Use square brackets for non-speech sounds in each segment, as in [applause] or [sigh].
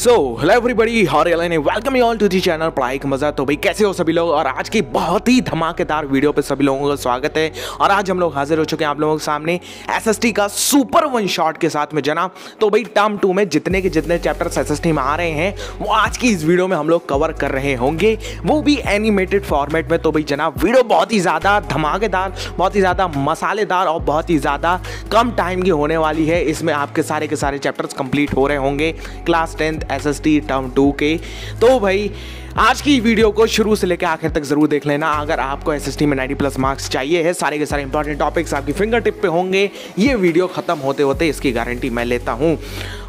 सो hello everybody हॉर and welcome you all to the channel पढ़ाई का मजा तो भाई कैसे हो सभी लोग और आज की बहुत ही धमाकेदार वीडियो पे सभी लोगों का स्वागत है और आज हम लोग हाजिर हो चुके हैं आप लोगों के सामने एसएसटी का सुपर वन शॉट के साथ में जना तो भाई टर्म टू में जितने के जितने चैप्टर्स टी में आ रहे हैं वो आज की इस वीडियो में हम लोग कवर कर रहे होंगे वो भी एनिमेटेड फॉर्मेट में तो भाई जना वीडियो बहुत ही ज़्यादा धमाकेदार बहुत ही ज़्यादा मसालेदार और बहुत ही ज़्यादा कम टाइम की होने वाली है इसमें आपके सारे के सारे चैप्टर्स कंप्लीट हो रहे होंगे class tenth S S T term two के तो भाई आज की वीडियो को शुरू से लेकर आखिर तक जरूर देख लेना अगर आपको एस में 90 प्लस मार्क्स चाहिए है सारे के सारे इंपॉर्टेंट टॉपिक्स आपकी फिंगर टिप पे होंगे ये वीडियो ख़त्म होते होते इसकी गारंटी मैं लेता हूँ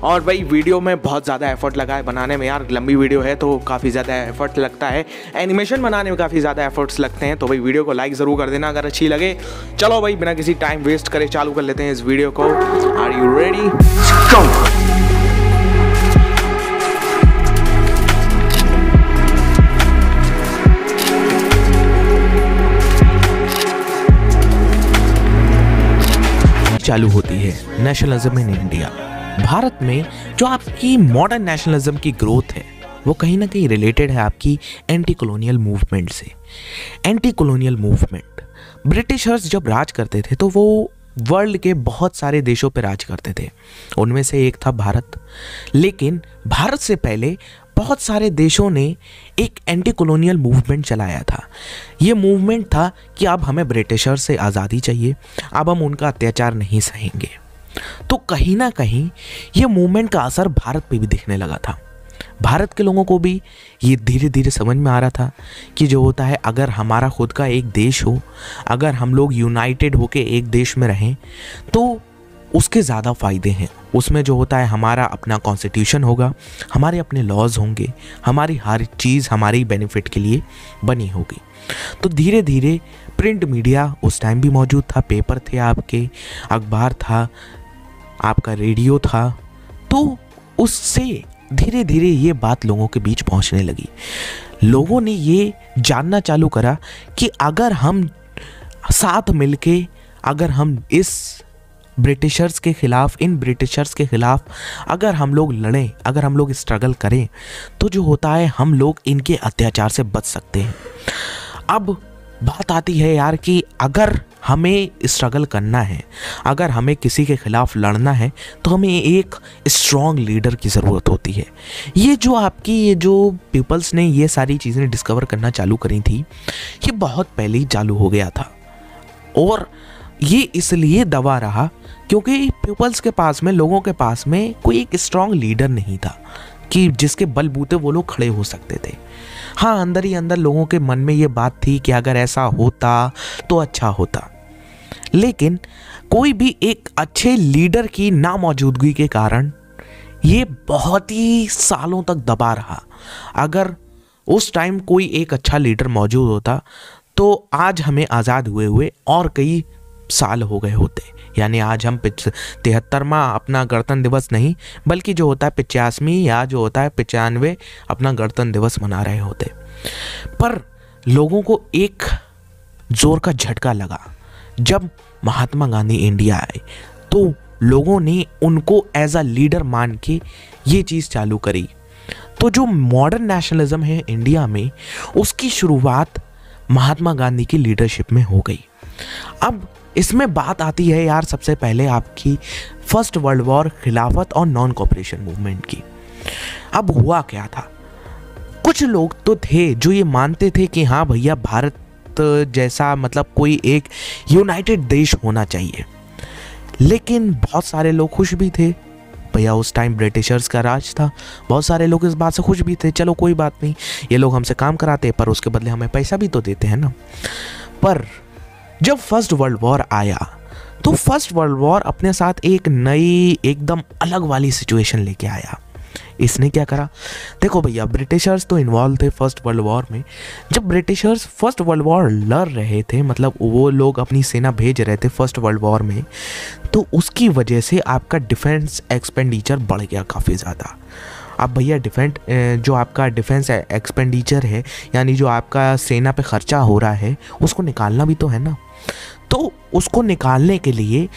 और भाई वीडियो में बहुत ज़्यादा एफर्ट लगा है बनाने में यार लंबी वीडियो है तो काफ़ी ज़्यादा एफर्ट लगता है एनिमेशन बनाने में काफ़ी ज़्यादा एफर्ट्स लगते हैं तो भाई वीडियो को लाइक ज़रूर कर देना अगर अच्छी लगे चलो भाई बिना किसी टाइम वेस्ट करे चालू कर लेते हैं इस वीडियो को आर यू रेडी चालू होती है नेशनलिज्म इन इंडिया भारत में जो आपकी मॉडर्न नेशनलिज्म की ग्रोथ है वो कहीं ना कहीं रिलेटेड है आपकी एंटी कॉलोनियल मूवमेंट से एंटी कॉलोनियल मूवमेंट ब्रिटिशर्स जब राज करते थे तो वो वर्ल्ड के बहुत सारे देशों पर राज करते थे उनमें से एक था भारत लेकिन भारत से पहले बहुत सारे देशों ने एक एंटी कॉलोनियल मूवमेंट चलाया था ये मूवमेंट था कि अब हमें ब्रिटिशर से आज़ादी चाहिए अब हम उनका अत्याचार नहीं सहेंगे तो कहीं ना कहीं ये मूवमेंट का असर भारत पे भी दिखने लगा था भारत के लोगों को भी ये धीरे धीरे समझ में आ रहा था कि जो होता है अगर हमारा खुद का एक देश हो अगर हम लोग यूनाइटेड होकर एक देश में रहें तो उसके ज़्यादा फ़ायदे हैं उसमें जो होता है हमारा अपना कॉन्स्टिट्यूशन होगा हमारे अपने लॉज होंगे हमारी हर चीज़ हमारे बेनिफिट के लिए बनी होगी तो धीरे धीरे प्रिंट मीडिया उस टाइम भी मौजूद था पेपर थे आपके अखबार था आपका रेडियो था तो उससे धीरे धीरे ये बात लोगों के बीच पहुंचने लगी लोगों ने ये जानना चालू करा कि अगर हम साथ मिलके अगर हम इस ब्रिटिशर्स के ख़िलाफ़ इन ब्रिटिशर्स के ख़िलाफ़ अगर हम लोग लड़ें अगर हम लोग स्ट्रगल करें तो जो होता है हम लोग इनके अत्याचार से बच सकते हैं अब बात आती है यार कि अगर हमें स्ट्रगल करना है अगर हमें किसी के ख़िलाफ़ लड़ना है तो हमें एक स्ट्रॉन्ग लीडर की ज़रूरत होती है ये जो आपकी ये जो पीपल्स ने ये सारी चीज़ें डिस्कवर करना चालू करी थी ये बहुत पहले ही चालू हो गया था और ये इसलिए दबा रहा क्योंकि पीपल्स के पास में लोगों के पास में कोई एक स्ट्रांग लीडर नहीं था कि जिसके बलबूते वो लोग खड़े हो सकते थे हाँ अंदर ही अंदर लोगों के मन में ये बात थी कि अगर ऐसा होता तो अच्छा होता लेकिन कोई भी एक अच्छे लीडर की ना मौजूदगी के कारण ये बहुत ही सालों तक दबा रहा अगर उस टाइम कोई एक अच्छा लीडर मौजूद होता तो आज हमें आज़ाद हुए हुए और कई साल हो गए होते यानी आज हम तिहत्तरवा अपना गणतंत्र दिवस नहीं बल्कि जो होता है पिचासवीं या जो होता है पचानवे अपना गणतंत्र दिवस मना रहे होते पर लोगों को एक जोर का झटका लगा जब महात्मा गांधी इंडिया आए तो लोगों ने उनको एज अ लीडर मान के ये चीज़ चालू करी तो जो मॉडर्न नेशनलिज्म है इंडिया में उसकी शुरुआत महात्मा गांधी की लीडरशिप में हो गई अब इसमें बात आती है यार सबसे पहले आपकी फर्स्ट वर्ल्ड वॉर खिलाफत और नॉन कॉपरेशन मूवमेंट की अब हुआ क्या था कुछ लोग तो थे जो ये मानते थे कि हाँ भैया भारत जैसा मतलब कोई एक यूनाइटेड देश होना चाहिए लेकिन बहुत सारे लोग खुश भी थे भैया उस टाइम ब्रिटिशर्स का राज था बहुत सारे लोग इस बात से खुश भी थे चलो कोई बात नहीं ये लोग हमसे काम कराते पर उसके बदले हमें पैसा भी तो देते हैं ना पर जब फर्स्ट वर्ल्ड वॉर आया तो फर्स्ट वर्ल्ड वॉर अपने साथ एक नई एकदम अलग वाली सिचुएशन लेके आया इसने क्या करा देखो भैया ब्रिटिशर्स तो इन्वॉल्व थे फर्स्ट वर्ल्ड वॉर में जब ब्रिटिशर्स फर्स्ट वर्ल्ड वॉर लड़ रहे थे मतलब वो लोग अपनी सेना भेज रहे थे फर्स्ट वर्ल्ड वॉर में तो उसकी वजह से आपका डिफेंस एक्सपेंडिचर बढ़ गया काफ़ी ज़्यादा अब भैया डिफेंट जो आपका डिफेंस एक्सपेंडिचर है यानी जो आपका सेना पे खर्चा हो रहा है उसको निकालना भी तो है ना तो उसको निकालने के लिए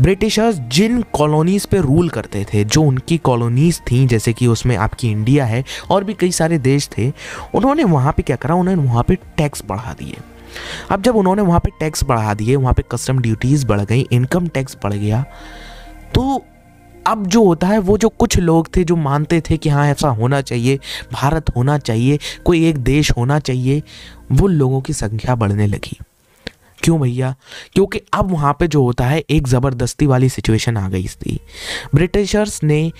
ब्रिटिशर्स जिन कॉलोनीज़ पे रूल करते थे जो उनकी कॉलोनीज़ थी जैसे कि उसमें आपकी इंडिया है और भी कई सारे देश थे उन्होंने वहाँ पे क्या करा उन्होंने वहाँ पे टैक्स बढ़ा दिए अब जब उन्होंने वहाँ पे टैक्स बढ़ा दिए वहाँ पे कस्टम ड्यूटीज़ बढ़ गई इनकम टैक्स बढ़ गया तो अब जो होता है वो जो कुछ लोग थे जो मानते थे कि हाँ ऐसा होना चाहिए भारत होना चाहिए कोई एक देश होना चाहिए वो लोगों की संख्या बढ़ने लगी क्यों भैया क्योंकि अब वहाँ पे जो होता है एक ज़बरदस्ती वाली सिचुएशन आ गई थी ब्रिटिशर्स ने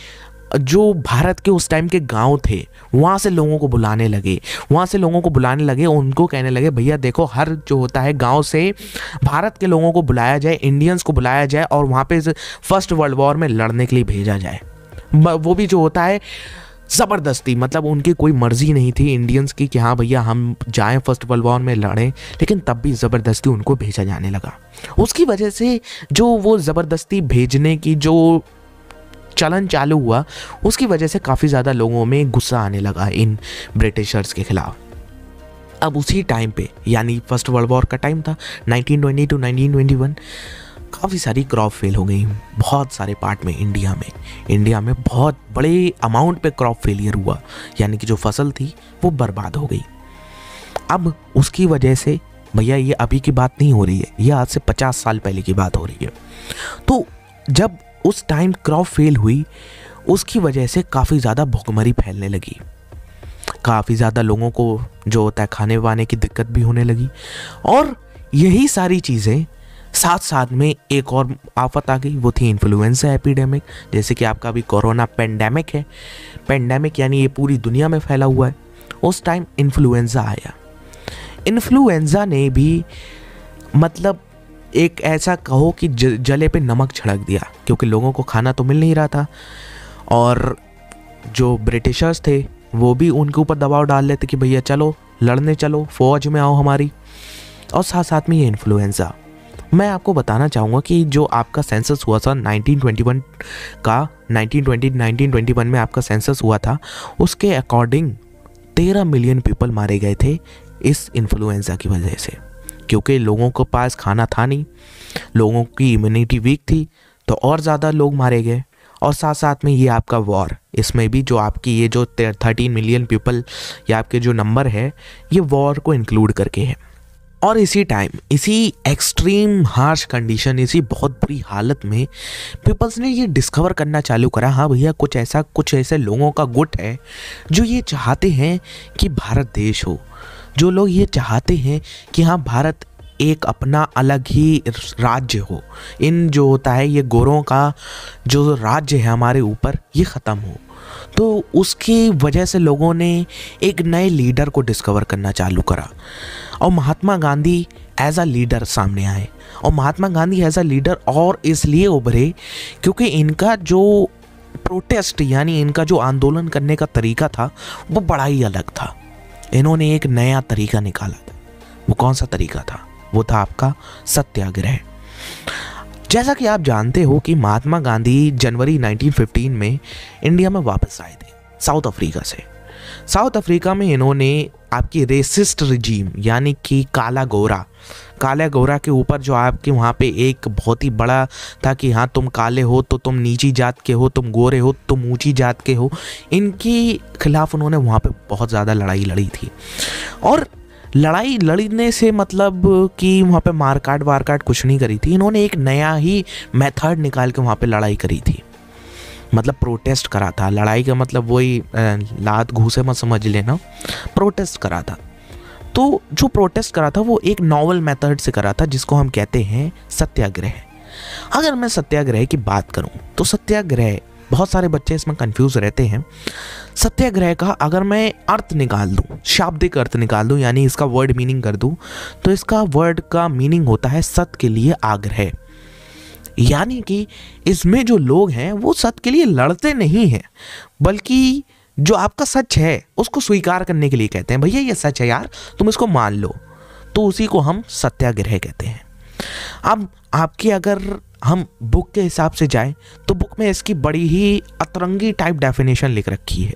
जो भारत के उस टाइम के गांव थे वहाँ से लोगों को बुलाने लगे वहाँ से लोगों को बुलाने लगे उनको कहने लगे भैया देखो हर जो होता है गांव से भारत के लोगों को बुलाया जाए इंडियंस को बुलाया जाए और वहाँ पे फर्स्ट वर्ल्ड वॉर में लड़ने के लिए भेजा जाए वो भी जो होता है ज़बरदस्ती मतलब उनकी कोई मर्ज़ी नहीं थी इंडियंस की कि हाँ भैया हम जाएँ फर्स्ट वर्ल्ड वॉर में लड़ें लेकिन तब भी ज़बरदस्ती उनको भेजा जाने लगा उसकी वजह से जो वो ज़बरदस्ती भेजने की जो चलन चालू हुआ उसकी वजह से काफ़ी ज़्यादा लोगों में गुस्सा आने लगा इन ब्रिटिशर्स के ख़िलाफ़ अब उसी टाइम पे यानी फर्स्ट वर्ल्ड वॉर का टाइम था 1920 टू 1921 काफ़ी सारी क्रॉप फेल हो गई बहुत सारे पार्ट में इंडिया में इंडिया में बहुत बड़े अमाउंट पे क्रॉप फेलियर हुआ यानी कि जो फसल थी वो बर्बाद हो गई अब उसकी वजह से भैया ये अभी की बात नहीं हो रही है ये आज से पचास साल पहले की बात हो रही है तो जब उस टाइम क्रॉप फेल हुई उसकी वजह से काफ़ी ज़्यादा भुखमरी फैलने लगी काफ़ी ज़्यादा लोगों को जो होता है खाने वाने की दिक्कत भी होने लगी और यही सारी चीज़ें साथ साथ में एक और आफत आ गई वो थी इन्फ्लुएंजा एपिडेमिक जैसे कि आपका अभी कोरोना पेंडेमिक है पेंडेमिक यानी ये पूरी दुनिया में फैला हुआ है उस टाइम इन्फ्लुएंजा आया इन्फ्लुएंजा ने भी मतलब एक ऐसा कहो कि जले पे नमक छिड़क दिया क्योंकि लोगों को खाना तो मिल नहीं रहा था और जो ब्रिटिशर्स थे वो भी उनके ऊपर दबाव डाल लेते कि भैया चलो लड़ने चलो फौज में आओ हमारी और साथ साथ में ये इन्फ्लुएंजा मैं आपको बताना चाहूँगा कि जो आपका सेंसस हुआ था 1921 का 1920 1921 में आपका सेंसस हुआ था उसके अकॉर्डिंग 13 मिलियन पीपल मारे गए थे इस इन्फ्लुएंजा की वजह से क्योंकि लोगों के पास खाना था नहीं लोगों की इम्यूनिटी वीक थी तो और ज़्यादा लोग मारे गए और साथ साथ में ये आपका वॉर इसमें भी जो आपकी ये जो थर्टीन मिलियन पीपल या आपके जो नंबर है ये वॉर को इंक्लूड करके है और इसी टाइम इसी एक्सट्रीम हार्श कंडीशन इसी बहुत बुरी हालत में पीपल्स ने ये डिस्कवर करना चालू करा हाँ भैया कुछ ऐसा कुछ ऐसे लोगों का गुट है जो ये चाहते हैं कि भारत देश हो जो लोग ये चाहते हैं कि हाँ भारत एक अपना अलग ही राज्य हो इन जो होता है ये गोरों का जो राज्य है हमारे ऊपर ये ख़त्म हो तो उसकी वजह से लोगों ने एक नए लीडर को डिस्कवर करना चालू करा और Mahatma Gandhi as a leader सामने आए और Mahatma Gandhi as a leader और इसलिए उभरे क्योंकि इनका जो प्रोटेस्ट यानी इनका जो आंदोलन करने का तरीका था वो बड़ा ही अलग था इन्होंने एक नया तरीका निकाला था वो कौन सा तरीका था वो था आपका सत्याग्रह जैसा कि आप जानते हो कि महात्मा गांधी जनवरी 1915 में इंडिया में वापस आए थे साउथ अफ्रीका से साउथ अफ्रीका में इन्होंने आपकी रेसिस्ट रिजीम यानी कि काला गोरा काला गोरा के ऊपर जो आपके वहाँ पे एक बहुत ही बड़ा था कि हाँ तुम काले हो तो तुम नीची जात के हो तुम गोरे हो तो तुम ऊंची जात के हो इनकी खिलाफ उन्होंने वहाँ पे बहुत ज़्यादा लड़ाई लड़ी थी और लड़ाई लड़ने से मतलब कि वहाँ पे मारकाट वारकाट कुछ नहीं करी थी इन्होंने एक नया ही मेथड निकाल के वहाँ पे लड़ाई करी थी मतलब प्रोटेस्ट करा था लड़ाई का मतलब वही लात घूसे मत समझ लेना प्रोटेस्ट करा था तो जो प्रोटेस्ट करा था वो एक नॉवल मेथड से करा था जिसको हम कहते हैं सत्याग्रह अगर मैं सत्याग्रह की बात करूं तो सत्याग्रह बहुत सारे बच्चे इसमें कंफ्यूज रहते हैं सत्याग्रह का अगर मैं अर्थ निकाल दूं शाब्दिक अर्थ निकाल दूं यानी इसका वर्ड मीनिंग कर दूं तो इसका वर्ड का मीनिंग होता है सत्य के लिए आग्रह यानी कि इसमें जो लोग हैं वो सत के लिए लड़ते नहीं हैं बल्कि जो आपका सच है उसको स्वीकार करने के लिए कहते हैं भैया ये सच है यार तुम इसको मान लो तो उसी को हम सत्याग्रह कहते हैं अब आपकी अगर हम बुक के हिसाब से जाएं तो बुक में इसकी बड़ी ही अतरंगी टाइप डेफिनेशन लिख रखी है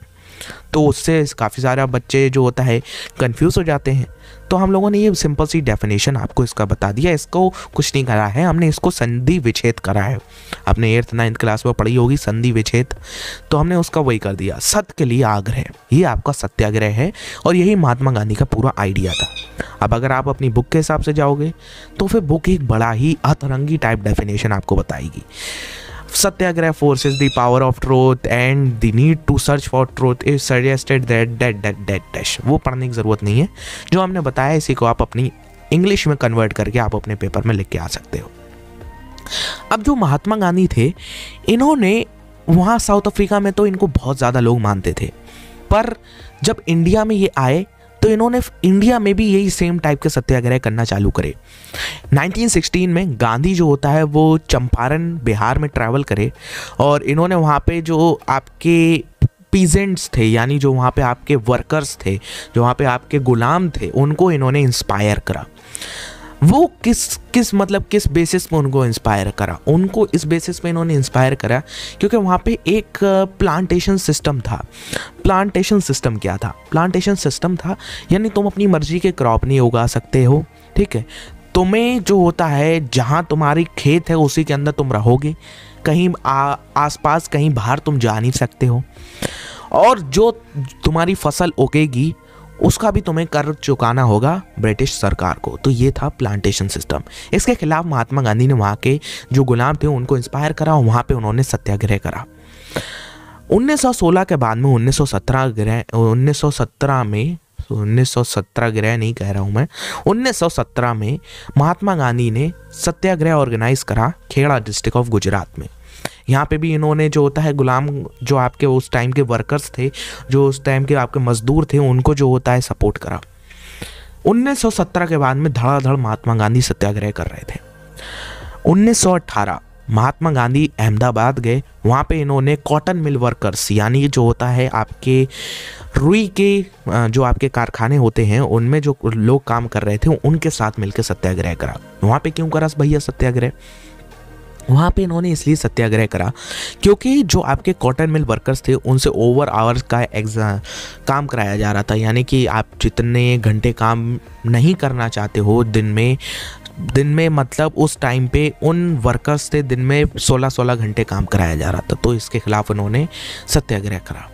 तो उससे काफ़ी सारा बच्चे जो होता है कंफ्यूज हो जाते हैं तो हम लोगों ने ये सिंपल सी डेफिनेशन आपको इसका बता दिया इसको कुछ नहीं करा है हमने इसको संधि विच्छेद करा है आपने एट्थ नाइन्थ क्लास में पढ़ी होगी संधि विच्छेद तो हमने उसका वही कर दिया सत्य के लिए आग्रह ये आपका सत्याग्रह है और यही महात्मा गांधी का पूरा आइडिया था अब अगर आप अपनी बुक के हिसाब से जाओगे तो फिर बुक एक बड़ा ही अतरंगी टाइप डेफिनेशन आपको बताएगी satyagraha force the power of truth and the need to search for truth is suggested that date date date dash वो पढ़ने की ज़रूरत नहीं है जो हमने बताया इसी को आप अपनी इंग्लिश में कन्वर्ट करके आप अपने पेपर में लिख के आ सकते हो अब जो महात्मा गांधी थे इन्होंने वहाँ साउथ अफ्रीका में तो इनको बहुत ज़्यादा लोग मानते थे पर जब इंडिया में ये आए तो इन्होंने इंडिया में भी यही सेम टाइप के सत्याग्रह करना चालू करे 1916 में गांधी जो होता है वो चंपारण बिहार में ट्रैवल करे और इन्होंने वहाँ पे जो आपके पीजेंट्स थे यानी जो वहाँ पे आपके वर्कर्स थे जो वहाँ पे आपके गुलाम थे उनको इन्होंने इंस्पायर करा वो किस किस मतलब किस बेसिस पे उनको इंस्पायर करा उनको इस बेसिस पे इन्होंने इंस्पायर करा क्योंकि वहाँ पे एक प्लांटेशन सिस्टम था प्लांटेशन सिस्टम क्या था प्लांटेशन सिस्टम था यानी तुम अपनी मर्जी के क्रॉप नहीं उगा सकते हो ठीक है तुम्हें जो होता है जहाँ तुम्हारी खेत है उसी के अंदर तुम रहोगे कहीं आ, आसपास कहीं बाहर तुम जा नहीं सकते हो और जो तुम्हारी फसल उगेगी उसका भी तुम्हें कर चुकाना होगा ब्रिटिश सरकार को तो ये था प्लांटेशन सिस्टम इसके खिलाफ महात्मा गांधी ने वहाँ के जो गुलाम थे उनको इंस्पायर करा और वहाँ पर उन्होंने सत्याग्रह करा 1916 के बाद में 1917 ग्रह 1917 में 1917 ग्रह नहीं कह रहा हूँ मैं 1917 में महात्मा गांधी ने सत्याग्रह ऑर्गेनाइज करा खेड़ा डिस्ट्रिक्ट ऑफ गुजरात में यहाँ पे भी इन्होंने जो होता है गुलाम जो आपके उस टाइम के वर्कर्स थे जो उस टाइम के आपके मजदूर थे उनको जो होता है सपोर्ट करा 1917 के बाद में धड़ाधड़ महात्मा गांधी सत्याग्रह कर रहे थे 1918 महात्मा गांधी अहमदाबाद गए वहाँ पे इन्होंने कॉटन मिल वर्कर्स यानी जो होता है आपके रुई के जो आपके कारखाने होते हैं उनमें जो लोग काम कर रहे थे उनके साथ मिलकर सत्याग्रह करा वहाँ पे क्यों करा भैया सत्याग्रह वहाँ पे इन्होंने इसलिए सत्याग्रह करा क्योंकि जो आपके कॉटन मिल वर्कर्स थे उनसे ओवर आवर्स का एग्जाम काम कराया जा रहा था यानी कि आप जितने घंटे काम नहीं करना चाहते हो दिन में दिन में मतलब उस टाइम पे उन वर्कर्स से दिन में 16-16 घंटे काम कराया जा रहा था तो इसके खिलाफ उन्होंने सत्याग्रह करा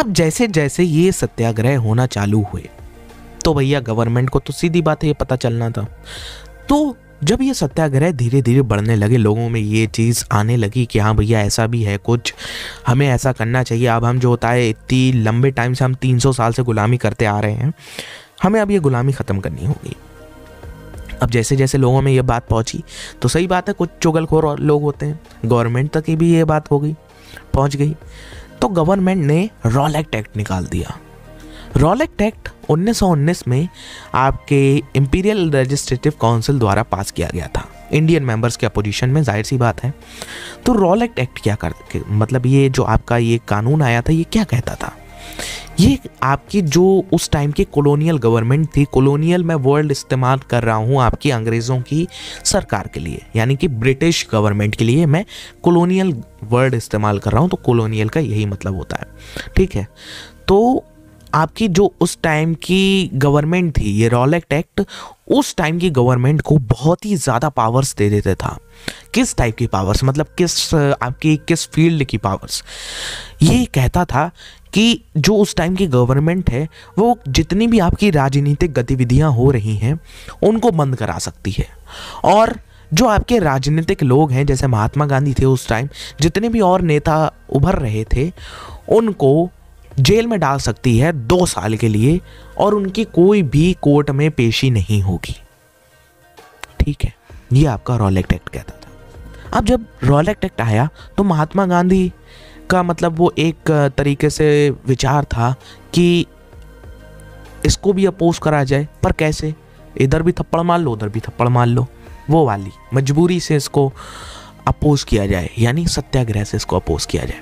अब जैसे जैसे ये सत्याग्रह होना चालू हुए तो भैया गवर्नमेंट को तो सीधी बात है ये पता चलना था तो जब ये सत्याग्रह धीरे धीरे बढ़ने लगे लोगों में ये चीज़ आने लगी कि हाँ भैया ऐसा भी है कुछ हमें ऐसा करना चाहिए अब हम जो होता है इतनी लंबे टाइम से हम 300 साल से गुलामी करते आ रहे हैं हमें अब ये गुलामी ख़त्म करनी होगी अब जैसे जैसे लोगों में ये बात पहुंची तो सही बात है कुछ चुगलखोर लोग होते हैं गवर्नमेंट तक की भी ये बात हो गई पहुंच गई तो गवर्नमेंट ने रॉल एक्ट एक्ट निकाल दिया रॉलेक्ट एक्ट 1919 में आपके इम्पीरियल लेजिस्लेटिव काउंसिल द्वारा पास किया गया था इंडियन मेंबर्स के अपोजिशन में जाहिर सी बात है तो रॉलेक्ट एक्ट क्या कर मतलब ये जो आपका ये कानून आया था ये क्या कहता था ये आपकी जो उस टाइम की कॉलोनियल गवर्नमेंट थी कॉलोनियल मैं वर्ल्ड इस्तेमाल कर रहा हूँ आपकी अंग्रेज़ों की सरकार के लिए यानी कि ब्रिटिश गवर्नमेंट के लिए मैं कॉलोनियल वर्ड इस्तेमाल कर रहा हूँ तो कॉलोनियल का यही मतलब होता है ठीक है तो आपकी जो उस टाइम की गवर्नमेंट थी ये रॉलेक्ट एक्ट उस टाइम की गवर्नमेंट को बहुत ही ज़्यादा पावर्स दे देता था किस टाइप की पावर्स मतलब किस आपकी किस फील्ड की पावर्स ये कहता था कि जो उस टाइम की गवर्नमेंट है वो जितनी भी आपकी राजनीतिक गतिविधियां हो रही हैं उनको बंद करा सकती है और जो आपके राजनीतिक लोग हैं जैसे महात्मा गांधी थे उस टाइम जितने भी और नेता उभर रहे थे उनको जेल में डाल सकती है दो साल के लिए और उनकी कोई भी कोर्ट में पेशी नहीं होगी ठीक है ये आपका रॉलेक्ट एक्ट कहता था अब जब रॉलेक्ट एक्ट आया तो महात्मा गांधी का मतलब वो एक तरीके से विचार था कि इसको भी अपोज करा जाए पर कैसे इधर भी थप्पड़ मार लो उधर भी थप्पड़ मार लो वो वाली मजबूरी से इसको अपोज किया जाए यानी सत्याग्रह से इसको अपोज किया जाए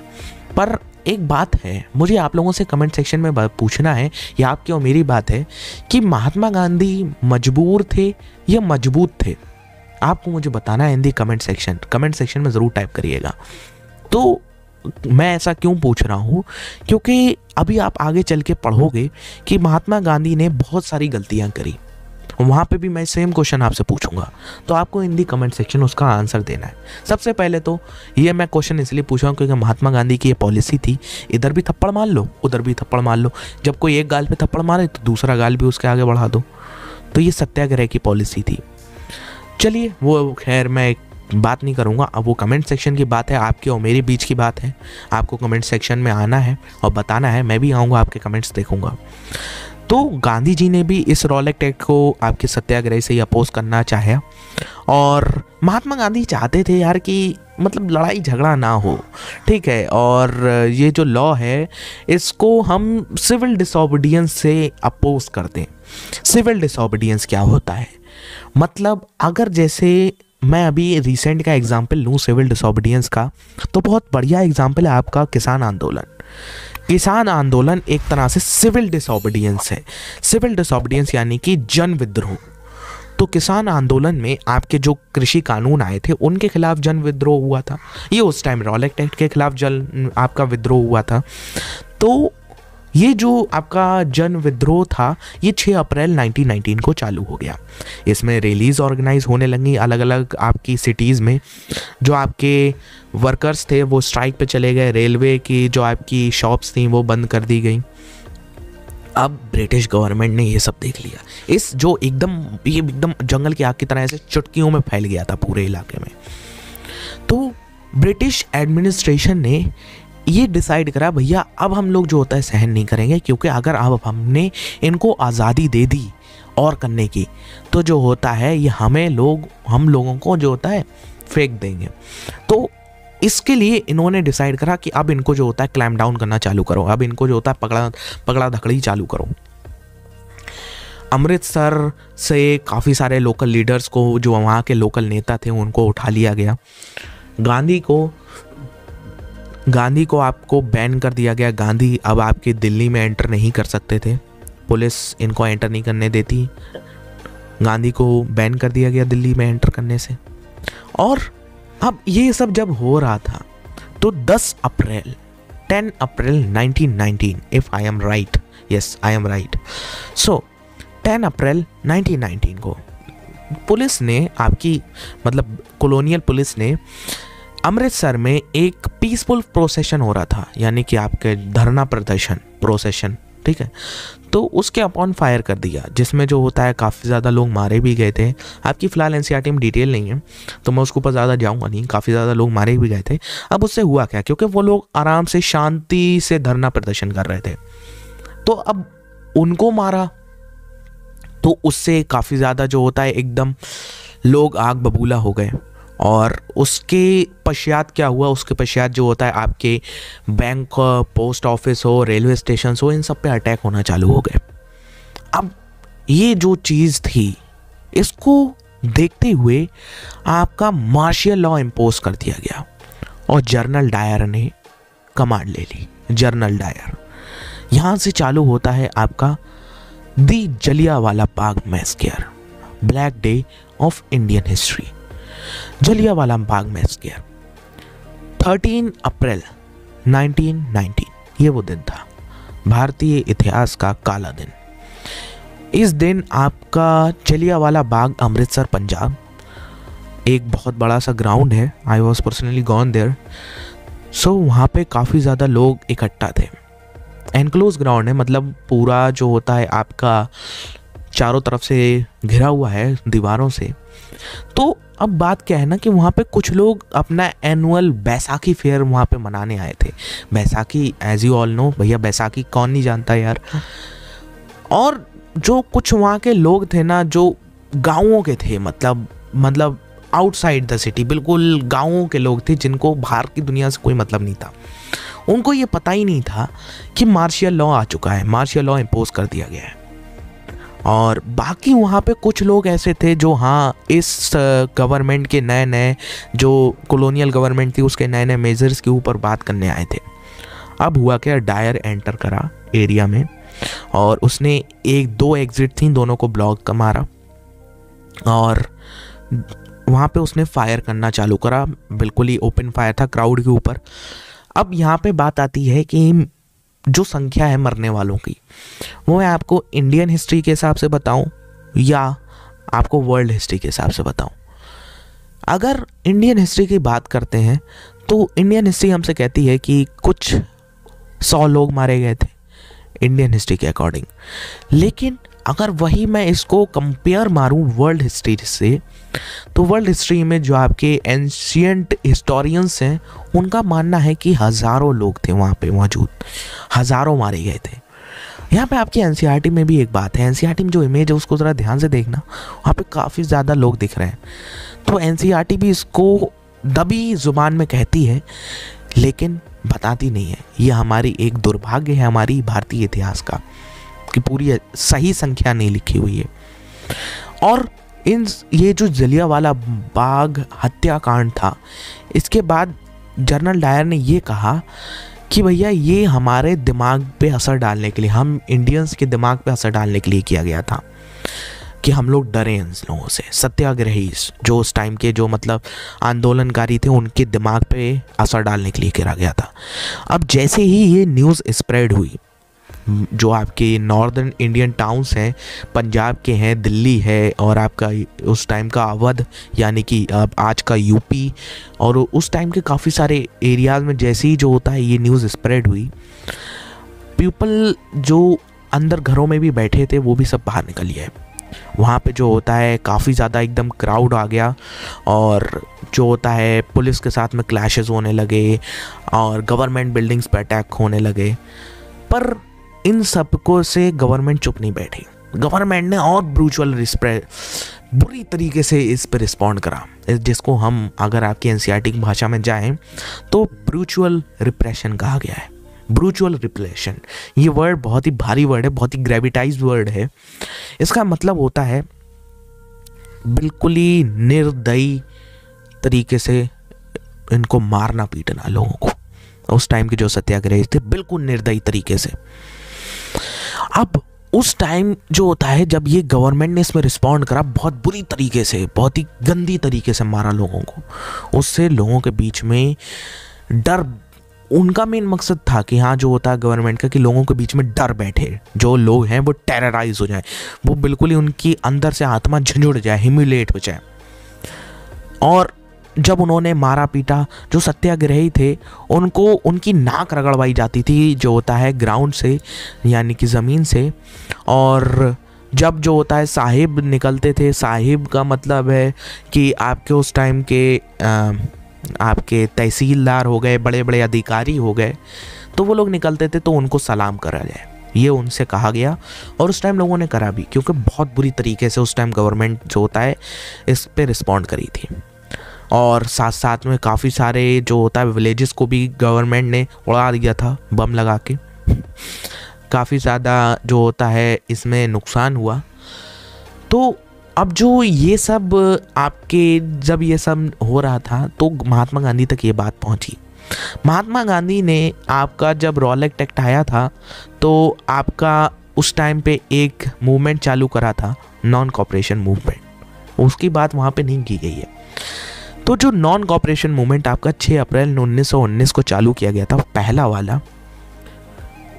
पर एक बात है मुझे आप लोगों से कमेंट सेक्शन में पूछना है या आपकी और मेरी बात है कि महात्मा गांधी मजबूर थे या मजबूत थे आपको मुझे बताना है in the the comment section comment section में ज़रूर टाइप करिएगा तो मैं ऐसा क्यों पूछ रहा हूँ क्योंकि अभी आप आगे चल के पढ़ोगे कि महात्मा गांधी ने बहुत सारी गलतियाँ करी वहाँ पे भी मैं सेम क्वेश्चन आपसे पूछूंगा तो आपको हिंदी कमेंट सेक्शन उसका आंसर देना है सबसे पहले तो ये मैं क्वेश्चन इसलिए पूछ रहा हूँ क्योंकि महात्मा गांधी की ये पॉलिसी थी इधर भी थप्पड़ मार लो उधर भी थप्पड़ मार लो जब कोई एक गाल पर थप्पड़ मारे तो दूसरा गाल भी उसके आगे बढ़ा दो तो ये सत्याग्रह की पॉलिसी थी चलिए वो खैर मैं एक बात नहीं करूँगा अब वो कमेंट सेक्शन की बात है आपके और मेरे बीच की बात है आपको कमेंट सेक्शन में आना है और बताना है मैं भी आऊँगा आपके कमेंट्स देखूँगा तो गांधी जी ने भी इस रॉल एक्ट को आपके सत्याग्रह से ही अपोज करना चाहा और महात्मा गांधी चाहते थे यार कि मतलब लड़ाई झगड़ा ना हो ठीक है और ये जो लॉ है इसको हम सिविल डिसऑबिडियंस से अपोज करते दें सिविल डिसोबीडियंस क्या होता है मतलब अगर जैसे मैं अभी रिसेंट का एग्जांपल लूँ सिविल डिसऑबिडियंस का तो बहुत बढ़िया एग्जांपल है आपका किसान आंदोलन किसान आंदोलन एक तरह से सिविल डिसऑबिडियंस है सिविल डिसऑबिडियंस यानी कि जन विद्रोह तो किसान आंदोलन में आपके जो कृषि कानून आए थे उनके खिलाफ जन विद्रोह हुआ था ये उस टाइम रॉलेक्ट एक्ट के खिलाफ जन आपका विद्रोह हुआ था तो ये जो आपका जन विद्रोह था ये 6 अप्रैल 1919 को चालू हो गया इसमें रैलीज ऑर्गेनाइज होने लगी अलग अलग आपकी सिटीज़ में जो आपके वर्कर्स थे वो स्ट्राइक पे चले गए रेलवे की जो आपकी शॉप्स थी वो बंद कर दी गई अब ब्रिटिश गवर्नमेंट ने ये सब देख लिया इस जो एकदम ये एकदम जंगल की आग की तरह ऐसे चुटकियों में फैल गया था पूरे इलाके में तो ब्रिटिश एडमिनिस्ट्रेशन ने ये डिसाइड करा भैया अब हम लोग जो होता है सहन नहीं करेंगे क्योंकि अगर अब हमने इनको आज़ादी दे दी और करने की तो जो होता है ये हमें लोग हम लोगों को जो होता है फेंक देंगे तो इसके लिए इन्होंने डिसाइड करा कि अब इनको जो होता है क्लैम डाउन करना चालू करो अब इनको जो होता है पकड़ा पकड़ा धकड़ी चालू करो अमृतसर से काफ़ी सारे लोकल लीडर्स को जो वहाँ के लोकल नेता थे उनको उठा लिया गया गांधी को गांधी को आपको बैन कर दिया गया गांधी अब आपके दिल्ली में एंटर नहीं कर सकते थे पुलिस इनको एंटर नहीं करने देती गांधी को बैन कर दिया गया दिल्ली में एंटर करने से और अब ये सब जब हो रहा था तो 10 April 10 April 1919 if I am right yes I am right so 10 April 1919 को पुलिस ने आपकी मतलब कॉलोनियल पुलिस ने अमृतसर में एक पीसफुल प्रोसेशन हो रहा था यानी कि आपके धरना प्रदर्शन प्रोसेशन ठीक है तो उसके अपॉन फायर कर दिया जिसमें जो होता है काफ़ी ज़्यादा लोग मारे भी गए थे आपकी फ़िलहाल एन सी डिटेल नहीं है तो मैं उसके ऊपर ज़्यादा जाऊँगा नहीं काफ़ी ज़्यादा लोग मारे भी गए थे अब उससे हुआ क्या क्योंकि वो लोग आराम से शांति से धरना प्रदर्शन कर रहे थे तो अब उनको मारा तो उससे काफ़ी ज़्यादा जो होता है एकदम लोग आग बबूला हो गए और उसके पश्चात क्या हुआ उसके पश्चात जो होता है आपके बैंक पोस्ट ऑफिस हो रेलवे स्टेशन हो इन सब पे अटैक होना चालू हो गए अब ये जो चीज़ थी इसको देखते हुए आपका मार्शल लॉ इम्पोज कर दिया गया और जर्नल डायर ने कमांड ले ली जर्नल डायर यहाँ से चालू होता है आपका the Jallianwala Bagh massacre black day of Indian history Jallianwala Bagh massacre 13 अप्रैल 1919 ये वो दिन था भारतीय इतिहास का काला दिन इस दिन आपका जलियावाला बाग अमृतसर पंजाब एक बहुत बड़ा सा ग्राउंड है I was personally gone there so वहाँ पे काफ़ी ज़्यादा लोग इकट्ठा थे एनक्लोज ग्राउंड है मतलब पूरा जो होता है आपका चारों तरफ से घिरा हुआ है दीवारों से तो अब बात क्या है ना कि वहाँ पे कुछ लोग अपना एनुअल बैसाखी फेयर वहाँ पे मनाने आए थे Baisakhi as you all know भैया बैसाखी कौन नहीं जानता यार और जो कुछ वहाँ के लोग थे ना जो गाँवों के थे मतलब मतलब आउटसाइड द सिटी बिल्कुल गाँवों के लोग थे जिनको बाहर की दुनिया से कोई मतलब नहीं था उनको ये पता ही नहीं था कि मार्शल लॉ आ चुका है मार्शल लॉ इम्पोज कर दिया गया है और बाकी वहाँ पे कुछ लोग ऐसे थे जो हाँ इस गवर्नमेंट के नए नए जो कॉलोनियल गवर्नमेंट थी उसके नए नए मेजर्स के ऊपर बात करने आए थे अब हुआ क्या डायर एंटर करा एरिया में और उसने एक दो एग्ज़िट थी दोनों को ब्लॉक का मारा और वहाँ पे उसने फायर करना चालू करा बिल्कुल ही ओपन फायर था क्राउड के ऊपर अब यहाँ पे बात आती है कि जो संख्या है मरने वालों की वो मैं आपको इंडियन हिस्ट्री के हिसाब से बताऊं या आपको वर्ल्ड हिस्ट्री के हिसाब से बताऊं अगर इंडियन हिस्ट्री की बात करते हैं तो इंडियन हिस्ट्री हमसे कहती है कि कुछ सौ लोग मारे गए थे इंडियन हिस्ट्री के अकॉर्डिंग लेकिन अगर वही मैं इसको कंपेयर मारूं वर्ल्ड हिस्ट्री से तो वर्ल्ड हिस्ट्री में जो आपके एंशियंट हिस्टोरियंस हैं उनका मानना है कि हज़ारों लोग थे वहाँ पे मौजूद हज़ारों मारे गए थे यहाँ पे आपकी एन e में भी एक बात है एन e में जो इमेज है उसको ज़रा ध्यान से देखना वहाँ पे काफ़ी ज़्यादा लोग दिख रहे हैं तो एन e भी इसको दबी ज़ुबान में कहती है लेकिन बताती नहीं है ये हमारी एक दुर्भाग्य है हमारी भारतीय इतिहास का की पूरी सही संख्या नहीं लिखी हुई है और इन ये जो जलियावाला बाग हत्याकांड था इसके बाद जनरल डायर ने ये कहा कि भैया ये हमारे दिमाग पे असर डालने के लिए हम इंडियंस के दिमाग पे असर डालने के लिए किया गया था कि हम लोग डरे इन लोगों से सत्याग्रही जो उस टाइम के जो मतलब आंदोलनकारी थे उनके दिमाग पे असर डालने के लिए किया गया था अब जैसे ही ये न्यूज़ स्प्रेड हुई जो आपके नॉर्दर्न इंडियन टाउन्स हैं पंजाब के हैं दिल्ली है और आपका उस टाइम का अवध यानी कि आज का यूपी और उस टाइम के काफ़ी सारे एरियाज़ में जैसे ही जो होता है ये न्यूज़ स्प्रेड हुई पीपल जो अंदर घरों में भी बैठे थे वो भी सब बाहर निकल गए वहाँ पे जो होता है काफ़ी ज़्यादा एकदम क्राउड आ गया और जो होता है पुलिस के साथ में क्लैशेस होने लगे और गवर्नमेंट बिल्डिंग्स पर अटैक होने लगे पर इन सबको से गवर्नमेंट चुप नहीं बैठी गवर्नमेंट ने और ब्रूचुअल बुरी तरीके से इस पर रिस्पॉन्ड करा जिसको हम अगर आपकी एनसीआरटी e भाषा में जाएं तो ब्रूचुअल रिप्रेशन कहा गया है ब्रूचुअल रिप्रेशन ये वर्ड बहुत ही भारी वर्ड है बहुत ही ग्रेविटाइज वर्ड है इसका मतलब होता है बिल्कुल ही निर्दयी तरीके से इनको मारना पीटना लोगों को उस टाइम के जो सत्याग्रह थे बिल्कुल निर्दयी तरीके से अब उस टाइम जो होता है जब ये गवर्नमेंट ने इसमें रिस्पॉन्ड करा बहुत बुरी तरीके से बहुत ही गंदी तरीके से मारा लोगों को उससे लोगों के बीच में डर उनका मेन मकसद था कि हाँ जो होता है गवर्नमेंट का कि लोगों के बीच में डर बैठे जो लोग हैं वो टेरराइज हो जाए वो बिल्कुल ही उनकी अंदर से आत्मा झंझुड़ जाए हिम्यूलेट हो जाए और जब उन्होंने मारा पीटा जो सत्याग्रही थे उनको उनकी नाक रगड़वाई जाती थी जो होता है ग्राउंड से यानी कि ज़मीन से और जब जो होता है साहिब निकलते थे साहिब का मतलब है कि आपके उस टाइम के आ, आपके तहसीलदार हो गए बड़े बड़े अधिकारी हो गए तो वो लोग निकलते थे तो उनको सलाम करा जाए ये उनसे कहा गया और उस टाइम लोगों ने करा भी क्योंकि बहुत बुरी तरीके से उस टाइम गवर्नमेंट जो होता है इस पर रिस्पॉन्ड करी थी और साथ साथ में काफ़ी सारे जो होता है विलेजेस को भी गवर्नमेंट ने उड़ा दिया था बम लगा के काफ़ी ज़्यादा जो होता है इसमें नुकसान हुआ तो अब जो ये सब आपके जब ये सब हो रहा था तो महात्मा गांधी तक ये बात पहुंची महात्मा गांधी ने आपका जब रॉलेक्ट एक्ट आया था तो आपका उस टाइम पे एक मूवमेंट चालू करा था नॉन कॉपरेशन मूवमेंट उसकी बात वहाँ पे नहीं की गई है तो जो नॉन कॉपरेशन मूवमेंट आपका 6 अप्रैल उन्नीस को चालू किया गया था पहला वाला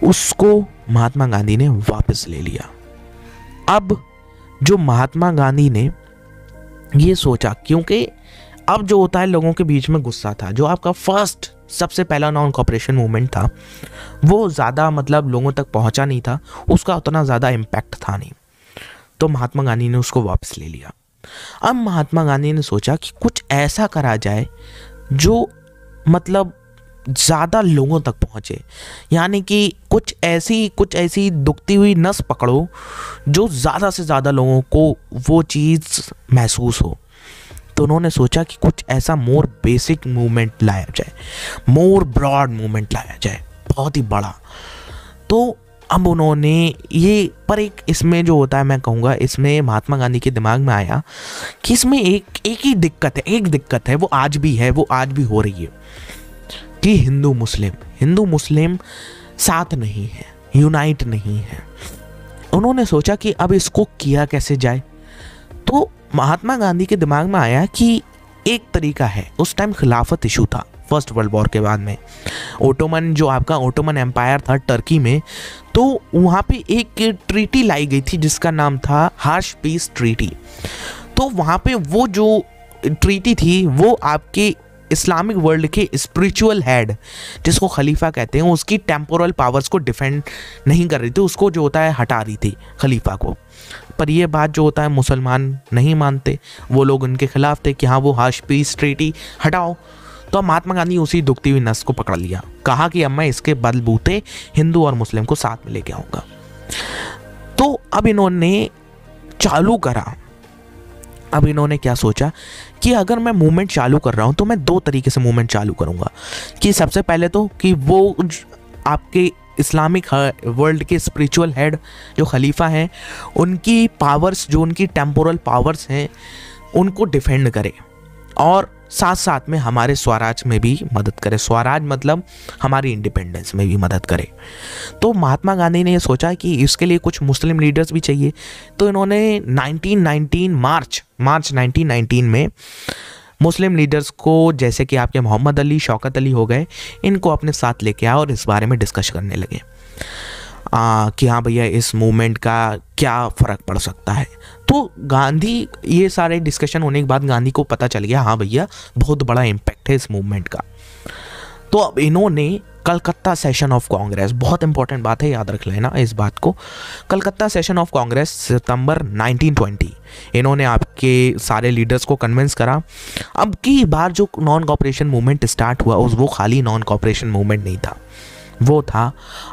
उसको महात्मा गांधी ने वापस ले लिया अब जो महात्मा गांधी ने ये सोचा क्योंकि अब जो होता है लोगों के बीच में गुस्सा था जो आपका फर्स्ट सबसे पहला नॉन कॉपरेशन मूवमेंट था वो ज़्यादा मतलब लोगों तक पहुंचा नहीं था उसका उतना ज़्यादा इम्पैक्ट था नहीं तो महात्मा गांधी ने उसको वापस ले लिया अब महात्मा गांधी ने सोचा कि कुछ ऐसा करा जाए जो मतलब ज़्यादा लोगों तक पहुँचे यानी कि कुछ ऐसी कुछ ऐसी दुखती हुई नस पकड़ो जो ज़्यादा से ज़्यादा लोगों को वो चीज़ महसूस हो तो उन्होंने सोचा कि कुछ ऐसा मोर बेसिक मूवमेंट लाया जाए मोर ब्रॉड मूवमेंट लाया जाए बहुत ही बड़ा तो अब उन्होंने ये पर एक इसमें जो होता है मैं कहूँगा इसमें महात्मा गांधी के दिमाग में आया कि इसमें एक एक ही दिक्कत है एक दिक्कत है वो आज भी है वो आज भी हो रही है कि हिंदू मुस्लिम हिंदू मुस्लिम साथ नहीं है यूनाइट नहीं है उन्होंने सोचा कि अब इसको किया कैसे जाए तो महात्मा गांधी के दिमाग में आया कि एक तरीका है उस टाइम खिलाफत इशू था फर्स्ट वर्ल्ड वॉर के बाद में ओटोमन जो आपका ओटोमन एम्पायर था टर्की में तो वहाँ पे एक ट्रीटी लाई गई थी जिसका नाम था हार्श पीस ट्रीटी तो वहाँ पे वो जो ट्रीटी थी वो आपके इस्लामिक वर्ल्ड के स्पिरिचुअल हेड जिसको खलीफा कहते हैं उसकी टेम्पोरल पावर्स को डिफेंड नहीं कर रही थी उसको जो होता है हटा रही थी खलीफा को पर यह बात जो होता है मुसलमान नहीं मानते वो लोग उनके खिलाफ थे कि हाँ वो हाश पीस ट्रीटी हटाओ तो महात्मा गांधी उसी दुखती हुई नस को पकड़ लिया कहा कि अब मैं इसके बलबूते हिंदू और मुस्लिम को साथ में लेके आऊँगा तो अब इन्होंने चालू करा अब इन्होंने क्या सोचा कि अगर मैं मूवमेंट चालू कर रहा हूँ तो मैं दो तरीके से मूवमेंट चालू करूँगा कि सबसे पहले तो कि वो आपके इस्लामिक वर्ल्ड के स्पिरिचुअल हेड जो खलीफा हैं उनकी पावर्स जो उनकी टेम्पोरल पावर्स हैं उनको डिफेंड करें और साथ साथ में हमारे स्वराज में भी मदद करे स्वराज मतलब हमारी इंडिपेंडेंस में भी मदद करे तो महात्मा गांधी ने सोचा कि इसके लिए कुछ मुस्लिम लीडर्स भी चाहिए तो इन्होंने 1919 मार्च मार्च 1919 में मुस्लिम लीडर्स को जैसे कि आपके मोहम्मद अली शौकत अली हो गए इनको अपने साथ लेके आए और इस बारे में डिस्कश करने लगे आ, कि हाँ भैया इस मूवमेंट का क्या फ़र्क पड़ सकता है तो गांधी ये सारे डिस्कशन होने के बाद गांधी को पता चल गया हाँ भैया बहुत बड़ा इम्पैक्ट है इस मूवमेंट का तो अब इन्होंने कलकत्ता सेशन ऑफ कांग्रेस बहुत इंपॉर्टेंट बात है याद रख लेना इस बात को कलकत्ता सेशन ऑफ कांग्रेस सितंबर 1920 इन्होंने आपके सारे लीडर्स को कन्विंस करा अब की बार जो नॉन कॉपरेशन मूवमेंट स्टार्ट हुआ उस वो खाली नॉन कॉपरेशन मूवमेंट नहीं था वो था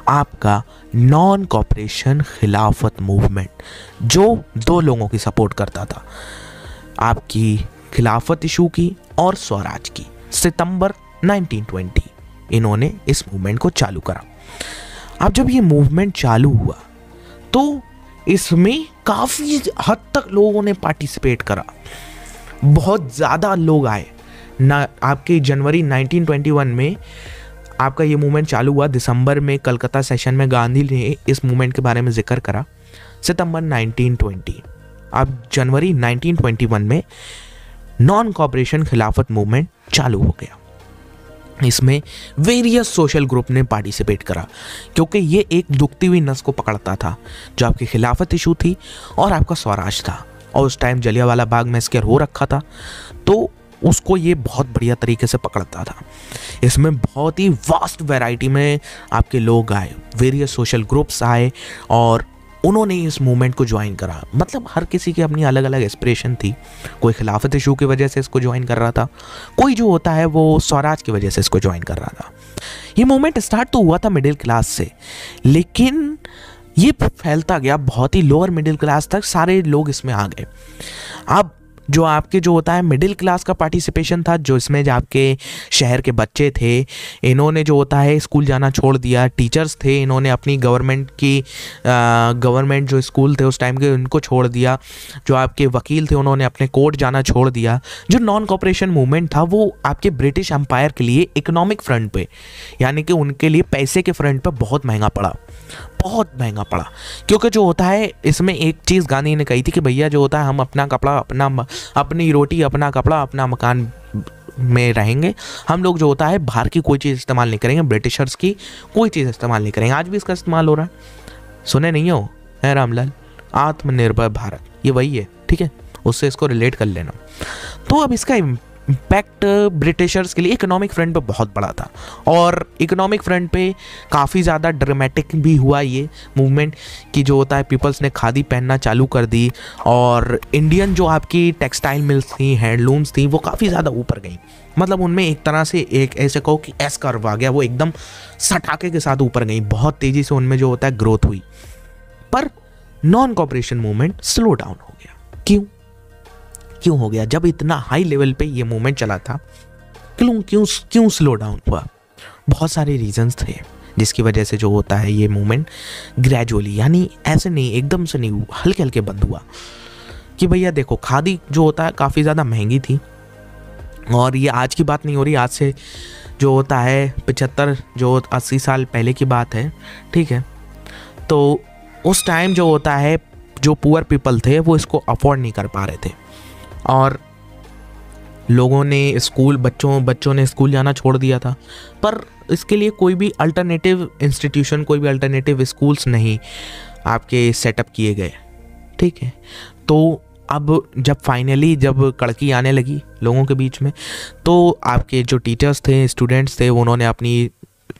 आपका नॉन कॉपरेशन खिलाफत मूवमेंट जो दो लोगों की सपोर्ट करता था आपकी खिलाफत इशू की और स्वराज की सितंबर 1920 इन्होंने इस मूवमेंट को चालू करा अब जब ये मूवमेंट चालू हुआ तो इसमें काफ़ी हद तक लोगों ने पार्टिसिपेट करा बहुत ज़्यादा लोग आए ना आपके जनवरी 1921 में आपका ये मूवमेंट चालू हुआ दिसंबर में कलकत्ता सेशन में गांधी ने इस मूवमेंट के बारे में जिक्र करा सितंबर 1920 अब जनवरी 1921 में नॉन कॉपरेशन खिलाफत मूवमेंट चालू हो गया इसमें वेरियस सोशल ग्रुप ने पार्टिसिपेट करा क्योंकि ये एक दुखती हुई नस को पकड़ता था जो आपकी खिलाफत इशू थी और आपका स्वराज था और उस टाइम जलियावाला बाग में मैस्कर हो रखा था तो उसको ये बहुत बढ़िया तरीके से पकड़ता था इसमें बहुत ही वास्ट वैरायटी में आपके लोग आए वेरियस सोशल ग्रुप्स आए और उन्होंने इस मूवमेंट को ज्वाइन करा मतलब हर किसी की अपनी अलग अलग एस्पिरेशन थी कोई खिलाफत इशू की वजह से इसको ज्वाइन कर रहा था कोई जो होता है वो स्वराज की वजह से इसको ज्वाइन कर रहा था ये मूवमेंट स्टार्ट तो हुआ था मिडिल क्लास से लेकिन ये फैलता गया बहुत ही लोअर मिडिल क्लास तक सारे लोग इसमें आ गए अब जो आपके जो होता है मिडिल क्लास का पार्टिसिपेशन था जो इसमें जो आपके शहर के बच्चे थे इन्होंने जो होता है स्कूल जाना छोड़ दिया टीचर्स थे इन्होंने अपनी गवर्नमेंट की गवर्नमेंट जो स्कूल थे उस टाइम के उनको छोड़ दिया जो आपके वकील थे उन्होंने अपने कोर्ट जाना छोड़ दिया जो नॉन कॉपरेशन मूवमेंट था वो आपके ब्रिटिश एम्पायर के लिए इकोनॉमिक फ्रंट पर यानी कि उनके लिए पैसे के फ्रंट पर बहुत महंगा पड़ा बहुत महंगा पड़ा क्योंकि जो होता है इसमें एक चीज़ गांधी ने कही थी कि भैया जो होता है हम अपना कपड़ा अपना अपनी रोटी अपना कपड़ा अपना मकान में रहेंगे हम लोग जो होता है बाहर की कोई चीज़ इस्तेमाल नहीं करेंगे ब्रिटिशर्स की कोई चीज़ इस्तेमाल नहीं करेंगे आज भी इसका इस्तेमाल हो रहा है सुने नहीं हो है रामलाल आत्मनिर्भर भारत ये वही है ठीक है उससे इसको रिलेट कर लेना तो अब इसका इम्पैक्ट ब्रिटिशर्स uh, के लिए इकोनॉमिक फ्रंट पे बहुत बड़ा था और इकोनॉमिक फ्रंट पे काफ़ी ज़्यादा ड्रामेटिक भी हुआ ये मूवमेंट कि जो होता है पीपल्स ने खादी पहनना चालू कर दी और इंडियन जो आपकी टेक्सटाइल मिल्स थी हैंडलूम्स थी वो काफ़ी ज़्यादा ऊपर गई मतलब उनमें एक तरह से एक ऐसे कहो कि एस कर्व आ गया वो एकदम सटाके के साथ ऊपर गई बहुत तेज़ी से उनमें जो होता है ग्रोथ हुई पर non cooperation movement slow down हो गया क्यों क्यों हो गया जब इतना हाई लेवल पे ये मूवमेंट चला था क्यों क्यों क्यों स्लो डाउन हुआ बहुत सारे रीजंस थे जिसकी वजह से जो होता है ये मूवमेंट ग्रेजुअली यानी ऐसे नहीं एकदम से नहीं हल्के हल्के बंद हुआ कि भैया देखो खादी जो होता है काफ़ी ज़्यादा महंगी थी और ये आज की बात नहीं हो रही आज से जो होता है पचहत्तर जो अस्सी साल पहले की बात है ठीक है तो उस टाइम जो होता है जो पुअर पीपल थे वो इसको अफोर्ड नहीं कर पा रहे थे और लोगों ने स्कूल बच्चों बच्चों ने स्कूल जाना छोड़ दिया था पर इसके लिए कोई भी अल्टरनेटिव इंस्टीट्यूशन कोई भी अल्टरनेटिव स्कूल्स नहीं आपके सेटअप किए गए ठीक है तो अब जब फाइनली जब कड़की आने लगी लोगों के बीच में तो आपके जो टीचर्स थे स्टूडेंट्स थे उन्होंने अपनी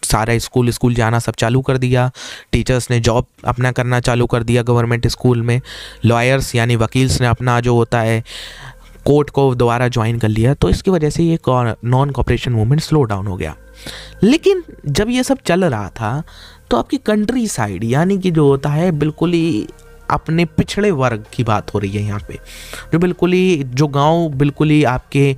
सारा स्कूल स्कूल जाना सब चालू कर दिया टीचर्स ने जॉब अपना करना चालू कर दिया गवर्नमेंट स्कूल में लॉयर्स यानी वकील्स ने अपना जो होता है कोर्ट को दोबारा ज्वाइन कर लिया तो इसकी वजह से ये non cooperation movement slow down हो गया लेकिन जब ये सब चल रहा था तो आपकी कंट्री साइड यानी कि जो होता है बिल्कुल ही अपने पिछड़े वर्ग की बात हो रही है यहाँ पे जो बिल्कुल ही जो गांव बिल्कुल ही आपके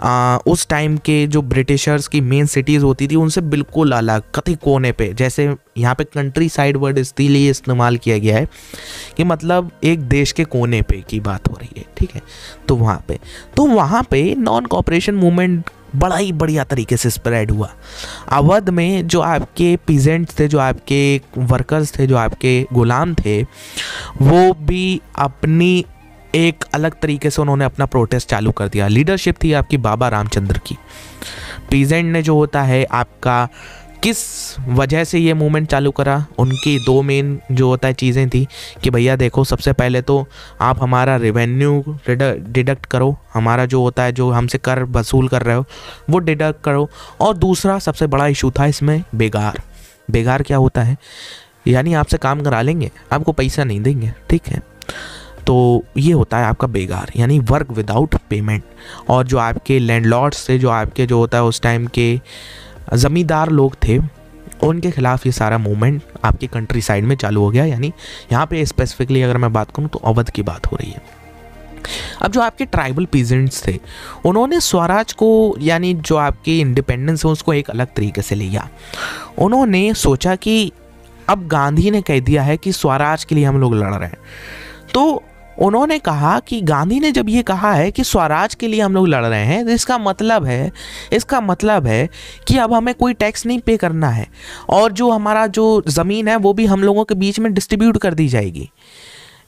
आ, उस टाइम के जो ब्रिटिशर्स की मेन सिटीज़ होती थी उनसे बिल्कुल अलग कथी कोने पे जैसे यहाँ पे कंट्री साइड वर्ड इसलिए इस्तेमाल किया गया है कि मतलब एक देश के कोने पे की बात हो रही है ठीक है तो वहाँ पे तो वहाँ पे नॉन कॉपरेशन मूवमेंट बड़ा ही बढ़िया तरीके से स्प्रेड हुआ अवध में जो आपके पीजेंट्स थे जो आपके वर्कर्स थे जो आपके गुलाम थे वो भी अपनी एक अलग तरीके से उन्होंने अपना प्रोटेस्ट चालू कर दिया लीडरशिप थी आपकी बाबा रामचंद्र की पीजेंट ने जो होता है आपका किस वजह से ये मूवमेंट चालू करा उनकी दो मेन जो होता है चीज़ें थी कि भैया देखो सबसे पहले तो आप हमारा रेवेन्यू डिडक्ट करो हमारा जो होता है जो हमसे कर वसूल कर रहे हो वो डिडक्ट करो और दूसरा सबसे बड़ा इशू था इसमें बेगार बेगार क्या होता है यानी आपसे काम करा लेंगे आपको पैसा नहीं देंगे ठीक है तो ये होता है आपका बेगार यानी वर्क विदाउट पेमेंट और जो आपके लैंडलॉर्ड से जो आपके जो होता है उस टाइम के ज़मींदार लोग थे उनके खिलाफ ये सारा मूवमेंट आपके कंट्री साइड में चालू हो गया यानी यहाँ पे स्पेसिफिकली अगर मैं बात करूँ तो अवध की बात हो रही है अब जो आपके ट्राइबल पीजेंट्स थे उन्होंने स्वराज को यानी जो आपकी इंडिपेंडेंस है उसको एक अलग तरीके से लिया उन्होंने सोचा कि अब गांधी ने कह दिया है कि स्वराज के लिए हम लोग लड़ रहे हैं तो उन्होंने कहा कि गांधी ने जब ये कहा है कि स्वराज के लिए हम लोग लड़ रहे हैं तो इसका मतलब है इसका मतलब है कि अब हमें कोई टैक्स नहीं पे करना है और जो हमारा जो ज़मीन है वो भी हम लोगों के बीच में डिस्ट्रीब्यूट कर दी जाएगी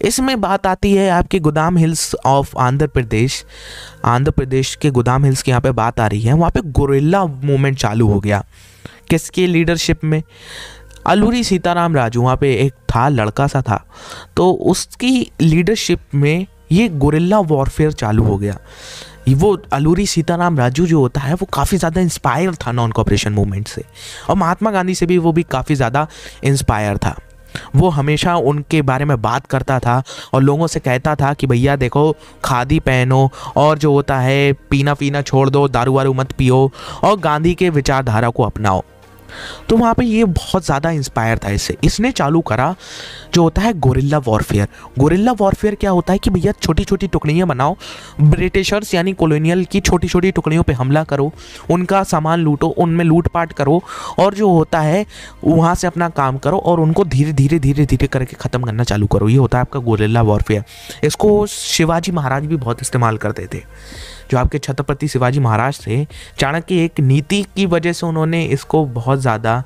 इसमें बात आती है आपके गोदाम हिल्स ऑफ आंध्र प्रदेश आंध्र प्रदेश के गोदाम हिल्स की यहाँ पे बात आ रही है वहाँ पे गोरेला मूवमेंट चालू हो गया किसके लीडरशिप में अलूरी सीताराम राजू वहाँ पे एक था लड़का सा था तो उसकी लीडरशिप में ये गोरिल्ला वॉरफेयर चालू हो गया वो अलूरी सीताराम राजू जो होता है वो काफ़ी ज़्यादा इंस्पायर था नॉन कॉपरेशन मूवमेंट से और महात्मा गांधी से भी वो भी काफ़ी ज़्यादा इंस्पायर था वो हमेशा उनके बारे में बात करता था और लोगों से कहता था कि भैया देखो खादी पहनो और जो होता है पीना पीना छोड़ दो दारू वारू मत पियो और गांधी के विचारधारा को अपनाओ तो वहाँ पे ये बहुत ज़्यादा इंस्पायर था इससे इसने चालू करा जो होता है गोरिल्ला वॉरफेयर गोरिल्ला वॉरफेयर क्या होता है कि भैया छोटी छोटी टुकड़ियाँ बनाओ ब्रिटिशर्स यानी कॉलोनियल की छोटी छोटी टुकड़ियों पर हमला करो उनका सामान लूटो उनमें लूटपाट करो और जो होता है वहाँ से अपना काम करो और उनको धीरे धीरे धीरे धीरे करके ख़त्म करना चालू करो ये होता है आपका गोरिल्ला वॉरफेयर इसको शिवाजी महाराज भी बहुत इस्तेमाल करते थे जो आपके छत्रपति शिवाजी महाराज थे चाणक्य एक नीति की वजह से उन्होंने इसको बहुत ज़्यादा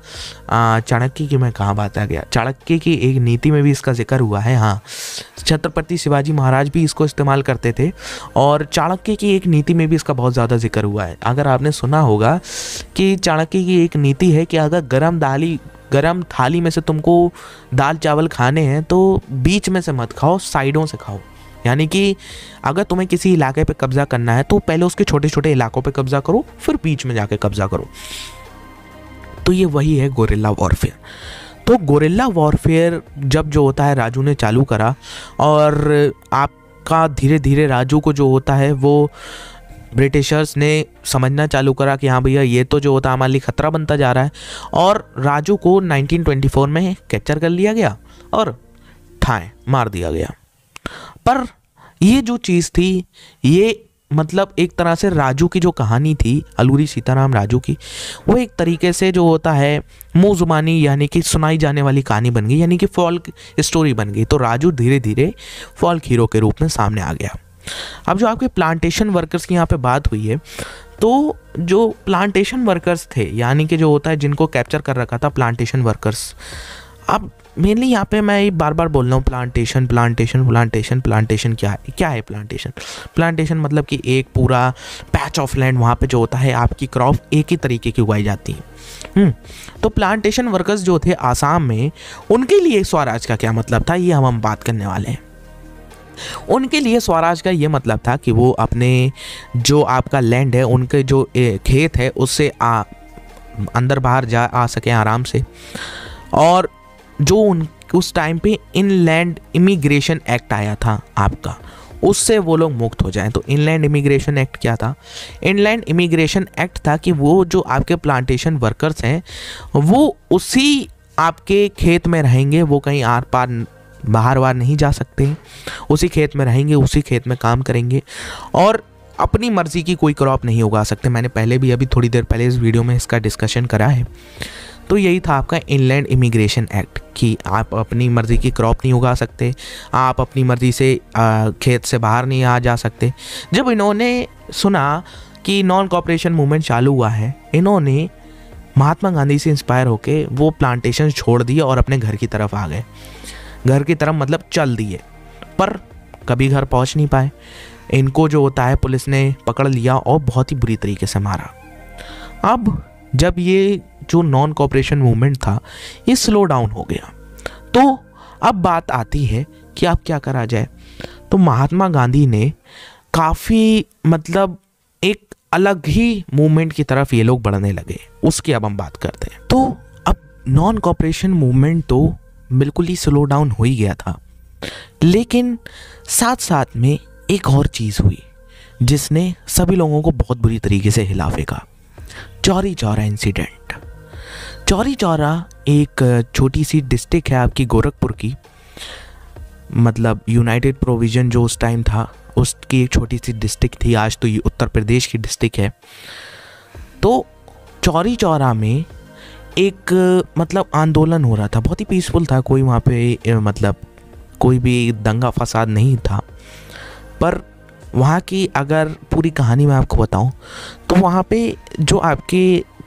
चाणक्य की मैं कहाँ बात आ गया चाणक्य की एक नीति में भी इसका जिक्र हुआ है हाँ छत्रपति शिवाजी महाराज भी इसको इस्तेमाल करते थे और चाणक्य की एक नीति में भी इसका बहुत ज़्यादा जिक्र हुआ है अगर आपने सुना होगा कि चाणक्य की एक नीति है कि अगर गर्म दाली गर्म थाली में से तुमको दाल चावल खाने हैं तो बीच में से मत खाओ साइडों से खाओ यानी कि अगर तुम्हें किसी इलाके पे कब्ज़ा करना है तो पहले उसके छोटे छोटे इलाकों पे कब्ज़ा करो फिर बीच में जाके कब्ज़ा करो तो ये वही है गोरिल्ला वॉरफेयर तो गोरिल्ला वॉरफेयर जब जो होता है राजू ने चालू करा और आपका धीरे धीरे राजू को जो होता है वो ब्रिटिशर्स ने समझना चालू करा कि हाँ भैया ये तो जो होता है हमारे लिए ख़तरा बनता जा रहा है और राजू को 1924 में कैप्चर कर लिया गया और ठाएँ मार दिया गया पर ये जो चीज़ थी ये मतलब एक तरह से राजू की जो कहानी थी अलूरी सीताराम राजू की वो एक तरीके से जो होता है मुँह जुबानी यानी कि सुनाई जाने वाली कहानी बन गई यानी कि फॉल्क स्टोरी बन गई तो राजू धीरे धीरे फॉल्क हीरो के रूप में सामने आ गया अब जो आपके प्लांटेशन वर्कर्स की यहाँ पे बात हुई है तो जो प्लांटेशन वर्कर्स थे यानी कि जो होता है जिनको कैप्चर कर रखा था प्लांटेशन वर्कर्स अब मेनली यहाँ पे मैं बार बार बोल रहा हूँ प्लांटेशन प्लांटेशन प्लांटेशन प्लांटेशन क्या है क्या है प्लांटेशन प्लांटेशन मतलब कि एक पूरा पैच ऑफ लैंड वहाँ पे जो होता है आपकी क्रॉप एक ही तरीके की उगाई जाती है हम्म, तो प्लांटेशन वर्कर्स जो थे आसाम में उनके लिए स्वराज का क्या मतलब था ये हम हम बात करने वाले हैं उनके लिए स्वराज का ये मतलब था कि वो अपने जो आपका लैंड है उनके जो खेत है उससे आ अंदर बाहर जा आ सकें आराम से और जो उन उस टाइम पे इनलैंड इमिग्रेशन एक्ट आया था आपका उससे वो लोग मुक्त हो जाएं तो इनलैंड इमिग्रेशन एक्ट क्या था इनलैंड इमिग्रेशन एक्ट था कि वो जो आपके प्लांटेशन वर्कर्स हैं वो उसी आपके खेत में रहेंगे वो कहीं आर पार बाहर वार नहीं जा सकते उसी खेत में रहेंगे उसी खेत में काम करेंगे और अपनी मर्ज़ी की कोई क्रॉप नहीं उगा सकते मैंने पहले भी अभी थोड़ी देर पहले इस वीडियो में इसका डिस्कशन करा है तो यही था आपका इनलैंड इमिग्रेशन एक्ट कि आप अपनी मर्ज़ी की क्रॉप नहीं उगा सकते आप अपनी मर्ज़ी से खेत से बाहर नहीं आ जा सकते जब इन्होंने सुना कि नॉन कॉपरेशन मूवमेंट चालू हुआ है इन्होंने महात्मा गांधी से इंस्पायर होकर वो प्लांटेशन छोड़ दिए और अपने घर की तरफ आ गए घर की तरफ मतलब चल दिए पर कभी घर पहुंच नहीं पाए इनको जो होता है पुलिस ने पकड़ लिया और बहुत ही बुरी तरीके से मारा अब जब ये जो नॉन कॉपरेशन मूवमेंट था ये स्लो डाउन हो गया तो अब बात आती है कि अब क्या करा जाए तो महात्मा गांधी ने काफ़ी मतलब एक अलग ही मूवमेंट की तरफ ये लोग बढ़ने लगे उसकी अब हम बात करते हैं तो अब नॉन कॉपरेशन मूवमेंट तो बिल्कुल ही स्लो डाउन हो ही गया था लेकिन साथ साथ में एक और चीज़ हुई जिसने सभी लोगों को बहुत बुरी तरीके से हिला फेंका चौरी चौरा इंसिडेंट चौरी चौरा एक छोटी सी डिस्ट्रिक्ट है आपकी गोरखपुर की मतलब यूनाइटेड प्रोविज़न जो उस टाइम था उसकी एक छोटी सी डिस्ट्रिक्ट थी आज तो ये उत्तर प्रदेश की डिस्ट्रिक्ट है तो चौरी चौरा में एक मतलब आंदोलन हो रहा था बहुत ही पीसफुल था कोई वहाँ पे मतलब कोई भी दंगा फसाद नहीं था पर वहाँ की अगर पूरी कहानी मैं आपको बताऊँ तो वहाँ पे जो आपके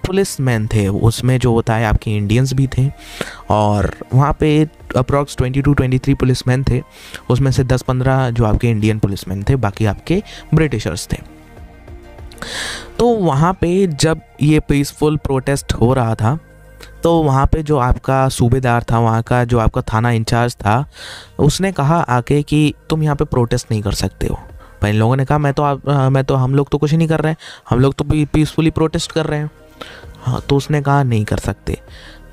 पुलिस मैन थे उसमें जो होता है आपके इंडियंस भी थे और वहाँ पे अप्रॉक्स 22 23 पुलिस मैन थे उसमें से 10-15 जो आपके इंडियन पुलिस मैन थे बाकी आपके ब्रिटिशर्स थे तो वहाँ पे जब ये पीसफुल प्रोटेस्ट हो रहा था तो वहाँ पे जो आपका सूबेदार था वहाँ का जो आपका थाना इंचार्ज था उसने कहा आके कि तुम यहाँ पे प्रोटेस्ट नहीं कर सकते हो पर इन लोगों ने कहा मैं तो आप मैं तो हम लोग तो कुछ नहीं कर रहे हैं हम लोग तो पीसफुली प्रोटेस्ट कर रहे हैं हाँ तो उसने कहा नहीं कर सकते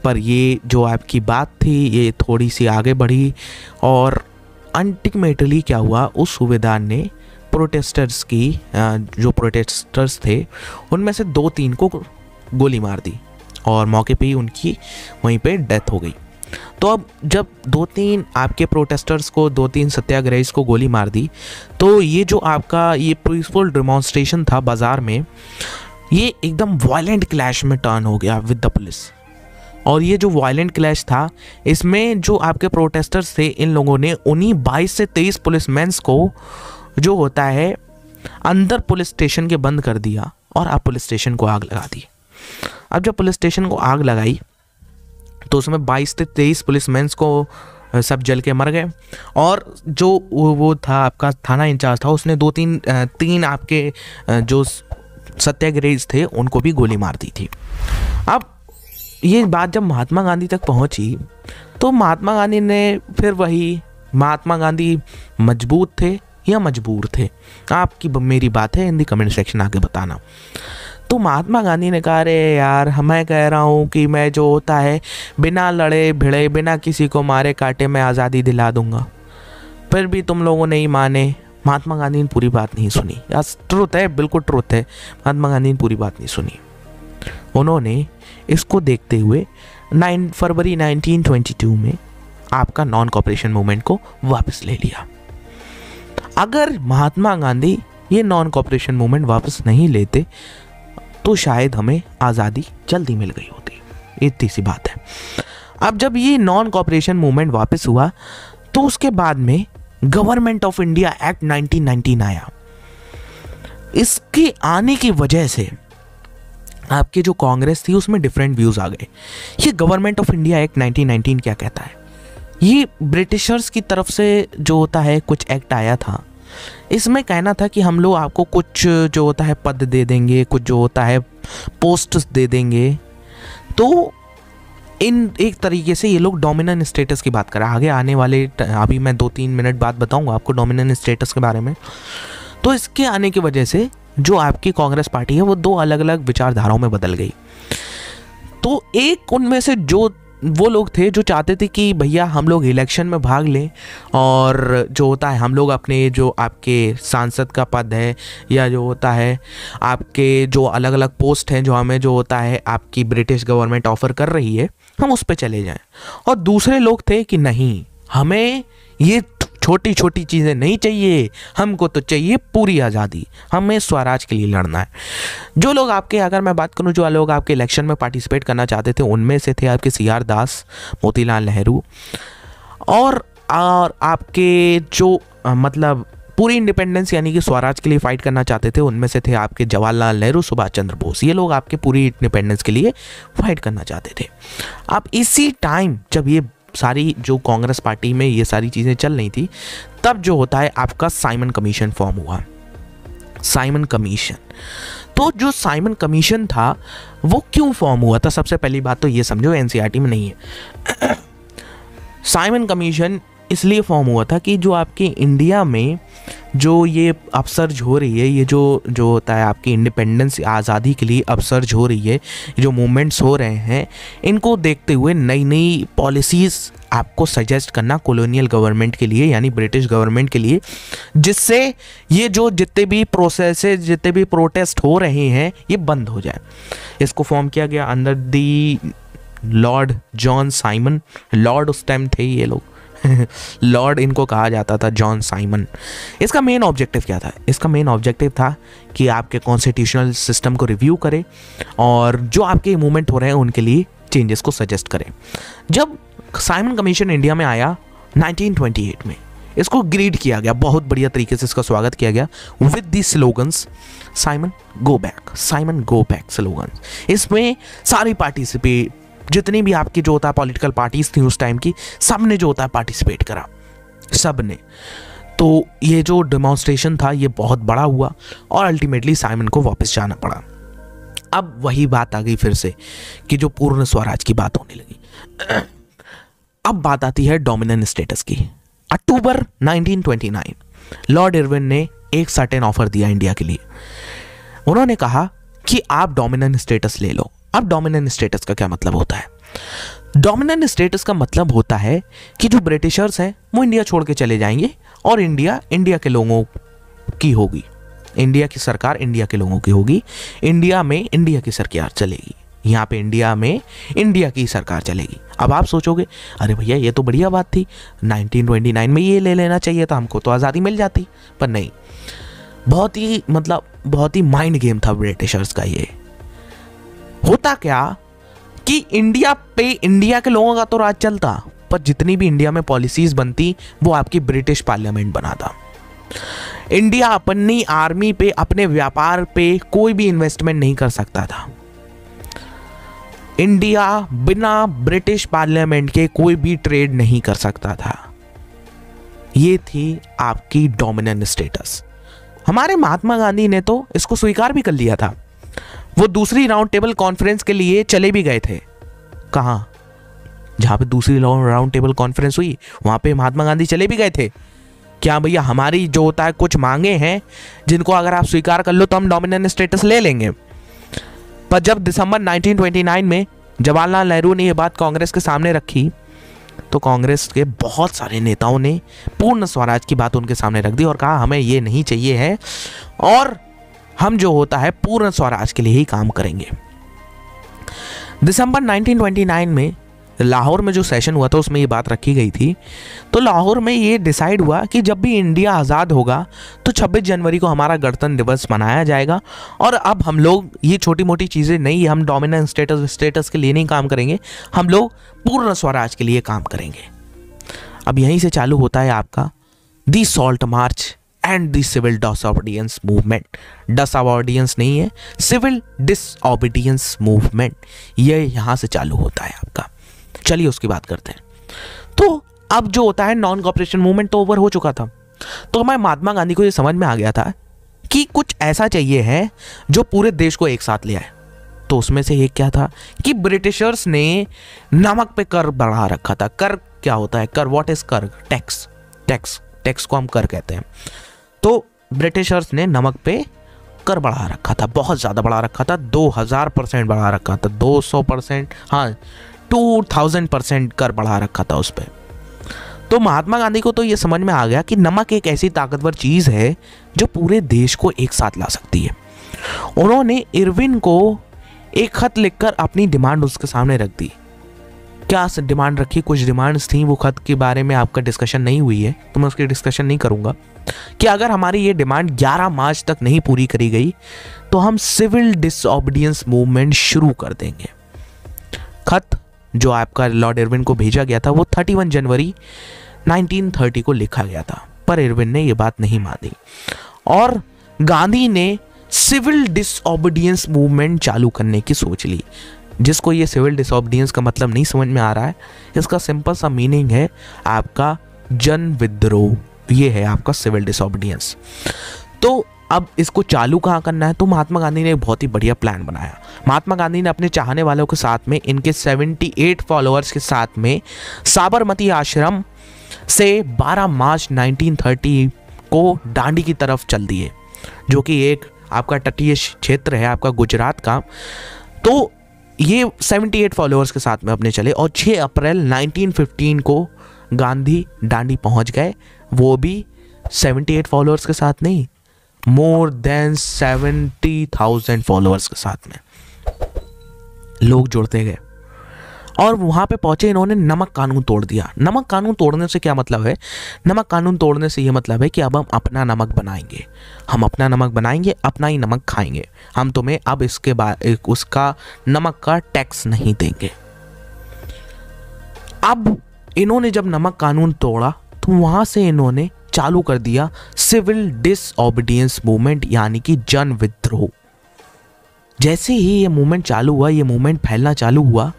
पर ये जो आपकी बात थी ये थोड़ी सी आगे बढ़ी और अल्टीमेटली क्या हुआ उस सूबेदार ने प्रोटेस्टर्स की जो प्रोटेस्टर्स थे उनमें से दो तीन को गोली मार दी और मौके पे ही उनकी वहीं पे डेथ हो गई तो अब जब दो तीन आपके प्रोटेस्टर्स को दो तीन सत्याग्रहीस को गोली मार दी तो ये जो आपका ये पीसफुल डिमॉन्स्ट्रेशन था बाज़ार में ये एकदम वायलेंट क्लैश में टर्न हो गया विद द पुलिस और ये जो वायलेंट क्लैश था इसमें जो आपके प्रोटेस्टर्स थे इन लोगों ने उन्हीं 22 से 23 मैंस को जो होता है अंदर पुलिस स्टेशन के बंद कर दिया और आप पुलिस स्टेशन को आग लगा दी अब जब पुलिस स्टेशन को आग लगाई तो उसमें 22 से 23 मैंस को सब जल के मर गए और जो वो था आपका थाना इंचार्ज था उसने दो तीन तीन आपके जो सत्याग्रही थे उनको भी गोली मार दी थी अब ये बात जब महात्मा गांधी तक पहुंची तो महात्मा गांधी ने फिर वही महात्मा गांधी मजबूत थे या मजबूर थे आपकी मेरी बात है हिंदी कमेंट सेक्शन आके बताना तो महात्मा गांधी ने कहा रे यार मैं कह रहा हूँ कि मैं जो होता है बिना लड़े भिड़े बिना किसी को मारे काटे मैं आज़ादी दिला दूँगा फिर भी तुम लोगों ने ही माने महात्मा गांधी ने पूरी बात नहीं सुनी ट्रुथ है बिल्कुल ट्रुथ है महात्मा गांधी ने पूरी बात नहीं सुनी उन्होंने इसको देखते हुए 9 फरवरी 1922 में आपका नॉन कॉपरेशन मूवमेंट को वापस ले लिया अगर महात्मा गांधी ये नॉन कॉपरेशन मूवमेंट वापस नहीं लेते तो शायद हमें आज़ादी जल्दी मिल गई होती इतनी सी बात है अब जब ये नॉन कॉपरेशन मूवमेंट वापस हुआ तो उसके बाद में गवर्नमेंट ऑफ इंडिया एक्ट 1919 आया इसके आने की वजह से आपके जो कांग्रेस थी उसमें डिफरेंट व्यूज आ गए ये गवर्नमेंट ऑफ इंडिया एक्ट 1919 क्या कहता है ये ब्रिटिशर्स की तरफ से जो होता है कुछ एक्ट आया था इसमें कहना था कि हम लोग आपको कुछ जो होता है पद दे देंगे कुछ जो होता है पोस्ट दे देंगे तो इन एक तरीके से ये लोग डोमिनेंट स्टेटस की बात कर रहे हैं आगे आने वाले अभी मैं दो तीन मिनट बाद बताऊंगा आपको डोमिनेंट स्टेटस के बारे में तो इसके आने की वजह से जो आपकी कांग्रेस पार्टी है वो दो अलग अलग विचारधाराओं में बदल गई तो एक उनमें से जो वो लोग थे जो चाहते थे कि भैया हम लोग इलेक्शन में भाग लें और जो होता है हम लोग अपने जो आपके सांसद का पद है या जो होता है आपके जो अलग अलग पोस्ट हैं जो हमें जो होता है आपकी ब्रिटिश गवर्नमेंट ऑफ़र कर रही है हम उस पर चले जाएं और दूसरे लोग थे कि नहीं हमें ये छोटी छोटी चीज़ें नहीं चाहिए हमको तो चाहिए पूरी आज़ादी हमें स्वराज के लिए लड़ना है जो लोग आपके अगर मैं बात करूँ जो लोग आपके इलेक्शन में पार्टिसिपेट करना चाहते थे उनमें से थे आपके सी आर दास मोतीलाल नेहरू और और आपके जो मतलब पूरी इंडिपेंडेंस यानी कि स्वराज के लिए फाइट करना चाहते थे उनमें से थे आपके जवाहरलाल नेहरू सुभाष चंद्र बोस ये लोग आपके पूरी इंडिपेंडेंस के लिए फाइट करना चाहते थे अब इसी टाइम जब ये सारी जो कांग्रेस पार्टी में ये सारी चीज़ें चल रही थी तब जो होता है आपका साइमन कमीशन फॉर्म हुआ साइमन कमीशन तो जो साइमन कमीशन था वो क्यों फॉर्म हुआ था सबसे पहली बात तो ये समझो एनसीईआरटी में नहीं है [clears throat] साइमन कमीशन इसलिए फॉर्म हुआ था कि जो आपके इंडिया में जो ये अपसर्ज हो रही है ये जो जो होता है आपकी इंडिपेंडेंस आज़ादी के लिए अपसर्ज हो रही है जो मूवमेंट्स हो रहे हैं इनको देखते हुए नई नई पॉलिसीज़ आपको सजेस्ट करना कॉलोनियल गवर्नमेंट के लिए यानी ब्रिटिश गवर्नमेंट के लिए जिससे ये जो जितने भी प्रोसेस जितने भी प्रोटेस्ट हो रहे हैं ये बंद हो जाए इसको फॉर्म किया गया अंदर the lord John Simon lord उस टाइम थे ये लोग लॉर्ड [laughs] इनको कहा जाता था जॉन साइमन इसका मेन ऑब्जेक्टिव क्या था इसका मेन ऑब्जेक्टिव था कि आपके कॉन्स्टिट्यूशनल सिस्टम को रिव्यू करें और जो आपके मूवमेंट हो रहे हैं उनके लिए चेंजेस को सजेस्ट करें जब साइमन कमीशन इंडिया में आया 1928 में इसको ग्रीड किया गया बहुत बढ़िया तरीके से इसका स्वागत किया गया with the slogans Simon go back Simon go back slogan इसमें सारी पार्टिसिपेट जितनी भी आपकी जो होता है पॉलिटिकल पार्टीज़ थी उस टाइम की सब ने जो होता है पार्टिसिपेट करा सब ने तो ये जो डेमोन्स्ट्रेशन था ये बहुत बड़ा हुआ और अल्टीमेटली साइमन को वापस जाना पड़ा अब वही बात आ गई फिर से कि जो पूर्ण स्वराज की बात होने लगी अब बात आती है डोमिनेंट स्टेटस की अक्टूबर 1929 लॉर्ड इरविन ने एक सर्टेन ऑफर दिया इंडिया के लिए उन्होंने कहा कि आप डोमिनेंट स्टेटस ले लो अब डोमिनेंट स्टेटस का क्या मतलब होता है डोमिनेंट स्टेटस का मतलब होता है कि जो ब्रिटिशर्स हैं वो इंडिया छोड़ के चले जाएंगे और इंडिया इंडिया के लोगों की होगी इंडिया की सरकार इंडिया के लोगों की होगी इंडिया में इंडिया की सरकार चलेगी यहाँ पे इंडिया में इंडिया की सरकार चलेगी अब आप सोचोगे अरे भैया ये तो बढ़िया बात थी 1929 में ये ले लेना चाहिए था हमको तो आज़ादी मिल जाती पर नहीं बहुत ही मतलब बहुत ही माइंड गेम था ब्रिटिशर्स का ये होता क्या कि इंडिया पे इंडिया के लोगों का तो राज चलता पर जितनी भी इंडिया में पॉलिसीज बनती वो आपकी ब्रिटिश पार्लियामेंट बनाता इंडिया अपनी आर्मी पे अपने व्यापार पे कोई भी इन्वेस्टमेंट नहीं कर सकता था इंडिया बिना ब्रिटिश पार्लियामेंट के कोई भी ट्रेड नहीं कर सकता था ये थी आपकी डोमिनेंट स्टेटस हमारे महात्मा गांधी ने तो इसको स्वीकार भी कर लिया था वो दूसरी राउंड टेबल कॉन्फ्रेंस के लिए चले भी गए थे कहाँ जहाँ पे दूसरी राउंड टेबल कॉन्फ्रेंस हुई वहाँ पे महात्मा गांधी चले भी गए थे क्या भैया हमारी जो होता है कुछ मांगे हैं जिनको अगर आप स्वीकार कर लो तो हम डोमिनेंट स्टेटस ले लेंगे पर जब दिसंबर 1929 में जवाहरलाल नेहरू ने यह बात कांग्रेस के सामने रखी तो कांग्रेस के बहुत सारे नेताओं ने पूर्ण स्वराज की बात उनके सामने रख दी और कहा हमें ये नहीं चाहिए है और हम जो होता है पूर्ण स्वराज के लिए ही काम करेंगे दिसंबर 1929 में लाहौर में जो सेशन हुआ था उसमें ये बात रखी गई थी तो लाहौर में ये डिसाइड हुआ कि जब भी इंडिया आज़ाद होगा तो 26 जनवरी को हमारा गणतंत्र दिवस मनाया जाएगा और अब हम लोग ये छोटी मोटी चीज़ें नहीं हम डोमिनेंट स्टेटस स्टेटस के लिए नहीं काम करेंगे हम लोग पूर्ण स्वराज के लिए काम करेंगे अब यहीं से चालू होता है आपका the salt march and the civil disobedience movement disobedience नहीं है सिविल डिसऑबीडियंस मूवमेंट ये यहाँ से चालू होता है आपका चलिए उसकी बात करते हैं तो अब जो होता है नॉन कॉपरेशन मूवमेंट तो ओवर हो चुका था तो हमारे महात्मा गांधी को ये समझ में आ गया था कि कुछ ऐसा चाहिए है जो पूरे देश को एक साथ ले आए तो उसमें से एक क्या था कि ब्रिटिशर्स ने नमक पे कर बढ़ा रखा था कर क्या होता है कर व्हाट इज कर टैक्स टैक्स टैक्स को हम कर कहते हैं तो ब्रिटिशर्स ने नमक पे कर बढ़ा रखा था बहुत ज़्यादा बढ़ा रखा था 2000 परसेंट बढ़ा रखा था 200 परसेंट हाँ 2000 परसेंट कर बढ़ा रखा था उस पर तो महात्मा गांधी को तो ये समझ में आ गया कि नमक एक ऐसी ताकतवर चीज़ है जो पूरे देश को एक साथ ला सकती है उन्होंने इरविन को एक खत लिखकर अपनी डिमांड उसके सामने रख दी क्या डिमांड रखी कुछ डिमांड्स थी वो खत के बारे में आपका डिस्कशन नहीं हुई है तो मैं उसकी डिस्कशन नहीं करूँगा कि अगर हमारी ये डिमांड 11 मार्च तक नहीं पूरी करी गई तो हम सिविल डिसऑबिडियंस मूवमेंट शुरू कर देंगे खत जो आपका लॉर्ड इरविन को भेजा गया था वो 31 जनवरी 1930 को लिखा गया था पर इरविन ने ये बात नहीं मानी और गांधी ने सिविल डिसऑबिडियंस मूवमेंट चालू करने की सोच ली जिसको ये सिविल डिसऑबिडियंस का मतलब नहीं समझ में आ रहा है इसका सिंपल सा मीनिंग है आपका जन विद्रोह ये है आपका सिविल डिसऑबिडियंस तो अब इसको चालू कहाँ करना है तो महात्मा गांधी ने एक बहुत ही बढ़िया प्लान बनाया महात्मा गांधी ने अपने चाहने वालों के साथ में इनके 78 फॉलोअर्स के साथ में साबरमती आश्रम से 12 मार्च 1930 को डांडी की तरफ चल दिए जो कि एक आपका तटीय क्षेत्र है आपका गुजरात का तो ये 78 फॉलोअर्स के साथ में अपने चले और 6 अप्रैल 1915 को गांधी डांडी पहुंच गए वो भी 78 फॉलोअर्स के साथ नहीं मोर देन 70,000 फॉलोअर्स के साथ में लोग जुड़ते गए और वहाँ पे पहुँचे इन्होंने नमक कानून तोड़ दिया नमक कानून तोड़ने से क्या मतलब है नमक कानून तोड़ने से ये मतलब है कि अब हम अपना नमक बनाएंगे हम अपना नमक बनाएंगे अपना ही नमक खाएंगे हम तुम्हें अब इसके बाद उसका नमक का टैक्स नहीं देंगे अब इन्होंने जब नमक कानून तोड़ा तो वहां से इन्होंने चालू कर दिया सिविल डिसऑबिडियंस मूवमेंट यानी कि जन विद्रोह जैसे ही ये मूवमेंट चालू हुआ ये मूवमेंट फैलना चालू हुआ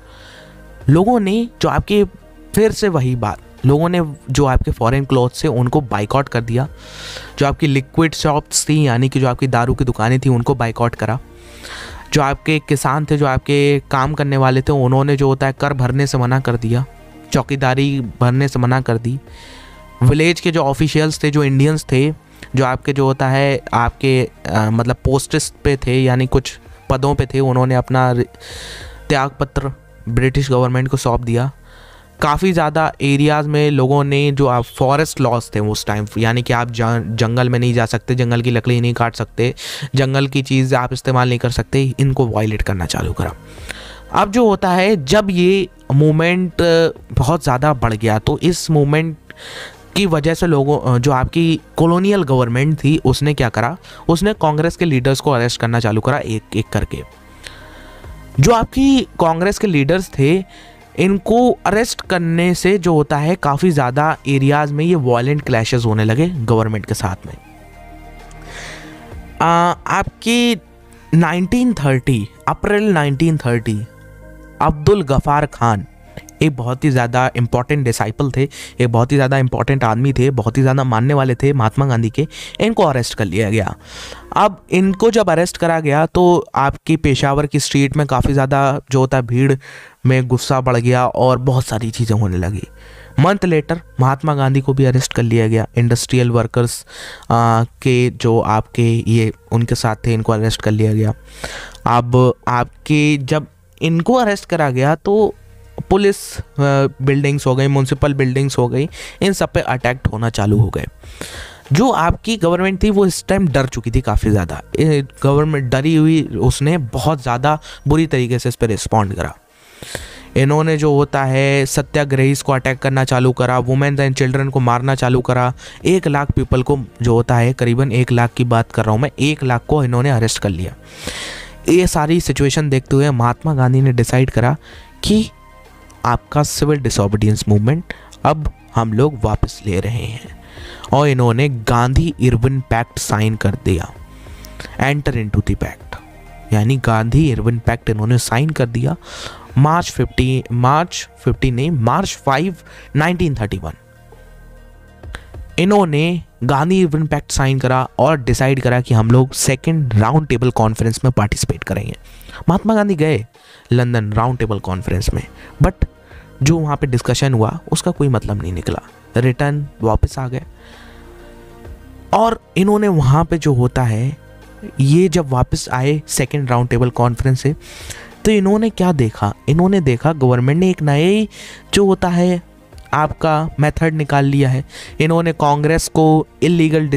लोगों ने जो आपके फिर से वही बात लोगों ने जो आपके फॉरेन क्लॉथ थे उनको बाइकआउट कर दिया जो आपकी लिक्विड शॉप्स थी यानी कि जो आपकी दारू की दुकानें थी उनको बाइकआउट करा जो आपके किसान थे जो आपके काम करने वाले थे उन्होंने जो होता है कर भरने से मना कर दिया चौकीदारी भरने से मना कर दी विलेज के जो ऑफिशियल्स थे जो इंडियंस थे जो आपके जो होता है आपके आ, मतलब पोस्टिस पे थे यानी कुछ पदों पे थे उन्होंने अपना त्याग पत्र ब्रिटिश गवर्नमेंट को सौंप दिया काफ़ी ज़्यादा एरियाज़ में लोगों ने जो आप फॉरेस्ट लॉस थे उस टाइम यानी कि आप जंगल में नहीं जा सकते जंगल की लकड़ी नहीं काट सकते जंगल की चीज़ आप इस्तेमाल नहीं कर सकते इनको वायलेट करना चालू करा अब जो होता है जब ये मूवमेंट बहुत ज़्यादा बढ़ गया तो इस मूवमेंट की वजह से लोगों जो आपकी कॉलोनियल गवर्नमेंट थी उसने क्या करा उसने कांग्रेस के लीडर्स को अरेस्ट करना चालू करा एक एक करके जो आपकी कांग्रेस के लीडर्स थे इनको अरेस्ट करने से जो होता है काफ़ी ज़्यादा एरियाज़ में ये वॉयेंट क्लैशेस होने लगे गवर्नमेंट के साथ में आ, आपकी 1930 अप्रैल 1930 अब्दुल गफ़ार खान एक बहुत ही ज़्यादा इंपॉर्टेंट डिसाइपल थे एक बहुत ही ज़्यादा इंपॉर्टेंट आदमी थे बहुत ही ज़्यादा मानने वाले थे महात्मा गांधी के इनको अरेस्ट कर लिया गया अब इनको जब अरेस्ट करा गया तो आपकी पेशावर की स्ट्रीट में काफ़ी ज़्यादा जो होता है भीड़ में गुस्सा बढ़ गया और बहुत सारी चीज़ें होने लगी मंथ लेटर महात्मा गांधी को भी अरेस्ट कर लिया गया इंडस्ट्रियल वर्कर्स आ, के जो आपके ये उनके साथ थे इनको अरेस्ट कर लिया गया अब आपके जब इनको अरेस्ट करा गया तो पुलिस बिल्डिंग्स हो गई म्यूनसिपल बिल्डिंग्स हो गई इन सब पे अटैक होना चालू हो गए जो आपकी गवर्नमेंट थी वो इस टाइम डर चुकी थी काफ़ी ज़्यादा गवर्नमेंट डरी हुई उसने बहुत ज़्यादा बुरी तरीके से इस पर रिस्पॉन्ड करा इन्होंने जो होता है सत्याग्रहीस को अटैक करना चालू करा वुमेन्स एंड चिल्ड्रन को मारना चालू करा एक लाख पीपल को जो होता है करीबन एक लाख की बात कर रहा हूँ मैं एक लाख को इन्होंने अरेस्ट कर लिया ये सारी सिचुएशन देखते हुए महात्मा गांधी ने डिसाइड करा कि आपका सिविल डिसोबीडियंस मूवमेंट अब हम लोग वापस ले रहे हैं और इन्होंने गांधी इरविन पैक्ट साइन कर दिया enter into the pact यानी गांधी इरविन पैक्ट इन्होंने साइन कर दिया मार्च 50 मार्च 50 नहीं मार्च 5 1931 इन्होंने गांधी इरविन पैक्ट साइन करा और डिसाइड करा कि हम लोग सेकेंड राउंड टेबल कॉन्फ्रेंस में पार्टिसिपेट करेंगे महात्मा गांधी गए लंदन राउंड टेबल कॉन्फ्रेंस में बट जो वहाँ पे डिस्कशन हुआ उसका कोई मतलब नहीं निकला रिटर्न वापस आ गए और इन्होंने वहाँ पे जो होता है ये जब वापस आए सेकेंड राउंड टेबल कॉन्फ्रेंस से तो इन्होंने क्या देखा इन्होंने देखा गवर्नमेंट ने एक नए जो होता है आपका मेथड निकाल लिया है इन्होंने कांग्रेस को इलीगल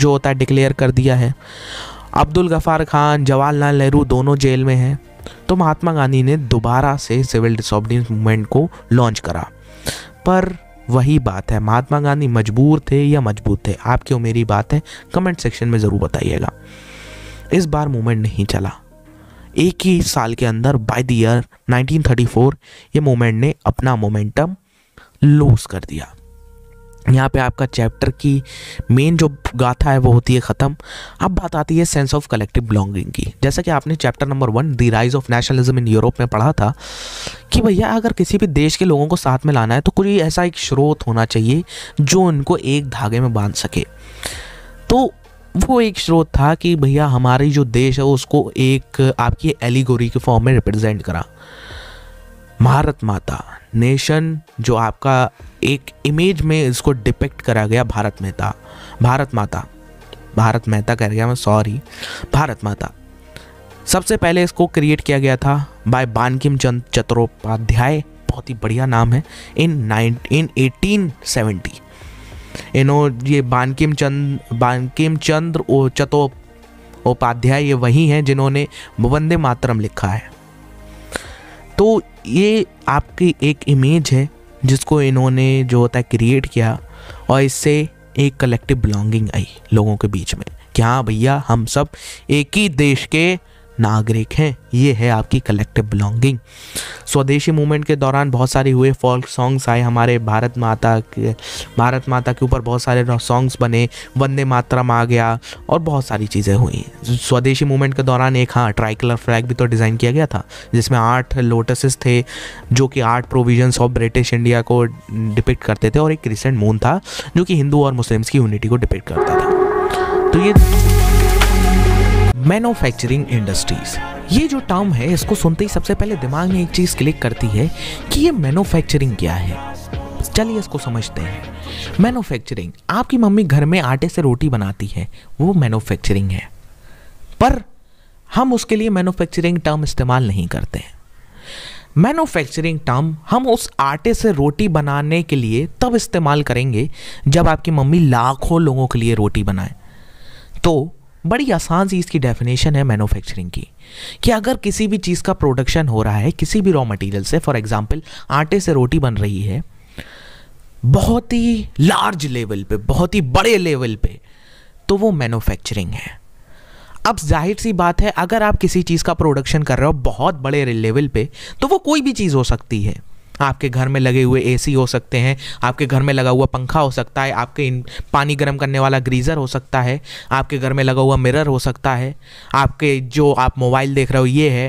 जो होता है डिक्लेयर कर दिया है अब्दुल गफ़ार खान जवाहरलाल नेहरू दोनों जेल में हैं तो महात्मा गांधी ने दोबारा से सिविल डिसऑबिडेंस मूवमेंट को लॉन्च करा पर वही बात है महात्मा गांधी मजबूर थे या मजबूत थे आप क्यों मेरी बात है कमेंट सेक्शन में ज़रूर बताइएगा इस बार मूवमेंट नहीं चला एक ही साल के अंदर बाय द ईयर 1934 ये मूवमेंट ने अपना मोमेंटम लूज कर दिया यहाँ पे आपका चैप्टर की मेन जो गाथा है वो होती है ख़त्म अब बात आती है सेंस ऑफ कलेक्टिव बिलोंगिंग की जैसा कि आपने chapter number one the rise of nationalism in Europe में पढ़ा था कि भैया अगर किसी भी देश के लोगों को साथ में लाना है तो कोई ऐसा एक स्रोत होना चाहिए जो उनको एक धागे में बांध सके तो वो एक स्रोत था कि भैया हमारी जो देश है उसको एक आपकी एलिगोरी के फॉर्म में रिप्रेजेंट करा भारत माता नेशन जो आपका एक इमेज में इसको डिपेक्ट करा गया भारत मेहता भारत माता भारत मेहता कह गया मैं सॉरी भारत माता सबसे पहले इसको क्रिएट किया गया था बाय बानकिम चंद चतरोपाध्याय बहुत ही बढ़िया नाम है in nine in eighteen seventy इनो ये बानकिम चंद बानकिम चंद्र ओ चतो उपाध्याय ये वही हैं जिन्होंने वंदे मातरम लिखा है तो ये आपकी एक इमेज है जिसको इन्होंने जो होता है क्रिएट किया और इससे एक कलेक्टिव बिलोंगिंग आई लोगों के बीच में कि हाँ भैया हम सब एक ही देश के नागरिक हैं ये है आपकी कलेक्टिव बिलोंगिंग स्वदेशी मूवमेंट के दौरान बहुत सारे हुए फोल्क सॉन्ग्स आए हमारे भारत माता के भारत माता के ऊपर बहुत सारे सॉन्ग्स बने वंदे मातरम आ गया और बहुत सारी चीज़ें हुई स्वदेशी मूवमेंट के दौरान एक हाँ कलर फ्लैग भी तो डिज़ाइन किया गया था जिसमें आठ लोटसेस थे जो कि आठ प्रोविजन्स ऑफ ब्रिटिश इंडिया को डिपिक्ट करते थे और एक क्रिसेंट मून था जो कि हिंदू और मुस्लिम्स की यूनिटी को डिपिक्ट करता था तो ये मैन्युफैक्चरिंग इंडस्ट्रीज ये जो टर्म है इसको सुनते ही सबसे पहले दिमाग में एक चीज़ क्लिक करती है कि ये मैन्युफैक्चरिंग क्या है चलिए इसको समझते हैं मैन्युफैक्चरिंग आपकी मम्मी घर में आटे से रोटी बनाती है वो मैन्युफैक्चरिंग है पर हम उसके लिए मैन्युफैक्चरिंग टर्म इस्तेमाल नहीं करते हैं मैन्युफैक्चरिंग टर्म हम उस आटे से रोटी बनाने के लिए तब इस्तेमाल करेंगे जब आपकी मम्मी लाखों लोगों के लिए रोटी बनाए तो बड़ी आसान सी इसकी डेफिनेशन है मैन्युफैक्चरिंग की कि अगर किसी भी चीज़ का प्रोडक्शन हो रहा है किसी भी रॉ मटेरियल से फॉर एग्जांपल आटे से रोटी बन रही है बहुत ही लार्ज लेवल पे बहुत ही बड़े लेवल पे तो वो मैन्युफैक्चरिंग है अब जाहिर सी बात है अगर आप किसी चीज़ का प्रोडक्शन कर रहे हो बहुत बड़े लेवल पे तो वो कोई भी चीज़ हो सकती है आपके घर में लगे हुए ए हो सकते हैं आपके घर में लगा हुआ पंखा हो सकता है आपके पानी गर्म करने वाला ग्रीज़र हो सकता है आपके घर में लगा हुआ मिरर हो सकता है आपके जो आप मोबाइल देख रहे हो ये है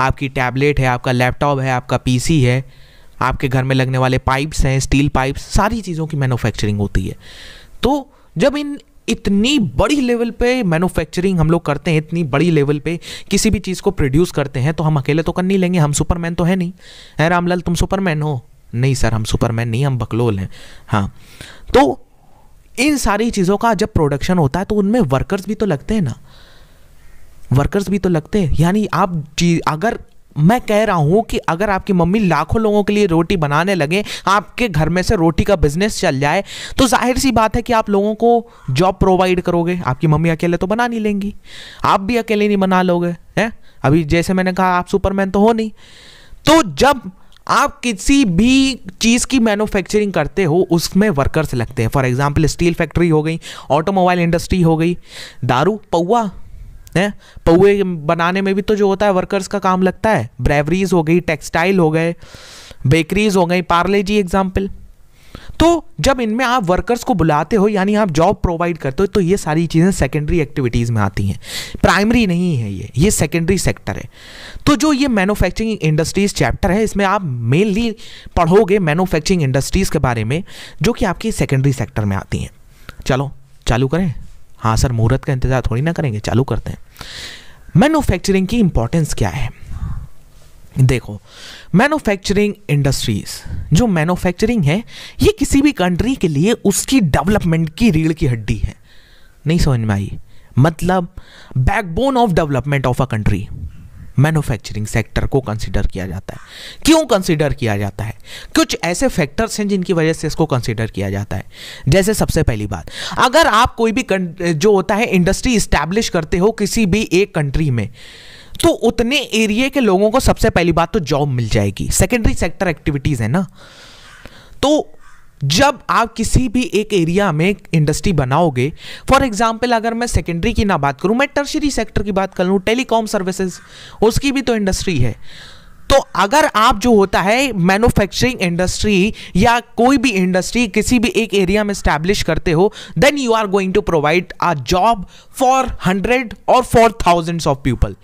आपकी टैबलेट है आपका लैपटॉप है आपका पीसी है आपके घर में लगने वाले पाइप्स हैं स्टील पाइप्स सारी चीज़ों की मैन्युफैक्चरिंग होती है तो जब इन इतनी बड़ी लेवल पे मैन्युफैक्चरिंग हम लोग करते हैं इतनी बड़ी लेवल पे किसी भी चीज़ को प्रोड्यूस करते हैं तो हम अकेले तो कर नहीं लेंगे हम सुपरमैन तो है नहीं है रामलाल तुम सुपरमैन हो नहीं सर हम सुपरमैन नहीं हम बकलोल हैं हाँ तो इन सारी चीज़ों का जब प्रोडक्शन होता है तो उनमें वर्कर्स भी तो लगते हैं ना वर्कर्स भी तो लगते हैं यानी आप अगर मैं कह रहा हूँ कि अगर आपकी मम्मी लाखों लोगों के लिए रोटी बनाने लगे आपके घर में से रोटी का बिजनेस चल जाए तो जाहिर सी बात है कि आप लोगों को जॉब प्रोवाइड करोगे आपकी मम्मी अकेले तो बना नहीं लेंगी आप भी अकेले नहीं बना लोगे हैं अभी जैसे मैंने कहा आप सुपरमैन तो हो नहीं तो जब आप किसी भी चीज़ की मैन्युफैक्चरिंग करते हो उसमें वर्कर्स लगते हैं फॉर एग्जाम्पल स्टील फैक्ट्री हो गई ऑटोमोबाइल इंडस्ट्री हो गई दारू पौआ है पौए बनाने में भी तो जो होता है वर्कर्स का काम लगता है ब्रेवरीज हो गई टेक्सटाइल हो गए बेकरीज हो गई पार्ले जी एग्जाम्पल तो जब इनमें आप वर्कर्स को बुलाते हो यानी आप जॉब प्रोवाइड करते हो तो ये सारी चीज़ें सेकेंडरी एक्टिविटीज़ में आती हैं प्राइमरी नहीं है ये ये सेकेंडरी सेक्टर है तो जो ये मैन्युफैक्चरिंग इंडस्ट्रीज़ चैप्टर है इसमें आप मेनली पढ़ोगे मैन्युफैक्चरिंग इंडस्ट्रीज़ के बारे में जो कि आपकी सेकेंडरी सेक्टर में आती हैं चलो चालू करें हाँ सर मुहूर्त का इंतज़ार थोड़ी ना करेंगे चालू करते हैं मैनुफैक्चरिंग की इंपॉर्टेंस क्या है देखो मैन्युफैक्चरिंग इंडस्ट्रीज जो मैनुफैक्चरिंग है ये किसी भी कंट्री के लिए उसकी डेवलपमेंट की रीढ़ की हड्डी है नहीं समझ में आई मतलब backbone of development of a country manufacturing sector को कंसिडर किया जाता है क्यों कंसिडर किया जाता है कुछ ऐसे फैक्टर्स हैं जिनकी वजह से इसको कंसिडर किया जाता है जैसे सबसे पहली बात अगर आप कोई भी जो होता है इंडस्ट्री इस्टेब्लिश करते हो किसी भी एक कंट्री में तो उतने एरिए के लोगों को सबसे पहली बात तो जॉब मिल जाएगी सेकेंडरी सेक्टर एक्टिविटीज़ है ना तो जब आप किसी भी एक एरिया में इंडस्ट्री बनाओगे फॉर एग्जाम्पल अगर मैं सेकेंडरी की ना बात करूँ मैं टर्शरी सेक्टर की बात कर लूं टेलीकॉम सर्विसेज उसकी भी तो इंडस्ट्री है तो अगर आप जो होता है मैन्युफैक्चरिंग इंडस्ट्री या कोई भी इंडस्ट्री किसी भी एक एरिया में स्टैब्लिश करते हो then you are going to provide a job for hundred और फॉर थाउजेंड्स ऑफ पीपल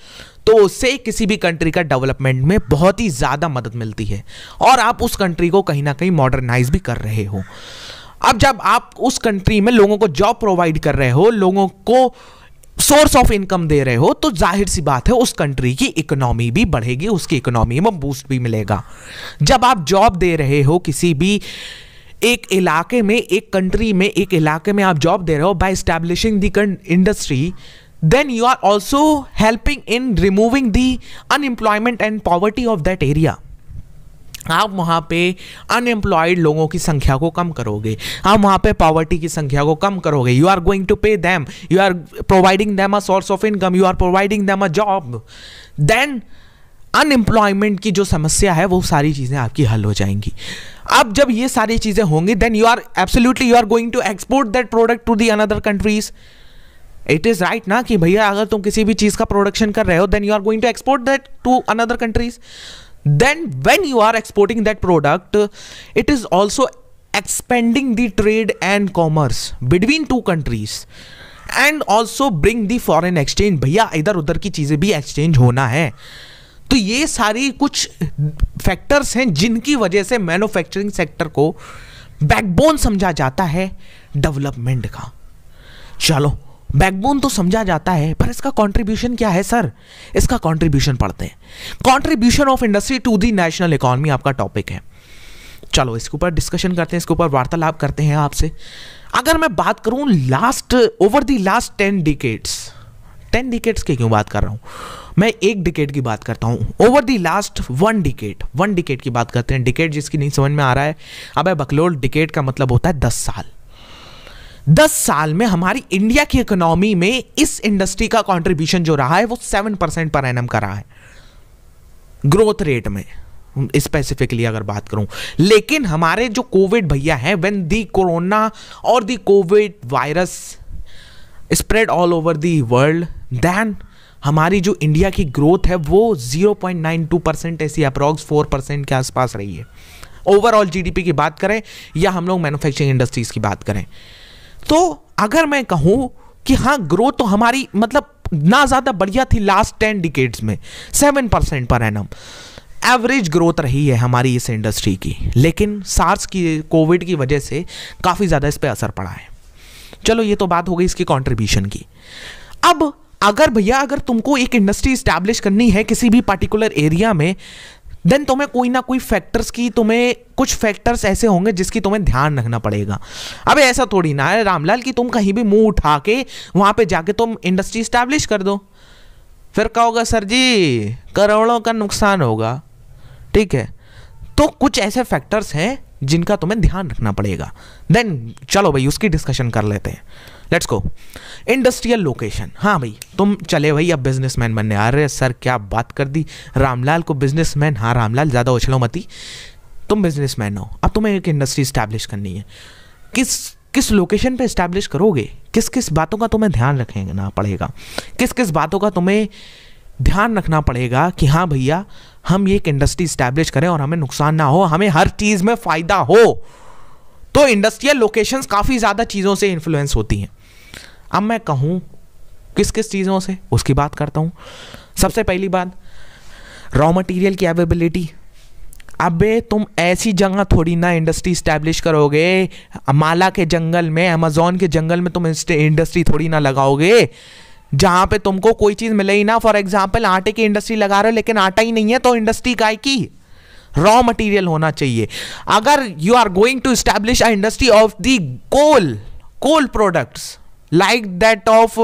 तो उससे किसी भी कंट्री का डेवलपमेंट में बहुत ही ज़्यादा मदद मिलती है और आप उस कंट्री को कहीं ना कहीं मॉडर्नाइज भी कर रहे हो अब जब आप उस कंट्री में लोगों को जॉब प्रोवाइड कर रहे हो लोगों को सोर्स ऑफ इनकम दे रहे हो तो जाहिर सी बात है उस कंट्री की इकोनॉमी भी बढ़ेगी उसकी इकोनॉमी में बूस्ट भी मिलेगा जब आप जॉब दे रहे हो किसी भी एक इलाके में एक कंट्री में एक इलाके में आप जॉब दे रहे हो बाय स्टैब्लिशिंग कंट industry then you are also helping in removing the unemployment and poverty of that area आप वहाँ पे अनएम्प्लॉयड लोगों की संख्या को कम करोगे आप वहाँ पे पॉवर्टी की संख्या को कम करोगे you are going to pay them you are providing them a source of income you are providing them a job then unemployment की जो समस्या है वो सारी चीज़ें आपकी हल हो जाएंगी अब जब ये सारी चीज़ें होंगी then you are absolutely you are going to export that product to the another countries it is right ना कि भैया अगर तुम किसी भी चीज़ का प्रोडक्शन कर रहे हो then you are going to export that to another countries then when you are exporting that product it is also expanding the trade and commerce between two countries and also bring the foreign exchange भैया इधर उधर की चीज़ें भी exchange होना है तो ये सारी कुछ फैक्टर्स हैं जिनकी वजह से मैन्युफैक्चरिंग सेक्टर को बैकबोन समझा जाता है डेवलपमेंट का चलो बैकबोन तो समझा जाता है पर इसका कंट्रीब्यूशन क्या है सर इसका कंट्रीब्यूशन पढ़ते हैं contribution of industry to the national economy आपका टॉपिक है चलो इसके ऊपर डिस्कशन करते हैं इसके ऊपर वार्तालाप करते हैं आपसे अगर मैं बात करूं last over the last ten decades ten decades की क्यों बात कर रहा हूँ मैं एक डिकेट की बात करता हूँ over the last one decade one decade की बात करते हैं डिकेट जिसकी नहीं समझ में आ रहा है अब बकलोल डिकेट का मतलब होता है दस साल दस साल में हमारी इंडिया की इकोनॉमी में इस इंडस्ट्री का कंट्रीब्यूशन जो रहा है वो सेवन परसेंट पर एन का रहा है ग्रोथ रेट में स्पेसिफिकली अगर बात करूं लेकिन हमारे जो कोविड भैया हैं व्हेन दी कोरोना और the covid virus spread all over the world then हमारी जो इंडिया की ग्रोथ है वो 0.92 परसेंट ऐसी अप्रॉक्स 4 परसेंट के आसपास रही है ओवरऑल जीडीपी की बात करें या हम लोग मैन्युफैक्चरिंग इंडस्ट्रीज़ की बात करें तो अगर मैं कहूं कि हाँ ग्रोथ तो हमारी मतलब ना ज़्यादा बढ़िया थी लास्ट टेन डिकेट्स में seven percent per annum average growth रही है हमारी इस इंडस्ट्री की लेकिन सार्स की कोविड की वजह से काफ़ी ज़्यादा इस पर असर पड़ा है चलो ये तो बात हो गई इसकी कॉन्ट्रीब्यूशन की अब अगर भैया अगर तुमको एक इंडस्ट्री इस्टेब्लिश करनी है किसी भी पर्टिकुलर एरिया में देन तुम्हें कोई ना कोई फैक्टर्स की तुम्हें कुछ फैक्टर्स ऐसे होंगे जिसकी तुम्हें ध्यान रखना पड़ेगा अब ऐसा थोड़ी ना है रामलाल कि तुम कहीं भी मुंह उठा के वहां पे जाके तुम इंडस्ट्री स्टैब्लिश कर दो फिर कहोगे सर जी करोड़ों का नुकसान होगा ठीक है तो कुछ ऐसे फैक्टर्स हैं जिनका तुम्हें ध्यान रखना पड़ेगा देन चलो भाई उसकी डिस्कशन कर लेते हैं लेट्स गो इंडस्ट्रियल लोकेशन हाँ भाई तुम चले भाई अब बिजनेसमैन बनने आ रहे सर क्या बात कर दी रामलाल को बिजनेसमैन हाँ रामलाल ज़्यादा उछलो मती तुम बिजनेसमैन हो अब तुम्हें एक इंडस्ट्री इस्टेब्लिश करनी है किस किस लोकेशन पे इस्टेब्लिश करोगे किस किस बातों का तुम्हें ध्यान रखना पड़ेगा किस किस बातों का तुम्हें ध्यान रखना पड़ेगा कि हाँ भैया हम ये एक इंडस्ट्री इस्टेब्लिश करें और हमें नुकसान ना हो हमें हर चीज़ में फ़ायदा हो तो इंडस्ट्रियल लोकेशंस काफ़ी ज़्यादा चीज़ों से इन्फ्लुएंस होती हैं अब मैं कहूँ किस किस चीज़ों से उसकी बात करता हूँ सबसे पहली बात रॉ मटेरियल की अवेबिलिटी अबे तुम ऐसी जगह थोड़ी ना इंडस्ट्री इस्टेब्लिश करोगे माला के जंगल में अमेजोन के जंगल में तुम इंडस्ट्री थोड़ी ना लगाओगे जहाँ पे तुमको कोई चीज़ मिले ही ना फॉर एग्जाम्पल आटे की इंडस्ट्री लगा रहे हो लेकिन आटा ही नहीं है तो इंडस्ट्री काय की रॉ मटेरियल होना चाहिए अगर you are going to establish a industry of the coal coal products like that of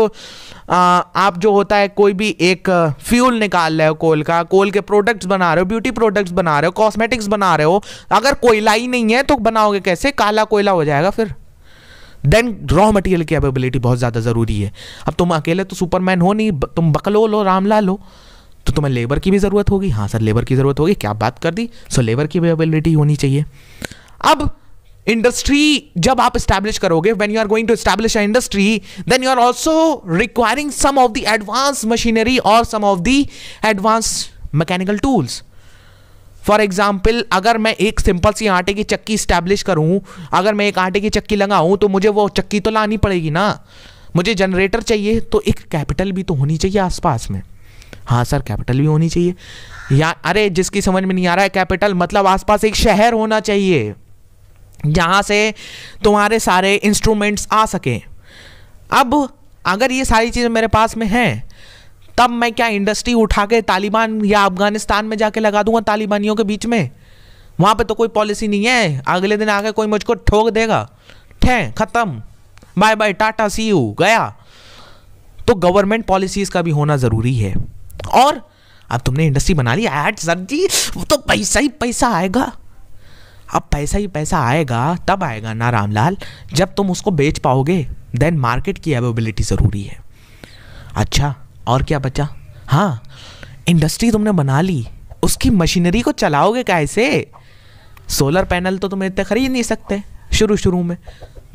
आप जो होता है कोई भी एक फ्यूल uh, निकाल रहे हो कोल का कोल के प्रोडक्ट्स बना रहे हो ब्यूटी प्रोडक्ट्स बना रहे हो कॉस्मेटिक्स बना रहे हो अगर कोयला ही नहीं है तो बनाओगे कैसे काला कोयला हो जाएगा फिर देन रॉ मटेरियल की अवेबिलिटी बहुत ज़्यादा ज़रूरी है अब तुम अकेले तो सुपरमैन हो नहीं तुम बकलोल हो रामलाल हो तो तुम्हें लेबर की भी ज़रूरत होगी हाँ सर लेबर की ज़रूरत होगी क्या बात कर दी सो लेबर की अवेबिलिटी होनी चाहिए अब इंडस्ट्री जब आप स्टैब्लिश करोगे when you are going to establish industry then you are also requiring some of the advance machinery और some of the advance mechanical tools for example अगर मैं एक सिंपल सी आटे की चक्की स्टैब्लिश करूँ अगर मैं एक आटे की चक्की लगाऊँ तो मुझे वो चक्की तो लानी पड़ेगी ना मुझे जनरेटर चाहिए तो एक कैपिटल भी तो होनी चाहिए आसपास में हाँ सर कैपिटल भी होनी चाहिए या अरे जिसकी समझ में नहीं आ रहा है कैपिटल मतलब आसपास एक शहर होना चाहिए जहाँ से तुम्हारे सारे इंस्ट्रूमेंट्स आ सकें अब अगर ये सारी चीज़ें मेरे पास में हैं तब मैं क्या इंडस्ट्री उठा के तालिबान या अफगानिस्तान में जाके लगा दूंगा तालिबानियों के बीच में वहाँ पे तो कोई पॉलिसी नहीं है अगले दिन आके कोई मुझको ठोक देगा ठे ख़त्म bye bye tata see you गया तो गवर्नमेंट पॉलिसीज़ का भी होना ज़रूरी है और अब तुमने इंडस्ट्री बना ली एड सर जी वो तो पैसा ही पैसा आएगा अब पैसा ही पैसा आएगा तब आएगा ना रामलाल जब तुम उसको बेच पाओगे देन मार्केट की अवेबिलिटी ज़रूरी है अच्छा और क्या बचा हाँ इंडस्ट्री तुमने बना ली उसकी मशीनरी को चलाओगे कैसे सोलर पैनल तो तुम इतने ख़रीद नहीं सकते शुरू शुरू में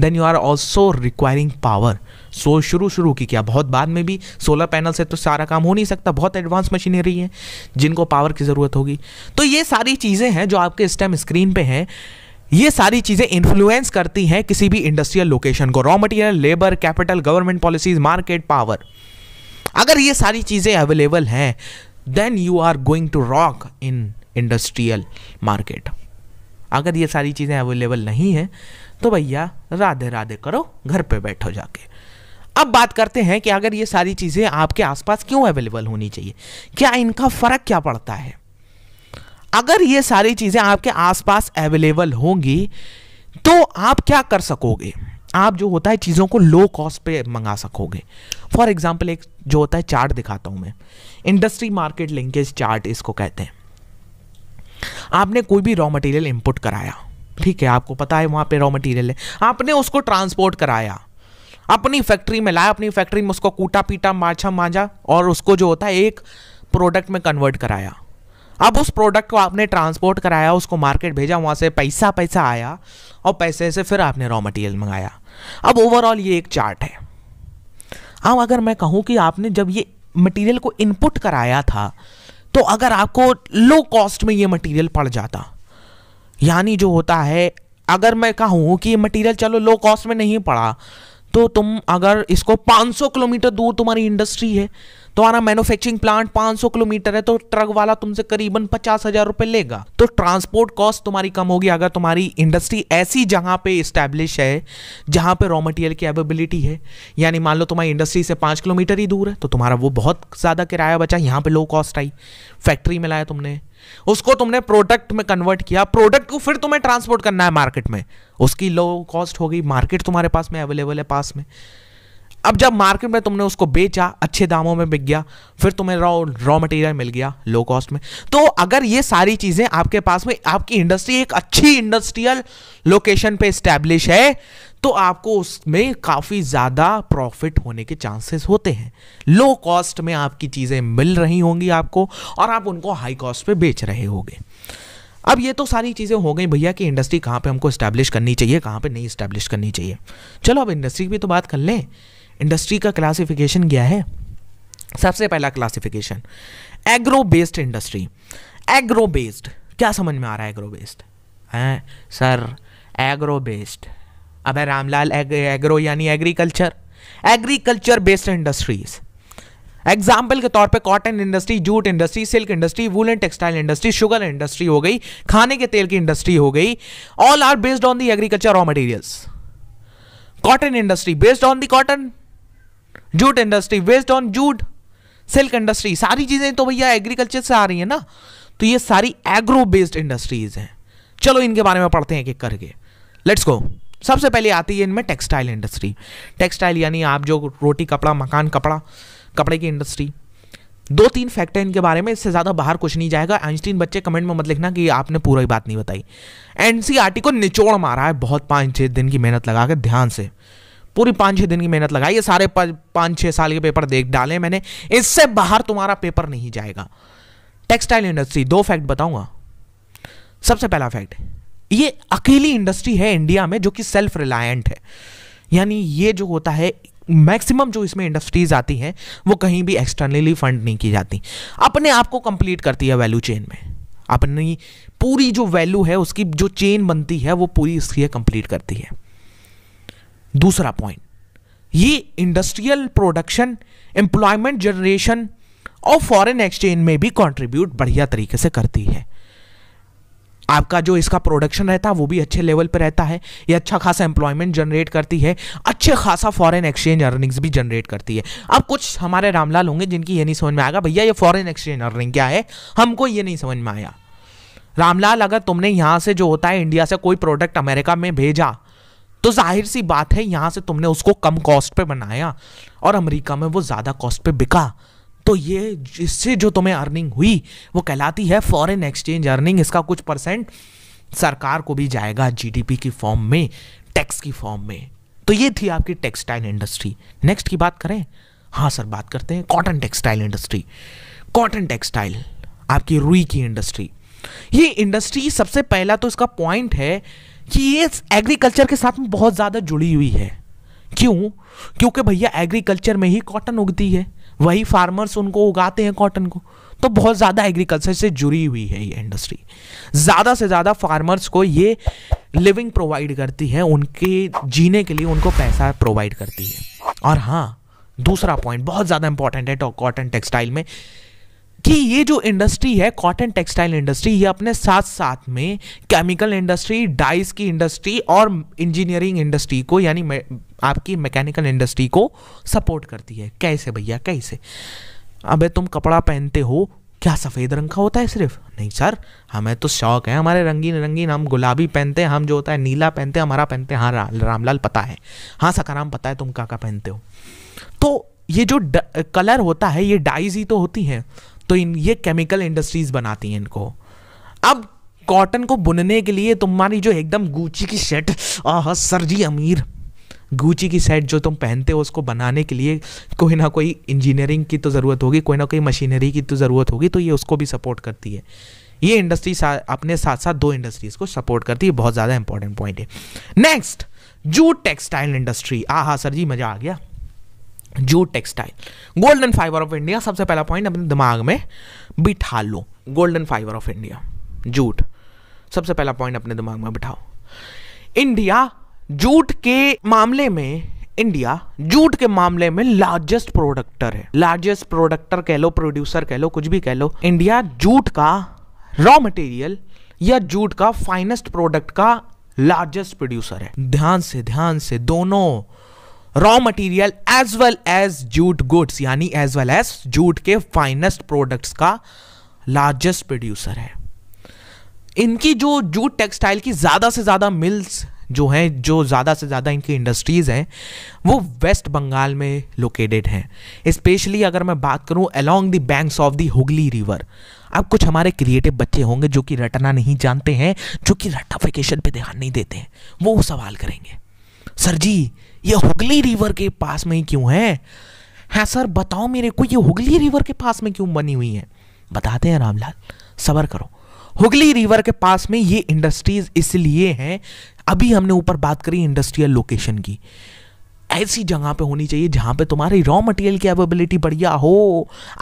then you are also requiring power so शुरू शुरू की क्या बहुत बाद में भी सोलर पैनल से तो सारा काम हो नहीं सकता बहुत एडवांस मशीनरी है जिनको पावर की ज़रूरत होगी तो ये सारी चीज़ें हैं जो आपके इस टाइम स्क्रीन पे हैं ये सारी चीज़ें इन्फ्लुएंस करती हैं किसी भी इंडस्ट्रियल लोकेशन को raw material labour capital government policies market power अगर ये सारी चीज़ें अवेलेबल हैं then you are going to rock in industrial market अगर ये सारी चीज़ें अवेलेबल नहीं हैं तो भैया राधे राधे करो घर पे बैठो जाके अब बात करते हैं कि अगर ये सारी चीज़ें आपके आसपास क्यों अवेलेबल होनी चाहिए क्या इनका फ़र्क क्या पड़ता है अगर ये सारी चीज़ें आपके आसपास अवेलेबल होंगी तो आप क्या कर सकोगे आप जो होता है चीज़ों को लो कॉस्ट पे मंगा सकोगे फॉर एग्जाम्पल एक जो होता है चार्ट दिखाता हूँ मैं इंडस्ट्री मार्केट लिंकेज चार्ट इसको कहते हैं आपने कोई भी रॉ मटेरियल इंपुट कराया ठीक है आपको पता है वहाँ पे रॉ मटेरियल है आपने उसको ट्रांसपोर्ट कराया अपनी फैक्ट्री में लाया अपनी फैक्ट्री में उसको कूटा पीटा माछा मांझा और उसको जो होता है एक प्रोडक्ट में कन्वर्ट कराया अब उस प्रोडक्ट को आपने ट्रांसपोर्ट कराया उसको मार्केट भेजा वहाँ से पैसा पैसा आया और पैसे से फिर आपने रॉ मटेरियल मंगाया अब ओवरऑल ये एक चार्ट है अब अगर मैं कहूँ कि आपने जब ये मटेरियल को इनपुट कराया था तो अगर आपको लो कॉस्ट में ये मटेरियल पड़ जाता यानी जो होता है अगर मैं कहूँ कि ये मटेरियल चलो लो कॉस्ट में नहीं पड़ा तो तुम अगर इसको 500 किलोमीटर दूर तुम्हारी इंडस्ट्री है तुम्हारा मैन्युफैक्चरिंग प्लांट 500 किलोमीटर है तो ट्रक वाला तुमसे करीबन पचास हजार रुपये लेगा तो ट्रांसपोर्ट कॉस्ट तुम्हारी कम होगी अगर तुम्हारी इंडस्ट्री ऐसी जगह पे इस्टेब्लिश है जहाँ पे रॉ मटेरियल की अवेबिलिटी है यानी मान लो तुम्हारी इंडस्ट्री से पाँच किलोमीटर ही दूर है तो तुम्हारा वो बहुत ज़्यादा किराया बचा यहाँ पर लो कॉस्ट आई फैक्ट्री में लाया तुमने उसको तुमने प्रोडक्ट में कन्वर्ट किया प्रोडक्ट को फिर तुम्हें ट्रांसपोर्ट करना है मार्केट में उसकी लो कॉस्ट हो गई मार्केट तुम्हारे पास में अवेलेबल है पास में अब जब मार्केट में तुमने उसको बेचा अच्छे दामों में बिक गया फिर तुम्हें रॉ रॉ मटेरियल मिल गया लो कॉस्ट में तो अगर ये सारी चीज़ें आपके पास में आपकी इंडस्ट्री एक अच्छी इंडस्ट्रियल लोकेशन पे स्टैब्लिश है तो आपको उसमें काफ़ी ज़्यादा प्रॉफिट होने के चांसेस होते हैं लो कॉस्ट में आपकी चीज़ें मिल रही होंगी आपको और आप उनको हाई कॉस्ट पे बेच रहे होंगे अब ये तो सारी चीज़ें हो गई भैया कि इंडस्ट्री कहाँ पे हमको इस्टेब्लिश करनी चाहिए कहाँ पे नहीं इस्टेब्लिश करनी चाहिए चलो अब इंडस्ट्री की भी तो बात कर लें इंडस्ट्री का क्लासिफिकेशन क्या है सबसे पहला classification agro based industry agro based क्या समझ में आ रहा है एग्रो बेस्ड हैं सर एग्रो बेस्ड अब है रामलाल एग्रो यानी agriculture agriculture based industries example के तौर पे cotton industry jute industry silk industry woollen textile industry sugar industry हो गई खाने के तेल की इंडस्ट्री हो गई all are based on the agriculture raw materials cotton industry based on the cotton jute industry based on jute silk industry सारी चीज़ें तो भैया एग्रीकल्चर से आ रही है ना तो ये सारी एग्रो बेस्ड इंडस्ट्रीज हैं चलो इनके बारे में पढ़ते हैं एक एक करके लेट्स गो सबसे पहले आती है इनमें टेक्सटाइल इंडस्ट्री टेक्सटाइल यानी आप जो रोटी कपड़ा मकान कपड़ा कपड़े की इंडस्ट्री दो तीन फैक्ट हैं इनके बारे में इससे ज़्यादा बाहर कुछ नहीं जाएगा आइंस्टीन बच्चे कमेंट में मत लिखना कि आपने पूरा ही बात नहीं बताई एन को निचोड़ मारा है बहुत पाँच छः दिन की मेहनत लगा के ध्यान से पूरी पाँच छः दिन की मेहनत लगाई ये सारे पाँच छः साल के पेपर देख डाले मैंने इससे बाहर तुम्हारा पेपर नहीं जाएगा टेक्सटाइल इंडस्ट्री दो फैक्ट बताऊंगा सबसे पहला फैक्ट ये अकेली इंडस्ट्री है इंडिया में जो कि सेल्फ रिलायंट है यानी ये जो होता है मैक्सिमम जो इसमें इंडस्ट्रीज आती हैं वो कहीं भी एक्सटर्नली फंड नहीं की जाती अपने आप को कंप्लीट करती है वैल्यू चेन में अपनी पूरी जो वैल्यू है उसकी जो चेन बनती है वो पूरी इसलिए कंप्लीट करती है दूसरा पॉइंट ये इंडस्ट्रियल प्रोडक्शन एम्प्लॉयमेंट जनरेशन और फॉरेन एक्सचेंज में भी कंट्रीब्यूट बढ़िया तरीके से करती है आपका जो इसका प्रोडक्शन रहता है वो भी अच्छे लेवल पर रहता है ये अच्छा खासा एम्प्लॉयमेंट जनरेट करती है अच्छे खासा फॉरेन एक्सचेंज अर्निंग्स भी जनरेट करती है अब कुछ हमारे रामलाल होंगे जिनकी ये नहीं समझ में आएगा भैया ये फॉरेन एक्सचेंज अर्निंग क्या है हमको ये नहीं समझ में आया रामलाल अगर तुमने यहाँ से जो होता है इंडिया से कोई प्रोडक्ट अमेरिका में भेजा तो जाहिर सी बात है यहाँ से तुमने उसको कम कॉस्ट पे बनाया और अमेरिका में वो ज़्यादा कॉस्ट पे बिका तो ये इससे जो तुम्हें अर्निंग हुई वो कहलाती है फॉरेन एक्सचेंज अर्निंग इसका कुछ परसेंट सरकार को भी जाएगा जीडीपी की फॉर्म में टैक्स की फॉर्म में तो ये थी आपकी टेक्सटाइल इंडस्ट्री नेक्स्ट की बात करें हाँ सर बात करते हैं cotton textile industry cotton textile आपकी रुई की इंडस्ट्री ये इंडस्ट्री सबसे पहला तो इसका पॉइंट है कि ये एग्रीकल्चर के साथ में बहुत ज़्यादा जुड़ी हुई है क्यों क्योंकि भैया एग्रीकल्चर में ही कॉटन उगती है वही फार्मर्स उनको उगाते हैं कॉटन को तो बहुत ज़्यादा एग्रीकल्चर से जुड़ी हुई है ये इंडस्ट्री ज़्यादा से ज़्यादा फार्मर्स को ये लिविंग प्रोवाइड करती है उनके जीने के लिए उनको पैसा प्रोवाइड करती है और हाँ दूसरा पॉइंट बहुत ज़्यादा इंपॉर्टेंट है कॉटन टेक्सटाइल में कि ये जो इंडस्ट्री है कॉटन टेक्सटाइल इंडस्ट्री ये अपने साथ साथ में केमिकल इंडस्ट्री डाइस की इंडस्ट्री और इंजीनियरिंग इंडस्ट्री को यानी आपकी मैकेनिकल इंडस्ट्री को सपोर्ट करती है कैसे भैया कैसे अबे तुम कपड़ा पहनते हो क्या सफ़ेद रंग का होता है सिर्फ नहीं सर हमें तो शौक है हमारे रंगीन रंगीन हम गुलाबी पहनते हैं हम जो होता है नीला पहनते हैं हमारा पहनते हैं हाँ रा, रामलाल पता है हाँ सकाराम पता है तुम काका पहनते हो तो ये जो कलर होता है ये डाइज ही तो होती हैं तो इन ये केमिकल इंडस्ट्रीज बनाती हैं इनको अब कॉटन को बुनने के लिए तुम्हारी जो एकदम गूची की शर्ट आह सर जी अमीर गूची की सेट जो तुम पहनते हो उसको बनाने के लिए कोई ना कोई इंजीनियरिंग की तो ज़रूरत होगी कोई ना कोई मशीनरी की तो ज़रूरत होगी तो ये उसको भी सपोर्ट करती है ये इंडस्ट्री सा, अपने साथ साथ दो इंडस्ट्रीज़ को सपोर्ट करती है बहुत ज़्यादा इंपॉर्टेंट पॉइंट है नेक्स्ट जूट टेक्सटाइल इंडस्ट्री आ हाँ सर जी मज़ा आ गया jute textile golden fibre of India सबसे पहला पॉइंट अपने दिमाग में बिठा लो golden fibre of India jute सबसे पहला पॉइंट अपने दिमाग में बिठाओ इंडिया जूट के मामले में इंडिया जूट के मामले में लार्जेस्ट प्रोडक्टर है लार्जेस्ट प्रोडक्टर कह लो प्रोड्यूसर कह लो कुछ भी कह लो इंडिया जूट का रॉ मटेरियल या जूट का फाइनेस्ट प्रोडक्ट का लार्जेस्ट प्रोड्यूसर है ध्यान से ध्यान से दोनों raw material as well as jute goods यानी एज वेल एज जूट के फाइनेस्ट प्रोडक्ट्स का लार्जेस्ट प्रोड्यूसर है इनकी जो जूट टेक्सटाइल की ज़्यादा से ज़्यादा मिल्स जो हैं जो ज़्यादा से ज़्यादा इनकी इंडस्ट्रीज़ हैं वो वेस्ट बंगाल में लोकेटेड हैं स्पेशली अगर मैं बात करूं along the banks of the Hooghly river अब कुछ हमारे क्रिएटिव बच्चे होंगे जो कि रटना नहीं जानते हैं जो कि रटाफिकेशन पे ध्यान नहीं देते हैं वो सवाल करेंगे सर जी ये हुगली रिवर के पास में ही क्यों है हाँ सर बताओ मेरे को ये हुगली रिवर के पास में क्यों बनी हुई है बताते हैं रामलाल सबर करो हुगली रिवर के पास में ये इंडस्ट्रीज इसलिए हैं अभी हमने ऊपर बात करी इंडस्ट्रियल लोकेशन की ऐसी जगह पे होनी चाहिए जहां पे तुम्हारी रॉ मटेरियल की अवेबिलिटी बढ़िया हो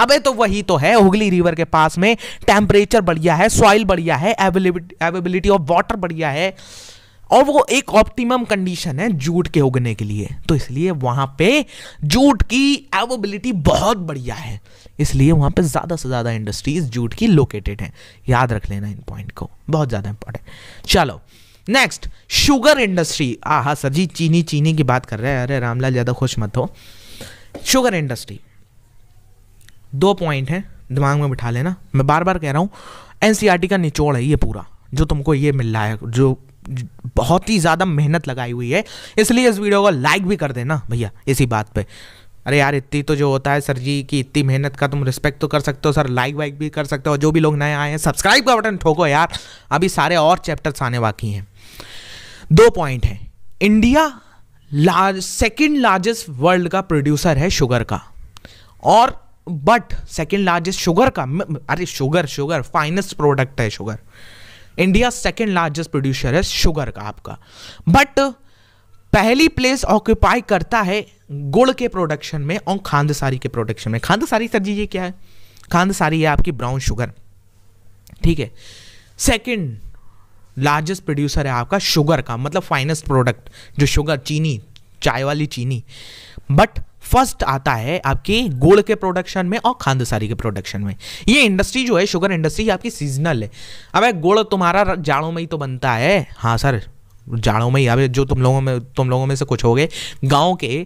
अबे तो वही तो है हुगली रिवर के पास में टेम्परेचर बढ़िया है सॉइल बढ़िया है अवेलेबिलिटी ऑफ वाटर बढ़िया है और वो एक ऑप्टिमम कंडीशन है जूट के उगने के लिए तो इसलिए वहां पे जूट की एवेबिलिटी बहुत बढ़िया है इसलिए वहां पे ज़्यादा से ज़्यादा इंडस्ट्रीज जूट की लोकेटेड हैं याद रख लेना इन पॉइंट को बहुत ज़्यादा इंपॉर्टेंट चलो नेक्स्ट शुगर इंडस्ट्री आ हाँ सर जी चीनी चीनी की बात कर रहे हैं अरे रामलाल ज़्यादा खुश मत हो शुगर इंडस्ट्री दो पॉइंट है दिमाग में बिठा लेना मैं बार बार कह रहा हूँ एनसीआरटी e का निचोड़ है ये पूरा जो तुमको ये मिल रहा है जो बहुत ही ज़्यादा मेहनत लगाई हुई है इसलिए इस वीडियो को लाइक भी कर देना भैया इसी बात पे अरे यार इतनी तो जो होता है सर जी की इतनी मेहनत का तुम रिस्पेक्ट तो कर सकते हो सर लाइक वाइक भी कर सकते हो जो भी लोग नए आए हैं सब्सक्राइब का बटन ठोको यार अभी सारे और चैप्टर्स आने बाकी हैं दो पॉइंट हैं India large second largest world का प्रोड्यूसर है शुगर का और बट सेकेंड लार्जेस्ट शुगर का अरे शुगर शुगर फाइनेस्ट प्रोडक्ट है sugar India second largest producer है शुगर का आपका बट uh, पहली प्लेस ऑक्यूपाई करता है गुड़ के प्रोडक्शन में और खांदसारी के प्रोडक्शन में खांदसारी सर जी ये क्या है खांदसारी है आपकी ब्राउन शुगर ठीक है सेकेंड लार्जेस्ट प्रोड्यूसर है आपका शुगर का मतलब फाइनेस्ट प्रोडक्ट जो शुगर चीनी चाय वाली चीनी बट फर्स्ट आता है आपकी गुड़ के प्रोडक्शन में और खानदसारी के प्रोडक्शन में ये इंडस्ट्री जो है शुगर इंडस्ट्री आपकी सीजनल है अब गुड़ तुम्हारा जाड़ों में ही तो बनता है हाँ सर जाड़ों में ही अब जो तुम लोगों में तुम लोगों में से कुछ हो गए गाँव के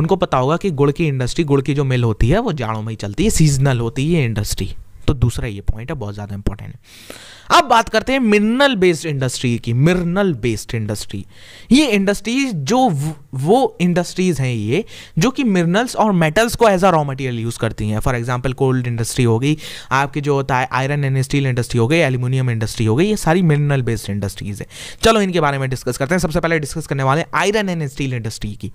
उनको पता होगा कि गुड़ की इंडस्ट्री गुड़ की जो मिल होती है वो जाड़ों में ही चलती है सीजनल होती है ये इंडस्ट्री तो दूसरा ये पॉइंट है बहुत ज़्यादा इंपॉर्टेंट है अब बात करते हैं मिनरल बेस्ड इंडस्ट्री की मिनरल बेस्ड इंडस्ट्री ये इंडस्ट्रीज जो वो इंडस्ट्रीज हैं ये जो कि मिनरल्स और मेटल्स को as a raw material use करती हैं फॉर एग्जाम्पल कोल्ड इंडस्ट्री हो गई आपके जो होता है आयरन एंड स्टील इंडस्ट्री हो गई एल्यूमिनियम इंडस्ट्री हो गई ये सारी मिनरल बेस्ड इंडस्ट्रीज है चलो इनके बारे में डिस्कस करते हैं सबसे पहले डिस्कस करने वाले आयरन एंड स्टील इंडस्ट्री की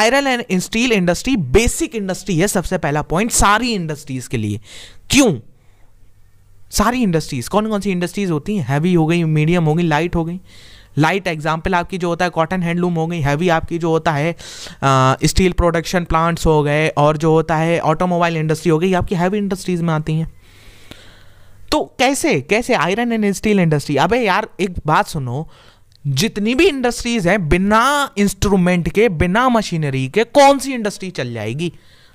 iron and steel industry basic industry है सबसे पहला पॉइंट सारी इंडस्ट्रीज के लिए क्यों सारी इंडस्ट्रीज कौन कौन सी इंडस्ट्रीज होती हैं हैवी हो गई मीडियम हो गई लाइट हो गई लाइट एग्जाम्पल आपकी जो होता है कॉटन हैंडलूम हो गई हैवी आपकी जो होता है स्टील प्रोडक्शन प्लांट्स हो गए और जो होता है ऑटोमोबाइल इंडस्ट्री हो गई आपकी हैवी इंडस्ट्रीज में आती हैं तो कैसे कैसे आयरन एंड स्टील इंडस्ट्री अबे यार एक बात सुनो जितनी भी इंडस्ट्रीज हैं बिना इंस्ट्रूमेंट के बिना मशीनरी के कौन सी इंडस्ट्री चल जाएगी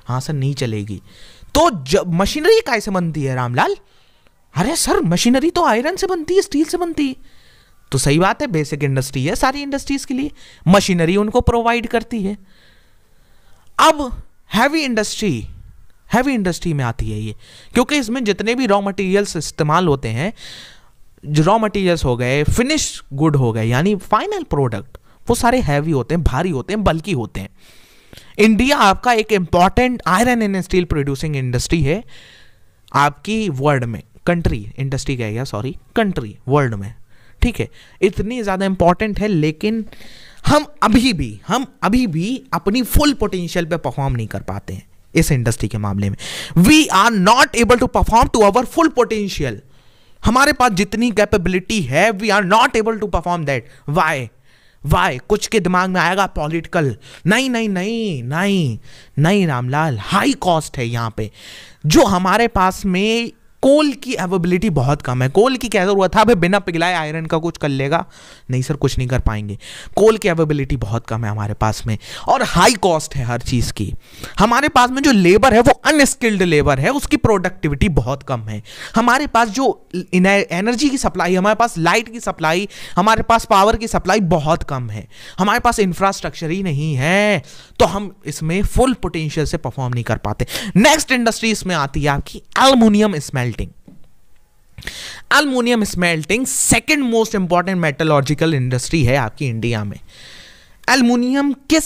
हाँ सर नहीं चलेगी तो मशीनरी काय से बनती है रामलाल अरे सर मशीनरी तो आयरन से बनती है स्टील से बनती है तो सही बात है बेसिक इंडस्ट्री है सारी इंडस्ट्रीज के लिए मशीनरी उनको प्रोवाइड करती है अब हैवी इंडस्ट्री हैवी इंडस्ट्री में आती है ये क्योंकि इसमें जितने भी रॉ मटेरियल्स इस्तेमाल होते हैं जो रॉ मटेरियल्स हो गए फिनिश गुड हो गए यानी फाइनल प्रोडक्ट वो सारे हैवी होते हैं भारी होते हैं बल्कि होते हैं इंडिया आपका एक important iron and steel producing industry है आपकी वर्ल्ड में कंट्री इंडस्ट्री कह गया सॉरी कंट्री वर्ल्ड में ठीक है इतनी ज़्यादा इंपॉर्टेंट है लेकिन हम अभी भी हम अभी भी अपनी फुल पोटेंशियल पे परफॉर्म नहीं कर पाते हैं इस इंडस्ट्री के मामले में we are not able to perform to our full potential हमारे पास जितनी कैपेबिलिटी है we are not able to perform that why why कुछ के दिमाग में आएगा पॉलिटिकल नहीं नहीं नहीं नहीं नहीं रामलाल हाई कॉस्ट है यहाँ पे जो हमारे पास में कोल की एवेबिलिटी बहुत कम है कोल की क्या जरूरत था हाँ भाई बिना पिघलाए आयरन का कुछ कर लेगा नहीं सर कुछ नहीं कर पाएंगे कोल की एवेबिलिटी बहुत कम है हमारे पास में और हाई कॉस्ट है हर चीज़ की हमारे पास में जो लेबर है वो अनस्किल्ड लेबर है उसकी प्रोडक्टिविटी बहुत कम है हमारे पास जो एनर्जी की सप्लाई हमारे पास लाइट की सप्लाई हमारे पास पावर की सप्लाई बहुत कम है हमारे पास इंफ्रास्ट्रक्चर ही नहीं है तो हम इसमें फुल पोटेंशियल से परफॉर्म नहीं कर पाते नेक्स्ट इंडस्ट्री इसमें आती है आपकी aluminium smell smelting aluminium smelting second most important metallurgical industry है आपकी इंडिया में एल्मोनियम किस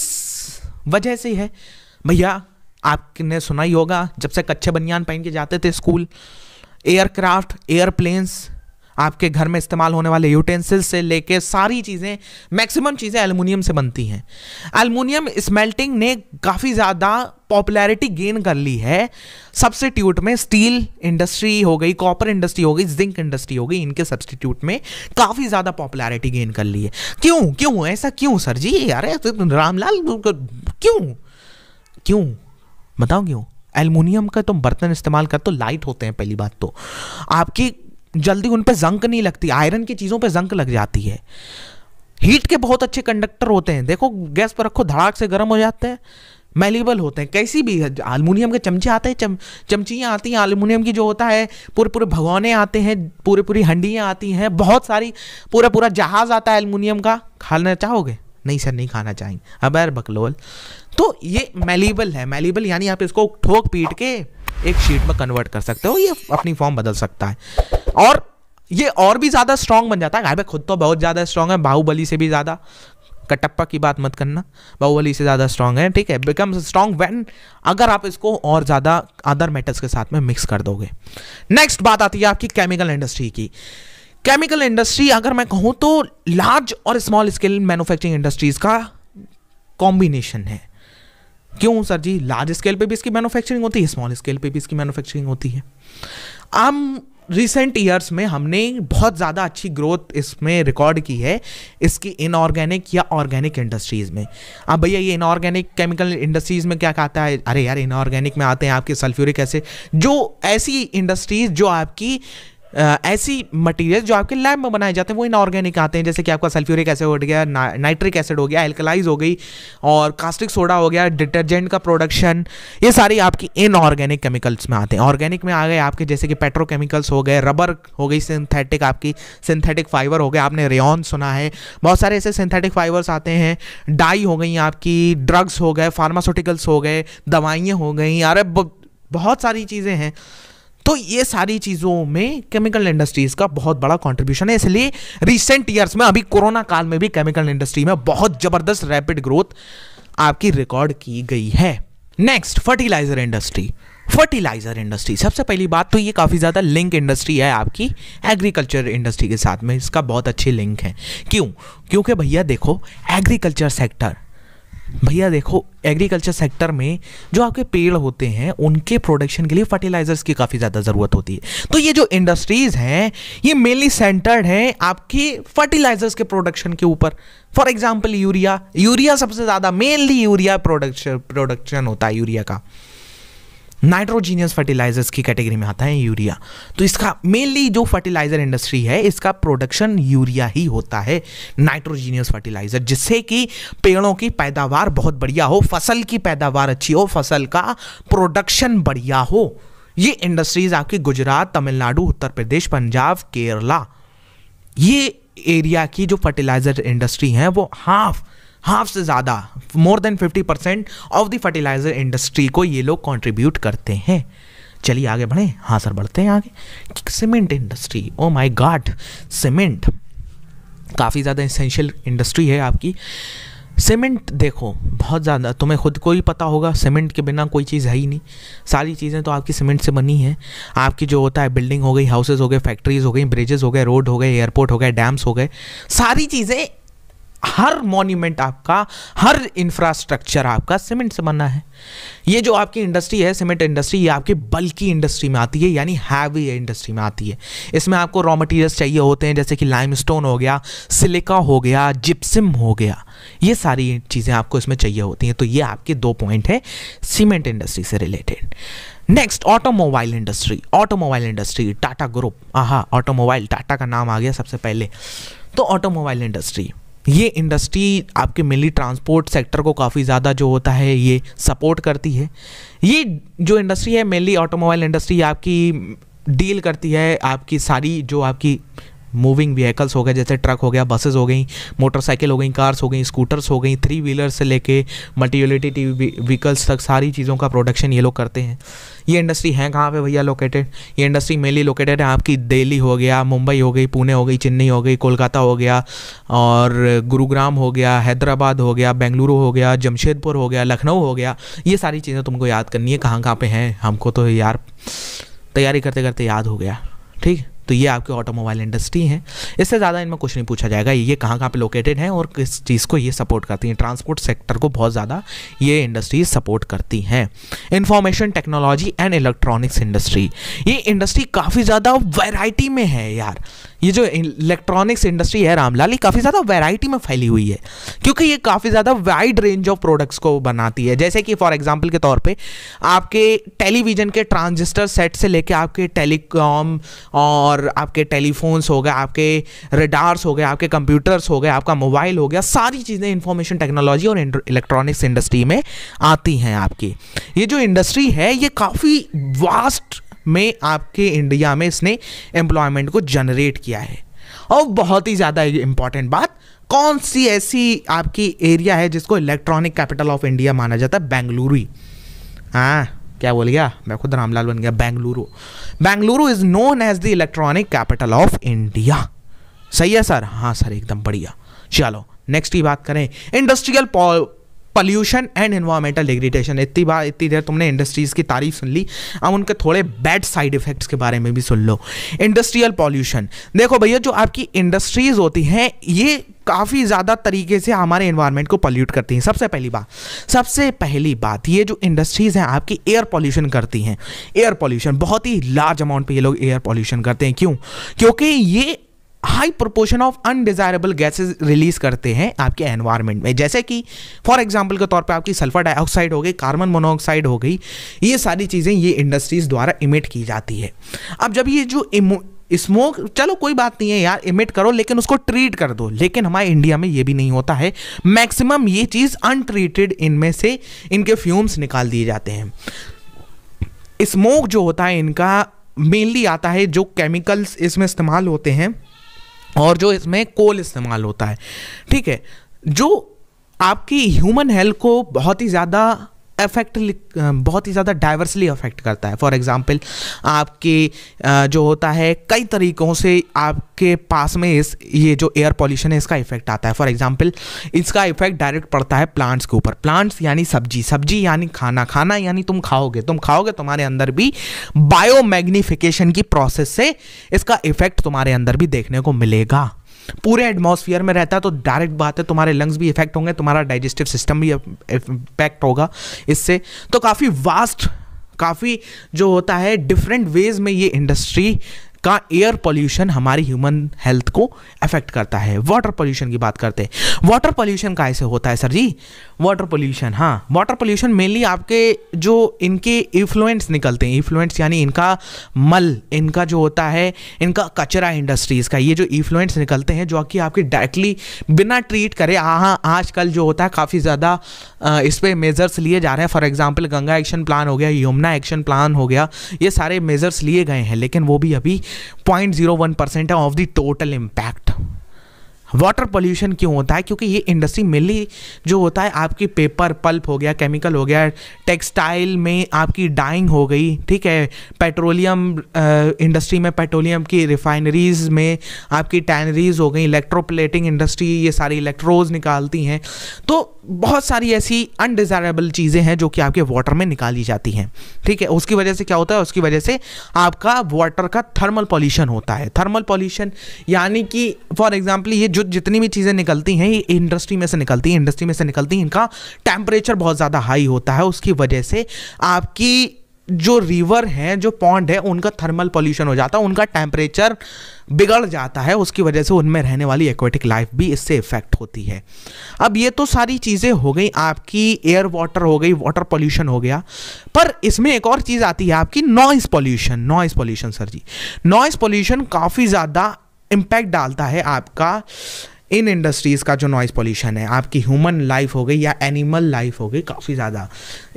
वजह से है भैया आपने सुना ही होगा जब से कच्चे बनियान पहन के जाते थे स्कूल एयरक्राफ्ट एयरप्लेन्स आपके घर में इस्तेमाल होने वाले यूटेंसिल्स से लेके सारी चीज़ें मैक्सिमम चीज़ें एलुमिनियम से बनती हैं एलुमिनियम स्मेल्टिंग ने काफ़ी ज़्यादा पॉपुलैरिटी गेन कर ली है सब्सटीट्यूट में स्टील इंडस्ट्री हो गई कॉपर इंडस्ट्री हो गई जिंक इंडस्ट्री हो गई इनके सब्सटीट्यूट में काफ़ी ज़्यादा पॉपुलैरिटी गेन कर ली है क्यों क्यों ऐसा क्यों सर जी यार रामलाल क्यों क्यों बताओ क्यों एलुमिनियम का तुम तो बर्तन इस्तेमाल कर तो लाइट होते हैं पहली बात तो आपकी जल्दी उन पर जंक नहीं लगती आयरन की चीज़ों पर जंक लग जाती है हीट के बहुत अच्छे कंडक्टर होते हैं देखो गैस पर रखो धड़ाक से गर्म हो जाते हैं मेलेबल होते हैं कैसी भी आलमोनियम के चमचे आते हैं चम चमचियाँ आती हैं आलमोनियम की जो होता है पूरे पूरे भगवने आते हैं पूरे पूरी हंडियाँ आती हैं बहुत सारी पूरा पूरा जहाज़ आता है एलमिनियम का खाना चाहोगे नहीं सर नहीं खाना चाहेंगे अबैर बकलोल तो ये मेलेबल है मेलेबल यानी आप इसको ठोक पीट के एक शीट में कन्वर्ट कर सकते हो ये अपनी फॉर्म बदल सकता है और ये और भी ज़्यादा स्ट्रांग बन जाता है भाई खुद तो बहुत ज़्यादा स्ट्रांग है बाहुबली से भी ज़्यादा कटप्पा की बात मत करना बाहुबली से ज़्यादा स्ट्रांग है ठीक है बिकम स्ट्रांग वैन अगर आप इसको और ज़्यादा अदर मेटल्स के साथ में मिक्स कर दोगे नेक्स्ट बात आती है आपकी केमिकल इंडस्ट्री की केमिकल इंडस्ट्री अगर मैं कहूँ तो लार्ज और स्मॉल स्केल मैन्युफैक्चरिंग इंडस्ट्रीज़ का कॉम्बिनेशन है क्यों सर जी लार्ज स्केल पे भी इसकी मैन्युफैक्चरिंग होती है स्मॉल स्केल पे भी इसकी मैन्युफैक्चरिंग होती है आम रिसेंट ईयर्स में हमने बहुत ज़्यादा अच्छी ग्रोथ इसमें रिकॉर्ड की है इसकी इनऑर्गेनिक या ऑर्गेनिक इंडस्ट्रीज़ में अब भैया ये इनऑर्गेनिक केमिकल इंडस्ट्रीज़ में क्या कहता है अरे यार इनऑर्गेनिक में आते हैं आपके सल्फ्यूरिक एसिड जो ऐसी इंडस्ट्रीज़ जो आपकी ऐसी मटेरियल जो आपके लैब में बनाए जाते हैं वो इनऑर्गेनिक आते हैं जैसे कि आपका सल्फ्यूरिक एसिड हो गया ना, नाइट्रिक एसिड हो गया एल्कलाइज हो गई और कास्टिक सोडा हो गया डिटर्जेंट का प्रोडक्शन ये सारी आपकी इनऑर्गेनिक केमिकल्स में आते हैं ऑर्गेनिक में आ गए आपके जैसे कि पेट्रोकेमिकल्स हो गए रबर हो गई सिंथेटिक आपकी सिंथेटिक फाइबर हो गया आपने रेन सुना है बहुत सारे ऐसे सिंथेटिक फाइबर्स आते हैं डाई हो गई आपकी ड्रग्स हो गए फार्मास्यूटिकल्स हो गए दवाइयाँ हो गई अरे बहुत सारी चीज़ें हैं तो ये सारी चीज़ों में केमिकल इंडस्ट्रीज़ का बहुत बड़ा कॉन्ट्रीब्यूशन है इसलिए रिसेंट ईयर्स में अभी कोरोना काल में भी केमिकल इंडस्ट्री में बहुत ज़बरदस्त रैपिड ग्रोथ आपकी रिकॉर्ड की गई है next fertiliser industry fertiliser industry सबसे पहली बात तो ये काफ़ी ज़्यादा लिंक इंडस्ट्री है आपकी एग्रीकल्चर इंडस्ट्री के साथ में इसका बहुत अच्छी लिंक है क्यों क्योंकि भैया देखो एग्रीकल्चर सेक्टर भैया देखो एग्रीकल्चर सेक्टर में जो आपके पेड़ होते हैं उनके प्रोडक्शन के लिए फर्टिलाइजर्स की काफ़ी ज़्यादा ज़रूरत होती है तो ये जो इंडस्ट्रीज़ हैं ये मेनली सेंटर्ड हैं आपके फर्टिलाइजर्स के प्रोडक्शन के ऊपर फॉर एग्जाम्पल यूरिया यूरिया सबसे ज़्यादा मेनली यूरिया प्रोडक्शन प्रोडक्शन होता है यूरिया का नाइट्रोजीनियस फर्टिलाइजर्स की कैटेगरी में आता है यूरिया तो इसका मेनली जो फर्टिलाइजर इंडस्ट्री है इसका प्रोडक्शन यूरिया ही होता है नाइट्रोजीनियस फर्टिलाइजर जिससे कि पेड़ों की पैदावार बहुत बढ़िया हो फसल की पैदावार अच्छी हो फसल का प्रोडक्शन बढ़िया हो ये इंडस्ट्रीज आपकी गुजरात तमिलनाडु उत्तर प्रदेश पंजाब केरला ये एरिया की जो फर्टिलाइजर इंडस्ट्री है वो हाफ हाफ से ज़्यादा more than fifty percent of the fertiliser industry को ये लोग कॉन्ट्रीब्यूट करते हैं चलिए आगे बढ़ें हाँ सर बढ़ते हैं आगे cement industry oh my god cement काफ़ी ज़्यादा इसेंशियल इंडस्ट्री है आपकी सीमेंट देखो बहुत ज़्यादा तुम्हें खुद को ही पता होगा सीमेंट के बिना कोई चीज़ है ही नहीं सारी चीज़ें तो आपकी सीमेंट से बनी हैं आपकी जो होता है बिल्डिंग हो गई हाउसेज हो गए फैक्ट्रीज हो गई ब्रिजेज हो गए रोड हो गए एयरपोर्ट हो गए डैम्स हो गए सारी चीज़ें हर मॉन्यूमेंट आपका हर इंफ्रास्ट्रक्चर आपका सीमेंट से बना है ये जो आपकी इंडस्ट्री है सीमेंट इंडस्ट्री ये आपकी बल्कि इंडस्ट्री में आती है यानी हैवी इंडस्ट्री में आती है इसमें आपको रॉ मटेरियल्स चाहिए होते हैं जैसे कि लाइमस्टोन हो गया सिलिका हो गया जिप्सिम हो गया ये सारी चीज़ें आपको इसमें चाहिए होती हैं तो ये आपके दो पॉइंट है सीमेंट इंडस्ट्री से related next automobile industry automobile industry Tata group आहा ऑटोमोबाइल टाटा का नाम आ गया सबसे पहले तो ऑटोमोबाइल इंडस्ट्री ये इंडस्ट्री आपके मेनली ट्रांसपोर्ट सेक्टर को काफ़ी ज़्यादा जो होता है ये सपोर्ट करती है ये जो इंडस्ट्री है मेनली ऑटोमोबाइल इंडस्ट्री आपकी डील करती है आपकी सारी जो आपकी मूविंग व्हीकल्स हो गए जैसे ट्रक हो गया बसेस हो गई मोटरसाइकिल हो गई कार्स हो गई स्कूटर्स हो गई थ्री व्हीलर्स से लेके मल्टीटी टी व्हीकल्स तक सारी चीज़ों का प्रोडक्शन ये लोग करते हैं ये इंडस्ट्री है कहाँ पे भैया लोकेटेड ये इंडस्ट्री मेनली लोकेटेड है आपकी दिल्ली हो गया मुंबई हो गई पुणे हो गई चेन्नई हो गई कोलकाता हो गया और गुरुग्राम हो गया हैदराबाद हो गया बेंगलुरु हो गया जमशेदपुर हो गया लखनऊ हो गया ये सारी चीज़ें तुमको याद करनी है कहाँ कहाँ पर हैं हमको तो यार तैयारी करते करते याद हो गया ठीक तो ये आपकी ऑटोमोबाइल इंडस्ट्री है इससे ज़्यादा इनमें कुछ नहीं पूछा जाएगा ये कहाँ कहाँ पर लोकेटेड है और किस चीज़ को ये सपोर्ट करती हैं ट्रांसपोर्ट सेक्टर को बहुत ज़्यादा ये इंडस्ट्री सपोर्ट करती हैं information technology and electronics industry ये इंडस्ट्री काफ़ी ज़्यादा वैरायटी में है यार ये जो इलेक्ट्रॉनिक्स इंडस्ट्री है रामलाल ये काफ़ी ज़्यादा वैरायटी में फैली हुई है क्योंकि ये काफ़ी ज़्यादा वाइड रेंज ऑफ प्रोडक्ट्स को बनाती है जैसे कि फॉर एग्जाम्पल के तौर पर आपके टेलीविज़न के ट्रांजिस्टर सेट से लेके आपके टेलीकॉम और आपके टेलीफोन्स हो गए आपके रेडार्स हो गए आपके कंप्यूटर्स हो गए आपका मोबाइल हो गया सारी चीज़ें इंफॉर्मेशन टेक्नोलॉजी और इलेक्ट्रॉनिक्स इंडस्ट्री में आती हैं आपकी ये जो इंडस्ट्री है ये काफ़ी वास्ट में आपके इंडिया में इसने एम्प्लॉयमेंट को जनरेट किया है और बहुत ही ज़्यादा इंपॉर्टेंट बात कौन सी ऐसी आपकी एरिया है जिसको इलेक्ट्रॉनिक कैपिटल ऑफ इंडिया माना जाता है बेंगलुरु हाँ क्या बोल गया मैं खुद रामलाल बन गया Bengaluru Bengaluru is known as the electronic capital of India सही है सर हाँ सर एकदम बढ़िया चलो नेक्स्ट की बात करें industrial pollution and environmental degradation इतनी बार इतनी देर तुमने इंडस्ट्रीज़ की तारीफ सुन ली अब उनके थोड़े बैड साइड इफेक्ट्स के बारे में भी सुन लो इंडस्ट्रियल पॉल्यूशन देखो भैया जो आपकी इंडस्ट्रीज़ होती हैं ये काफ़ी ज़्यादा तरीके से हमारे इन्वायरमेंट को पॉल्यूट करती हैं सबसे पहली बात सबसे पहली बात ये जो इंडस्ट्रीज़ हैं आपकी एयर पॉल्यूशन करती हैं एयर पॉल्यूशन बहुत ही लार्ज अमाउंट पे ये लोग एयर पॉल्यूशन करते हैं क्यों क्योंकि ये high proportion of undesirable gases release करते हैं आपके एनवायरमेंट में जैसे कि फॉर एग्जाम्पल के तौर पे आपकी सल्फर डाइऑक्साइड हो गई कार्बन मोनोऑक्साइड हो गई ये सारी चीज़ें ये इंडस्ट्रीज़ द्वारा इमिट की जाती है अब जब ये जो स्मोक चलो कोई बात नहीं है यार इमिट करो लेकिन उसको ट्रीट कर दो लेकिन हमारे इंडिया में ये भी नहीं होता है मैक्सिमम ये चीज़ अनट्रीटेड इनमें से इनके फ्यूम्स निकाल दिए जाते हैं स्मोक जो होता है इनका मेनली आता है जो केमिकल्स इसमें इस्तेमाल होते हैं और जो इसमें कोल इस्तेमाल होता है ठीक है जो आपकी ह्यूमन हेल्थ को बहुत ही ज़्यादा अफेक्ट बहुत ही ज़्यादा डाइवर्सली अफेक्ट करता है फॉर एग्ज़ाम्पल आपके जो होता है कई तरीक़ों से आपके पास में इस ये जो एयर पॉल्यूशन है इसका इफेक्ट आता है फॉर एग्ज़ाम्पल इसका इफेक्ट डायरेक्ट पड़ता है प्लांट्स के ऊपर प्लांट्स यानी सब्जी सब्जी यानी खाना खाना यानी तुम खाओगे तुम खाओगे तुम्हारे अंदर भी बायोमैग्निफिकेशन की प्रोसेस से इसका इफेक्ट तुम्हारे अंदर भी देखने को मिलेगा पूरे एटमोसफियर में रहता है तो डायरेक्ट बात है तुम्हारे लंग्स भी इफेक्ट होंगे तुम्हारा डाइजेस्टिव सिस्टम भी इफेक्ट होगा इससे तो काफ़ी वास्ट काफ़ी जो होता है डिफरेंट वेज में ये इंडस्ट्री का एयर पोल्यूशन हमारी ह्यूमन हेल्थ को अफेक्ट करता है वाटर पोल्यूशन की बात करते हैं वाटर पॉल्यूशन का ऐसे होता है सर जी वाटर पोल्यूशन हाँ वाटर पोल्यूशन मेनली आपके जो इनके इन्फ्लुएंस निकलते हैं इन्फ्लुएंस यानी इनका मल इनका जो होता है इनका कचरा इंडस्ट्रीज का ये जो इन्फ्लुएंस निकलते हैं जो कि आपके डायरेक्टली बिना ट्रीट करे हाँ, हाँ आजकल जो होता है काफ़ी ज़्यादा इस पर मेजर्स लिए जा रहे हैं for example Ganga action plan हो गया यमुना एक्शन प्लान हो गया ये सारे मेजर्स लिए गए हैं लेकिन वो भी अभी पॉइंट जीरो वन परसेंट है of the total impact water pollution क्यों होता है क्योंकि ये इंडस्ट्री मेनली जो होता है आपकी पेपर पल्प हो गया केमिकल हो गया टेक्सटाइल में आपकी डाइंग हो गई ठीक है पेट्रोलियम इंडस्ट्री में पेट्रोलियम की रिफाइनरीज में आपकी टैनरीज हो गई इलेक्ट्रोप्लेटिंग इंडस्ट्री ये सारी इलेक्ट्रोज निकालती हैं तो बहुत सारी ऐसी अनडिज़ायरेबल चीज़ें हैं जो कि आपके वाटर में निकाली जाती हैं ठीक है उसकी वजह से क्या होता है उसकी वजह से आपका वाटर का थर्मल पॉल्यूशन होता है थर्मल पॉल्यूशन यानी कि फॉर एग्जाम्पल ये जो जो जितनी भी चीज़ें निकलती हैं ये इंडस्ट्री में से निकलती हैं इंडस्ट्री में से निकलती हैं इनका टेम्परेचर बहुत ज़्यादा हाई होता है उसकी वजह से आपकी जो रिवर है जो पॉन्ड है उनका थर्मल पोल्यूशन हो जाता है उनका टेम्परेचर बिगड़ जाता है उसकी वजह से उनमें रहने वाली एक्वेटिक लाइफ भी इससे इफेक्ट होती है अब ये तो सारी चीज़ें हो गई आपकी एयर वाटर हो गई वाटर पोल्यूशन हो गया पर इसमें एक और चीज़ आती है आपकी noise pollution noise pollution sir ji noise pollution काफ़ी ज़्यादा इम्पैक्ट डालता है आपका इन इंडस्ट्रीज़ का जो नॉइज़ पोल्यूशन है आपकी ह्यूमन लाइफ हो गई या एनिमल लाइफ हो गई काफ़ी ज़्यादा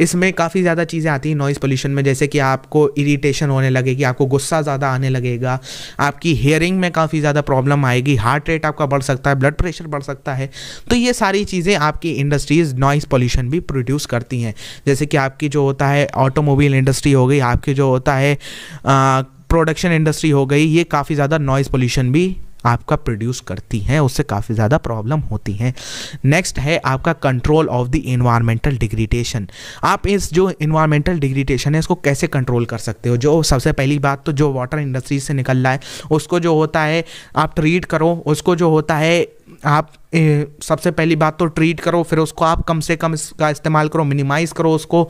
इसमें काफ़ी ज़्यादा चीज़ें आती हैं नॉइज़ पोल्यूशन में जैसे कि आपको इरीटेशन होने लगेगी आपको गुस्सा ज़्यादा आने लगेगा आपकी हेयरिंग में काफ़ी ज़्यादा प्रॉब्लम आएगी हार्ट रेट आपका बढ़ सकता है ब्लड प्रेशर बढ़ सकता है तो ये सारी चीज़ें आपकी इंडस्ट्रीज़ नॉइज़ पोल्यूशन भी प्रोड्यूस करती हैं जैसे कि आपकी जो होता है ऑटोमोबाइल इंडस्ट्री हो गई आपकी जो होता है प्रोडक्शन इंडस्ट्री हो गई ये काफ़ी ज़्यादा नॉइज़ पोल्यूशन भी आपका प्रोड्यूस करती हैं उससे काफ़ी ज़्यादा प्रॉब्लम होती हैं नेक्स्ट है आपका control of the environmental degradation आप इस जो इन्वायरमेंटल डिग्रीडेशन है इसको कैसे कंट्रोल कर सकते हो जो सबसे पहली बात तो जो वाटर इंडस्ट्री से निकल रहा है उसको जो होता है आप ट्रीट करो उसको जो होता है आप ए, सबसे पहली बात तो ट्रीट करो फिर उसको आप कम से कम इसका इस्तेमाल करो मिनिमाइज करो उसको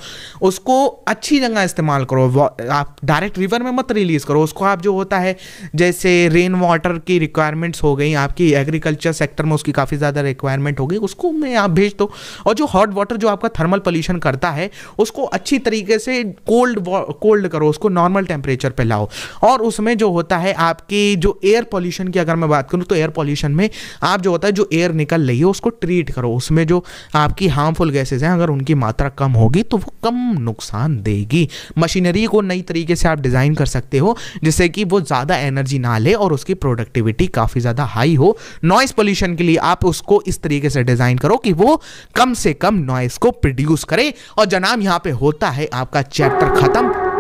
उसको अच्छी जगह इस्तेमाल करो आप डायरेक्ट रिवर में मत रिलीज़ करो उसको आप जो होता है जैसे रेन वाटर की रिक्वायरमेंट्स हो गई आपकी एग्रीकल्चर सेक्टर में उसकी काफ़ी ज़्यादा रिक्वायरमेंट हो गई उसको मैं आप भेज दो और जो हॉट वाटर जो आपका थर्मल पोल्यूशन करता है उसको अच्छी तरीके से कोल्ड कोल्ड करो उसको नॉर्मल टेम्परेचर पर लाओ और उसमें जो होता है आपकी जो एयर पॉल्यूशन की अगर मैं बात करूँ तो एयर पॉल्यूशन में आप जो होता है जो एयर निकल रही है उसको ट्रीट करो उसमें जो आपकी हार्मफुल गैसेज हैं अगर उनकी मात्रा कम होगी तो वो कम नुकसान देगी मशीनरी को नई तरीके से आप डिज़ाइन कर सकते हो जिससे कि वो ज़्यादा एनर्जी ना ले और उसकी प्रोडक्टिविटी काफ़ी ज़्यादा हाई हो नॉइस पोल्यूशन के लिए आप उसको इस तरीके से डिज़ाइन करो कि वो कम से कम नॉइस को प्रोड्यूस करे और जनाब यहाँ पे होता है आपका चैप्टर ख़त्म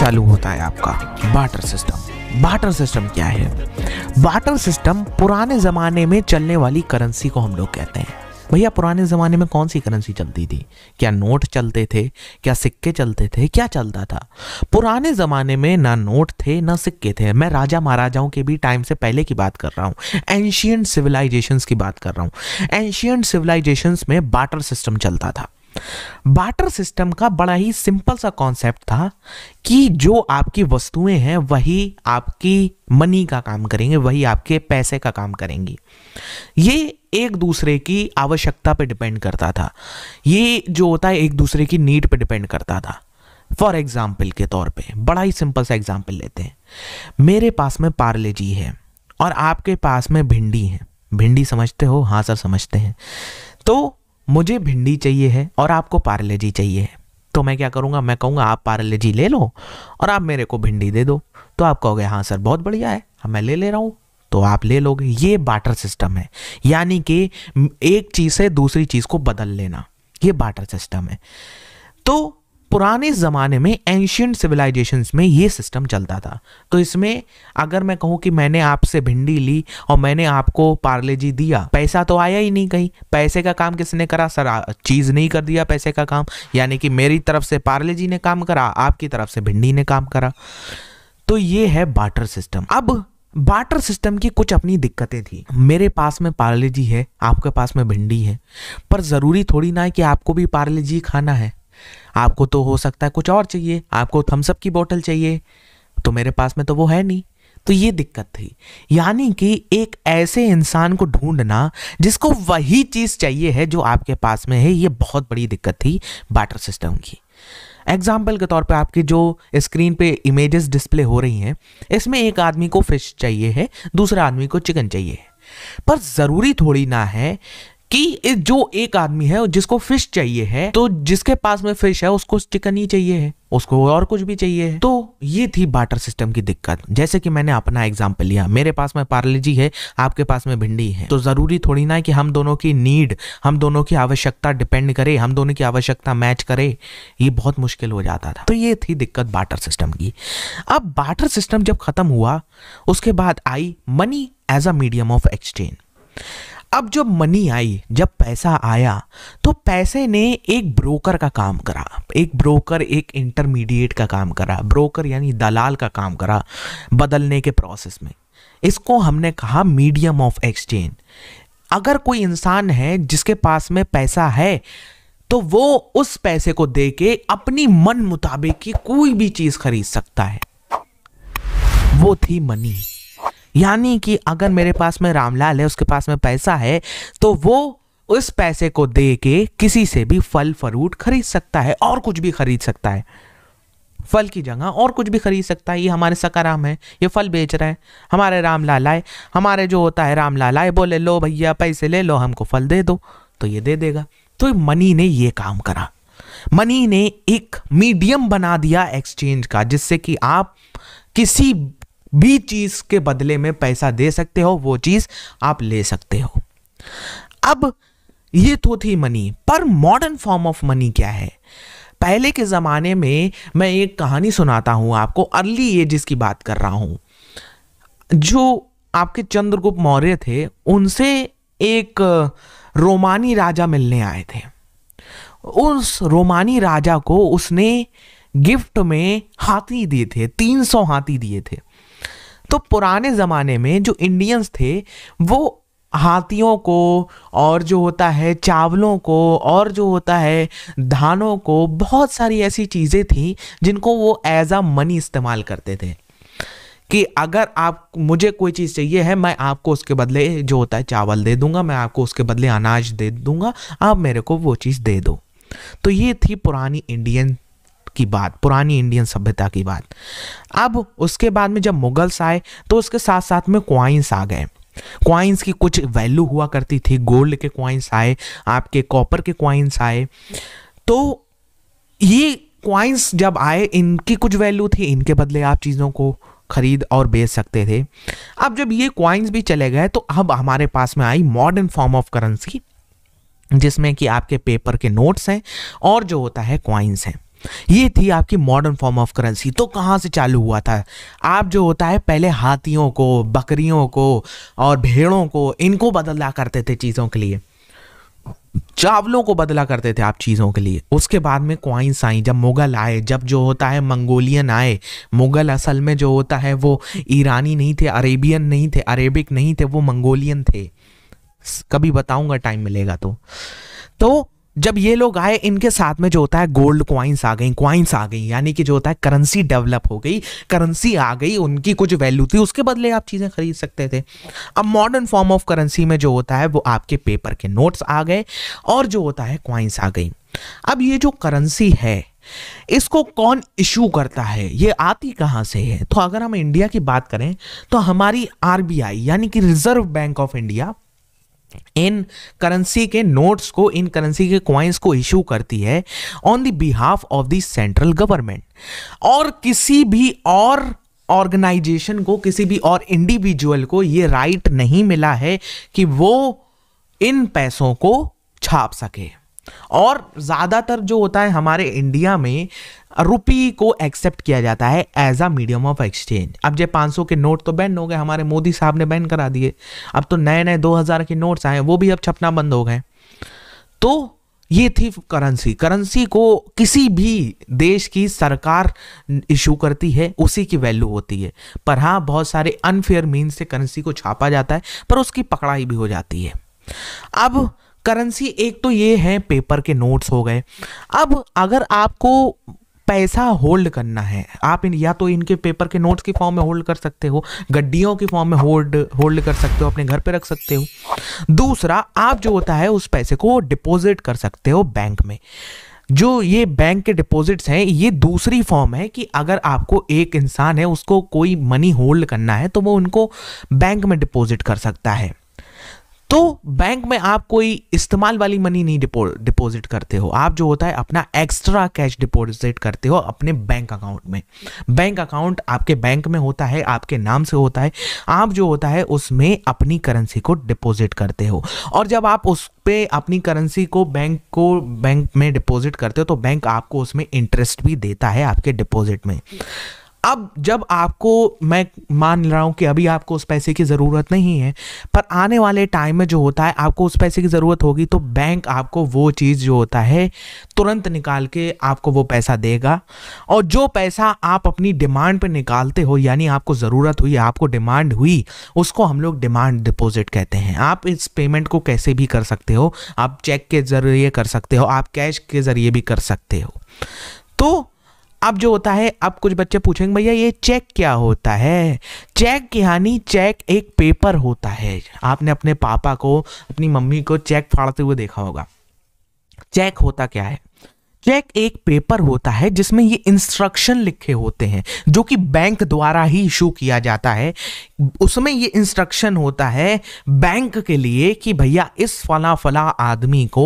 चालू होता है आपका बाटर सिस्टम बाटर सिस्टम क्या है बाटर सिस्टम पुराने ज़माने में चलने वाली करेंसी को हम लोग कहते हैं भैया पुराने ज़माने में कौन सी करेंसी चलती थी क्या नोट चलते थे क्या सिक्के चलते थे क्या चलता था पुराने ज़माने में ना नोट थे ना सिक्के थे मैं राजा महाराजाओं के भी टाइम से पहले की बात कर रहा हूँ एंशियंट सिविलाइजेशंस की बात कर रहा हूँ एंशियंट सिविलाइजेशंस में बाटर सिस्टम चलता था बाटर सिस्टम का बड़ा ही सिंपल सा कॉन्सेप्ट था कि जो आपकी वस्तुएं हैं वही आपकी मनी का काम करेंगे वही आपके पैसे का काम करेंगी ये एक दूसरे की आवश्यकता पे डिपेंड करता था ये जो होता है एक दूसरे की नीड पे डिपेंड करता था फॉर एग्जाम्पल के तौर पे बड़ा ही सिंपल सा एग्जाम्पल लेते हैं मेरे पास में पार्ले जी है और आपके पास में भिंडी है भिंडी समझते हो हाँ सर समझते हैं तो मुझे भिंडी चाहिए है और आपको पार्ले जी चाहिए है तो मैं क्या करूँगा मैं कहूँगा आप पार्ले जी ले लो और आप मेरे को भिंडी दे दो तो आप कहोगे हाँ सर बहुत बढ़िया है हाँ, मैं ले ले रहा हूँ तो आप ले लोगे ये बाटर सिस्टम है यानी कि एक चीज़ से दूसरी चीज़ को बदल लेना ये बाटर सिस्टम है तो पुराने ज़माने में एंशियंट सिविलाइजेशंस में ये सिस्टम चलता था तो इसमें अगर मैं कहूँ कि मैंने आपसे भिंडी ली और मैंने आपको पार्ले जी दिया पैसा तो आया ही नहीं कहीं पैसे का काम किसने करा सर चीज़ नहीं कर दिया पैसे का काम यानी कि मेरी तरफ से पार्ले जी ने काम करा आपकी तरफ से भिंडी ने काम करा तो ये है बाटर सिस्टम अब बाटर सिस्टम की कुछ अपनी दिक्कतें थी मेरे पास में पार्ले जी है आपके पास में भिंडी है पर ज़रूरी थोड़ी ना है कि आपको भी पार्ले जी खाना है आपको तो हो सकता है कुछ और चाहिए आपको थम्सअप की बोतल चाहिए तो मेरे पास में तो वो है नहीं तो ये दिक्कत थी यानी कि एक ऐसे इंसान को ढूंढना जिसको वही चीज़ चाहिए है जो आपके पास में है ये बहुत बड़ी दिक्कत थी बाटर सिस्टम की एग्जाम्पल के तौर पे आपकी जो स्क्रीन पे इमेजेस डिस्प्ले हो रही हैं इसमें एक आदमी को फिश चाहिए है दूसरे आदमी को चिकन चाहिए है पर ज़रूरी थोड़ी ना है कि जो एक आदमी है जिसको फिश चाहिए है तो जिसके पास में फिश है उसको चिकन ही चाहिए है उसको और कुछ भी चाहिए है तो ये थी बाटर सिस्टम की दिक्कत जैसे कि मैंने अपना एग्जाम्पल लिया मेरे पास में पार्ले जी है आपके पास में भिंडी है तो जरूरी थोड़ी ना है कि हम दोनों की नीड हम दोनों की आवश्यकता डिपेंड करे हम दोनों की आवश्यकता मैच करे ये बहुत मुश्किल हो जाता था तो ये थी दिक्कत बाटर सिस्टम की अब बाटर सिस्टम जब खत्म हुआ उसके बाद आई money as a medium of exchange अब जब मनी आई जब पैसा आया तो पैसे ने एक ब्रोकर का काम करा एक ब्रोकर एक इंटरमीडिएट का काम करा ब्रोकर यानी दलाल का काम करा बदलने के प्रोसेस में इसको हमने कहा मीडियम ऑफ एक्सचेंज अगर कोई इंसान है जिसके पास में पैसा है तो वो उस पैसे को दे के अपनी मन मुताबिक की कोई भी चीज़ खरीद सकता है वो थी मनी यानी कि अगर मेरे पास में रामलाल है उसके पास में पैसा है तो वो उस पैसे को दे के किसी से भी फल फ्रूट खरीद सकता है और कुछ भी खरीद सकता है फल की जगह और कुछ भी खरीद सकता है ये हमारे सकाराम है ये फल बेच रहे हैं हमारे राम आए हमारे जो होता है राम आए बोले लो भैया पैसे ले लो हमको फल दे दो तो ये दे देगा तो मनी ने ये काम करा मनी ने एक मीडियम बना दिया एक्सचेंज का जिससे कि आप किसी भी चीज़ के बदले में पैसा दे सकते हो वो चीज़ आप ले सकते हो अब ये तो थी मनी पर मॉडर्न फॉर्म ऑफ मनी क्या है पहले के ज़माने में मैं एक कहानी सुनाता हूं आपको अर्ली एजिस की बात कर रहा हूं जो आपके चंद्रगुप्त मौर्य थे उनसे एक रोमानी राजा मिलने आए थे उस रोमानी राजा को उसने गिफ्ट में हाथी दिए थे 300 हाथी दिए थे तो पुराने ज़माने में जो इंडियंस थे वो हाथियों को और जो होता है चावलों को और जो होता है धानों को बहुत सारी ऐसी चीज़ें थी जिनको वो एज आ मनी इस्तेमाल करते थे कि अगर आप मुझे कोई चीज़ चाहिए है मैं आपको उसके बदले जो होता है चावल दे दूंगा मैं आपको उसके बदले अनाज दे दूंगा आप मेरे को वो चीज़ दे दो तो ये थी पुरानी इंडियन की बात पुरानी इंडियन सभ्यता की बात अब उसके बाद में जब मुगल्स आए तो उसके साथ साथ में क्वाइंस आ गए क्वाइंस की कुछ वैल्यू हुआ करती थी गोल्ड के क्वाइंस आए आपके कॉपर के क्वाइंस आए तो ये क्वाइंस जब आए इनकी कुछ वैल्यू थी इनके बदले आप चीज़ों को खरीद और बेच सकते थे अब जब ये क्वाइंस भी चले गए तो अब हमारे पास में आई मॉडर्न फॉर्म ऑफ करेंसी जिसमें कि आपके पेपर के नोट्स हैं और जो होता है क्वाइंस हैं ये थी आपकी मॉडर्न फॉर्म ऑफ करेंसी तो कहाँ से चालू हुआ था आप जो होता है पहले हाथियों को बकरियों को और भेड़ों को इनको बदला करते थे चीज़ों के लिए चावलों को बदला करते थे आप चीज़ों के लिए उसके बाद में क्वाइंस आई जब मुग़ल आए जब जो होता है मंगोलियन आए मुग़ल असल में जो होता है वो ईरानी नहीं थे अरेबियन नहीं थे अरेबिक नहीं थे वो मंगोलियन थे कभी बताऊंगा टाइम मिलेगा तो तो जब ये लोग आए इनके साथ में जो होता है गोल्ड क्वाइंस आ गई क्वाइंस आ गई यानी कि जो होता है करेंसी डेवलप हो गई करेंसी आ गई उनकी कुछ वैल्यू थी उसके बदले आप चीज़ें खरीद सकते थे अब मॉडर्न फॉर्म ऑफ करेंसी में जो होता है वो आपके पेपर के नोट्स आ गए और जो होता है क्वाइंस आ गई अब ये जो करेंसी है इसको कौन इशू करता है ये आती कहाँ से है तो अगर हम इंडिया की बात करें तो हमारी आरबीआई यानी कि रिजर्व बैंक ऑफ इंडिया इन करेंसी के नोट्स को इन करेंसी के क्वाइंस को इशू करती है on the behalf of the central government और किसी भी और ऑर्गेनाइजेशन को किसी भी और इंडिविजुअल को ये राइट नहीं मिला है कि वो इन पैसों को छाप सके और ज़्यादातर जो होता है हमारे इंडिया में रुपी को एक्सेप्ट किया जाता है as a medium of exchange अब जो 500 के नोट तो बैन हो गए हमारे मोदी साहब ने बैन करा दिए अब तो नए नए 2000 के नोट्स आए वो भी अब छपना बंद हो गए तो ये थी करेंसी करेंसी को किसी भी देश की सरकार इशू करती है उसी की वैल्यू होती है पर हाँ बहुत सारे अनफेयर मीन से करेंसी को छापा जाता है पर उसकी पकड़ाई भी हो जाती है अब करेंसी एक तो ये है पेपर के नोट्स हो गए अब अगर आपको पैसा होल्ड करना है आप इन या तो इनके पेपर के नोट्स की फॉर्म में होल्ड कर सकते हो गड्डियों की फॉर्म में होल्ड होल्ड कर सकते हो अपने घर पे रख सकते हो दूसरा आप जो होता है उस पैसे को डिपॉजिट कर सकते हो बैंक में जो ये बैंक के डिपॉजिट्स हैं ये दूसरी फॉर्म है कि अगर आपको एक इंसान है उसको कोई मनी होल्ड करना है तो वो उनको बैंक में डिपॉजिट कर सकता है तो बैंक में आप कोई इस्तेमाल वाली मनी नहीं डिपो, डिपॉजिट करते हो आप जो होता है अपना एक्स्ट्रा कैश डिपॉजिट करते हो अपने बैंक अकाउंट में बैंक अकाउंट आपके बैंक में होता है आपके नाम से होता है आप जो होता है उसमें अपनी करेंसी को डिपॉजिट करते हो और जब आप उस पे अपनी करेंसी को बैंक को बैंक में डिपॉजिट करते हो तो बैंक आपको उसमें इंटरेस्ट भी देता है आपके डिपॉजिट में अब जब आपको मैं मान रहा हूँ कि अभी आपको उस पैसे की ज़रूरत नहीं है पर आने वाले टाइम में जो होता है आपको उस पैसे की ज़रूरत होगी तो बैंक आपको वो चीज़ जो होता है तुरंत निकाल के आपको वो पैसा देगा और जो पैसा आप अपनी डिमांड पर निकालते हो यानी आपको ज़रूरत हुई आपको डिमांड हुई उसको हम लोग डिमांड डिपॉजिट कहते हैं आप इस पेमेंट को कैसे भी कर सकते हो आप चेक के ज़रिए कर सकते हो आप कैश के ज़रिए भी कर सकते हो तो अब जो होता है अब कुछ बच्चे पूछेंगे भैया ये चेक क्या होता है चेक यानी चेक एक पेपर होता है आपने अपने पापा को अपनी मम्मी को चेक फाड़ते हुए देखा होगा चेक होता क्या है चेक एक पेपर होता है जिसमें ये इंस्ट्रक्शन लिखे होते हैं जो कि बैंक द्वारा ही इशू किया जाता है उसमें ये इंस्ट्रक्शन होता है बैंक के लिए कि भैया इस फला फला आदमी को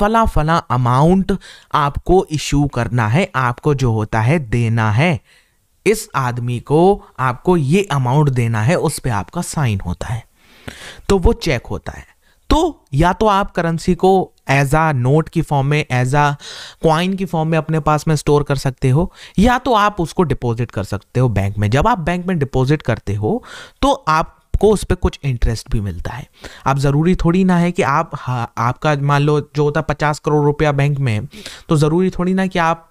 फला फला अमाउंट आपको इशू करना है आपको जो होता है देना है इस आदमी को आपको ये अमाउंट देना है उस पर आपका साइन होता है तो वो चेक होता है तो या तो आप करेंसी को एज आ नोट की फॉर्म में एज आ क्वाइन की फॉर्म में अपने पास में स्टोर कर सकते हो या तो आप उसको डिपॉजिट कर सकते हो बैंक में जब आप बैंक में डिपॉजिट करते हो तो आप आपको उस पर कुछ इंटरेस्ट भी मिलता है अब ज़रूरी थोड़ी ना है कि आप आपका मान लो जो होता है पचास करोड़ रुपया बैंक में तो ज़रूरी थोड़ी ना कि आप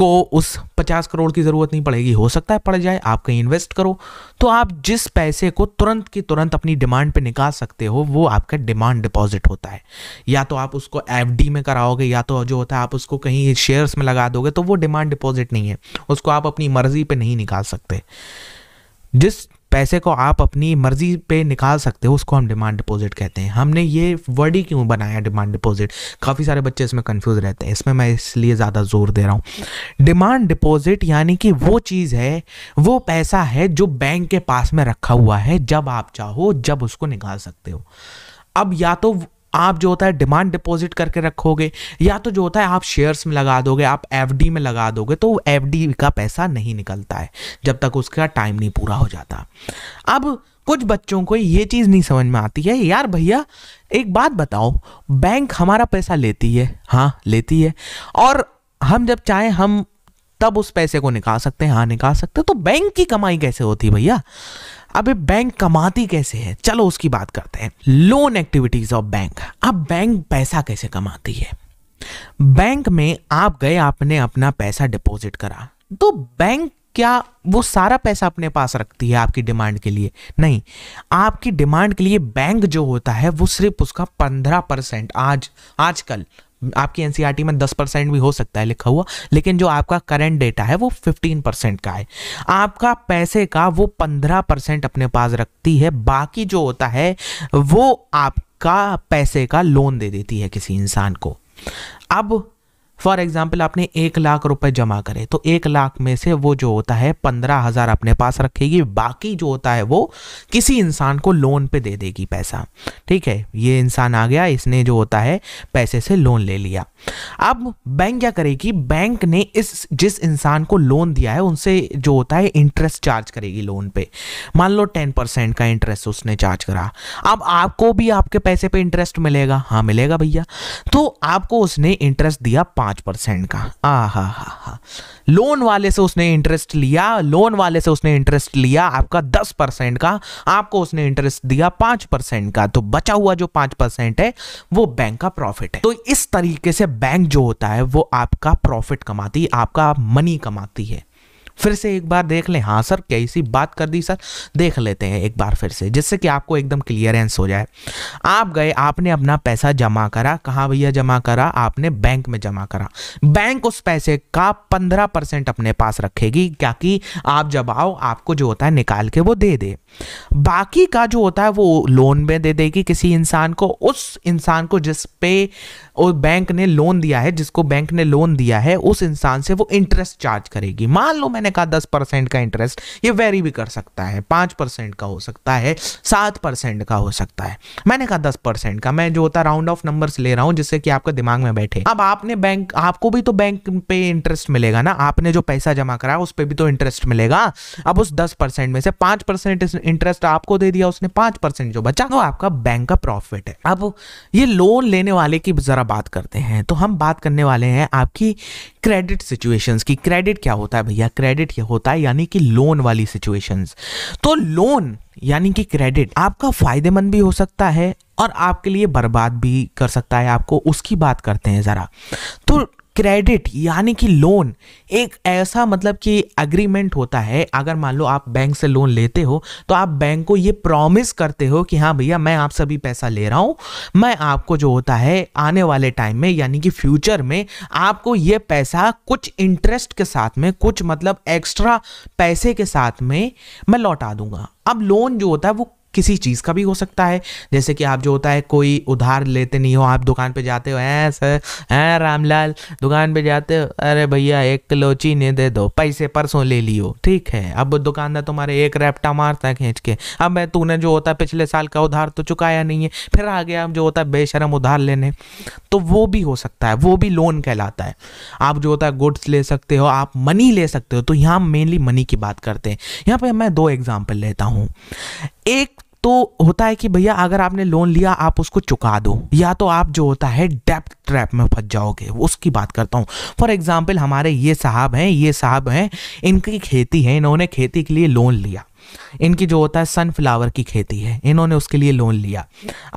आपको उस पचास करोड़ की ज़रूरत नहीं पड़ेगी हो सकता है पड़ जाए आप कहीं इन्वेस्ट करो तो आप जिस पैसे को तुरंत की तुरंत अपनी डिमांड पे निकाल सकते हो वो आपका डिमांड डिपॉजिट होता है या तो आप उसको एफ में कराओगे या तो जो होता है आप उसको कहीं शेयर्स में लगा दोगे तो वो डिमांड डिपॉजिट नहीं है उसको आप अपनी मर्जी पर नहीं निकाल सकते जिस पैसे को आप अपनी मर्जी पे निकाल सकते हो उसको हम डिमांड डिपॉजिट कहते हैं हमने ये वर्ड ही क्यों बनाया डिमांड डिपॉजिट काफ़ी सारे बच्चे इसमें कंफ्यूज रहते हैं इसमें मैं इसलिए ज़्यादा जोर दे रहा हूँ डिमांड डिपॉजिट यानी कि वो चीज़ है वो पैसा है जो बैंक के पास में रखा हुआ है जब आप चाहो जब उसको निकाल सकते हो अब या तो आप जो होता है डिमांड डिपॉजिट करके रखोगे या तो जो होता है आप शेयर्स में लगा दोगे आप एफ में लगा दोगे तो एफ का पैसा नहीं निकलता है जब तक उसका टाइम नहीं पूरा हो जाता अब कुछ बच्चों को ये चीज़ नहीं समझ में आती है यार भैया एक बात बताओ बैंक हमारा पैसा लेती है हाँ लेती है और हम जब चाहें हम तब उस पैसे को निकाल सकते हैं हाँ निकाल सकते हैं तो बैंक की कमाई कैसे होती भैया अबे बैंक कमाती कैसे है चलो उसकी बात करते हैं लोन एक्टिविटीज ऑफ बैंक अब बैंक पैसा कैसे कमाती है बैंक में आप गए आपने अपना पैसा डिपॉजिट करा तो बैंक क्या वो सारा पैसा अपने पास रखती है आपकी डिमांड के लिए नहीं आपकी डिमांड के लिए बैंक जो होता है वो सिर्फ उसका पंद्रह परसेंट आज आजकल आपकी एन e में दस परसेंट भी हो सकता है लिखा हुआ लेकिन जो आपका करंट डेटा है वो फिफ्टीन परसेंट का है आपका पैसे का वो पंद्रह परसेंट अपने पास रखती है बाकी जो होता है वो आपका पैसे का लोन दे देती है किसी इंसान को अब फॉर एग्जाम्पल आपने एक लाख रुपए जमा करे तो एक लाख में से वो जो होता है पंद्रह हजार अपने पास रखेगी बाकी जो होता है वो किसी इंसान को लोन पे दे देगी पैसा ठीक है ये इंसान आ गया इसने जो होता है पैसे से लोन ले लिया अब बैंक क्या करेगी बैंक ने इस जिस इंसान को लोन दिया है उनसे जो होता है इंटरेस्ट चार्ज करेगी लोन पे मान लो टेन परसेंट का इंटरेस्ट उसने चार्ज करा अब आपको भी आपके पैसे पे इंटरेस्ट मिलेगा हाँ मिलेगा भैया तो आपको उसने इंटरेस्ट दिया पाँच पांच परसेंट का आ हा हा हा लोन वाले से उसने इंटरेस्ट लिया लोन वाले से उसने इंटरेस्ट लिया आपका दस परसेंट का आपको उसने इंटरेस्ट दिया पांच परसेंट का तो बचा हुआ जो पांच परसेंट है वो बैंक का प्रॉफिट है तो इस तरीके से बैंक जो होता है वो आपका प्रॉफिट कमाती आपका मनी कमाती है फिर से एक बार देख लें हाँ सर कैसी बात कर दी सर देख लेते हैं एक बार फिर से जिससे कि आपको एकदम क्लियरेंस हो जाए आप गए आपने अपना पैसा जमा करा कहाँ भैया जमा करा आपने बैंक में जमा करा बैंक उस पैसे का पंद्रह परसेंट अपने पास रखेगी क्या कि आप जब आओ आपको जो होता है निकाल के वो दे दे बाकी का जो होता है वो लोन में दे देगी किसी इंसान को उस इंसान को जिस पे और बैंक ने लोन दिया है जिसको बैंक ने लोन दिया है उस इंसान से वो इंटरेस्ट चार्ज करेगी मान लो मैंने कहा दस परसेंट का इंटरेस्ट ये वेरी भी कर सकता है पाँच परसेंट का हो सकता है सात परसेंट का हो सकता है मैंने कहा दस परसेंट का मैं जो होता राउंड ऑफ नंबर्स ले रहा हूँ जिससे कि आपका दिमाग में बैठे अब आपने बैंक आपको भी तो बैंक पे इंटरेस्ट मिलेगा ना आपने जो पैसा जमा कराया उस पर भी तो इंटरेस्ट मिलेगा अब उस दस परसेंट में से पाँच परसेंट इंटरेस्ट आपको दे दिया उसने पांच परसेंट जो बचा वो आपका बैंक का प्रॉफिट है अब ये लोन लेने वाले की जरा बात करते हैं तो हम बात करने वाले हैं आपकी क्रेडिट सिचुएशंस की क्रेडिट क्या होता है भैया क्रेडिट क्या होता है यानी कि लोन वाली सिचुएशंस तो लोन यानी कि क्रेडिट आपका फायदेमंद भी हो सकता है और आपके लिए बर्बाद भी कर सकता है आपको उसकी बात करते हैं ज़रा तो क्रेडिट यानी कि लोन एक ऐसा मतलब कि एग्रीमेंट होता है अगर मान लो आप बैंक से लोन लेते हो तो आप बैंक को ये प्रॉमिस करते हो कि हाँ भैया मैं आपसे सभी पैसा ले रहा हूँ मैं आपको जो होता है आने वाले टाइम में यानी कि फ्यूचर में आपको ये पैसा कुछ इंटरेस्ट के साथ में कुछ मतलब एक्स्ट्रा पैसे के साथ में मैं लौटा दूंगा अब लोन जो होता है वो किसी चीज़ का भी हो सकता है जैसे कि आप जो होता है कोई उधार लेते नहीं हो आप दुकान पे जाते हो ऐ सर ऐ रामलाल दुकान पे जाते हो अरे भैया एक किलो चीनी दे दो पैसे परसों ले लियो ठीक है अब दुकानदार तुम्हारे एक रेपटा मारता है खींच के अब मैं तूने जो होता है पिछले साल का उधार तो चुकाया नहीं है फिर आ गया जो होता है बेशरम उधार लेने तो वो भी हो सकता है वो भी लोन कहलाता है आप जो होता है गुड्स ले सकते हो आप मनी ले सकते हो तो यहाँ मेनली मनी की बात करते हैं यहाँ पर मैं दो एग्जाम्पल लेता हूँ एक तो होता है कि भैया अगर आपने लोन लिया आप उसको चुका दो या तो आप जो होता है डेप्ट ट्रैप में फंस जाओगे उसकी बात करता हूँ फॉर एग्जाम्पल हमारे ये साहब हैं ये साहब हैं इनकी खेती है इन्होंने खेती के लिए लोन लिया इनकी जो होता है सनफ्लावर की खेती है इन्होंने उसके लिए लोन लिया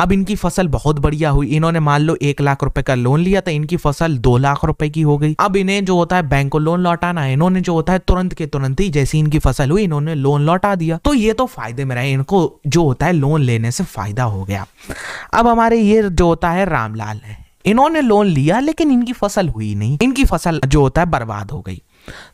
अब इनकी फसल बहुत बढ़िया हुई इन्होंने मान लो एक लाख रुपए का लोन लिया था तो इनकी फसल दो लाख रुपए की हो गई अब इन्हें जो होता है बैंक को लोन लौटाना है इन्होंने जो होता है तुरंत के तुरंत ही जैसी इनकी फसल हुई इन्होंने लोन लौटा दिया तो ये तो फायदे में रहे इनको जो होता है लोन लेने से फायदा हो गया अब हमारे ये जो होता है रामलाल है इन्होंने लोन लिया लेकिन इनकी फसल हुई नहीं इनकी फसल जो होता है बर्बाद हो गई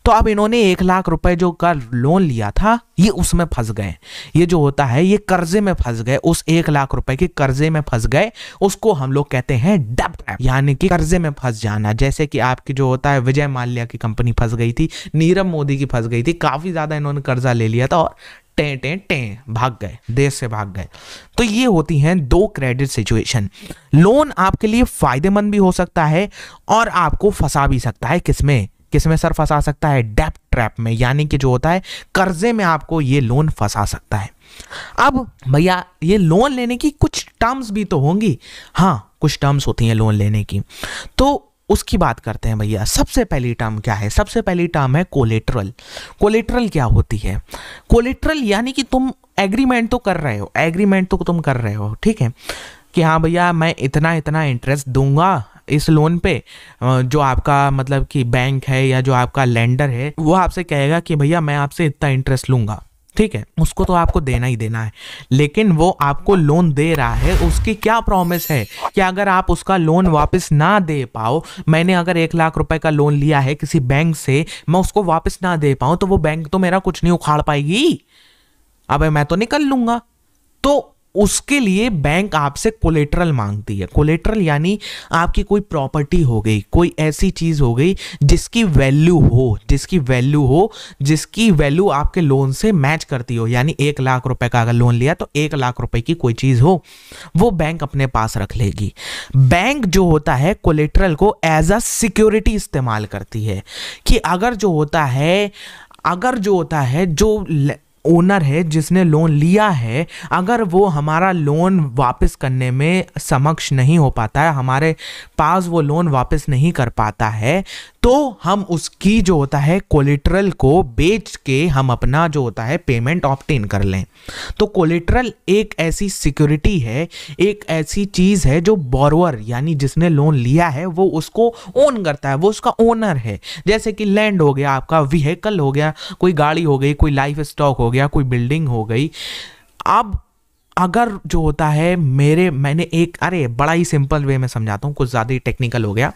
तो अब इन्होंने एक लाख रुपए जो का लोन लिया था ये उसमें फंस गए ये जो होता है ये कर्जे में फंस गए उस एक लाख रुपए के कर्जे में फंस गए उसको हम लोग कहते हैं डब यानी कि कर्जे में फंस जाना जैसे कि आपकी जो होता है विजय माल्या की कंपनी फंस गई थी नीरव मोदी की फंस गई थी काफी ज्यादा इन्होंने कर्जा ले लिया था और टें टें टें भाग गए देश से भाग गए तो ये होती हैं दो क्रेडिट सिचुएशन लोन आपके लिए फायदेमंद भी हो सकता है और आपको फंसा भी सकता है किसमें किस में सर फंसा सकता है डेप ट्रैप में यानी कि जो होता है कर्जे में आपको ये लोन फंसा सकता है अब भैया ये लोन लेने की कुछ टर्म्स भी तो होंगी हाँ कुछ टर्म्स होती हैं लोन लेने की तो उसकी बात करते हैं भैया सबसे पहली टर्म क्या है सबसे पहली टर्म है कोलेट्रल कोलेट्रल क्या होती है कोलेट्रल यानी कि तुम एग्रीमेंट तो कर रहे हो एग्रीमेंट तो तुम कर रहे हो ठीक है कि हाँ भैया मैं इतना इतना इंटरेस्ट दूंगा इस लोन पे जो आपका मतलब कि बैंक है या जो आपका लेंडर है वो आपसे कहेगा कि भैया मैं आपसे इतना इंटरेस्ट लूँगा ठीक है उसको तो आपको देना ही देना है लेकिन वो आपको लोन दे रहा है उसकी क्या प्रॉमिस है कि अगर आप उसका लोन वापस ना दे पाओ मैंने अगर एक लाख रुपए का लोन लिया है किसी बैंक से मैं उसको वापस ना दे पाऊँ तो वो बैंक तो मेरा कुछ नहीं उखाड़ पाएगी अब मैं तो निकल लूंगा तो उसके लिए बैंक आपसे कोलेट्रल मांगती है कोलेट्रल यानी आपकी कोई प्रॉपर्टी हो गई कोई ऐसी चीज़ हो गई जिसकी वैल्यू हो जिसकी वैल्यू हो जिसकी वैल्यू आपके लोन से मैच करती हो यानी एक लाख रुपए का अगर लोन लिया तो एक लाख रुपए की कोई चीज़ हो वो बैंक अपने पास रख लेगी बैंक जो होता है कोलेट्रल को एज अ सिक्योरिटी इस्तेमाल करती है कि अगर जो होता है अगर जो होता है जो ओनर है जिसने लोन लिया है अगर वो हमारा लोन वापस करने में समक्ष नहीं हो पाता है हमारे पास वो लोन वापस नहीं कर पाता है तो हम उसकी जो होता है कोलेट्रल को बेच के हम अपना जो होता है पेमेंट ऑप्टेन कर लें तो कोलेट्रल एक ऐसी सिक्योरिटी है एक ऐसी चीज़ है जो बॉरवर यानी जिसने लोन लिया है वो उसको ओन करता है वो उसका ओनर है जैसे कि लैंड हो गया आपका व्हीकल हो गया कोई गाड़ी हो गई कोई लाइफ स्टॉक हो गया कोई बिल्डिंग हो गई अब अगर जो होता है मेरे मैंने एक अरे बड़ा ही सिंपल वे में समझाता हूँ कुछ ज़्यादा ही टेक्निकल हो गया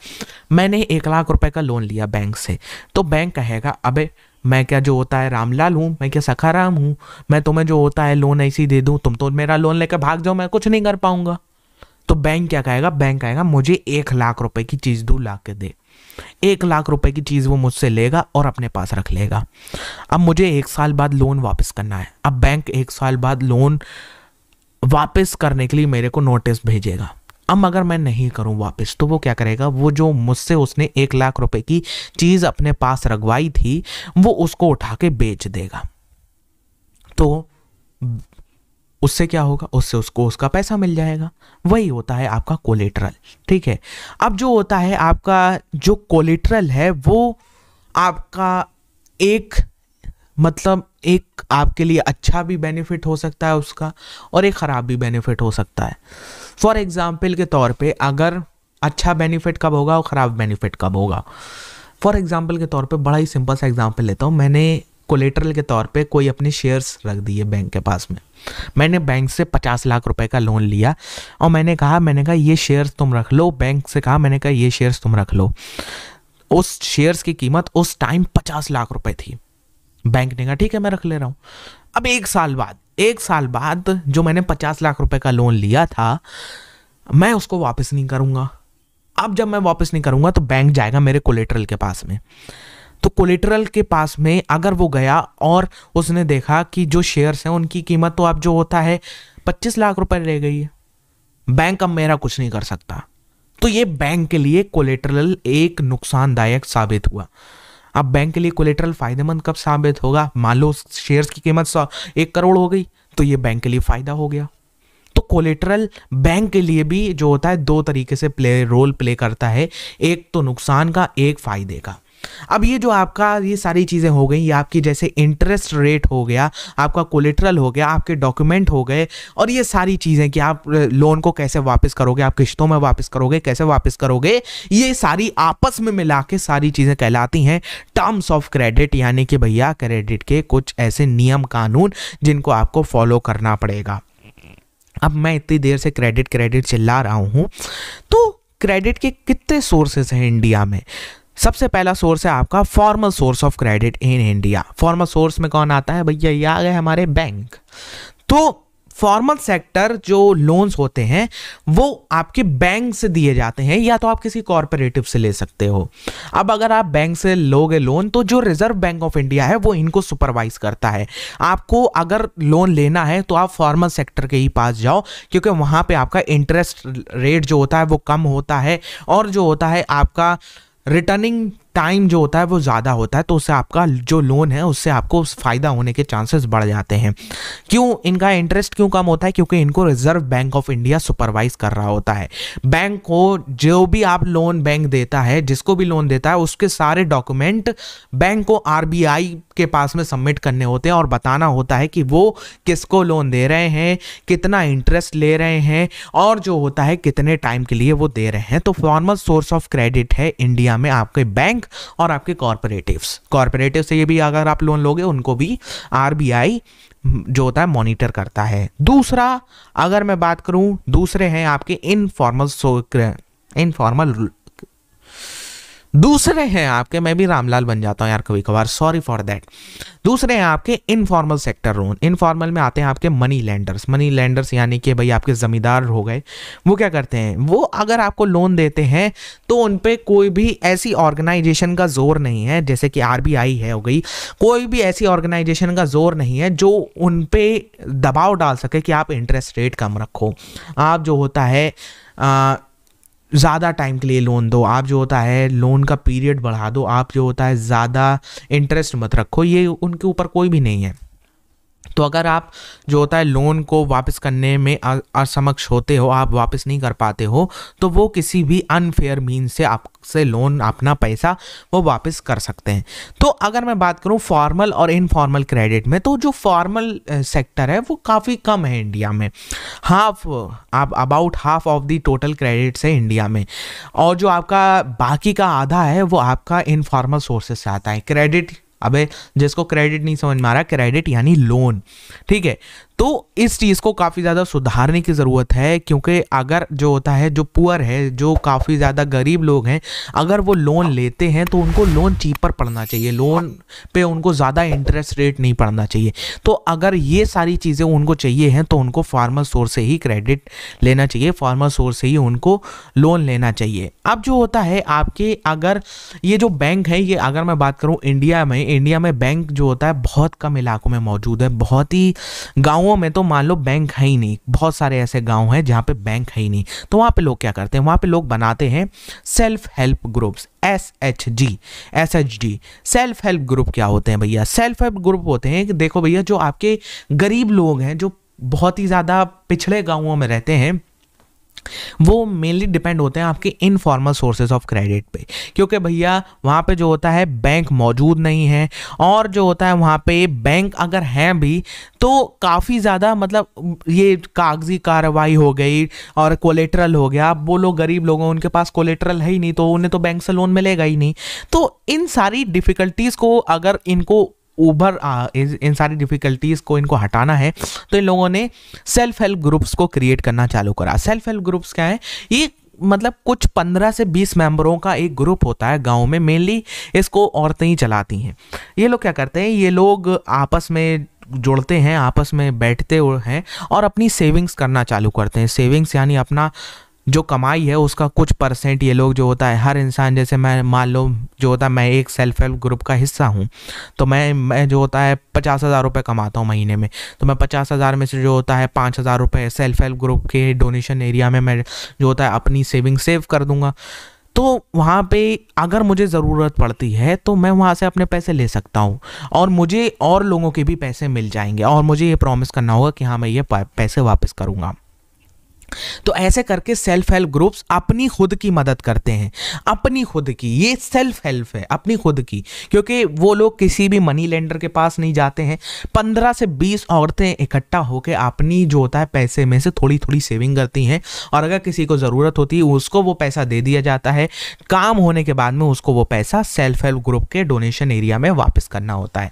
मैंने एक लाख रुपए का लोन लिया बैंक से तो बैंक कहेगा अबे मैं क्या जो होता है रामलाल हूँ मैं क्या सखाराम हूँ मैं तुम्हें जो होता है लोन ऐसी दे दूँ तुम तो मेरा लोन लेकर भाग जाओ मैं कुछ नहीं कर पाऊँगा तो बैंक क्या कहेगा बैंक कहेगा मुझे एक लाख रुपए की चीज़ दू ला के दे एक लाख रुपए की चीज़ वो मुझसे लेगा और अपने पास रख लेगा अब मुझे एक साल बाद लोन वापस करना है अब बैंक एक साल बाद लोन वापस करने के लिए मेरे को नोटिस भेजेगा अब अगर मैं नहीं करूं वापस तो वो क्या करेगा वो जो मुझसे उसने एक लाख रुपए की चीज़ अपने पास रखवाई थी वो उसको उठा के बेच देगा तो उससे क्या होगा उससे उसको उसका पैसा मिल जाएगा वही होता है आपका कोलेट्रल ठीक है अब जो होता है आपका जो कोलेट्रल है वो आपका एक मतलब एक आपके लिए अच्छा भी बेनिफिट हो सकता है उसका और एक ख़राब भी बेनिफिट हो सकता है फॉर एग्ज़ाम्पल के तौर पे अगर अच्छा बेनिफिट कब होगा और ख़राब बेनिफिट कब होगा फॉर एग्ज़ाम्पल के तौर पे बड़ा ही सिंपल सा एग्ज़ाम्पल लेता हूँ मैंने कोलेटरल के तौर पे कोई अपने शेयर्स रख दिए बैंक के पास में मैंने बैंक से पचास लाख रुपए का लोन लिया और मैंने कहा मैंने कहा ये शेयर्स तुम रख लो बैंक से कहा मैंने कहा ये शेयर्स तुम रख लो उस शेयर्स की कीमत उस टाइम पचास लाख रुपए थी बैंक ने कहा ठीक है मैं रख ले रहा हूँ अब एक साल बाद एक साल बाद जो मैंने पचास लाख रुपए का लोन लिया था मैं उसको वापस नहीं करूँगा अब जब मैं वापस नहीं करूँगा तो बैंक जाएगा मेरे कोलेटरल के पास में तो कोलेटरल के पास में अगर वो गया और उसने देखा कि जो शेयर्स हैं उनकी कीमत तो अब जो होता है पच्चीस लाख रुपए ले गई है बैंक अब मेरा कुछ नहीं कर सकता तो ये बैंक के लिए कोलेटरल एक नुकसानदायक साबित हुआ अब बैंक के लिए कोलेटरल फायदेमंद कब साबित होगा मान लो शेयर्स की कीमत सौ एक करोड़ हो गई तो ये बैंक के लिए फ़ायदा हो गया तो कोलेटरल बैंक के लिए भी जो होता है दो तरीके से प्ले रोल प्ले करता है एक तो नुकसान का एक फ़ायदे का अब ये जो आपका ये सारी चीज़ें हो गई ये आपकी जैसे इंटरेस्ट रेट हो गया आपका कोलेट्रल हो गया आपके डॉक्यूमेंट हो गए और ये सारी चीज़ें कि आप लोन को कैसे वापस करोगे आप किश्तों में वापस करोगे कैसे वापस करोगे ये सारी आपस में मिला के सारी चीज़ें कहलाती हैं टर्म्स ऑफ क्रेडिट यानी कि भैया क्रेडिट के कुछ ऐसे नियम कानून जिनको आपको फॉलो करना पड़ेगा अब मैं इतनी देर से क्रेडिट क्रेडिट चिल्ला रहा हूँ तो क्रेडिट के कितने सोर्सेस हैं इंडिया में सबसे पहला सोर्स है आपका formal source of credit in India formal source में कौन आता है भैया ये आ गए हमारे बैंक तो फॉर्मल सेक्टर जो लोन्स होते हैं वो आपके बैंक से दिए जाते हैं या तो आप किसी कॉरपोरेटिव से ले सकते हो अब अगर आप बैंक से लोगे लोन तो जो रिजर्व बैंक ऑफ इंडिया है वो इनको सुपरवाइज करता है आपको अगर लोन लेना है तो आप फॉर्मल सेक्टर के ही पास जाओ क्योंकि वहाँ पर आपका इंटरेस्ट रेट जो होता है वो कम होता है और जो होता है आपका रिटर्निंग टाइम जो होता है वो ज़्यादा होता है तो उससे आपका जो लोन है उससे आपको फ़ायदा होने के चांसेस बढ़ जाते हैं क्यों इनका इंटरेस्ट क्यों कम होता है क्योंकि इनको reserve bank of India supervise कर रहा होता है बैंक को जो भी आप लोन बैंक देता है जिसको भी लोन देता है उसके सारे डॉक्यूमेंट बैंक को आर के पास में सबमिट करने होते हैं और बताना होता है कि वो किसको लोन दे रहे हैं कितना इंटरेस्ट ले रहे हैं और जो होता है कितने टाइम के लिए वो दे रहे हैं तो फॉर्मल सोर्स ऑफ क्रेडिट है इंडिया में आपके बैंक और आपके कॉरपोरेटिव कॉरपोरेटिव से ये भी अगर आप लोन लोगे उनको भी आर जो होता है मॉनिटर करता है दूसरा अगर मैं बात करूं दूसरे हैं आपके इनफॉर्मल इनफॉर्मल दूसरे हैं आपके मैं भी रामलाल बन जाता हूँ यार कभी कभार सॉरी फॉर दैट दूसरे हैं आपके इनफॉर्मल सेक्टर लोन इनफॉर्मल में आते हैं आपके मनी लैंडर्स मनी लैंडर्स यानी कि भाई आपके ज़मींदार हो गए वो क्या करते हैं वो अगर आपको लोन देते हैं तो उन पर कोई भी ऐसी ऑर्गेनाइजेशन का जोर नहीं है जैसे कि आर है हो गई कोई भी ऐसी ऑर्गेनाइजेशन का जोर नहीं है जो उन पर दबाव डाल सके कि आप इंटरेस्ट रेट कम रखो आप जो होता है आ, ज़्यादा टाइम के लिए लोन दो आप जो होता है लोन का पीरियड बढ़ा दो आप जो होता है ज़्यादा इंटरेस्ट मत रखो ये उनके ऊपर कोई भी नहीं है तो अगर आप जो होता है लोन को वापस करने में असमक्ष होते हो आप वापस नहीं कर पाते हो तो वो किसी भी अनफेयर मीन से आपसे लोन अपना पैसा वो वापस कर सकते हैं तो अगर मैं बात करूँ फॉर्मल और इनफॉर्मल क्रेडिट में तो जो फॉर्मल सेक्टर है वो काफ़ी कम है इंडिया में हाफ आप about half of the total credits है इंडिया में और जो आपका बाकी का आधा है वो आपका इनफॉर्मल सोर्सेस से आता है क्रेडिट अबे जिसको क्रेडिट नहीं समझ में आ रहा क्रेडिट यानी लोन ठीक है तो इस चीज़ को काफ़ी ज़्यादा सुधारने की ज़रूरत है क्योंकि अगर जो होता है जो पुअर है जो काफ़ी ज़्यादा गरीब लोग हैं अगर वो लोन लेते हैं तो उनको लोन चीपर पड़ना चाहिए लोन पे उनको ज़्यादा इंटरेस्ट रेट नहीं पड़ना चाहिए तो अगर ये सारी चीज़ें उनको चाहिए हैं तो उनको फार्मर सोर्स से ही क्रेडिट लेना चाहिए फार्मर सोर्स से ही उनको लोन लेना चाहिए अब जो होता है आपके अगर ये जो बैंक है ये अगर मैं बात करूँ इंडिया में इंडिया में बैंक जो होता है बहुत कम इलाकों में मौजूद है बहुत ही गाँव गाँवों में तो मान लो बैंक है ही नहीं बहुत सारे ऐसे गाँव हैं जहाँ पे बैंक है ही नहीं तो वहाँ पे लोग क्या करते हैं वहाँ पे लोग बनाते हैं self help groups S H G S H D self help group क्या होते हैं भैया सेल्फ हेल्प ग्रुप होते हैं देखो भैया जो आपके गरीब लोग हैं जो बहुत ही ज़्यादा पिछड़े गाँवों में रहते हैं वो मेनली डिपेंड होते हैं आपके इनफॉर्मल सोर्सेज ऑफ क्रेडिट पे क्योंकि भैया वहाँ पे जो होता है बैंक मौजूद नहीं है और जो होता है वहाँ पे बैंक अगर हैं भी तो काफ़ी ज़्यादा मतलब ये कागजी कार्रवाई हो गई और कोलेट्रल हो गया अब वो लोग गरीब लोगों उनके पास कोलेट्रल है ही नहीं तो उन्हें तो बैंक से लोन मिलेगा ही नहीं तो इन सारी डिफ़िकल्टीज़ को अगर इनको ऊबर इन सारी डिफ़िकल्टीज़ को इनको हटाना है तो इन लोगों ने सेल्फ हेल्प ग्रुप्स को क्रिएट करना चालू करा सेल्फ हेल्प ग्रुप्स क्या है ये मतलब कुछ पंद्रह से बीस मेंबरों का एक ग्रुप होता है गांव में मेनली इसको औरतें ही चलाती हैं ये लोग क्या करते हैं ये लोग आपस में जुड़ते हैं आपस में बैठते हैं और अपनी सेविंग्स करना चालू करते हैं सेविंग्स यानी अपना जो कमाई है उसका कुछ परसेंट ये लोग जो होता है हर इंसान जैसे मैं मान लो जो होता है मैं एक सेल्फ हेल्प ग्रुप का हिस्सा हूँ तो मैं मैं जो होता है पचास हज़ार रुपये कमाता हूँ महीने में तो मैं पचास हज़ार में से जो होता है पाँच हज़ार रुपये सेल्फ हेल्प ग्रुप के डोनेशन एरिया में मैं जो होता है अपनी सेविंग सेव कर दूँगा तो वहाँ पे अगर मुझे ज़रूरत पड़ती है तो मैं वहाँ से अपने पैसे ले सकता हूँ और मुझे और लोगों के भी पैसे मिल जाएंगे और मुझे ये प्रॉमिस करना होगा कि हाँ मैं ये पैसे वापस करूँगा तो ऐसे करके सेल्फ हेल्प ग्रुप्स अपनी खुद की मदद करते हैं अपनी खुद की ये सेल्फ हेल्प है अपनी खुद की क्योंकि वो लोग किसी भी मनी लेंडर के पास नहीं जाते हैं पंद्रह से बीस औरतें इकट्ठा होकर अपनी जो होता है पैसे में से थोड़ी थोड़ी सेविंग करती हैं और अगर किसी को ज़रूरत होती है उसको वो पैसा दे दिया जाता है काम होने के बाद में उसको वो पैसा सेल्फ हेल्प ग्रुप के डोनेशन एरिया में वापस करना होता है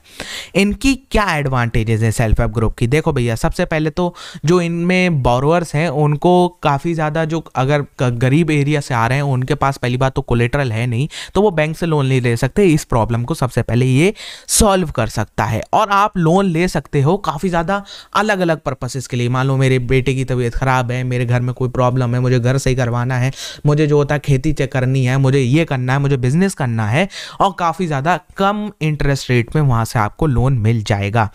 इनकी क्या एडवांटेजेस है सेल्फ हेल्प ग्रुप की देखो भैया सबसे पहले तो जो इनमें बोरोअर्स हैं उनको काफ़ी ज़्यादा जो अगर गरीब एरिया से आ रहे हैं उनके पास पहली बात तो कोलेट्रल है नहीं तो वो बैंक से लोन नहीं ले सकते इस प्रॉब्लम को सबसे पहले ये सॉल्व कर सकता है और आप लोन ले सकते हो काफ़ी ज़्यादा अलग अलग पर्पसेस के लिए मान लो मेरे बेटे की तबीयत ख़राब है मेरे घर में कोई प्रॉब्लम है मुझे घर सही करवाना है मुझे जो होता है खेती चेक करनी है मुझे ये करना है मुझे बिजनेस करना है और काफ़ी ज़्यादा कम इंटरेस्ट रेट में वहाँ से आपको लोन मिल जाएगा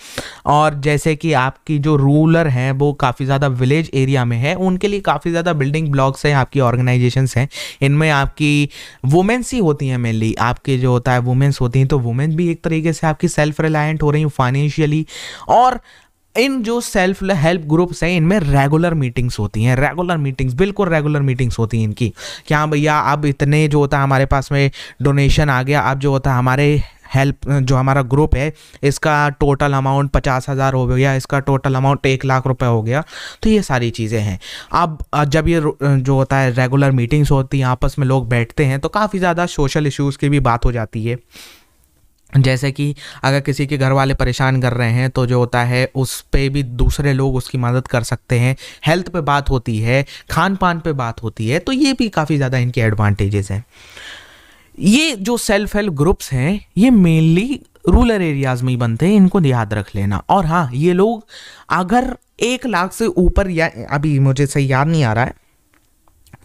और जैसे कि आपकी जो रूलर हैं वो काफ़ी ज़्यादा विलेज एरिया में है उन उनके लिए काफ़ी ज़्यादा बिल्डिंग ब्लॉक्स हैं आपकी ऑर्गेनाइजेशंस हैं इनमें आपकी वुमेंस ही होती हैं मेनली आपके जो होता है वुमेंस होती हैं तो वुमेंस भी एक तरीके से आपकी सेल्फ रिलायंट हो रही हूँ फाइनेंशियली और इन जो सेल्फ हेल्प ग्रुप्स हैं इनमें रेगुलर मीटिंग्स होती हैं रेगुलर मीटिंग्स बिल्कुल रेगुलर मीटिंग्स होती हैं इनकी क्या हाँ भैया अब इतने जो होता है हमारे पास में डोनेशन आ गया अब जो होता है हमारे हेल्प जो हमारा ग्रुप है इसका टोटल अमाउंट पचास हज़ार हो गया इसका टोटल अमाउंट एक लाख रुपए हो गया तो ये सारी चीज़ें हैं अब जब ये जो होता है रेगुलर मीटिंग्स होती हैं आपस में लोग बैठते हैं तो काफ़ी ज़्यादा सोशल इश्यूज़ की भी बात हो जाती है जैसे कि अगर किसी के घर वाले परेशान कर रहे हैं तो जो होता है उस पर भी दूसरे लोग उसकी मदद कर सकते हैं हेल्थ पे बात होती है खान पान पे बात होती है तो ये भी काफ़ी ज़्यादा इनके एडवांटेजेस हैं ये जो सेल्फ हेल्प ग्रुप्स हैं ये मेनली रूरल एरियाज में ही बनते हैं इनको याद रख लेना और हाँ ये लोग अगर एक लाख से ऊपर या अभी मुझे सही याद नहीं आ रहा है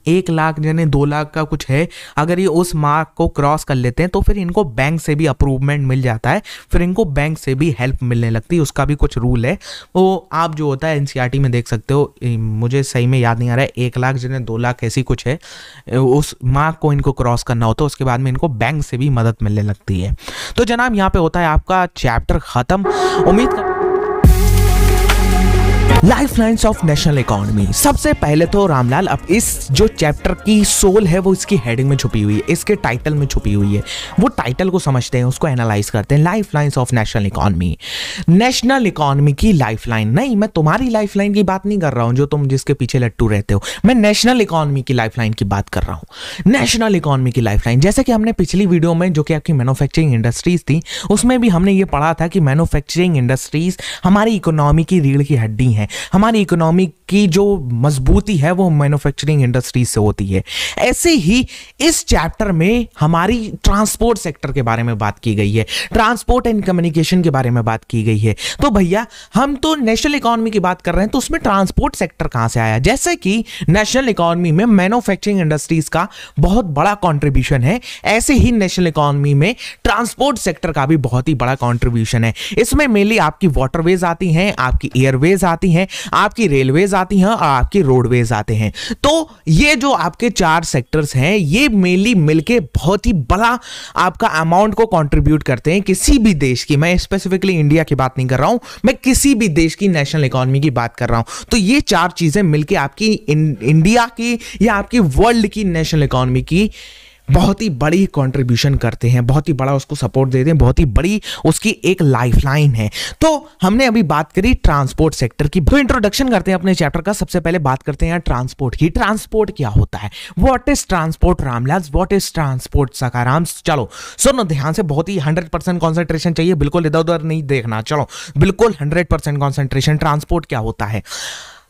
एक लाख यानी दो लाख का कुछ है अगर ये उस मार्क को क्रॉस कर लेते हैं तो फिर इनको बैंक से भी अप्रूवमेंट मिल जाता है फिर इनको बैंक से भी हेल्प मिलने लगती है उसका भी कुछ रूल है वो आप जो होता है एन e में देख सकते हो मुझे सही में याद नहीं आ रहा है एक लाख जिन्हें दो लाख ऐसी कुछ है उस मार्क को इनको क्रॉस करना होता है उसके बाद में इनको बैंक से भी मदद मिलने लगती है तो जनाब यहाँ पर होता है आपका चैप्टर ख़त्म उम्मीद कर life lines of national economy सबसे पहले तो रामलाल अब इस जो चैप्टर की सोल है वो इसकी हेडिंग में छुपी हुई है इसके टाइटल में छुपी हुई है वो टाइटल को समझते हैं उसको एनालाइज करते हैं life lines of national economy national economy की लाइफ लाइन नहीं मैं तुम्हारी लाइफ लाइन की बात नहीं कर रहा हूँ जो तुम जिसके पीछे लट्टू रहते हो मैं नेशनल इकोनॉमी की लाइफ लाइन की बात कर रहा हूँ नेशनल इकोनॉमी की लाइफ लाइन जैसे कि हमने पिछली वीडियो में जो कि आपकी मैनुफैक्चरिंग इंडस्ट्रीज थी उसमें भी हमने ये पढ़ा था कि मैनुफैक्चरिंग इंडस्ट्रीज हमारी इकोनॉमी की रीढ़ की हड्डी हैं हमारी इकोनॉमी की जो मजबूती है वो मैन्युफैक्चरिंग इंडस्ट्री से होती है ऐसे ही इस चैप्टर में हमारी ट्रांसपोर्ट सेक्टर के बारे में बात की गई है ट्रांसपोर्ट एंड कम्युनिकेशन के बारे में बात की गई है तो भैया हम तो नेशनल इकोनॉमी की बात कर रहे हैं तो उसमें ट्रांसपोर्ट सेक्टर कहां से आया जैसे कि नेशनल इकोनॉमी में मैन्युफैक्चरिंग इंडस्ट्रीज का बहुत बड़ा कॉन्ट्रीब्यूशन है ऐसे ही नेशनल इकोनॉमी में ट्रांसपोर्ट सेक्टर का भी बहुत ही बड़ा कॉन्ट्रीब्यूशन है इसमें मेनली आपकी वाटरवेज आती हैं आपकी एयरवेज आती हैं हैं आपकी रेलवेज आती हैं और आपकी रोडवेज आते हैं तो ये जो आपके चार सेक्टर्स हैं ये मेनली मिलके बहुत ही बड़ा आपका अमाउंट को कंट्रीब्यूट करते हैं किसी भी देश की मैं स्पेसिफिकली इंडिया की बात नहीं कर रहा हूं मैं किसी भी देश की नेशनल इकोनॉमी की बात कर रहा हूं तो ये चार चीजें मिलकर आपकी इंडिया की या आपकी वर्ल्ड की नेशनल इकोनॉमी की बहुत ही बड़ी कंट्रीब्यूशन करते हैं बहुत ही बड़ा उसको सपोर्ट देते हैं बहुत ही बड़ी उसकी एक लाइफलाइन है तो हमने अभी बात करी ट्रांसपोर्ट सेक्टर की तो इंट्रोडक्शन करते हैं अपने चैप्टर का सबसे पहले बात करते हैं ट्रांसपोर्ट की ट्रांसपोर्ट क्या होता है what is transport Ramlal what is transport Sakaram चलो सुनो ध्यान से बहुत ही हंड्रेड परसेंट कॉन्सेंट्रेशन चाहिए बिल्कुल इधर उधर नहीं देखना चलो बिल्कुल हंड्रेड परसेंट कॉन्सेंट्रेशन ट्रांसपोर्ट क्या होता है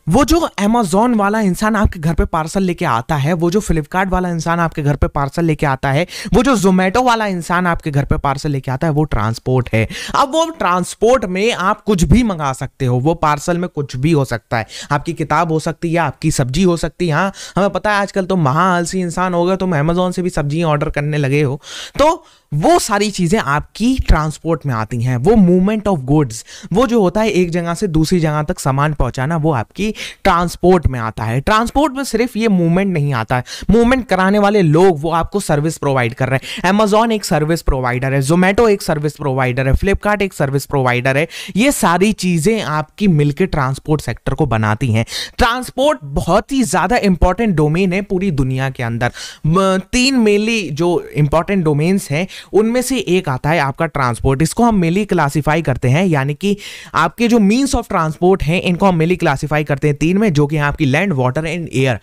वो जो अमेजोन वाला इंसान आपके घर पे पार्सल लेके आता है वो जो फ्लिपकार्ट वाला इंसान आपके घर पे पार्सल लेके आता है वो जो जोमेटो वाला इंसान आपके घर पे पार्सल लेके आता है वो ट्रांसपोर्ट है अब वो ट्रांसपोर्ट में आप कुछ भी मंगा सकते हो वो पार्सल में कुछ भी हो सकता है आपकी किताब हो सकती है आपकी सब्जी हो सकती है हाँ हमें पता है आजकल तो महा आलसी इंसान हो गए तुम अमेजोन से भी सब्जियाँ ऑर्डर करने लगे हो तो वो सारी चीज़ें आपकी ट्रांसपोर्ट में आती हैं वो मूवमेंट ऑफ गुड्स वो जो होता है एक जगह से दूसरी जगह तक सामान पहुंचाना वो आपकी ट्रांसपोर्ट में आता है ट्रांसपोर्ट में सिर्फ ये मूवमेंट नहीं आता है मूवमेंट कराने वाले लोग वो आपको सर्विस प्रोवाइड कर रहे हैं अमेजोन एक सर्विस प्रोवाइडर है जोमेटो एक सर्विस प्रोवाइडर है फ्लिपकार्ट एक सर्विस प्रोवाइडर है ये सारी चीज़ें आपकी मिलकर ट्रांसपोर्ट सेक्टर को बनाती हैं ट्रांसपोर्ट बहुत ही ज़्यादा इंपॉर्टेंट डोमेन है पूरी दुनिया के अंदर तीन मेनली जो इंपॉर्टेंट डोमेन्स हैं उनमें से एक आता है आपका ट्रांसपोर्ट इसको हम मेली क्लासीफाई करते हैं यानी कि आपके जो मीन्स ऑफ ट्रांसपोर्ट हैं इनको हम मेली क्लासीफाई करते हैं तीन में जो कि आपकी लैंड वाटर एंड एयर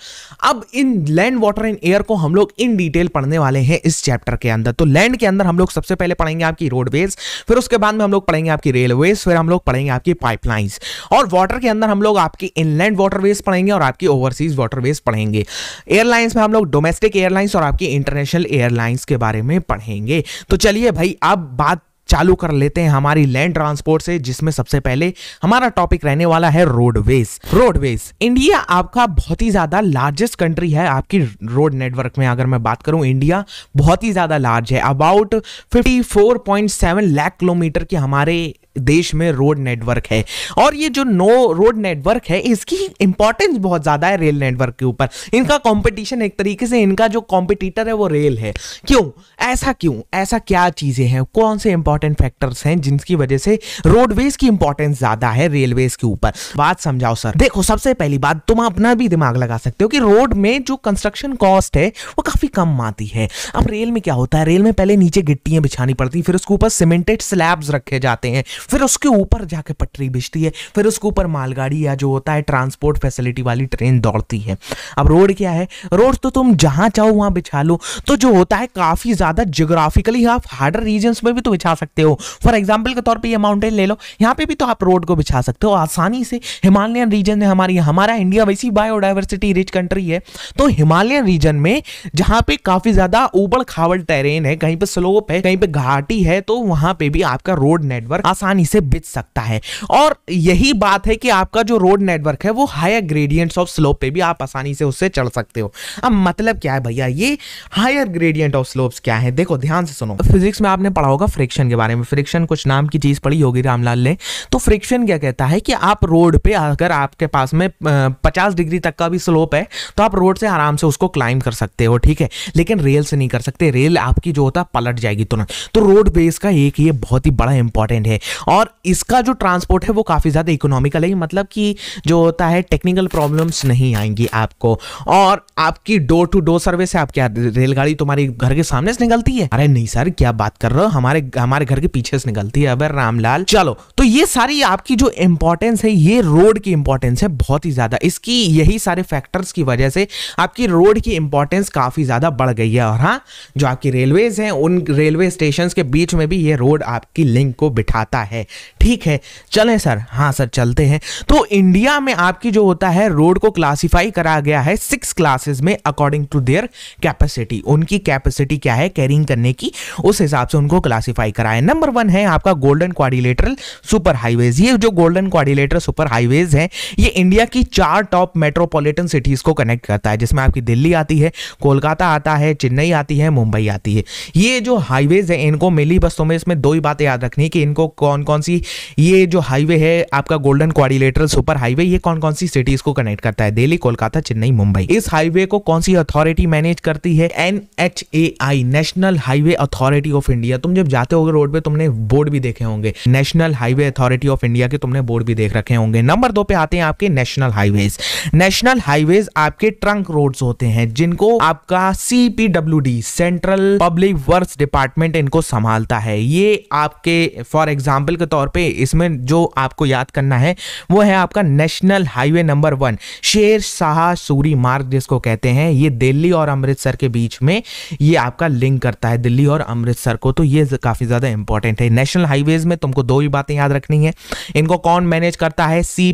अब इन लैंड वाटर एंड एयर को हम लोग इन डिटेल पढ़ने वाले हैं इस चैप्टर के अंदर तो लैंड के अंदर हम लोग सबसे पहले पढ़ेंगे आपकी रोडवेज फिर उसके बाद में हम लोग पढ़ेंगे आपकी रेलवेज फिर हम लोग पढ़ेंगे आपकी पाइपलाइंस और वाटर के अंदर हम लोग आपकी इनलैंड वाटरवेज पढ़ेंगे और आपकी ओवरसीज वाटरवेज पढ़ेंगे एयरलाइंस में हम लोग डोमेस्टिक एयरलाइंस और आपकी इंटरनेशनल एयरलाइंस के बारे में पढ़ेंगे तो चलिए भाई अब बात चालू कर लेते हैं हमारी लैंड ट्रांसपोर्ट से जिसमें सबसे पहले हमारा टॉपिक रहने वाला है रोडवेज रोडवेज इंडिया आपका बहुत ही ज्यादा लार्जेस्ट कंट्री है आपकी रोड नेटवर्क में अगर मैं बात करूं इंडिया बहुत ही ज्यादा लार्ज है अबाउट 54.7 लाख किलोमीटर के हमारे देश में रोड नेटवर्क है और ये जो नो रोड नेटवर्क है इसकी इंपॉर्टेंस बहुत ज़्यादा है रेल नेटवर्क के ऊपर इनका कंपटीशन एक तरीके से इनका जो कॉम्पिटिटर है वो रेल है क्यों ऐसा क्यों ऐसा क्या चीज़ें हैं कौन से इंपॉर्टेंट फैक्टर्स हैं जिनकी वजह से रोडवेज की इंपॉर्टेंस ज़्यादा है रेलवेज के ऊपर बात समझाओ सर देखो सबसे पहली बात तुम अपना भी दिमाग लगा सकते हो कि रोड में जो कंस्ट्रक्शन कॉस्ट है वो काफ़ी कम आती है अब रेल में क्या होता है रेल में पहले नीचे गिट्टियाँ बिछानी पड़ती फिर उसके ऊपर सीमेंटेड स्लैब्स रखे जाते हैं फिर उसके ऊपर जाके पटरी बिछती है फिर उसके ऊपर मालगाड़ी या जो होता है ट्रांसपोर्ट फैसिलिटी वाली ट्रेन दौड़ती है अब रोड क्या है रोड तो तुम जहाँ चाहो वहाँ बिछा लो तो जो होता है काफ़ी ज़्यादा जोग्राफिकली आप हार्डर रीजन्स में भी तो बिछा सकते हो फॉर एग्जाम्पल के तौर पर ये माउंटेन ले लो यहाँ पर भी तो आप रोड को बिछा सकते हो आसानी से हिमालयन रीजन में हमारी हमारा इंडिया वैसी बायोडाइवर्सिटी रिच कंट्री है तो हिमालयन रीजन में जहाँ पे काफ़ी ज़्यादा ऊबड़ खावड़ टेरेन है कहीं पे स्लोप है कहीं पे घाटी है तो वहाँ पे भी आपका रोड नेटवर्क आसान आसानी से बिच सकता है और यही बात है कि आपका जो रोड नेटवर्क है वो हायर ग्रेडियंट्स ऑफ स्लोप पे भी आप आसानी से उससे चढ़ सकते हो अब मतलब क्या है भैया ये हायर ग्रेडियंट ऑफ स्लोप्स क्या है देखो ध्यान से सुनो फिजिक्स में आपने पढ़ा होगा फ्रिक्शन के बारे में फ्रिक्शन कुछ नाम की चीज़ पढ़ी होगी रामलाल ने तो फ्रिक्शन क्या कहता है कि आप रोड पे अगर आपके पास में पचास डिग्री तक का भी स्लोप है तो आप रोड से आराम से उसको क्लाइंब कर सकते हो ठीक है लेकिन रेल से नहीं कर सकते रेल आपकी जो होता पलट जाएगी तुरंत तो रोड बेस का एक ये बहुत ही बड़ा इंपॉर्टेंट है और इसका जो ट्रांसपोर्ट है वो काफ़ी ज़्यादा इकोनॉमिकल है मतलब कि जो होता है टेक्निकल प्रॉब्लम्स नहीं आएंगी आपको और आपकी डोर टू डोर सर्विस है आप क्या रेलगाड़ी तुम्हारे घर के सामने से निकलती है अरे नहीं सर क्या बात कर रहे हो हमारे हमारे घर के पीछे से निकलती है अब रामलाल चलो तो ये सारी आपकी जो इंपॉर्टेंस है ये रोड की इंपॉर्टेंस है बहुत ही ज़्यादा इसकी यही सारे फैक्टर्स की वजह से आपकी रोड की इंपॉर्टेंस काफ़ी ज़्यादा बढ़ गई है और हाँ जो आपकी रेलवेज हैं उन रेलवे स्टेशन के बीच में भी ये रोड आपकी लिंक को बिठाता है है ठीक है चलें सर हाँ सर चलते हैं तो इंडिया में आपकी जो होता है रोड को क्लासीफाई करा गया है सिक्स क्लासेस में अकॉर्डिंग टू देयर कैपेसिटी उनकी कैपेसिटी क्या है कैरिंग करने की उस हिसाब से उनको क्लासीफाई करा है नंबर वन है आपका गोल्डन क्वारिलेटरल सुपर हाईवेज ये जो गोल्डन क्वारिलेटर सुपर हाईवेज है ये इंडिया की चार टॉप मेट्रोपोलिटन सिटीज़ को कनेक्ट करता है जिसमें आपकी दिल्ली आती है कोलकाता आता है चेन्नई आती है मुंबई आती है ये जो हाईवेज है इनको मिली बस्तों में इसमें दो ही बातें याद रखनी कि इनको कौन कौन कौन सी ये जो हाईवे है आपका गोल्डन क्वारिलेटरल सुपर हाईवे ये कौन कौन सी सिटीज को कनेक्ट करता है दिल्ली कोलकाता चेन्नई मुंबई इस हाईवे को कौन सी अथॉरिटी मैनेज करती है N H A I national highway authority of India तुम जब जाते हो रोड पे तुमने बोर्ड भी देखे होंगे national highway authority of India के तुमने बोर्ड भी देख रखे होंगे नंबर दो पे आते हैं आपके नेशनल हाईवेज नेशनल हाईवेज आपके ट्रंक रोड्स होते हैं जिनको आपका CPW central public work department इनको संभालता है ये आपके फॉर एग्जाम्पल एग्जाम्पल के तौर पर इसमें जो आपको याद करना है वो है आपका नेशनल हाईवे नंबर वन शेर शाह सूरी मार्ग जिसको कहते हैं ये दिल्ली और अमृतसर के बीच में ये आपका लिंक करता है दिल्ली और अमृतसर को तो ये काफ़ी ज़्यादा इंपॉर्टेंट है नेशनल हाईवेज में तुमको दो ही बातें याद रखनी है इनको कौन मैनेज करता है C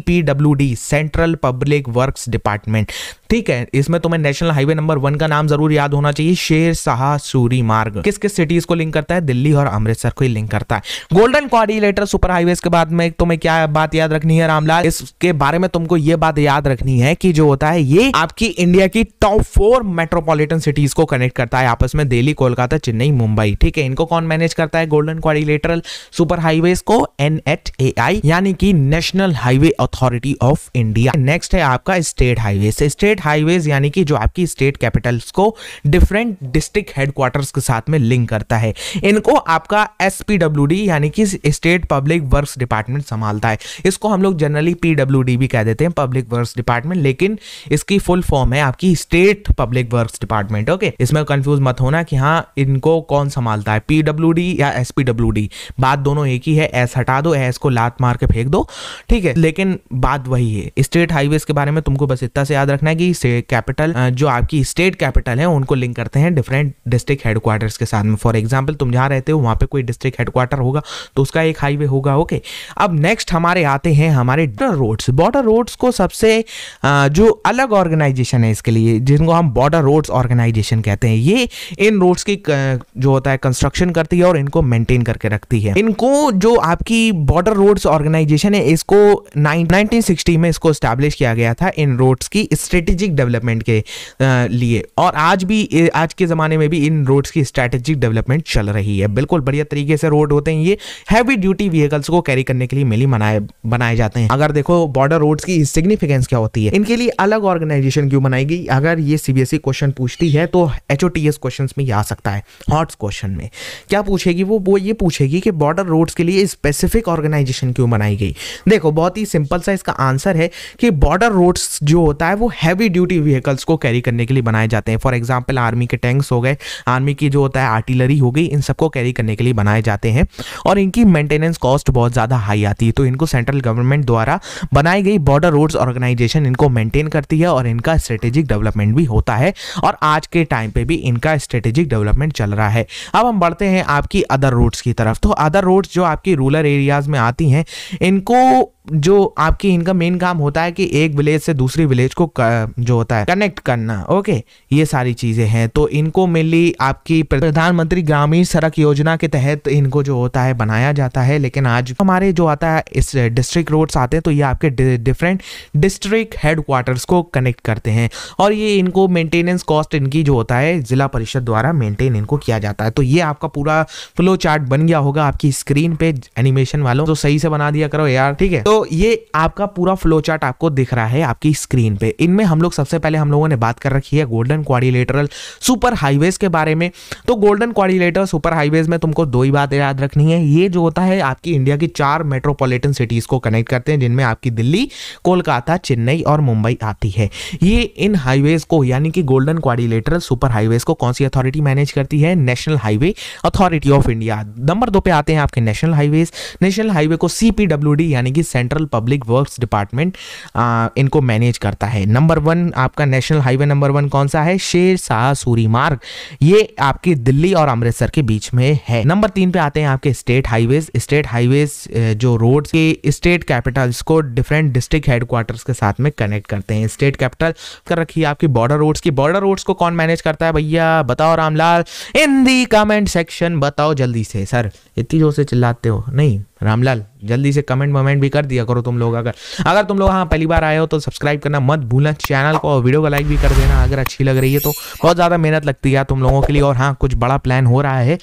central public works department ठीक है इसमें तुम्हें नेशनल हाईवे नंबर वन का नाम जरूर याद होना चाहिए शेर शाह सूरी मार्ग किस किस सिटीज को लिंक करता है दिल्ली और अमृतसर को ही लिंक करता है गोल्डन कॉर्डिलेटर सुपर हाईवे के बाद में तुम्हें क्या बात याद रखनी है रामलाल इसके बारे में तुमको ये बात याद रखनी है कि जो होता है ये आपकी इंडिया की टॉप फोर मेट्रोपोलिटन सिटीज को कनेक्ट करता है आपस में दिल्ली कोलकाता चेन्नई मुंबई ठीक है इनको कौन मैनेज करता है गोल्डन कॉर्डिलेटर सुपर हाईवे को एन यानी कि national highway authority of India next है आपका स्टेट हाईवे स्टेट हाईवेज यानी कि जो आपकी स्टेट कैपिटल्स को डिफरेंट डिस्ट्रिक्ट हेडक्वार्टर्स के साथ में लिंक करता है इनको आपका एस यानी कि स्टेट पब्लिक वर्क्स डिपार्टमेंट संभालता है इसको हम लोग जनरली पी भी कह देते हैं पब्लिक वर्क्स डिपार्टमेंट लेकिन इसकी फुल फॉर्म है आपकी state public works department okay इसमें कंफ्यूज मत होना कि हाँ इनको कौन संभालता है पी या एस बात दोनों एक ही है एस हटा दो एस को लात मार के फेंक दो ठीक है लेकिन बात वही है स्टेट हाईवेज के बारे में तुमको बस इतना से याद रखना है कि की कैपिटल जो आपकी स्टेट कैपिटल है उनको लिंक करते हैं डिफरेंट डिस्ट्रिक्ट हेडक्वार्टर्स के साथ में फॉर एग्जाम्पल तुम जहाँ रहते हो वहाँ पे कोई डिस्ट्रिक्ट हेडक्वार्टर होगा तो उसका एक हाईवे होगा ओके अब नेक्स्ट हमारे आते हैं हमारे बॉर्डर रोड्स बॉर्डर रोड्स को सबसे जो अलग ऑर्गेनाइजेशन है इसके लिए जिनको हम बॉर्डर रोड्स ऑर्गेनाइजेशन कहते हैं ये इन रोड्स की जो होता है कंस्ट्रक्शन करती है और इनको मेंटेन करके रखती है इनको जो आपकी बॉर्डर रोड्स ऑर्गेनाइजेशन है इसको 1960 में इसको स्टैब्लिश किया गया था इन रोड्स की स्ट्रेटेजी स्ट्रेटेजिक डेवलपमेंट के लिए और आज भी आज के ज़माने में भी इन रोड्स की स्ट्रैटेजिक डेवलपमेंट चल रही है बिल्कुल बढ़िया तरीके से रोड होते हैं ये हैवी ड्यूटी व्हीकल्स को कैरी करने के लिए मिली मनाए बनाए जाते हैं अगर देखो बॉर्डर रोड्स की सिग्निफिकेंस क्या होती है इनके लिए अलग ऑर्गेनाइजेशन क्यों बनाई गई अगर ये सीबीएसई क्वेश्चन e पूछती है तो H O T S question में आ सकता है हॉट्स क्वेश्चन में क्या पूछेगी वो वो ये पूछेगी कि बॉर्डर रोड्स के लिए स्पेसिफिक ऑर्गेनाइजेशन क्यों बनाई गई देखो बहुत ही सिंपल सा इसका आंसर है कि बॉर्डर रोड्स जो होता है वो हैवी हैवी ड्यूटी व्हीकल्स को कैरी करने के लिए बनाए जाते हैं फॉर एग्जाम्पल आर्मी के टैंक्स हो गए आर्मी की जो होता है आर्टिलरी हो गई इन सबको कैरी करने के लिए बनाए जाते हैं और इनकी मेंटेनेंस कॉस्ट बहुत ज़्यादा हाई आती है तो इनको सेंट्रल गवर्नमेंट द्वारा बनाई गई बॉर्डर रोड्स ऑर्गेनाइजेशन इनको मेंटेन करती है और इनका स्ट्रेटेजिक डेवलपमेंट भी होता है और आज के टाइम पे भी इनका स्ट्रेटेजिक डेवलपमेंट चल रहा है अब हम बढ़ते हैं आपकी अदर रोड्स की तरफ तो अदर रोड्स जो आपकी रूरल एरियाज़ में आती हैं इनको जो आपकी इनका मेन काम होता है कि एक विलेज से दूसरी विलेज को जो होता है कनेक्ट करना ओके ये सारी चीज़ें हैं तो इनको मेनली आपकी प्रधानमंत्री ग्रामीण सड़क योजना के तहत इनको जो होता है बनाया जाता है लेकिन आज हमारे जो आता है इस डिस्ट्रिक्ट रोड्स आते हैं तो ये आपके डिफरेंट डिस्ट्रिक्ट हेडक्वार्टर्स को कनेक्ट करते हैं और ये इनको मेंटेनेंस कॉस्ट इनकी जो होता है ज़िला परिषद द्वारा मेंटेन इनको किया जाता है तो ये आपका पूरा फ्लो चार्ट बन गया होगा आपकी स्क्रीन पे एनिमेशन वालों तो सही से बना दिया करो यार ठीक है तो ये आपका पूरा फ्लो चार्ट आपको दिख रहा है आपकी स्क्रीन पे इनमें हम लोग सबसे पहले हम लोगों ने बात कर रखी है गोल्डन क्वारिलेटरल सुपर हाईवेज के बारे में तो गोल्डन क्वारिलेटर सुपर हाईवेज में तुमको दो ही बातें याद रखनी है ये जो होता है आपकी इंडिया की चार मेट्रोपोलिटन सिटीज़ को कनेक्ट करते हैं जिनमें आपकी दिल्ली कोलकाता चेन्नई और मुंबई आती है ये इन हाईवेज को यानी कि गोल्डन क्वारिलेटरल सुपर हाईवेज को कौन सी अथॉरिटी मैनेज करती है national highway authority of India number दो पे आते हैं आपके नेशनल हाईवेज नेशनल हाईवे को सीपीडब्ल्यूडी यानी कि सेंट्रल पब्लिक वर्क्स डिपार्टमेंट इनको मैनेज करता है नंबर वन वन आपका नेशनल हाईवे नंबर वन कौन सा है शेर शाह सूरी मार्ग ये आपके दिल्ली और अमृतसर के बीच में है नंबर तीन पे आते हैं आपके स्टेट हाईवे स्टेट हाईवे जो रोड के स्टेट कैपिटल को डिफरेंट डिस्ट्रिक्ट हेडक्वार्टर्स के साथ में कनेक्ट करते हैं स्टेट कैपिटल कर रखी है आपकी बॉर्डर रोड्स की बॉर्डर रोड्स को कौन मैनेज करता है भैया बताओ Ramlal in the comment section बताओ जल्दी से सर इतनी जोर से चिल्लाते हो नहीं रामलाल जल्दी से कमेंट वमेंट भी कर दिया करो तुम लोग अगर अगर तुम लोग हाँ पहली बार आए हो तो सब्सक्राइब करना मत भूलना चैनल को और वीडियो को लाइक भी कर देना अगर अच्छी लग रही है तो बहुत ज़्यादा मेहनत लगती है तुम लोगों के लिए और हाँ कुछ बड़ा प्लान हो रहा है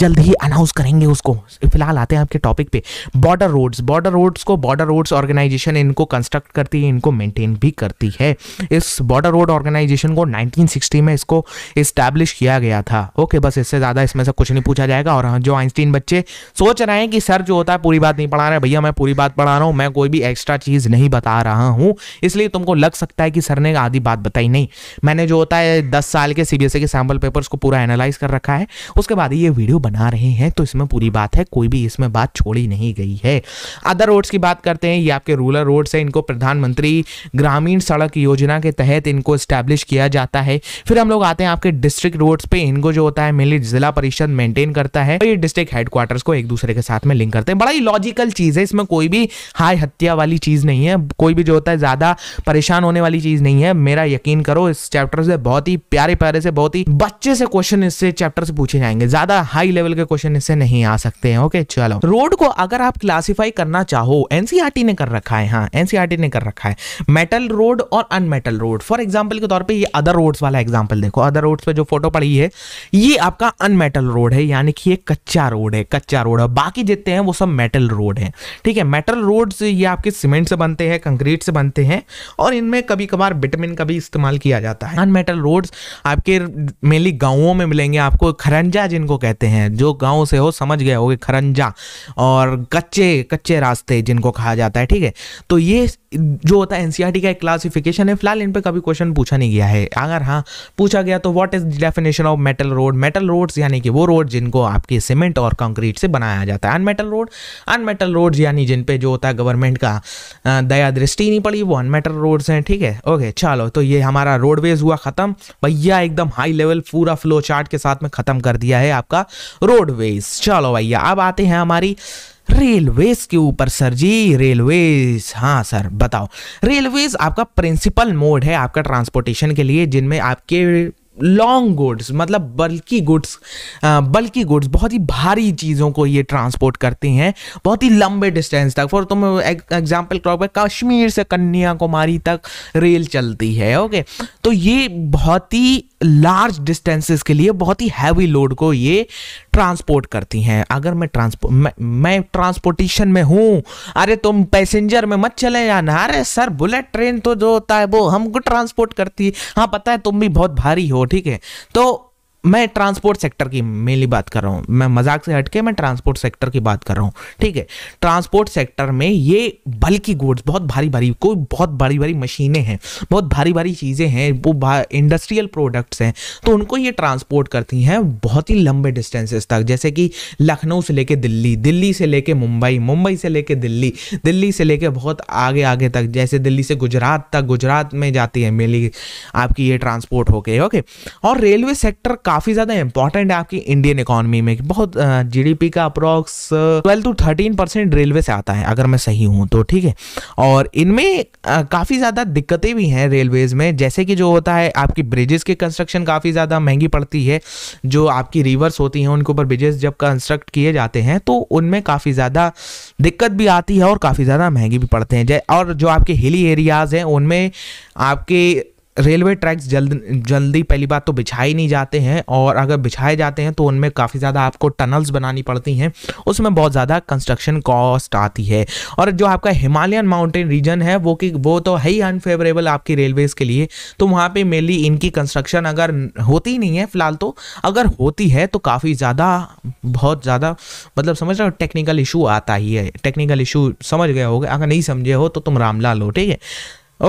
जल्द ही अनाउंस करेंगे उसको फिलहाल आते हैं आपके टॉपिक पे बॉर्डर रोड्स बॉर्डर रोड्स को बॉर्डर रोड्स ऑर्गेनाइजेशन इनको कंस्ट्रक्ट करती है इनको मेंटेन भी करती है इस बॉर्डर रोड ऑर्गेनाइजेशन को नाइनटीन में इसको इस्टेब्लिश किया गया था ओके बस इससे ज़्यादा इसमें से कुछ नहीं पूछा जाएगा और हाँ, जो आइंस्टीन बच्चे सोच रहे हैं कि सर जो होता पता है पूरी बात नहीं पढ़ा रहे भैया मैं पूरी बात पढ़ा रहा हूँ मैं कोई भी एक्स्ट्रा चीज़ नहीं बता रहा हूँ इसलिए तुमको लग सकता है कि सर ने आधी बात बताई नहीं मैंने जो होता है दस साल के सीबीएसई e के सैम्पल पेपर्स को पूरा एनालाइज कर रखा है उसके बाद ये वीडियो बना रहे हैं तो इसमें पूरी बात है कोई भी इसमें बात छोड़ी नहीं गई है अदर रोड्स की बात करते हैं ये आपके रूरल रोड्स है इनको प्रधानमंत्री ग्रामीण सड़क योजना के तहत इनको स्टैब्लिश किया जाता है फिर हम लोग आते हैं आपके डिस्ट्रिक्ट रोड्स पे इनको जो होता है मेनली जिला परिषद मेंटेन करता है और ये डिस्ट्रिक्ट हेडक्वार्टर्स को एक दूसरे के साथ में लिंक करते हैं बड़ा ही लॉजिकल चीज़ है इसमें कोई भी हाय हत्या वाली चीज़ नहीं है कोई भी जो होता है ज़्यादा परेशान होने वाली चीज़ नहीं है मेरा यकीन करो इस चैप्टर से बहुत ही प्यारे प्यारे से बहुत ही बच्चे से क्वेश्चन इससे चैप्टर से पूछे जाएंगे ज़्यादा हाई लेवल के क्वेश्चन इससे नहीं आ सकते हैं ओके चलो रोड को अगर आप क्लासीफाई करना चाहो एन e ने कर रखा है हाँ एन e ने कर रखा है मेटल रोड और अनमेटल रोड फॉर एग्जाम्पल के तौर पर ये अदर रोड्स वाला एग्जाम्पल देखो अदर रोड्स पर जो फोटो पड़ी है ये आपका अनमेटल रोड है यानी कि ये कच्चा रोड है कच्चा रोड है बाकी जितने हैं वो सब मेटल रोड है ठीक है मेटल रोड्स ये आपके सीमेंट से बनते हैं कंक्रीट से बनते हैं और इनमें कभी कभार विटामिन का भी इस्तेमाल किया जाता है नॉन मेटल रोड्स आपके मेनली गाँवों में मिलेंगे आपको खरंजा जिनको कहते हैं जो गाँव से हो समझ गए हो खरंजा और कच्चे कच्चे रास्ते जिनको कहा जाता है ठीक है तो ये जो होता है एनसीईआरटी e का एक क्लासिफिकेशन है फिलहाल इन पर कभी क्वेश्चन पूछा नहीं गया है अगर हाँ पूछा गया तो what is definition of metal road metal roads यानी कि वो रोड जिनको आपके सीमेंट और कंक्रीट से बनाया जाता है अनमेटल रोड अनमेटल रोड्स यानी जिन पे जो होता है गवर्नमेंट का दया दृष्टि नहीं पड़ी वो अनमेटल रोड्स हैं ठीक है ओके चलो तो ये हमारा रोडवेज हुआ खत्म भैया एकदम हाई लेवल पूरा फ्लो चार्ट के साथ में खत्म कर दिया है आपका रोडवेज चलो भैया अब आते हैं हमारी रेलवेज के ऊपर सर जी रेलवेज हाँ सर बताओ रेलवेज आपका प्रिंसिपल मोड है आपका ट्रांसपोर्टेशन के लिए जिनमें आपके लॉन्ग गुड्स मतलब बल्कि गुड्स बल्कि गुड्स बहुत ही भारी चीज़ों को ये ट्रांसपोर्ट करते हैं बहुत ही लंबे डिस्टेंस तक फॉर तुम एग्जाम्पल क्रॉप कश्मीर से कन्याकुमारी तक रेल चलती है ओके तो ये बहुत ही लार्ज डिस्टेंसेस के लिए बहुत ही हैवी लोड को ये ट्रांसपोर्ट करती हैं अगर मैं ट्रांसपोर्ट मैं, मैं ट्रांसपोर्टेशन में हूँ अरे तुम पैसेंजर में मत चले जाना अरे सर बुलेट ट्रेन तो जो होता है वो हमको ट्रांसपोर्ट करती है हाँ पता है तुम भी बहुत भारी हो ठीक है तो मैं ट्रांसपोर्ट सेक्टर की मेनली बात कर रहा हूँ मैं मजाक से हटके मैं ट्रांसपोर्ट सेक्टर की बात कर रहा हूँ ठीक है ट्रांसपोर्ट सेक्टर में ये बल्कि गुड्स बहुत भारी भारी कोई बहुत भारी भारी मशीनें हैं बहुत भारी भारी चीज़ें हैं वो इंडस्ट्रियल प्रोडक्ट्स हैं तो उनको ये ट्रांसपोर्ट करती हैं बहुत ही लंबे डिस्टेंसेस तक जैसे कि लखनऊ से लेके दिल्ली दिल्ली से लेके मुंबई मुंबई से लेके दिल्ली दिल्ली से लेके बहुत आगे आगे तक जैसे दिल्ली से गुजरात तक गुजरात में जाती है मेनली आपकी ये ट्रांसपोर्ट होके ओके और रेलवे सेक्टर काफ़ी ज़्यादा इंपॉर्टेंट है आपकी इंडियन इकोनॉमी में बहुत जी का approx twelve to thirteen percent railway से आता है अगर मैं सही हूँ तो ठीक है और इनमें काफ़ी ज़्यादा दिक्कतें भी हैं रेलवेज़ में जैसे कि जो होता है आपकी ब्रिजेस की कंस्ट्रक्शन काफ़ी ज़्यादा महंगी पड़ती है जो आपकी रिवर्स होती हैं उनके ऊपर ब्रिजेस जब कंस्ट्रक्ट किए जाते हैं तो उनमें काफ़ी ज़्यादा दिक्कत भी आती है और काफ़ी ज़्यादा महंगी भी पड़ते हैं और जो आपके हिली एरियाज़ हैं उनमें आपके रेलवे ट्रैक्स जल्द जल्दी पहली बात तो बिछाए नहीं जाते हैं और अगर बिछाए जाते हैं तो उनमें काफ़ी ज़्यादा आपको टनल्स बनानी पड़ती हैं उसमें बहुत ज़्यादा कंस्ट्रक्शन कॉस्ट आती है और जो आपका हिमालयन माउंटेन रीजन है वो कि वो तो है ही अनफेवरेबल आपकी रेलवेज़ के लिए तो वहाँ पर मेनली इनकी कंस्ट्रक्शन अगर होती नहीं है फ़िलहाल तो अगर होती है तो काफ़ी ज़्यादा बहुत ज़्यादा मतलब समझ रहे हो टेक्निकल इशू आता ही है टेक्निकल इशू समझ गए हो अगर नहीं समझे हो तो तुम रामलाल हो ठीक है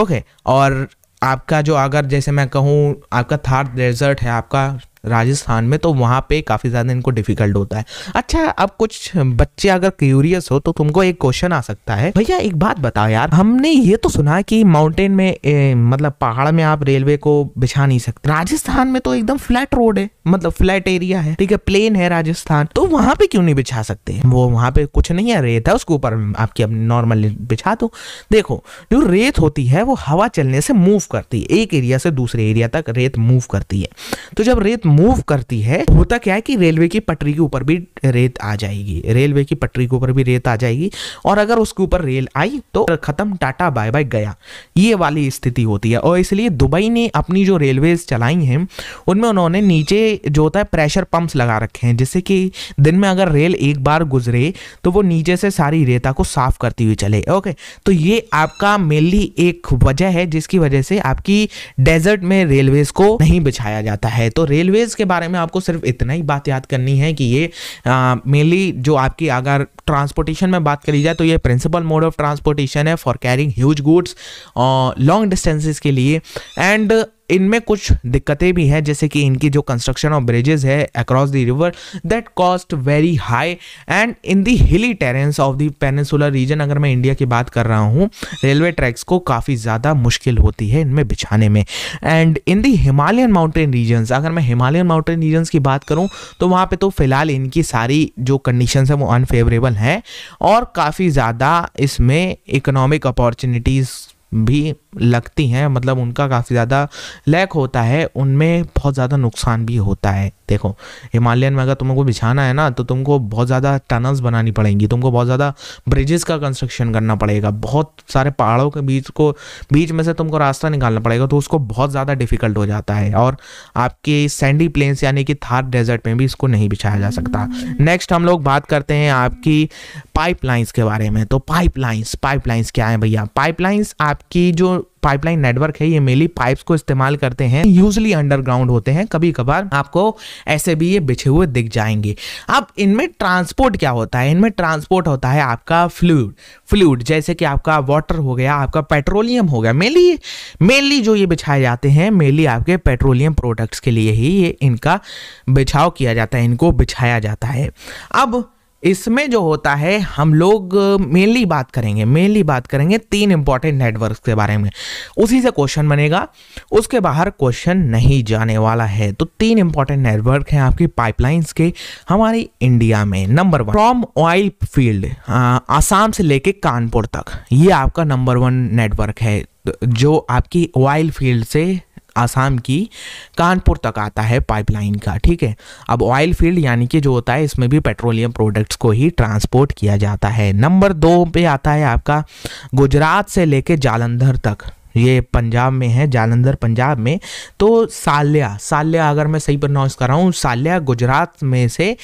ओके और आपका जो अगर जैसे मैं कहूँ आपका थार डेजर्ट है आपका राजस्थान में तो वहाँ पे काफ़ी ज़्यादा इनको डिफ़िकल्ट होता है अच्छा अब कुछ बच्चे अगर क्यूरियस हो तो तुमको एक क्वेश्चन आ सकता है भैया एक बात बताओ यार हमने ये तो सुना है कि माउंटेन में ए, मतलब पहाड़ में आप रेलवे को बिछा नहीं सकते राजस्थान में तो एकदम फ्लैट रोड है मतलब फ्लैट एरिया है ठीक है प्लेन है राजस्थान तो वहाँ पे क्यों नहीं बिछा सकते वो वहाँ पे कुछ नहीं है रेत है उसके ऊपर आपकी अब नॉर्मल बिछा दो देखो जो रेत होती है वो हवा चलने से मूव करती है एक एरिया से दूसरे एरिया तक रेत मूव करती है तो जब रेत मूव करती है होता क्या है कि रेलवे की पटरी के ऊपर भी रेत आ जाएगी रेलवे की पटरी के ऊपर भी रेत आ जाएगी और अगर उसके ऊपर रेल आई तो खत्म टाटा बाय बाय गया ये वाली स्थिति होती है और इसलिए दुबई ने अपनी जो रेलवे चलाई हैं उनमें उन्होंने नीचे जो होता है प्रेशर पंप्स लगा रखे हैं जिससे कि दिन में अगर रेल एक बार गुजरे तो वो नीचे से सारी रेता को साफ करती हुई चले ओके तो ये आपका मेनली एक वजह है जिसकी वजह से आपकी डेजर्ट में रेलवेज को नहीं बिछाया जाता है तो रेलवे लैंग्वेज के बारे में आपको सिर्फ इतना ही बात याद करनी है कि ये मेनली जो आपकी अगर ट्रांसपोर्टेशन में बात करी जाए तो ये प्रिंसिपल मोड ऑफ ट्रांसपोर्टेशन है for carrying huge goods long distances के लिए एंड इनमें कुछ दिक्कतें भी हैं जैसे कि इनकी जो कंस्ट्रक्शन ऑफ ब्रिजेज है across the river that cost very high and in the hilly terrains of the peninsular region अगर मैं इंडिया की बात कर रहा हूँ रेलवे ट्रैक्स को काफ़ी ज़्यादा मुश्किल होती है इनमें बिछाने में and in the Himalayan mountain regions अगर मैं हिमालयन माउंटेन रीजन्स की बात करूँ तो वहाँ पर तो फिलहाल इनकी सारी जो कंडीशन है वो अनफेवरेबल हैं और काफ़ी ज़्यादा इसमें इकोनॉमिक अपॉर्चुनिटीज़ भी लगती हैं मतलब उनका काफ़ी ज़्यादा लैक होता है उनमें बहुत ज़्यादा नुकसान भी होता है देखो हिमालयन में अगर तुमको बिछाना है ना तो तुमको बहुत ज़्यादा टनल्स बनानी पड़ेंगी तुमको बहुत ज़्यादा ब्रिजेस का कंस्ट्रक्शन करना पड़ेगा बहुत सारे पहाड़ों के बीच को बीच में से तुमको रास्ता निकालना पड़ेगा तो उसको बहुत ज़्यादा डिफिकल्ट हो जाता है और आपके सैंडी प्लेन्स यानी कि थार डेजर्ट में भी इसको नहीं बिछाया जा सकता नेक्स्ट हम लोग बात करते हैं आपकी पाइपलाइंस के बारे में तो पाइपलाइंस पाइपलाइंस क्या है भैया पाइपलाइंस आपकी जो पाइपलाइन नेटवर्क है ये मेली पाइप्स को इस्तेमाल करते हैं यूजली अंडरग्राउंड होते हैं कभी कभार आपको ऐसे भी ये बिछे हुए दिख जाएंगे अब इनमें ट्रांसपोर्ट क्या होता है इनमें ट्रांसपोर्ट होता है आपका फ्लूड फ्लूड जैसे कि आपका वाटर हो गया आपका पेट्रोलियम हो गया मेली मेनली जो ये बिछाए जाते हैं मेली आपके पेट्रोलियम प्रोडक्ट्स के लिए ही ये इनका बिछाव किया जाता है इनको बिछाया जाता है अब इसमें जो होता है हम लोग मेनली बात करेंगे मेनली बात करेंगे तीन इंपॉर्टेंट नेटवर्क के बारे में उसी से क्वेश्चन बनेगा उसके बाहर क्वेश्चन नहीं जाने वाला है तो तीन इंपॉर्टेंट नेटवर्क हैं आपकी पाइपलाइंस के हमारी इंडिया में number one from oil field Assam से लेके कानपुर तक ये आपका नंबर वन नेटवर्क है जो आपकी ऑयल फील्ड से आसाम की कानपुर तक आता है पाइपलाइन का ठीक है अब ऑयल फील्ड यानी कि जो होता है इसमें भी पेट्रोलियम प्रोडक्ट्स को ही ट्रांसपोर्ट किया जाता है नंबर दो पे आता है आपका गुजरात से लेके जालंधर तक ये पंजाब में है जालंधर पंजाब में तो साल्या साल्या अगर मैं सही प्रनाउंस कर रहा हूँ साल्या गुजरात में से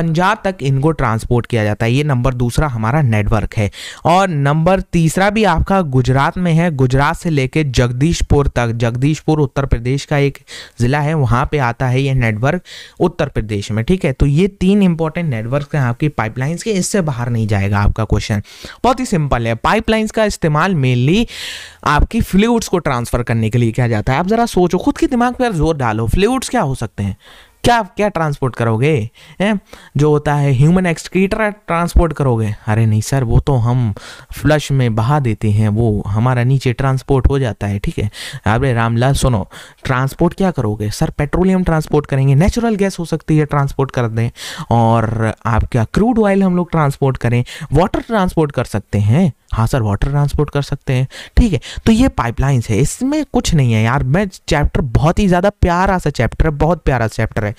पंजाब तक इनको ट्रांसपोर्ट किया जाता है ये नंबर दूसरा हमारा नेटवर्क है और नंबर तीसरा भी आपका गुजरात में है गुजरात से लेकर जगदीशपुर तक जगदीशपुर उत्तर प्रदेश का एक ज़िला है वहाँ पर आता है ये नेटवर्क उत्तर प्रदेश में ठीक है तो ये तीन इंपॉर्टेंट नेटवर्क हैं आपकी पाइपलाइंस के इससे बाहर नहीं जाएगा आपका क्वेश्चन बहुत ही सिंपल है पाइपलाइंस का इस्तेमाल मेनली आपकी फ्लूड्स को ट्रांसफ़र करने के लिए किया जाता है आप ज़रा सोचो खुद के दिमाग पर जोर डालो फ्लूड्स क्या हो सकते हैं क्या क्या ट्रांसपोर्ट करोगे हैं जो होता है ह्यूमन एक्सक्रीटर ट्रांसपोर्ट करोगे अरे नहीं सर वो तो हम फ्लश में बहा देते हैं वो हमारा नीचे ट्रांसपोर्ट हो जाता है ठीक है अरे रामलाल सुनो ट्रांसपोर्ट क्या करोगे सर पेट्रोलियम ट्रांसपोर्ट करेंगे नेचुरल गैस हो सकती है ट्रांसपोर्ट कर दें और आपका क्रूड ऑयल हम लोग ट्रांसपोर्ट करें वाटर ट्रांसपोर्ट कर सकते हैं हाँ सर वाटर ट्रांसपोर्ट कर सकते हैं ठीक है तो ये पाइपलाइंस है इसमें कुछ नहीं है यार मैं चैप्टर बहुत ही ज़्यादा प्यारा सा चैप्टर है बहुत प्यारा चैप्टर है है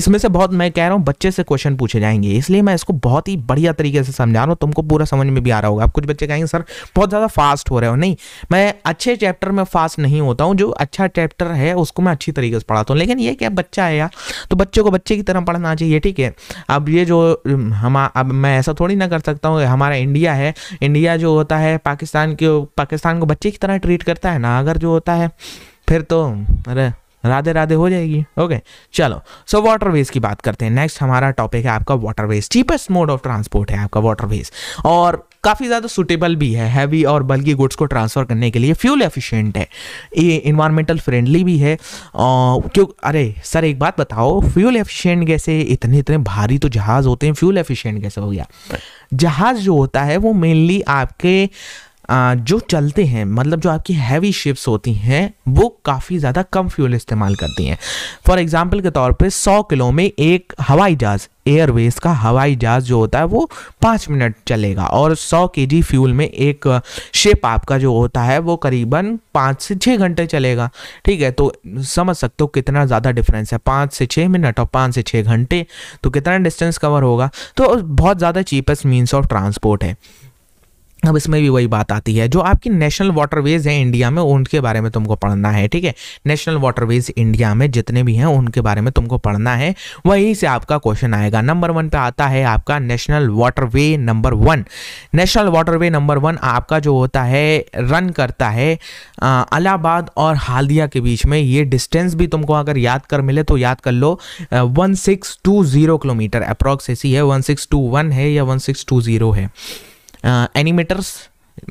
इसमें से बहुत मैं कह रहा हूँ बच्चे से क्वेश्चन पूछे जाएंगे इसलिए मैं इसको बहुत ही बढ़िया तरीके से समझा रहा हूँ तुमको पूरा समझ में भी आ रहा होगा अब कुछ बच्चे कहेंगे सर बहुत ज़्यादा फास्ट हो रहे हो नहीं मैं अच्छे चैप्टर में फास्ट नहीं होता हूँ जो अच्छा चैप्टर है उसको मैं अच्छी तरीके से पढ़ाता हूँ लेकिन ये क्या बच्चा है यार तो बच्चे को बच्चे की तरह पढ़ना चाहिए ठीक है अब ये जो हम अब मैं ऐसा थोड़ी ना कर सकता हूँ हमारा इंडिया है इंडिया जो होता है पाकिस्तान के पाकिस्तान को बच्चे की तरह ट्रीट करता है ना अगर जो होता है फिर तो अरे राधे राधे हो जाएगी ओके चलो सो वेज की बात करते हैं नेक्स्ट हमारा टॉपिक है आपका water ways cheapest mode of transport है आपका वाटर वेज और काफ़ी ज़्यादा सुटेबल भी है हैवी और बल्कि गुड्स को ट्रांसफ़र करने के लिए फ्यूल एफिशिएंट है ये इन्वायरमेंटल फ्रेंडली भी है क्यों अरे सर एक बात बताओ फ्यूल एफिशिएंट कैसे इतने इतने भारी तो जहाज़ होते हैं फ्यूल एफिशिएंट कैसे हो गया जहाज़ जो होता है वो मेनली आपके जो चलते हैं मतलब जो आपकी हैवी शिप्स होती हैं वो काफ़ी ज़्यादा कम फ्यूल इस्तेमाल करती हैं फॉर एग्ज़ाम्पल के तौर पे 100 किलो में एक हवाई जहाज़ एयरवेज का हवाई जहाज़ जो होता है वो पाँच मिनट चलेगा और 100 के फ्यूल में एक शिप आपका जो होता है वो करीबन पाँच से छः घंटे चलेगा ठीक है तो समझ सकते हो कितना ज़्यादा डिफरेंस है पाँच से छः मिनट और पाँच से छः घंटे तो कितना डिस्टेंस कवर होगा तो बहुत ज़्यादा चीपेस्ट मीन्स ऑफ ट्रांसपोर्ट है अब इसमें भी वही बात आती है जो आपकी नेशनल वाटरवेज हैं इंडिया में उनके बारे में तुमको पढ़ना है ठीक है नेशनल वाटरवेज इंडिया में जितने भी हैं उनके बारे में तुमको पढ़ना है वहीं से आपका क्वेश्चन आएगा नंबर वन पे आता है आपका national waterway number one national waterway number one आपका जो होता है रन करता है अलाहाबाद और हाल्दिया के बीच में ये डिस्टेंस भी तुमको अगर याद कर मिले तो याद कर लो one six two zero kilometre approx ऐसी है वन सिक्स टू वन है या वन सिक्स टू ज़ीरो है animators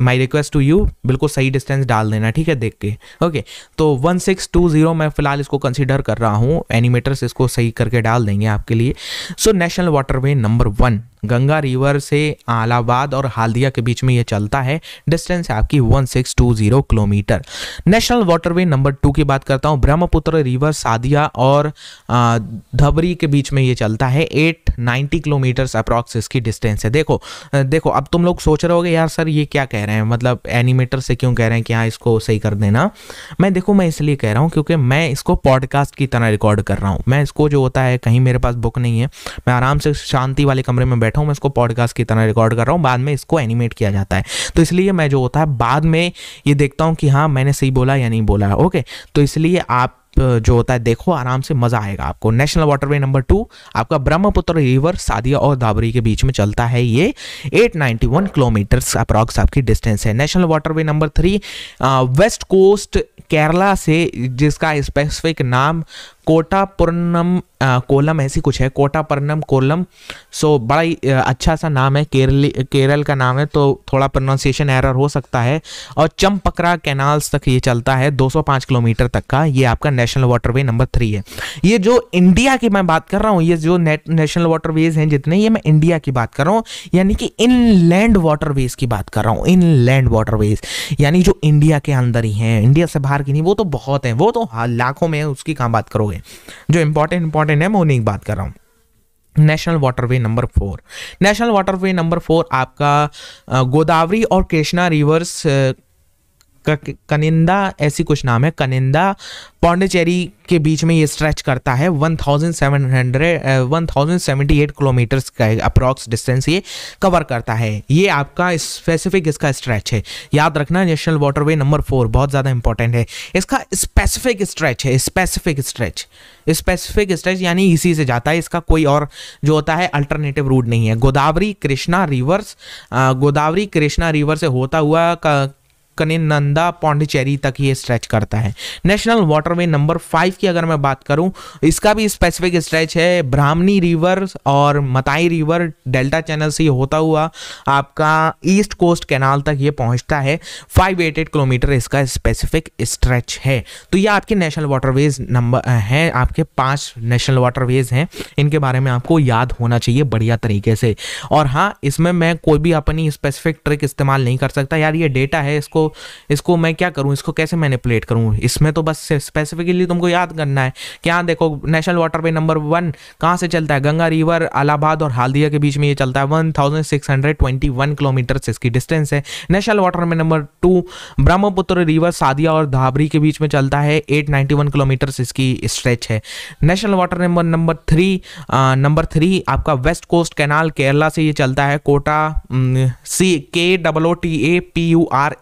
my request to you बिल्कुल सही डिस्टेंस डाल देना ठीक है देख के ओके तो वन सिक्स टू जीरो मैं फिलहाल इसको कंसिडर कर रहा हूँ एनिमेटर्स इसको सही करके डाल देंगे आपके लिए so national waterway number one Ganga river से आलाबाद और हाल्दिया के बीच में ये चलता है डिस्टेंस है आपकी 1620 kilometre national waterway number two की बात करता हूँ ब्रह्मपुत्र रिवर सादिया और धबरी के बीच में ये चलता है 890 किलोमीटर्स अप्रॉक्स इसकी डिस्टेंस है देखो देखो अब तुम लोग सोच रहे होगे यार सर ये क्या कह रहे हैं मतलब एनिमेटर से क्यों कह रहे हैं कि हाँ इसको सही कर देना मैं देखो मैं इसलिए कह रहा हूँ क्योंकि मैं इसको पॉडकास्ट की तरह रिकॉर्ड कर रहा हूँ मैं इसको जो होता है कहीं मेरे पास बुक नहीं है मैं आराम से शांति वाले कमरे में बैठ बैठा हूँ मैं इसको पॉडकास्ट की तरह रिकॉर्ड कर रहा हूँ बाद में इसको एनिमेट किया जाता है तो इसलिए मैं जो होता है बाद में ये देखता हूँ कि हाँ मैंने सही बोला या नहीं बोला ओके तो इसलिए आप जो होता है देखो आराम से मज़ा आएगा आपको नेशनल वाटरवे नंबर टू आपका ब्रह्मपुत्र रिवर सादिया और दाबरी के बीच में चलता है ये 891 किलोमीटर अप्रॉक्स आपकी डिस्टेंस है national waterway number three west coast Kerala से जिसका स्पेसिफिक नाम कोटापुरनम कोलम ऐसी कुछ है कोटापुरनम कोलम सो बड़ा ही अच्छा सा नाम है केरल केरल का नाम है तो थोड़ा प्रोनाउंसिएशन एरर हो सकता है और चंपकरा कैनाल्स तक ये चलता है 205 किलोमीटर तक का ये आपका नेशनल वाटरवे नंबर थ्री है ये जो इंडिया की मैं बात कर रहा हूँ ये जो नेशनल वाटरवेज हैं जितने ये मैं इंडिया की बात कर रहा हूँ यानी कि इन इनलैंड वाटरवेज की बात कर रहा हूँ इन इनलैंड वाटरवेज यानी जो इंडिया के अंदर ही हैं इंडिया से बाहर की नहीं वो तो बहुत हैं वो तो हाँ, लाखों में है उसकी कहाँ बात करोगे जो इंपॉर्टेंट इंपॉर्टेंट है मैं उन्हीं की बात कर रहा हूँ national waterway number four national waterway number four आपका गोदावरी और कृष्णा रिवर्स कनिंदा ऐसी कुछ नाम है कनिंदा पौंडेचेरी के बीच में ये स्ट्रेच करता है 1700 1078 किलोमीटर्स का अप्रॉक्स डिस्टेंस ये कवर करता है ये आपका स्पेसिफिक इसका स्ट्रेच है याद रखना नेशनल वाटरवे नंबर फोर बहुत ज़्यादा इंपॉर्टेंट है इसका स्पेसिफिक स्ट्रेच है स्पेसिफिक स्ट्रेच स्पेसिफिक स्ट्रेच यानी इसी से जाता है इसका कोई और जो होता है अल्टरनेटिव रूट नहीं है गोदावरी कृष्णा रिवर्स गोदावरी कृष्णा रिवर से होता हुआ कनेनंदा पौंडचेरी तक ये स्ट्रेच करता है नेशनल वाटरवे नंबर फाइव की अगर मैं बात करूं इसका भी स्पेसिफिक स्ट्रेच है ब्राह्मणी रिवर और मताई रिवर डेल्टा चैनल से होता हुआ आपका ईस्ट कोस्ट कैनाल तक ये पहुंचता है फाइव किलोमीटर इसका स्पेसिफिक स्ट्रेच है तो ये आपके नेशनल वाटरवेज नंबर हैं आपके पांच नेशनल वाटरवेज हैं इनके बारे में आपको याद होना चाहिए बढ़िया तरीके से और हाँ इसमें मैं कोई भी अपनी स्पेसिफिक ट्रिक इस्तेमाल नहीं कर सकता यार ये डेटा है इसको इसको मैं क्या करूँ इसको कैसे मैनिपुलेट करूँ इसमें तो बस स्पेसिफिकली तुमको याद करना है कि हाँ देखो national water way number one कहाँ से चलता है गंगा रिवर अलाहाबाद और हाल्दिया के बीच में ये चलता है one thousand six hundred twenty one kilometre इसकी डिस्टेंस है national water way number two Brahmaputra river Sadiya और धाबरी के बीच में चलता है एट नाइन्टी वन किलोमीटर इसकी स्ट्रेच है national water number number three number three आपका वेस्ट कोस्ट कैनाल केरला से ये चलता है Kotta C K double O T A P U R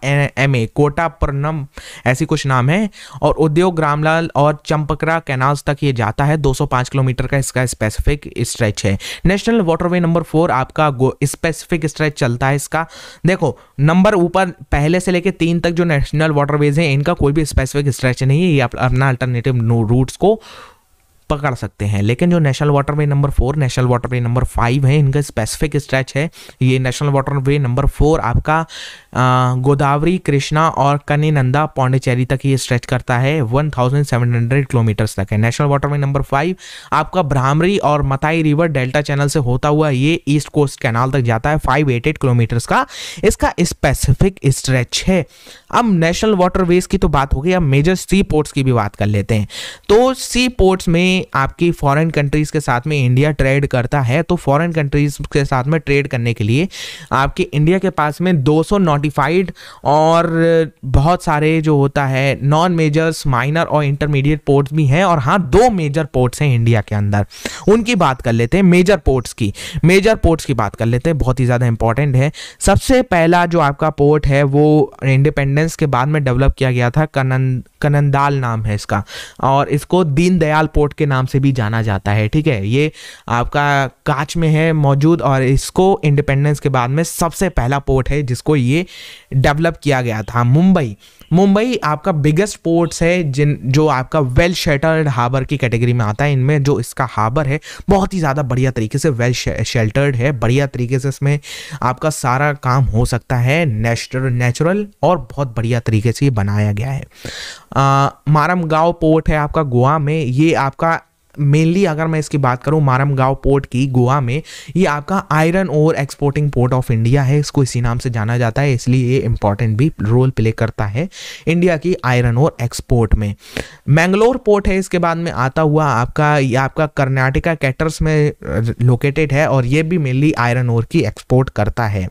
M A Kottapuram ऐसी कुछ नाम है और उद्योग रामलाल और चंपकरा कैनाल्स तक ये जाता है 205 किलोमीटर का इसका स्पेसिफिक स्ट्रेच है नेशनल वाटरवे नंबर फोर आपका स्पेसिफिक स्ट्रेच चलता है इसका देखो नंबर ऊपर पहले से लेकर तीन तक जो नेशनल वाटरवेज हैं इनका कोई भी स्पेसिफिक स्ट्रेच नहीं है ये अपना अल्टरनेटिव रूट्स को पकड़ सकते हैं लेकिन जो national waterway number four national waterway number five है इनका स्पेसिफिक स्ट्रेच है ये नेशनल वाटरवे नंबर फोर आपका गोदावरी कृष्णा और नंदा पौंडेचेरी तक ये स्ट्रेच करता है 1700 किलोमीटर्स तक है नेशनल वाटरवे नंबर फाइव आपका ब्राह्मरी और मताई रिवर डेल्टा चैनल से होता हुआ ये ईस्ट कोस्ट कैनाल तक जाता है एट किलोमीटर्स का इसका स्पेसिफिक स्ट्रेच है अब नेशनल वाटरवेज की तो बात हो गई अब मेजर सी पोर्ट्स की भी बात कर लेते हैं तो सी पोर्ट्स में आपकी फॉरेन कंट्रीज़ के साथ में इंडिया ट्रेड करता है तो फॉरेन कंट्रीज़ के साथ में ट्रेड करने के लिए आपके इंडिया के पास में 200 नोटिफाइड और बहुत सारे जो होता है नॉन मेजर्स माइनर और इंटरमीडिएट पोर्ट्स भी हैं और हाँ दो मेजर पोर्ट्स हैं इंडिया के अंदर उनकी बात कर लेते हैं मेजर पोर्ट्स की मेजर पोर्ट्स की बात कर लेते हैं बहुत ही ज़्यादा इंपॉर्टेंट है सबसे पहला जो आपका पोर्ट है वो इंडिपेंडेंस के बाद में डेवलप किया गया था कनंद कनंदाल नाम है इसका और इसको दीनदयाल पोर्ट के नाम से भी जाना जाता है ठीक है ये आपका काच में है मौजूद और इसको इंडिपेंडेंस के बाद में सबसे पहला पोर्ट है जिसको ये डेवलप किया गया था मुंबई मुंबई आपका बिगेस्ट पोर्ट्स है जिन जो आपका वेल शेल्टर्ड हार्बर की कैटेगरी में आता है इनमें जो इसका हार्बर है बहुत ही ज़्यादा बढ़िया तरीके से वेल शेल्टर्ड है बढ़िया तरीके से इसमें आपका सारा काम हो सकता है नेचुरल नेचुरल और बहुत बढ़िया तरीके से ये बनाया गया है मारम गाँव पोर्ट है आपका गोवा में ये आपका मेनली अगर मैं इसकी बात करूँ मारमगांव पोर्ट की गोवा में ये आपका आयरन और एक्सपोर्टिंग पोर्ट ऑफ इंडिया है इसको इसी नाम से जाना जाता है इसलिए ये इंपॉर्टेंट भी रोल प्ले करता है इंडिया की आयरन और एक्सपोर्ट में मैंगलोर पोर्ट है इसके बाद में आता हुआ आपका ये आपका कर्नाटका कैटर्स में लोकेटेड है और ये भी मेनली आयरन और की एक्सपोर्ट करता है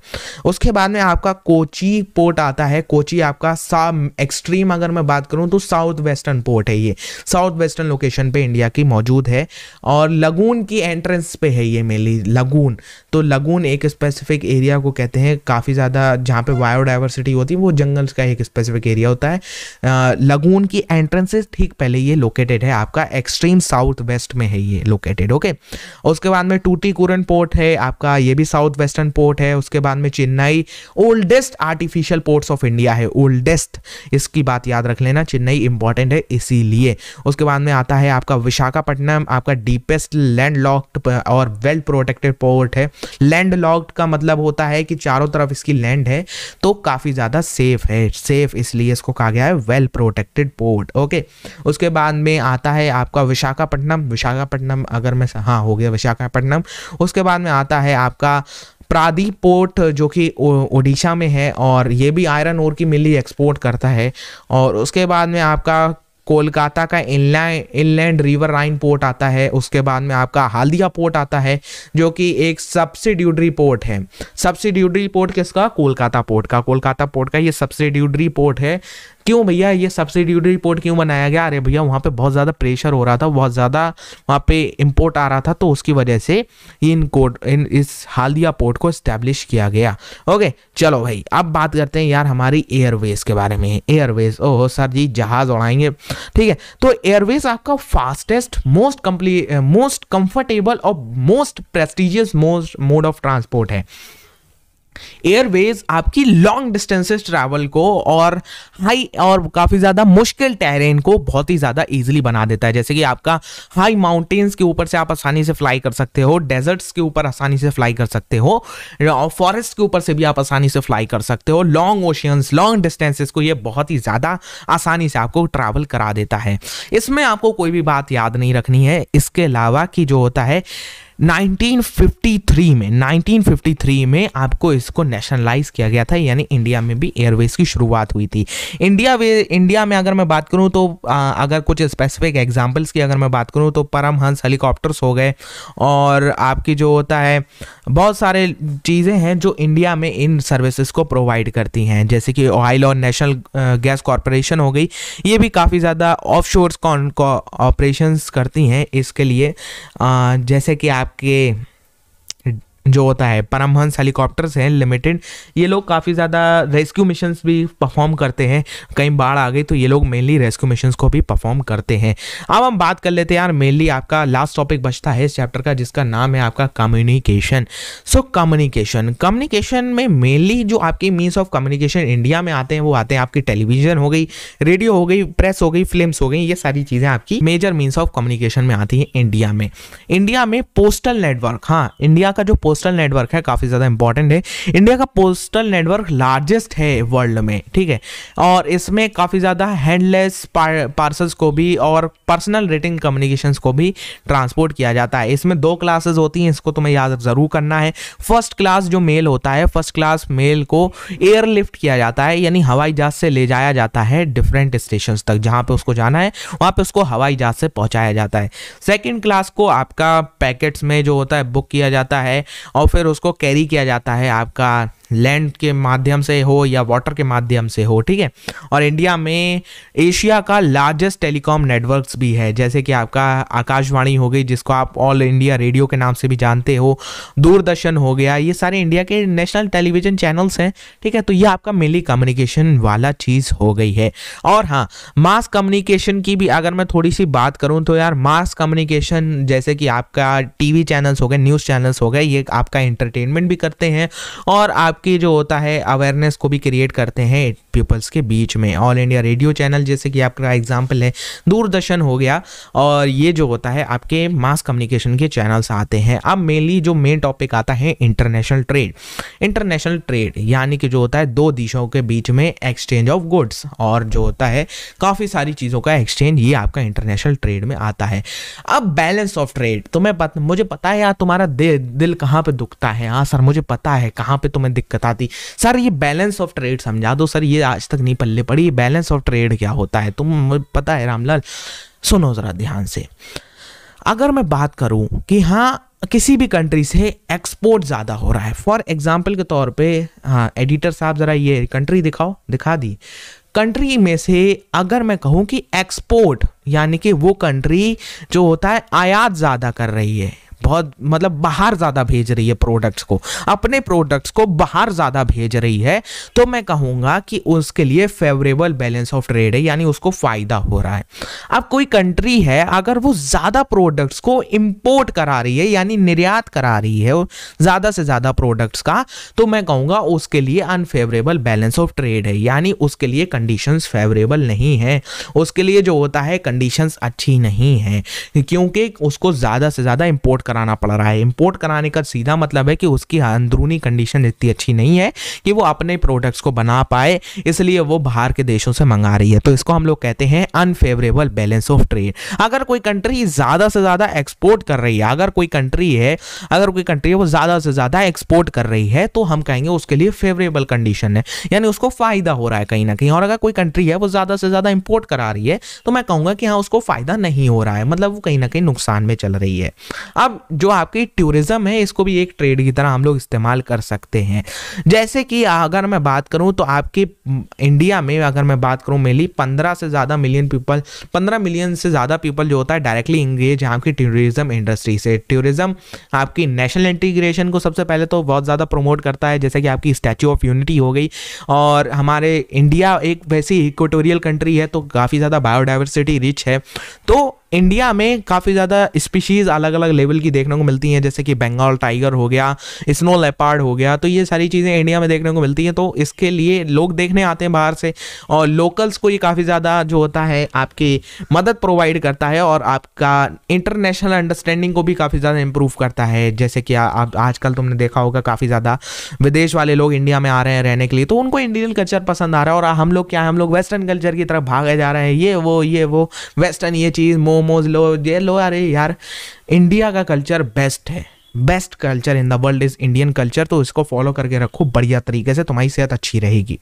उसके बाद में आपका कोची पोर्ट आता है कोची आपका सा एक्सट्रीम अगर मैं बात करूँ तो साउथ वेस्टर्न पोर्ट है ये साउथ वेस्टर्न लोकेशन पर इंडिया की मौजूद मौजूद है और लगून की एंट्रेंस पे है ये मेली लगून तो लगून एक स्पेसिफिक एरिया को कहते हैं काफ़ी ज़्यादा जहाँ पे बायोडाइवर्सिटी होती है वो जंगल्स का एक स्पेसिफिक एरिया होता है लगून की एंट्रेंस ठीक पहले ये लोकेटेड है आपका एक्सट्रीम साउथ वेस्ट में है ये लोकेटेड ओके उसके बाद में टूटी पोर्ट है आपका ये भी साउथ वेस्टर्न पोर्ट है उसके बाद में Chennai oldest artificial ports of India है ओल्डेस्ट इसकी बात याद रख लेना चेन्नई इंपॉर्टेंट है इसीलिए उसके बाद में आता है आपका विशाखापट्टनम वियतनाम आपका डीपेस्ट लैंड लॉक्ड और वेल प्रोटेक्टेड पोर्ट है लैंड लॉक्ड का मतलब होता है कि चारों तरफ इसकी लैंड है तो काफ़ी ज़्यादा सेफ है सेफ इसलिए इसको कहा गया है वेल प्रोटेक्टेड पोर्ट ओके उसके बाद में आता है आपका विशाखापट्टनम विशाखापट्टनम अगर मैं हाँ हो गया विशाखापट्टनम उसके बाद में आता है आपका प्रादीप पोर्ट जो कि ओडिशा में है और ये भी आयरन ओर की मिली एक्सपोर्ट करता है और उसके बाद में आपका कोलकाता का inland inland riverine port आता है उसके बाद में आपका हालिया पोर्ट आता है जो कि एक सब्सिड्यूडरी पोर्ट है सब्सिड्यूडरी पोर्ट किसका कोलकाता पोर्ट का कोलकाता पोर्ट का ये सब्सिड्यूडरी पोर्ट है क्यों भैया ये सब्सिड्यूडरी पोर्ट क्यों बनाया गया अरे भैया वहाँ पे बहुत ज़्यादा प्रेशर हो रहा था बहुत ज़्यादा वहाँ पे इम्पोर्ट आ रहा था तो उसकी वजह से इन कोर्ट इन इस हालिया पोर्ट को इस्टेब्लिश किया गया ओके चलो भाई अब बात करते हैं यार हमारी एयरवेज के बारे में एयरवेज ओह सर जी जहाज़ उड़ाएंगे ठीक है तो एयरवेज आपका फास्टेस्ट मोस्ट कंप्ली मोस्ट कंफर्टेबल और most prestigious most mode of transport है एयरवेज आपकी लॉन्ग डिस्टेंसेस ट्रैवल को और हाई और काफ़ी ज़्यादा मुश्किल टेरेन को बहुत ही ज़्यादा इजीली बना देता है जैसे कि आपका हाई माउंटेन्स के ऊपर से आप आसानी से फ्लाई कर सकते हो डेजर्ट्स के ऊपर आसानी से फ्लाई कर सकते हो और फॉरेस्ट के ऊपर से भी आप आसानी से फ्लाई कर सकते हो लॉन्ग ओशियंस लॉन्ग डिस्टेंसेस को ये बहुत ही ज़्यादा आसानी से आपको ट्रैवल करा देता है इसमें आपको कोई भी बात याद नहीं रखनी है इसके अलावा कि जो होता है 1953 में 1953 में आपको इसको नेशनलाइज किया गया था यानी इंडिया में भी एयरवेज की शुरुआत हुई थी इंडिया वे इंडिया में अगर मैं बात करूं तो आ, अगर कुछ स्पेसिफिक एग्जांपल्स की अगर मैं बात करूं तो परमहंस हेलीकॉप्टर्स हो गए और आपकी जो होता है बहुत सारे चीज़ें हैं जो इंडिया में इन सर्विसेज को प्रोवाइड करती हैं जैसे कि ऑयल और नेशनल गैस कॉरपोरेशन हो गई ये भी काफ़ी ज़्यादा ऑफ शोर्स ऑपरेशन करती हैं इसके लिए जैसे कि आपके जो होता है परमहंस हेलीकॉप्टर्स हैं लिमिटेड ये लोग काफ़ी ज़्यादा रेस्क्यू मिशंस भी परफॉर्म करते हैं कहीं बाढ़ आ गई तो ये लोग मेनली रेस्क्यू मिशंस को भी परफॉर्म करते हैं अब हम बात कर लेते हैं यार मेनली आपका लास्ट टॉपिक बचता है इस चैप्टर का जिसका नाम है आपका कम्युनिकेशन सो कम्युनिकेशन कम्युनिकेशन में मेनली जो आपकी मीन्स ऑफ कम्युनिकेशन इंडिया में आते हैं वो आते हैं आपकी टेलीविजन हो गई रेडियो हो गई प्रेस हो गई फिल्म हो गई ये सारी चीज़ें आपकी मेजर मीन्स ऑफ कम्युनिकेशन में आती हैं इंडिया में इंडिया में पोस्टल नेटवर्क हाँ इंडिया का जो पोस्ट पोस्टल नेटवर्क है काफ़ी ज़्यादा इंपॉर्टेंट है इंडिया का पोस्टल नेटवर्क लार्जेस्ट है वर्ल्ड में ठीक है और इसमें काफ़ी ज़्यादा हैंडलेस पार्सल्स को भी और पर्सनल रेटिंग कम्युनिकेशन को भी ट्रांसपोर्ट किया जाता है इसमें दो क्लासेस होती हैं इसको तुम्हें याद ज़रूर करना है फर्स्ट क्लास जो मेल होता है फर्स्ट क्लास मेल को एयरलिफ्ट किया जाता है यानी हवाई जहाज़ से ले जाया जाता है डिफरेंट स्टेशन तक जहाँ पे उसको जाना है वहाँ पे उसको हवाई जहाज़ से पहुँचाया जाता है सेकेंड क्लास को आपका पैकेट्स में जो होता है बुक किया जाता है और फिर उसको कैरी किया जाता है आपका लैंड के माध्यम से हो या वाटर के माध्यम से हो ठीक है और इंडिया में एशिया का लार्जेस्ट टेलीकॉम नेटवर्क्स भी है जैसे कि आपका आकाशवाणी हो गई जिसको आप ऑल इंडिया रेडियो के नाम से भी जानते हो दूरदर्शन हो गया ये सारे इंडिया के नेशनल टेलीविजन चैनल्स हैं ठीक है तो ये आपका मेनली कम्युनिकेशन वाला चीज़ हो गई है और हाँ मास कम्युनिकेशन की भी अगर मैं थोड़ी सी बात करूँ तो यार मास कम्युनिकेशन जैसे कि आपका टी चैनल्स हो गए न्यूज़ चैनल्स हो गए ये आपका इंटरटेनमेंट भी करते हैं और आप आपकी जो होता है अवेयरनेस को भी क्रिएट करते हैं पीपल्स के बीच में ऑल इंडिया रेडियो चैनल जैसे कि आपका एग्जाम्पल है दूरदर्शन हो गया और ये जो होता है आपके मास कम्युनिकेशन के चैनल्स आते हैं अब मेनली जो मेन टॉपिक आता है इंटरनेशनल ट्रेड इंटरनेशनल ट्रेड यानी कि जो होता है दो देशों के बीच में एक्सचेंज ऑफ गुड्स और जो होता है काफ़ी सारी चीज़ों का एक्सचेंज ये आपका इंटरनेशनल ट्रेड में आता है अब बैलेंस ऑफ ट्रेड तुम्हें पत, मुझे पता है यार तुम्हारा दिल दिल कहाँ पर दुखता है हाँ सर मुझे पता है कहाँ पर तुम्हें दिक्कत आती सर ये बैलेंस ऑफ ट्रेड समझा दो सर ये आज तक नहीं पल्ले पड़ी ये बैलेंस ऑफ ट्रेड क्या होता है तुम पता है रामलाल सुनो ज़रा ध्यान से अगर मैं बात करूं कि हाँ किसी भी कंट्री से एक्सपोर्ट ज़्यादा हो रहा है फॉर एग्जाम्पल के तौर पे हाँ एडिटर साहब ज़रा ये कंट्री दिखाओ दिखा दी कंट्री में से अगर मैं कहूँ कि एक्सपोर्ट यानी कि वो कंट्री जो होता है आयात ज़्यादा कर रही है बहुत मतलब बाहर ज़्यादा भेज रही है प्रोडक्ट्स को अपने प्रोडक्ट्स को बाहर ज़्यादा भेज रही है तो मैं कहूँगा कि उसके लिए फेवरेबल बैलेंस ऑफ ट्रेड है यानी उसको फ़ायदा हो रहा है अब कोई कंट्री है अगर वो ज़्यादा प्रोडक्ट्स को इम्पोर्ट करा रही है यानी निर्यात करा रही है ज़्यादा से ज़्यादा प्रोडक्ट्स का तो मैं कहूँगा उसके लिए अनफेवरेबल बैलेंस ऑफ ट्रेड है यानी उसके लिए कंडीशंस फेवरेबल नहीं है उसके लिए जो होता है कंडीशंस अच्छी नहीं है क्योंकि उसको ज़्यादा से ज़्यादा इम्पोर्ट कराना पड़ रहा है इम्पोर्ट कराने का सीधा मतलब है कि उसकी अंदरूनी कंडीशन इतनी अच्छी नहीं है कि वो अपने प्रोडक्ट्स को बना पाए इसलिए वो बाहर के देशों से मंगा रही है तो इसको हम लोग कहते हैं अनफेवरेबल बैलेंस ऑफ ट्रेड अगर कोई कंट्री ज़्यादा से ज़्यादा एक्सपोर्ट कर रही है अगर कोई कंट्री है अगर कोई कंट्री है वो ज़्यादा से ज़्यादा एक्सपोर्ट कर रही है तो हम कहेंगे उसके लिए फेवरेबल कंडीशन है यानी उसको फ़ायदा हो रहा है कहीं ना कहीं और अगर कोई कंट्री है वो ज़्यादा से ज़्यादा इम्पोर्ट करा रही है तो मैं कहूँगा कि हाँ उसको फ़ायदा नहीं हो रहा है मतलब वो कहीं ना कहीं नुकसान में चल रही है अब जो आपकी टूरिज्म है इसको भी एक ट्रेड की तरह हम लोग इस्तेमाल कर सकते हैं जैसे कि अगर मैं बात करूँ तो आपके इंडिया में अगर मैं बात करूँ मेनली पंद्रह से ज़्यादा मिलियन पीपल पंद्रह मिलियन से ज़्यादा पीपल जो होता है डायरेक्टली इंगेज है आपकी टूरिज्म इंडस्ट्री से टूरिज्म आपकी नेशनल इंटीग्रेशन को सबसे पहले तो बहुत ज़्यादा प्रमोट करता है जैसे कि आपकी स्टैचू ऑफ यूनिटी हो गई और हमारे इंडिया एक वैसी इक्वेटोरियल कंट्री है तो काफ़ी ज़्यादा बायोडाइवर्सिटी रिच है तो इंडिया में काफ़ी ज़्यादा स्पीशीज़ अलग अलग लेवल की देखने को मिलती हैं जैसे कि बंगाल टाइगर हो गया स्नो लेपार्ड हो गया तो ये सारी चीज़ें इंडिया में देखने को मिलती हैं तो इसके लिए लोग देखने आते हैं बाहर से और लोकल्स को ये काफ़ी ज़्यादा जो होता है आपकी मदद प्रोवाइड करता है और आपका इंटरनेशनल अंडरस्टैंडिंग को भी काफ़ी ज़्यादा इम्प्रूव करता है जैसे कि आप आजकल तुमने देखा होगा काफ़ी ज़्यादा विदेश वाले लोग इंडिया में आ रहे हैं रहने के लिए तो उनको इंडियन कल्चर पसंद आ रहा है और हम लोग क्या है हम लोग वेस्टर्न कल्चर की तरफ भागे जा रहे हैं ये वो ये वो वेस्टर्न ये चीज़ मोमोज लो ये लो अरे यार इंडिया का कल्चर बेस्ट है best culture in the world is Indian culture तो इसको फॉलो करके रखो बढ़िया तरीके से तुम्हारी सेहत अच्छी रहेगी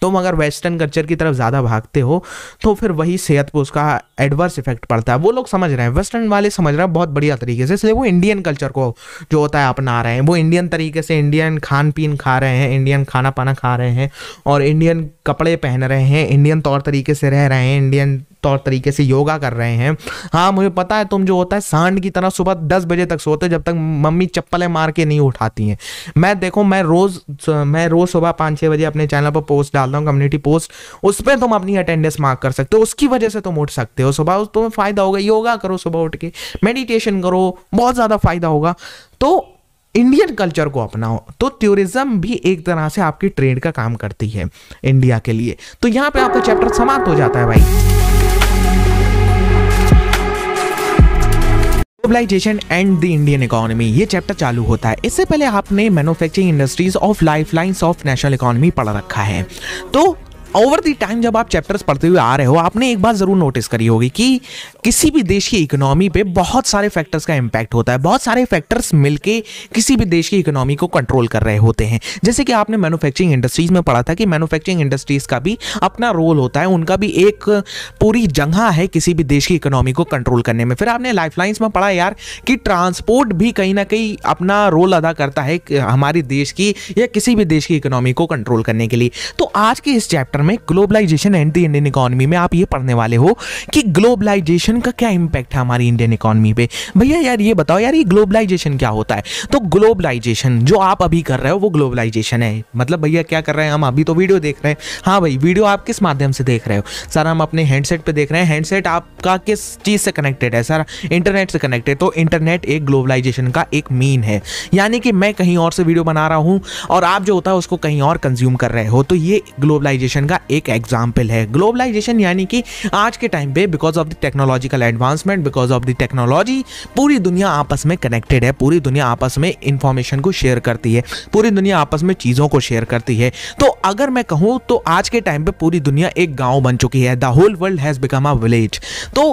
तुम तो अगर वेस्टर्न कल्चर की तरफ ज़्यादा भागते हो तो फिर वही सेहत पर उसका एडवर्स इफेक्ट पड़ता है वो लोग समझ रहे हैं वेस्टर्न वाले समझ रहे हैं बहुत बढ़िया तरीके से इसलिए वो इंडियन कल्चर को जो होता है अपना रहे हैं वो इंडियन तरीके से इंडियन खान पीन खा रहे हैं इंडियन खाना पाना खा रहे हैं और इंडियन कपड़े पहन रहे हैं इंडियन तौर तरीके से रह रहे हैं इंडियन तौर तरीके से योगा कर रहे हैं हाँ मुझे पता है तुम जो होता है सांड की तरह सुबह दस बजे तक सोते जब तक मम्मी चप्पलें मार के नहीं उठाती हैं मैं देखो मैं रोज़ मैं रोज़ सुबह पाँच छः बजे अपने चैनल पर पोस्ट डालता हूँ कम्युनिटी पोस्ट उस पर तुम अपनी अटेंडेंस मार्क कर सकते हो उसकी वजह से तुम उठ सकते हो सुबह तुम्हें फ़ायदा होगा योगा करो सुबह उठ के मेडिटेशन करो बहुत ज़्यादा फ़ायदा होगा तो इंडियन कल्चर को अपनाओ तो टूरिज्म भी एक तरह से आपकी ट्रेड का काम करती है इंडिया के लिए तो यहाँ पे आपका चैप्टर समाप्त हो जाता है भाई globalisation and the Indian economy ये चैप्टर चालू होता है इससे पहले आपने manufacturing industries of life lines of national economy पढ़ रखा है तो ओवर दी टाइम जब आप चैप्टर्स पढ़ते हुए आ रहे हो आपने एक बात ज़रूर नोटिस करी होगी कि किसी भी देश की इकोनॉमी पे बहुत सारे फैक्टर्स का इम्पैक्ट होता है बहुत सारे फैक्टर्स मिलके किसी भी देश की इकोनॉमी को कंट्रोल कर रहे होते हैं जैसे कि आपने मैनुफैक्चरिंग इंडस्ट्रीज़ में पढ़ा था कि मैनुफैक्चरिंग इंडस्ट्रीज़ का भी अपना रोल होता है उनका भी एक पूरी जगह है किसी भी देश की इकोनॉमी को कंट्रोल करने में फिर आपने लाइफ में पढ़ा यार कि ट्रांसपोर्ट भी कहीं ना कहीं अपना रोल अदा करता है हमारे देश की या किसी भी देश की इकोनॉमी को कंट्रोल करने के लिए तो आज के इस चैप्टर चैप्टर में globalisation and the Indian economy में आप ये पढ़ने वाले हो कि ग्लोबलाइजेशन का क्या इंपैक्ट है हमारी इंडियन इकोनॉमी पे भैया यार ये बताओ यार ये ग्लोबलाइजेशन क्या होता है तो ग्लोबलाइजेशन जो आप अभी कर रहे हो वो ग्लोबलाइजेशन है मतलब भैया क्या कर रहे हैं हम अभी तो वीडियो देख रहे हैं हाँ भाई वीडियो आप किस माध्यम से देख रहे हो सर हम अपने हैंडसेट पर देख रहे हैं हैंडसेट आपका किस चीज़ से कनेक्टेड है सर इंटरनेट से कनेक्टेड तो इंटरनेट एक ग्लोबलाइजेशन का एक मीन है यानी कि मैं कहीं और से वीडियो बना रहा हूँ और आप जो होता है उसको कहीं और कंज्यूम कर रहे हो तो ये ग्लोबलाइजेशन का एक एग्जाम्पल है ग्लोबलाइजेशन यानी कि आज के टाइम पे because of the technological advancement because of the technology पूरी दुनिया आपस में कनेक्टेड है पूरी दुनिया आपस में इंफॉर्मेशन को शेयर करती है पूरी दुनिया आपस में चीज़ों को शेयर करती है तो अगर मैं कहूँ तो आज के टाइम पे पूरी दुनिया एक गाँव बन चुकी है the whole world has become a village तो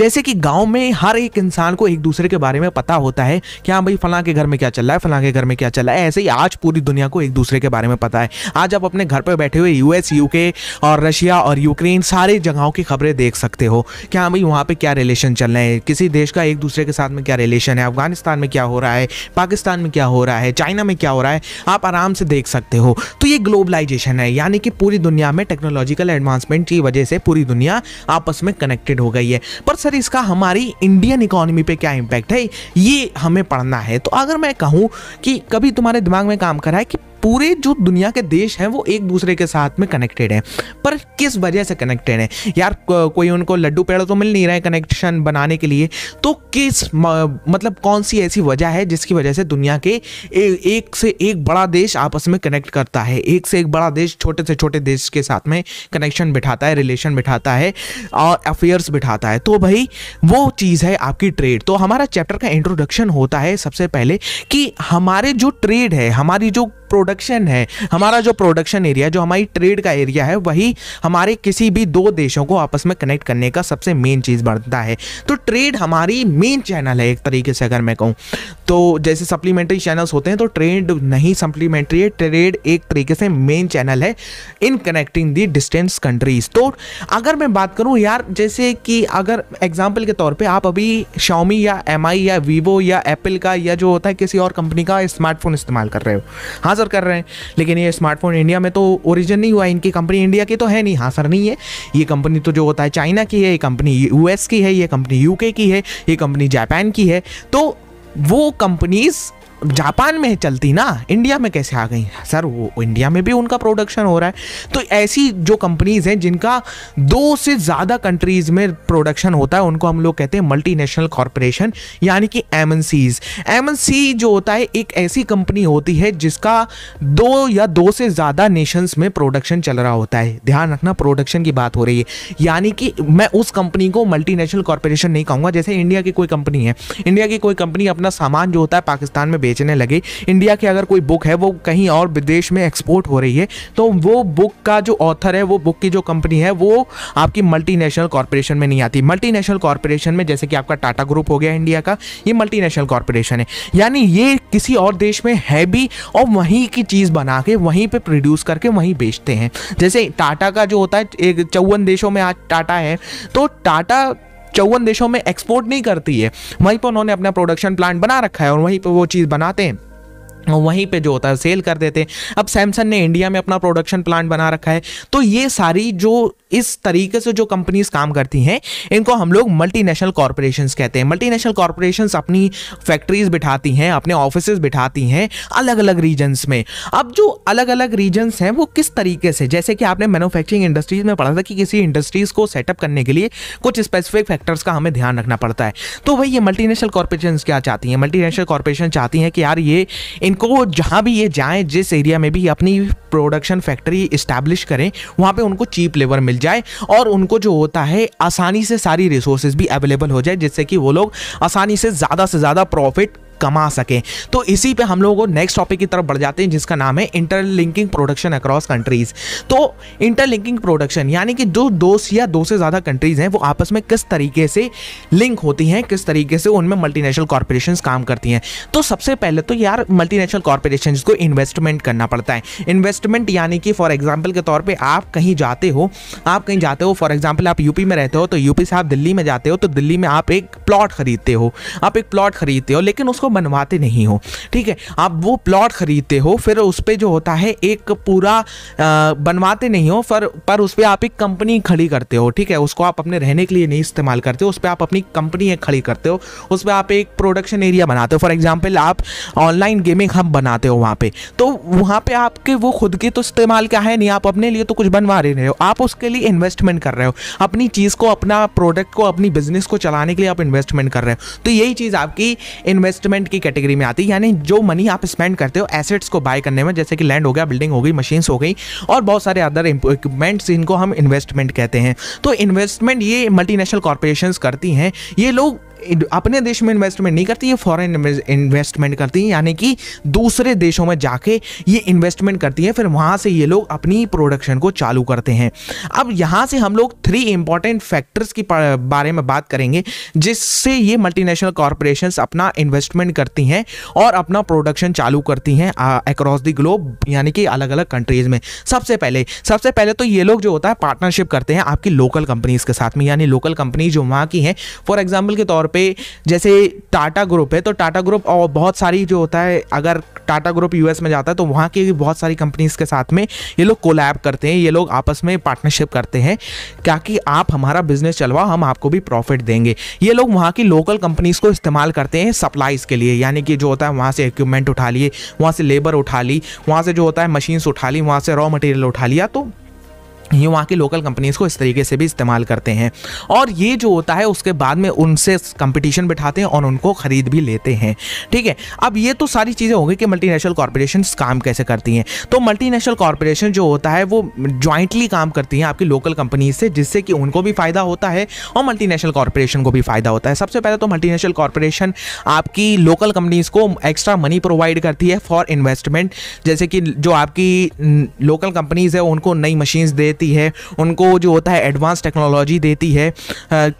जैसे कि गाँव में हर एक इंसान को एक दूसरे के बारे में पता होता है कि हाँ भाई फलां के घर में क्या चल रहा है फलां के घर में क्या चल रहा है ऐसे ही आज पूरी दुनिया को एक दूसरे के बारे में पता है आज आप अपने घर पर बैठे हुए यूएस यू यूके और रशिया और यूक्रेन सारे जगहों की खबरें देख सकते हो क्या भाई वहाँ पर क्या रिलेशन चल रहे हैं किसी देश का एक दूसरे के साथ में क्या रिलेशन है अफगानिस्तान में क्या हो रहा है पाकिस्तान में क्या हो रहा है चाइना में क्या हो रहा है आप आराम से देख सकते हो तो ये ग्लोबलाइजेशन है यानी कि पूरी दुनिया में टेक्नोलॉजिकल एडवांसमेंट की वजह से पूरी दुनिया आपस में कनेक्टेड हो गई है पर सर इसका हमारी इंडियन इकोनॉमी पे क्या इम्पैक्ट है ये हमें पढ़ना है तो अगर मैं कहूँ कि कभी तुम्हारे दिमाग में काम करा है कि पूरे जो दुनिया के देश हैं वो एक दूसरे के साथ में कनेक्टेड हैं पर किस वजह से कनेक्टेड हैं यार कोई उनको लड्डू पेड़ तो मिल नहीं रहा है कनेक्शन बनाने के लिए तो किस मतलब कौन सी ऐसी वजह है जिसकी वजह से दुनिया के एक से एक बड़ा देश आपस में कनेक्ट करता है एक से एक बड़ा देश छोटे से छोटे देश के साथ में कनेक्शन बिठाता है रिलेशन बिठाता है और अफेयर्स बिठाता है तो भाई वो चीज़ है आपकी ट्रेड तो हमारा चैप्टर का इंट्रोडक्शन होता है सबसे पहले कि हमारे जो ट्रेड है हमारी जो प्रोडक्शन है हमारा जो प्रोडक्शन एरिया जो हमारी ट्रेड का एरिया है वही हमारे किसी भी दो देशों को आपस में कनेक्ट करने का सबसे मेन चीज़ बढ़ता है तो ट्रेड हमारी मेन चैनल है एक तरीके से अगर मैं कहूँ तो जैसे सप्लीमेंट्री चैनल्स होते हैं तो ट्रेड नहीं सप्लीमेंट्री है ट्रेड एक तरीके से मेन चैनल है in connecting the distance countries तो अगर मैं बात करूँ यार जैसे कि अगर एग्जाम्पल के तौर पर आप अभी शॉमी या एम या वीवो या एप्पल का या जो होता है किसी और कंपनी का स्मार्टफोन इस्तेमाल कर रहे हो हाँ हाजिर कर रहे हैं लेकिन ये स्मार्टफोन इंडिया में तो ओरिजिन नहीं हुआ इनकी कंपनी इंडिया की तो है नहीं सर हाँ, नहीं है ये कंपनी तो जो होता है चाइना की है ये कंपनी यूएस की है ये कंपनी यूके की है ये कंपनी जापान की है तो वो कंपनीज़ जापान में चलती ना इंडिया में कैसे आ गई सर वो इंडिया में भी उनका प्रोडक्शन हो रहा है तो ऐसी जो कंपनीज़ हैं जिनका दो से ज़्यादा कंट्रीज़ में प्रोडक्शन होता है उनको हम लोग कहते हैं मल्टीनेशनल कॉरपोरेशन यानी कि M N Cs M N C जो होता है एक ऐसी कंपनी होती है जिसका दो या दो से ज़्यादा नेशंस में प्रोडक्शन चल रहा होता है ध्यान रखना प्रोडक्शन की बात हो रही है यानी कि मैं उस कंपनी को मल्टी कॉरपोरेशन नहीं कहूँगा जैसे इंडिया की कोई कंपनी है इंडिया की कोई कंपनी अपना सामान जो होता है पाकिस्तान में बेचने लगे इंडिया की अगर कोई बुक है वो कहीं और विदेश में एक्सपोर्ट हो रही है तो वो बुक का जो ऑथर है वो बुक की जो कंपनी है वो आपकी मल्टीनेशनल कॉरपोरेशन में नहीं आती मल्टीनेशनल कॉरपोरेशन में जैसे कि आपका टाटा ग्रुप हो गया इंडिया का ये मल्टीनेशनल कॉरपोरेशन है यानी ये किसी और देश में है भी और वहीं की चीज़ बना के वहीं पर प्रोड्यूस करके वहीं बेचते हैं जैसे टाटा का जो होता है एक चौवन देशों में आज टाटा है तो टाटा चौवन देशों में एक्सपोर्ट नहीं करती है वहीं पर उन्होंने अपना प्रोडक्शन प्लांट बना रखा है और वहीं पर वो चीज़ बनाते हैं वहीं पे जो होता है सेल कर देते हैं अब सैमसंग ने इंडिया में अपना प्रोडक्शन प्लांट बना रखा है तो ये सारी जो इस तरीके से जो कंपनीज काम करती हैं इनको हम लोग मल्टीनेशनल कॉरपोरेशंस कहते हैं मल्टीनेशनल कॉरपोरेशंस अपनी फैक्ट्रीज बिठाती हैं अपने ऑफिस बिठाती हैं अलग अलग रीजन्स में अब जो अलग अलग रीजन्स हैं वो किस तरीके से जैसे कि आपने मैनुफैक्चरिंग इंडस्ट्रीज में पढ़ा था कि किसी इंडस्ट्रीज को सेटअप करने के लिए कुछ स्पेसिफिक फैक्टर्स का हमें ध्यान रखना पड़ता है तो वही ये मल्टीनेशनल कॉरपोरेशन क्या चाहती हैं मल्टीनेशनल कॉरपोरेशन चाहती हैं कि यार ये इनको जहाँ भी ये जाएँ जिस एरिया में भी अपनी प्रोडक्शन फैक्ट्री इस्टेब्लिश करें वहाँ पर उनको चीप लेबर मिल मिल जाए और उनको जो होता है आसानी से सारी रिसोर्सेज भी अवेलेबल हो जाए जिससे कि वो लोग आसानी से ज़्यादा से ज़्यादा प्रॉफिट कमा सकें तो इसी पे हम लोगों को नेक्स्ट टॉपिक की तरफ बढ़ जाते हैं जिसका नाम है इंटरलिंकिंग प्रोडक्शन अक्रॉस कंट्रीज तो इंटरलिंकिंग प्रोडक्शन यानी कि जो दो या दो से ज़्यादा कंट्रीज हैं वो आपस में किस तरीके से लिंक होती हैं किस तरीके से उनमें मल्टीनेशनल कॉरपोरेशन काम करती हैं तो सबसे पहले तो यार मल्टीनेशनल कॉरपोरेशन को इन्वेस्टमेंट करना पड़ता है इन्वेस्टमेंट यानी कि फॉर एग्जाम्पल के तौर पर आप कहीं जाते हो आप कहीं जाते हो फॉर एग्जाम्पल आप यूपी में रहते हो तो यूपी से आप दिल्ली में जाते हो तो दिल्ली में आप एक प्लॉट खरीदते हो आप एक प्लॉट खरीदते हो लेकिन उसको उसको बनवाते नहीं हो ठीक है आप वो प्लॉट खरीदते हो फिर उस पर जो होता है एक पूरा बनवाते नहीं हो पर पर उस पर आप एक कंपनी खड़ी करते हो ठीक है उसको आप अपने रहने के लिए नहीं इस्तेमाल करते हो उस पर आप अपनी कंपनी खड़ी करते हो उस पर आप एक प्रोडक्शन एरिया बनाते हो फॉर एग्जाम्पल आप ऑनलाइन गेमिंग हम बनाते हो वहाँ पर तो वहाँ पर आपके वो खुद के तो इस्तेमाल क्या है नहीं आप अपने लिए तो कुछ बनवा रहे हो आप उसके लिए इन्वेस्टमेंट कर रहे हो अपनी चीज़ को अपना प्रोडक्ट को अपनी बिजनेस को चलाने के लिए आप इन्वेस्टमेंट कर रहे हो तो यही चीज़ आपकी इन्वेस्टमेंट इन्वेस्टमेंट की कैटेगरी में आती है यानी जो मनी आप स्पेंड करते हो एसेट्स को बाय करने में जैसे कि लैंड हो गया बिल्डिंग हो गई मशीन्स हो गई और बहुत सारे अदर इक्विपमेंट्स इनको हम इन्वेस्टमेंट कहते हैं तो इन्वेस्टमेंट ये मल्टीनेशनल कॉरपोरेशन करती हैं ये लोग अपने देश में इन्वेस्टमेंट नहीं करती ये फॉरेन इन्वेस्टमेंट करती हैं यानी कि दूसरे देशों में जाके ये इन्वेस्टमेंट करती हैं फिर वहाँ से ये लोग अपनी प्रोडक्शन को चालू करते हैं अब यहाँ से हम लोग थ्री इंपॉर्टेंट फैक्टर्स की बारे में बात करेंगे जिससे ये मल्टीनेशनल कॉरपोरेशन अपना इन्वेस्टमेंट करती हैं और अपना प्रोडक्शन चालू करती हैं अक्रॉस द ग्लोब यानी कि अलग अलग कंट्रीज़ में सबसे पहले सबसे पहले तो ये लोग जो होता है पार्टनरशिप करते हैं आपकी लोकल कंपनीज़ के साथ में यानी लोकल कंपनी जो वहाँ की हैं फॉर एग्जाम्पल के तौर तौर पे जैसे टाटा ग्रुप है तो टाटा ग्रुप और बहुत सारी जो होता है अगर टाटा ग्रुप यूएस में जाता है तो वहाँ की बहुत सारी कंपनीज़ के साथ में ये लोग कोलैब करते हैं ये लोग आपस में पार्टनरशिप करते हैं क्या कि आप हमारा बिजनेस चलवाओ हम आपको भी प्रॉफिट देंगे ये लोग वहाँ की लोकल कंपनीज़ को इस्तेमाल करते हैं सप्लाईज के लिए यानी कि जो होता है वहाँ से इक्विपमेंट उठा लिए वहाँ से लेबर उठा ली वहाँ से जो होता है मशीन्स उठा ली वहाँ से रॉ मटेरियल उठा लिया तो ये वहाँ की लोकल कंपनीज़ को इस तरीके से भी इस्तेमाल करते हैं और ये जो होता है उसके बाद में उनसे कंपटीशन बिठाते हैं और उनको ख़रीद भी लेते हैं ठीक है अब ये तो सारी चीज़ें होगी कि कि मल्टीनेशनल कॉरपोरेशन काम कैसे करती हैं तो मल्टीनेशनल कॉरपोरेशन जो होता है वो ज्वाइंटली काम करती हैं आपकी लोकल कंपनीज से जिससे कि उनको भी फ़ायदा होता है और मल्टी कॉरपोरेशन को भी फ़ायदा होता है सबसे पहले तो मल्टी कॉरपोरेशन आपकी लोकल कंपनीज़ को एक्स्ट्रा मनी प्रोवाइड करती है फॉर इन्वेस्टमेंट जैसे कि जो आपकी लोकल कंपनीज़ है उनको नई मशीन्स दे देती है उनको जो होता है एडवांस टेक्नोलॉजी देती है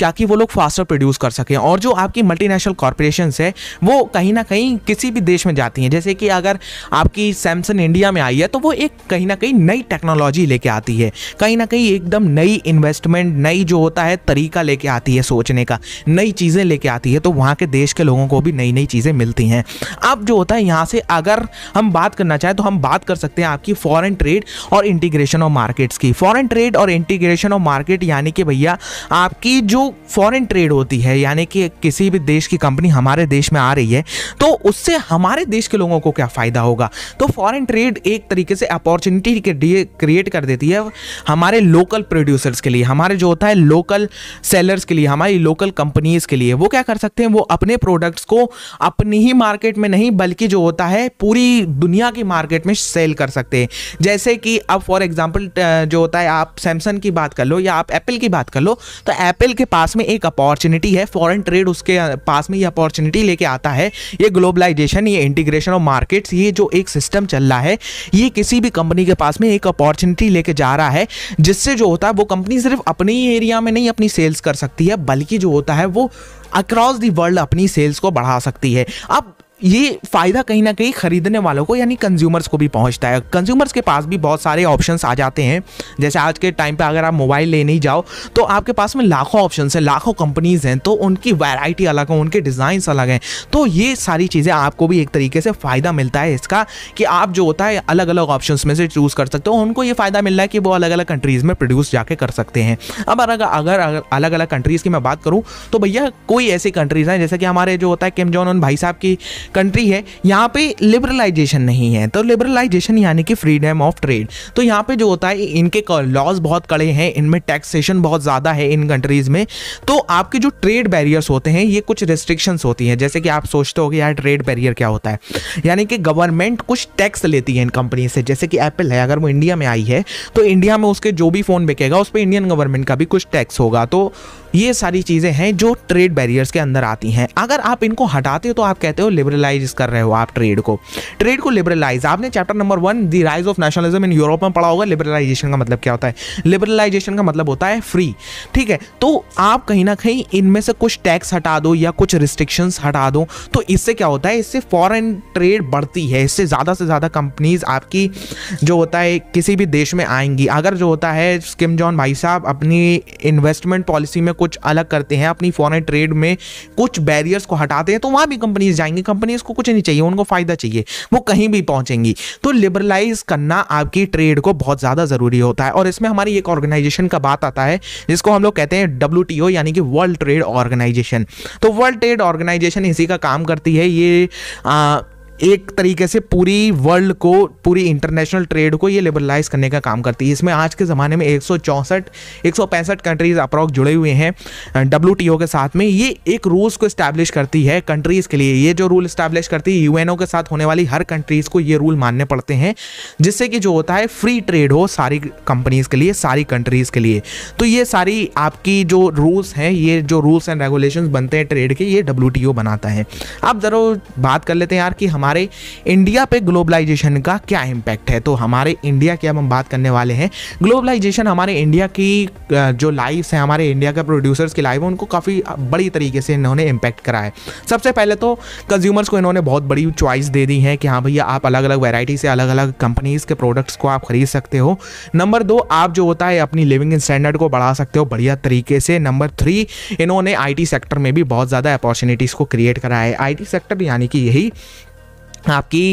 ताकि वो लोग फास्टर प्रोड्यूस कर सकें और जो आपकी मल्टीनेशनल कॉरपोरेशन है वो कहीं ना कहीं किसी भी देश में जाती हैं जैसे कि अगर आपकी सैमसंग इंडिया में आई है तो वो एक कहीं ना कहीं नई टेक्नोलॉजी लेके आती है कहीं ना कहीं एकदम नई इन्वेस्टमेंट नई जो होता है तरीका लेके आती है सोचने का नई चीज़ें लेके आती है तो वहाँ के देश के लोगों को भी नई नई चीज़ें मिलती हैं अब जो होता है यहाँ से अगर हम बात करना चाहें तो हम बात कर सकते हैं आपकी फॉरन ट्रेड और इंटीग्रेशन ऑफ मार्केट्स की फॉरेन ट्रेड और इंटीग्रेशन ऑफ मार्केट यानी कि भैया आपकी जो फॉरेन ट्रेड होती है यानी कि किसी भी देश की कंपनी हमारे देश में आ रही है तो उससे हमारे देश के लोगों को क्या फ़ायदा होगा तो फॉरेन ट्रेड एक तरीके से अपॉर्चुनिटी के लिए क्रिएट कर देती है हमारे लोकल प्रोड्यूसर्स के लिए हमारे जो होता है लोकल सेलर्स के लिए हमारी लोकल कंपनीज़ के लिए वो क्या कर सकते हैं वो अपने प्रोडक्ट्स को अपनी ही मार्केट में नहीं बल्कि जो होता है पूरी दुनिया की मार्केट में सेल कर सकते हैं जैसे कि अब फॉर एग्जाम्पल जो होता होता है आप सैमसंग की बात कर लो या आप एप्पल की बात कर लो तो एप्पल के पास में एक अपॉर्चुनिटी है फॉरेन ट्रेड उसके पास में ये अपॉर्चुनिटी लेके आता है ये ग्लोबलाइजेशन ये इंटीग्रेशन ऑफ मार्केट्स ये जो एक सिस्टम चल रहा है ये किसी भी कंपनी के पास में एक अपॉर्चुनिटी लेके जा रहा है जिससे जो होता है वो कंपनी सिर्फ अपने ही एरिया में नहीं अपनी सेल्स कर सकती है बल्कि जो होता है वो अक्रॉस दी वर्ल्ड अपनी सेल्स को बढ़ा सकती है अब ये फायदा कहीं ना कहीं खरीदने वालों को यानी कंज्यूमर्स को भी पहुंचता है कंज्यूमर्स के पास भी बहुत सारे ऑप्शंस आ जाते हैं जैसे आज के टाइम पे अगर आप मोबाइल लेने ही जाओ तो आपके पास में लाखों ऑप्शन हैं लाखों कंपनीज हैं तो उनकी वैरायटी अलग है उनके डिज़ाइंस अलग हैं तो ये सारी चीज़ें आपको भी एक तरीके से फ़ायदा मिलता है इसका कि आप जो होता है अलग अलग ऑप्शन में से चूज़ कर सकते हो उनको ये फ़ायदा मिल रहा है कि वो अलग अलग कंट्रीज़ में प्रोड्यूस जाके कर सकते हैं अब अगर अगर अलग अलग कंट्रीज़ की मैं बात करूँ तो भैया कोई ऐसी कंट्रीज़ हैं जैसे कि हमारे जो होता है किम जोन भाई साहब की कंट्री है यहाँ पे लिबरलाइजेशन नहीं है तो लिबरलाइजेशन यानी कि फ्रीडम ऑफ ट्रेड तो यहाँ पे जो होता है इनके लॉज बहुत कड़े हैं इनमें टैक्सेशन बहुत ज़्यादा है इन कंट्रीज़ में तो आपके जो ट्रेड बैरियर्स होते हैं ये कुछ रिस्ट्रिक्शंस होती हैं जैसे कि आप सोचते हो कि यार ट्रेड बैरियर क्या होता है यानी कि गवर्नमेंट कुछ टैक्स लेती है इन कंपनी से जैसे कि एप्पल है अगर वो इंडिया में आई है तो इंडिया में उसके जो भी फ़ोन बिकेगा उस पर इंडियन गवर्नमेंट का भी कुछ टैक्स होगा तो ये सारी चीज़ें हैं जो ट्रेड बैरियर्स के अंदर आती हैं अगर आप इनको हटाते हो तो आप कहते हो लिबरलाइज कर रहे हो आप ट्रेड को ट्रेड को लिबरलाइज आपने chapter number one the rise of nationalism in Europe में पढ़ा होगा लिबरलाइजेशन का मतलब क्या होता है लिबरलाइजेशन का मतलब होता है फ्री ठीक है तो आप कहीं ना कहीं इनमें से कुछ टैक्स हटा दो या कुछ रिस्ट्रिक्शंस हटा दो तो इससे क्या होता है इससे फॉरन ट्रेड बढ़ती है इससे ज़्यादा से ज़्यादा कंपनीज आपकी जो होता है किसी भी देश में आएंगी अगर जो होता है किम जॉन भाई साहब अपनी इन्वेस्टमेंट पॉलिसी में कुछ अलग करते हैं अपनी फॉरन ट्रेड में कुछ बैरियर्स को हटाते हैं तो वहाँ भी कंपनीज जाएंगी कंपनीज को कुछ नहीं चाहिए उनको फ़ायदा चाहिए वो कहीं भी पहुँचेंगी तो लिबरलाइज करना आपकी ट्रेड को बहुत ज़्यादा ज़रूरी होता है और इसमें हमारी एक ऑर्गेनाइजेशन का बात आता है जिसको हम लोग कहते हैं डब्ल्यू यानी कि वर्ल्ड ट्रेड ऑर्गेनाइजेशन तो वर्ल्ड ट्रेड ऑर्गेनाइजेशन इसी का काम करती है ये आ, एक तरीके से पूरी वर्ल्ड को पूरी इंटरनेशनल ट्रेड को ये लिबरलाइज करने का काम करती है इसमें आज के ज़माने में एक सौ कंट्रीज अप्रॉक्स जुड़े हुए हैं डब्ल्यू के साथ में ये एक रूल्स को इस्टेब्लिश करती है कंट्रीज़ के लिए ये जो रूल इस्टेब्लिश करती है यू के साथ होने वाली हर कंट्रीज़ को ये रूल मानने पड़ते हैं जिससे कि जो होता है फ्री ट्रेड हो सारी कंपनीज़ के लिए सारी कंट्रीज़ के लिए तो ये सारी आपकी जो रूल्स हैं ये जो रूल्स एंड रेगुलेशन बनते हैं ट्रेड के ये डब्ल्यू बनाता है अब ज़रूर बात कर लेते हैं यार कि हमारे हमारे इंडिया पे ग्लोबलाइजेशन का क्या इम्पैक्ट है तो हमारे इंडिया की अब हम बात करने वाले हैं ग्लोबलाइजेशन हमारे इंडिया की जो लाइफ है हमारे इंडिया के प्रोड्यूसर्स की लाइफ है उनको काफ़ी बड़ी तरीके से इन्होंने इम्पैक्ट करा है सबसे पहले तो कंज्यूमर्स को इन्होंने बहुत बड़ी चॉइस दे दी है कि हाँ भैया आप अलग अलग वेराइटी से अलग अलग कंपनीज़ के प्रोडक्ट्स को आप खरीद सकते हो नंबर दो आप जो होता है अपनी लिविंग स्टैंडर्ड को बढ़ा सकते हो बढ़िया तरीके से नंबर थ्री इन्होंने आईटी सेक्टर में भी बहुत ज़्यादा अपॉर्चुनिटीज़ को क्रिएट करा है आईटी सेक्टर यानी कि यही आपकी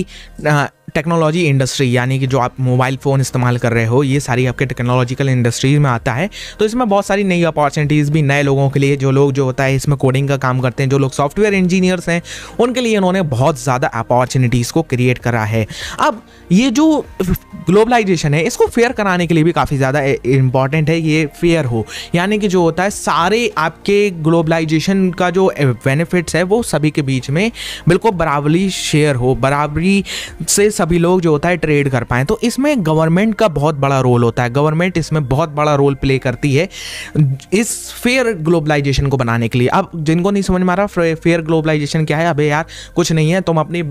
टेक्नोलॉजी इंडस्ट्री यानी कि जो आप मोबाइल फ़ोन इस्तेमाल कर रहे हो ये सारी आपके टेक्नोलॉजिकल इंडस्ट्रीज में आता है तो इसमें बहुत सारी नई अपॉर्चुनिटीज़ भी नए लोगों के लिए जो लोग जो होता है इसमें कोडिंग का काम करते हैं जो लोग सॉफ्टवेयर इंजीनियर्स हैं उनके लिए इन्होंने बहुत ज़्यादा अपॉर्चुनिटीज़ को क्रिएट करा है अब ये जो ग्लोबलाइजेशन है इसको फेयर कराने के लिए भी काफ़ी ज़्यादा इंपॉर्टेंट है ये फेयर हो यानी कि जो होता है सारे आपके ग्लोबलाइजेशन का जो बेनिफिट्स है वो सभी के बीच में बिल्कुल बराबरी शेयर हो बराबरी से सभी लोग जो होता है ट्रेड कर पाए तो इसमें गवर्नमेंट का बहुत बड़ा रोल होता है गवर्नमेंट इसमें बहुत बड़ा रोल प्ले करती है इस फेयर ग्लोबलाइजेशन को बनाने के लिए अब जिनको नहीं समझ में आ रहा फेयर ग्लोबलाइजेशन क्या है अबे यार कुछ नहीं है तुम अपनी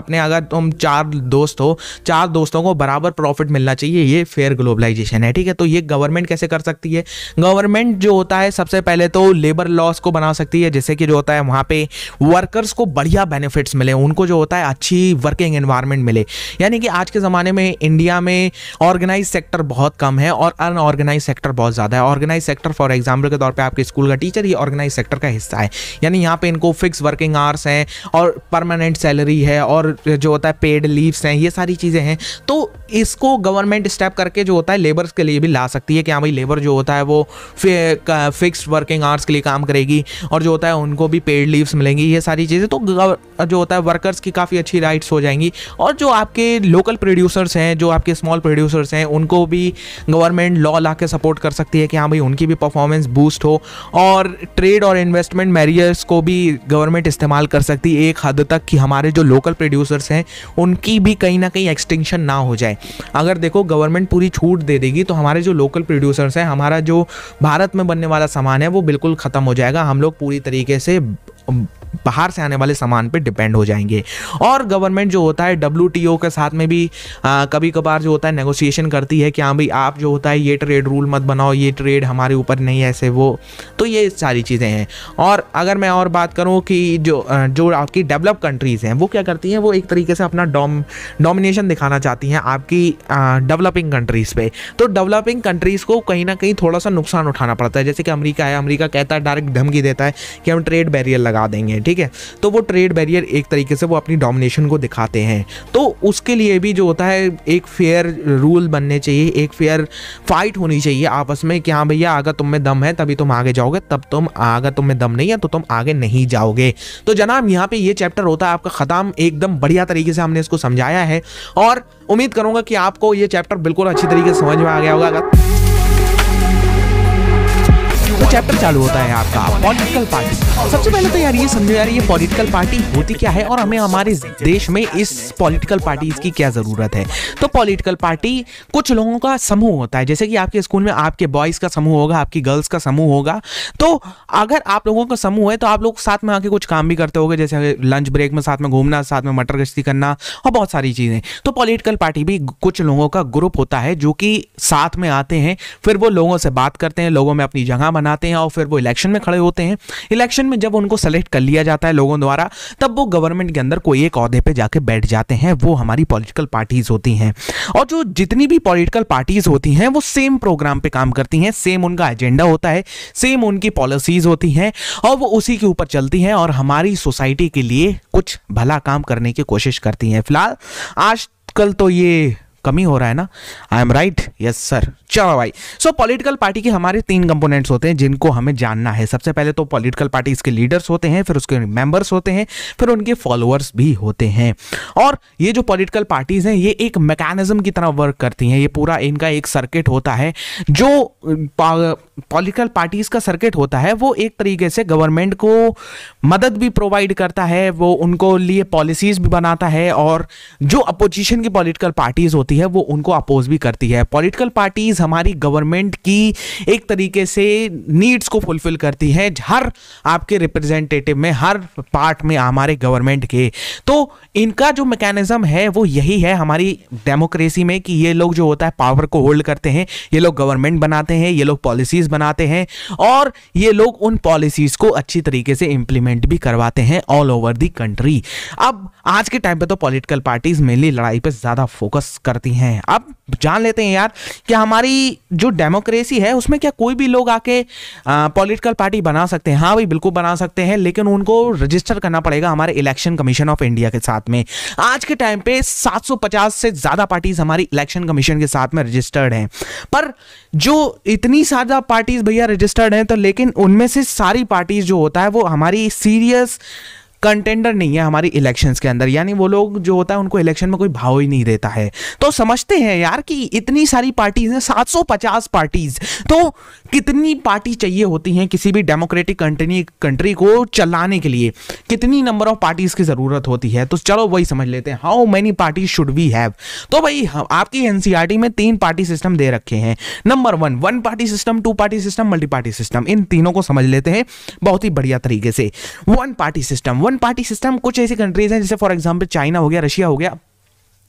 अपने अगर तुम चार दोस्त हो चार दोस्तों को बराबर प्रॉफिट मिलना चाहिए ये फेयर ग्लोबलाइजेशन है ठीक है तो ये गवर्नमेंट कैसे कर सकती है गवर्नमेंट जो होता है सबसे पहले तो लेबर लॉस को बना सकती है जैसे कि जो होता है वहाँ पे वर्कर्स को बढ़िया बेनिफिट्स मिले उनको जो होता है अच्छी वर्किंग एनवायरमेंट मिले यानी कि आज के ज़माने में इंडिया में ऑर्गेनाइज सेक्टर बहुत कम है और अनऑर्गेनाइज सेक्टर बहुत ज़्यादा है ऑर्गेनाइज सेक्टर फॉर एग्जाम्पल के तौर पर आपके स्कूल का टीचर ही ऑर्गेनाइज सेक्टर का हिस्सा है यानी यहाँ पर इनको फिक्स वर्किंग आवर्स हैं और परमानेंट सैलरी है और जो होता है पेड लीव्स हैं ये सारी चीज़ें हैं तो इसको गवर्नमेंट स्टेप करके जो होता है लेबर्स के लिए भी ला सकती है कि हाँ भाई लेबर जो होता है वो फिक्स वर्किंग आवर्स के लिए काम करेगी और जो होता है उनको भी पेड लीव्स मिलेंगी ये सारी चीज़ें तो जो होता है वर्कर्स की काफ़ी अच्छी राइट्स हो जाएंगी और जो आपके लोकल प्रोड्यूसर्स हैं जो आपके स्मॉल प्रोड्यूसर्स हैं उनको भी गवर्नमेंट लॉ ला के सपोर्ट कर सकती है कि हाँ भाई उनकी भी परफॉर्मेंस बूस्ट हो और ट्रेड और इन्वेस्टमेंट मैरियर्स को भी गवर्नमेंट इस्तेमाल कर सकती है एक हद तक कि हमारे जो लोकल प्रोड्यूसर्स हैं उनकी भी कहीं ना कहीं एक्सटेंशन ना हो जाए अगर देखो गवर्नमेंट पूरी छूट दे देगी तो हमारे जो लोकल प्रोड्यूसर्स हैं हमारा जो भारत में बनने वाला सामान है वो बिल्कुल ख़त्म हो जाएगा हम लोग पूरी तरीके से बाहर से आने वाले सामान पर डिपेंड हो जाएंगे और गवर्नमेंट जो होता है डब्ल्यू के साथ में भी आ, कभी कभार जो होता है नेगोशिएशन करती है कि हाँ भाई आप जो होता है ये ट्रेड रूल मत बनाओ ये ट्रेड हमारे ऊपर नहीं है ऐसे वो तो ये सारी चीज़ें हैं और अगर मैं और बात करूँ कि जो जो आपकी डेवलप कंट्रीज़ हैं वो क्या करती हैं वो एक तरीके से अपना डोम डोमिनेशन दिखाना चाहती हैं आपकी डेवलपिंग कंट्रीज़ पे तो डेवलपिंग कंट्रीज़ को कहीं ना कहीं थोड़ा सा नुकसान उठाना पड़ता है जैसे कि अमेरिका है अमेरिका कहता है डायरेक्ट धमकी देता है कि हम ट्रेड बैरियर लगा देंगे ठीक है तो वो ट्रेड बैरियर एक तरीके से वो अपनी डोमिनेशन को दिखाते हैं तो उसके लिए भी जो होता है एक फेयर रूल बनने चाहिए एक फेयर फाइट होनी चाहिए आपस में कि हाँ भैया अगर तुम में दम है तभी तुम आगे जाओगे तब तुम अगर तुम में दम नहीं है तो तुम आगे नहीं जाओगे तो जनाब यहाँ पे ये चैप्टर होता है आपका ख़त्म एकदम बढ़िया तरीके से हमने इसको समझाया है और उम्मीद करूँगा कि आपको ये चैप्टर बिल्कुल अच्छी तरीके से समझ में आ गया होगा अगर तो चैप्टर चालू होता है आपका पॉलिटिकल पार्टी सबसे पहले तो यार ये समझो यार ये पॉलिटिकल पार्टी होती क्या है और हमें हमारे देश में इस पॉलिटिकल पार्टी की क्या ज़रूरत है तो पॉलिटिकल पार्टी कुछ लोगों का समूह होता है जैसे कि आपके स्कूल में आपके बॉयज़ का समूह होगा आपकी गर्ल्स का समूह होगा तो अगर आप लोगों का समूह है तो आप लोग साथ में आके कुछ काम भी करते हो जैसे लंच ब्रेक में साथ में घूमना साथ में मटर गश्ती करना और बहुत सारी चीज़ें तो पॉलिटिकल पार्टी भी कुछ लोगों का ग्रुप होता है जो कि साथ में आते हैं फिर वो लोगों से बात करते हैं लोगों में अपनी जगह बना बनाते हैं और फिर वो इलेक्शन में खड़े होते हैं इलेक्शन में जब उनको सेलेक्ट कर लिया जाता है लोगों द्वारा तब वो गवर्नमेंट के अंदर कोई एक अहदे पर जाके बैठ जाते हैं वो हमारी पॉलिटिकल पार्टीज़ होती हैं और जो जितनी भी पॉलिटिकल पार्टीज़ होती हैं वो सेम प्रोग्राम पर काम करती हैं सेम उनका एजेंडा होता है सेम उनकी पॉलिसीज़ होती हैं और वो उसी के ऊपर चलती हैं और हमारी सोसाइटी के लिए कुछ भला काम करने की कोशिश करती हैं फिलहाल आज कल तो ये कमी हो रहा है ना I am right yes sir चलो भाई सो पॉलिटिकल पार्टी के हमारे तीन कंपोनेंट्स होते हैं जिनको हमें जानना है सबसे पहले तो पॉलिटिकल पार्टी इसके लीडर्स होते हैं फिर उसके मेंबर्स होते हैं फिर उनके फॉलोअर्स भी होते हैं और ये जो पॉलिटिकल पार्टीज हैं ये एक मैकेनिज्म की तरह वर्क करती हैं ये पूरा इनका एक सर्किट होता है जो पॉलिटिकल पार्टीज का सर्किट होता है वो एक तरीके से गवर्नमेंट को मदद भी प्रोवाइड करता है वो उनको लिए पॉलिसीज भी बनाता है और जो अपोजिशन की पॉलिटिकल पार्टीज होती करती है वो उनको अपोज भी करती है पॉलिटिकल पार्टीज हमारी गवर्नमेंट की एक तरीके से नीड्स को फुलफिल करती है हर आपके रिप्रेजेंटेटिव में हर पार्ट में हमारे गवर्नमेंट के तो इनका जो मैकेनिज्म है वो यही है हमारी डेमोक्रेसी में कि ये लोग जो होता है पावर को होल्ड करते हैं ये लोग गवर्नमेंट बनाते हैं ये लोग पॉलिसीज बनाते हैं और ये लोग उन पॉलिसीज को अच्छी तरीके से इंप्लीमेंट भी करवाते हैं ऑल ओवर दी कंट्री अब आज के टाइम पे तो पॉलिटिकल पार्टीज मेनली लड़ाई पे ज़्यादा फोकस करते करती हैं अब जान लेते हैं यार कि हमारी जो डेमोक्रेसी है उसमें क्या कोई भी लोग आके पॉलिटिकल पार्टी बना सकते हैं हाँ भाई बिल्कुल बना सकते हैं लेकिन उनको रजिस्टर करना पड़ेगा हमारे इलेक्शन कमीशन ऑफ इंडिया के साथ में आज के टाइम पे 750 से ज़्यादा पार्टीज हमारी इलेक्शन कमीशन के साथ में रजिस्टर्ड हैं पर जो इतनी ज़्यादा पार्टीज भैया रजिस्टर्ड हैं तो लेकिन उनमें से सारी पार्टीज जो होता है वो हमारी सीरियस कंटेंडर नहीं है हमारी इलेक्शन के अंदर यानी वो लोग जो होता है उनको इलेक्शन में कोई भाव ही नहीं देता है तो समझते हैं यार कि इतनी सारी पार्टीज हैं 750 पार्टीज तो कितनी पार्टी चाहिए होती हैं किसी भी डेमोक्रेटिक कंट्री कंट्री को चलाने के लिए कितनी नंबर ऑफ पार्टीज की ज़रूरत होती है तो चलो वही समझ लेते हैं how many party should we have तो भाई आपकी एनसीआरटी e में तीन पार्टी सिस्टम दे रखे हैं number one one party system two party system multi party system इन तीनों को समझ लेते हैं बहुत ही बढ़िया तरीके से one party system one one party system कुछ ऐसी कंट्रीज हैं जैसे फॉर एग्जाम्पल चाइना हो गया रशिया हो गया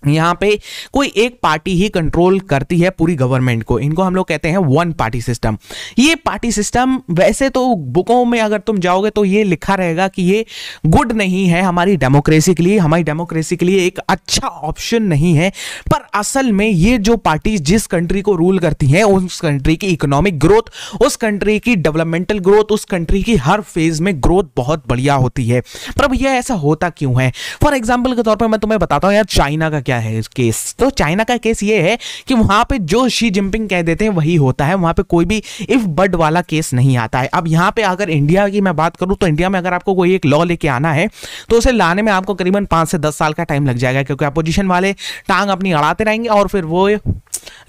यहाँ पे कोई एक पार्टी ही कंट्रोल करती है पूरी गवर्नमेंट को इनको हम लोग कहते हैं वन पार्टी सिस्टम ये पार्टी सिस्टम वैसे तो बुकों में अगर तुम जाओगे तो ये लिखा रहेगा कि ये गुड नहीं है हमारी डेमोक्रेसी के लिए हमारी डेमोक्रेसी के लिए एक अच्छा ऑप्शन नहीं है पर असल में ये जो पार्टी जिस कंट्री को रूल करती हैं उस कंट्री की इकोनॉमिक ग्रोथ उस कंट्री की डेवलपमेंटल ग्रोथ उस कंट्री की हर फेज में ग्रोथ बहुत बढ़िया होती है पर भैया ऐसा होता क्यों है फॉर एग्जाम्पल के तौर पर मैं तुम्हें बताता हूँ यार चाइना का क्या है इस केस तो चाइना का केस ये है कि वहां पे जो शी जिनपिंग कह देते हैं वही होता है वहां पे कोई भी इफ बड वाला केस नहीं आता है अब यहां पे अगर इंडिया की मैं बात करूं तो इंडिया में अगर आपको कोई एक लॉ लेके आना है तो उसे लाने में आपको करीबन पांच से दस साल का टाइम लग जाएगा क्योंकि अपोजिशन वाले टांग अपनी अड़ाते रहेंगे और फिर वो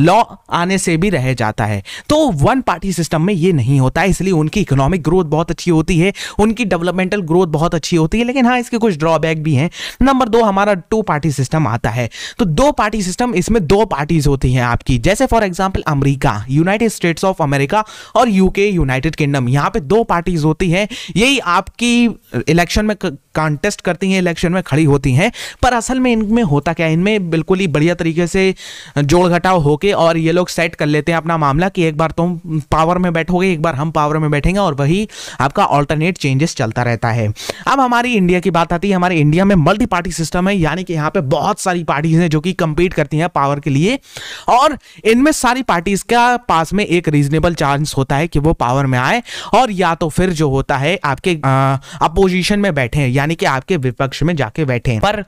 लॉ आने से भी रह जाता है तो वन पार्टी सिस्टम में ये नहीं होता है इसलिए उनकी इकोनॉमिक ग्रोथ बहुत अच्छी होती है उनकी डेवलपमेंटल ग्रोथ बहुत अच्छी होती है लेकिन हाँ इसके कुछ ड्रॉबैक भी हैं नंबर दो हमारा टू पार्टी सिस्टम आता है तो दो पार्टी सिस्टम इसमें दो पार्टीज होती हैं आपकी जैसे for example America United States of America और यूके यूनाइटेड किंगडम यहाँ पे दो पार्टीज होती हैं यही आपकी इलेक्शन में कॉन्टेस्ट करती हैं इलेक्शन में खड़ी होती हैं पर असल में इनमें होता क्या है इनमें बिल्कुल ही बढ़िया तरीके से जोड़ घटाव होके और ये लोग सेट कर लेते हैं अपना मामला कि एक बार तुम पावर में बैठोगे एक बार हम पावर में बैठेंगे और वही आपका ऑल्टरनेट चेंजेस चलता रहता है अब हमारी इंडिया की बात आती है हमारे इंडिया में मल्टी पार्टी सिस्टम है यानी कि यहाँ पर बहुत सारी पार्टीज हैं जो कि कंपीट करती हैं पावर के लिए और इनमें सारी पार्टीज का पास में एक रीजनेबल चांस होता है कि वो पावर में आए और या तो फिर जो होता है आपके अपोजिशन में बैठे यानी यानी कि आपके विपक्ष में जाके बैठे पर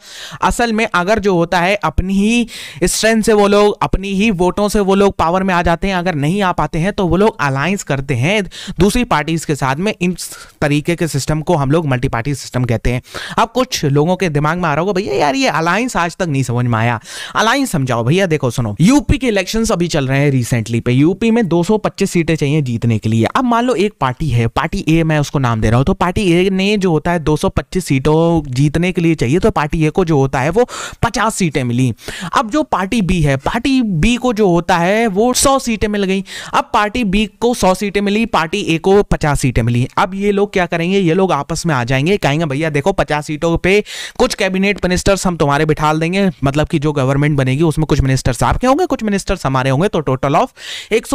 असल में अगर जो होता है अपनी ही स्ट्रेंथ से वो लोग अपनी ही वोटों से वो लोग पावर में आ जाते हैं अगर नहीं आ पाते हैं तो वो लोग अलायंस करते हैं दूसरी पार्टीज के साथ में इन तरीके के सिस्टम को हम लोग मल्टी पार्टी सिस्टम कहते हैं अब कुछ लोगों के दिमाग में आ रहा होगा भैया यार ये अलायंस आज तक नहीं समझ में आया अलायंस समझाओ भैया देखो सुनो यूपी के इलेक्शन अभी चल रहे हैं रिसेंटली पे यूपी में 225 सीटें चाहिए जीतने के लिए अब मान लो एक पार्टी है पार्टी ए मैं उसको नाम दे रहा हूं तो पार्टी ए ने जो होता है 225 पच्चीस सीटों जीतने के लिए चाहिए तो पार्टी ए को जो होता है वो पचास सीटें मिली अब जो पार्टी बी है पार्टी बी को जो होता है वो सौ सीटें मिल गई अब पार्टी बी को सौ सीटें मिली पार्टी ए को पचास सीटें मिली अब ये लोग क्या करेंगे ये लोग आपस में आ जाएंगे कहेंगे भैया देखो पचास सीटों पर कुछ कैबिनेट मिनिस्टर्स हम तुम्हारे बिठा देंगे मतलब कि जो गवर्नमेंट बनेगी उसमें कुछ मिनिस्टर्स आपके होंगे कुछ मिनिस्टर्स हमारे होंगे तो टोटल ऑफ एक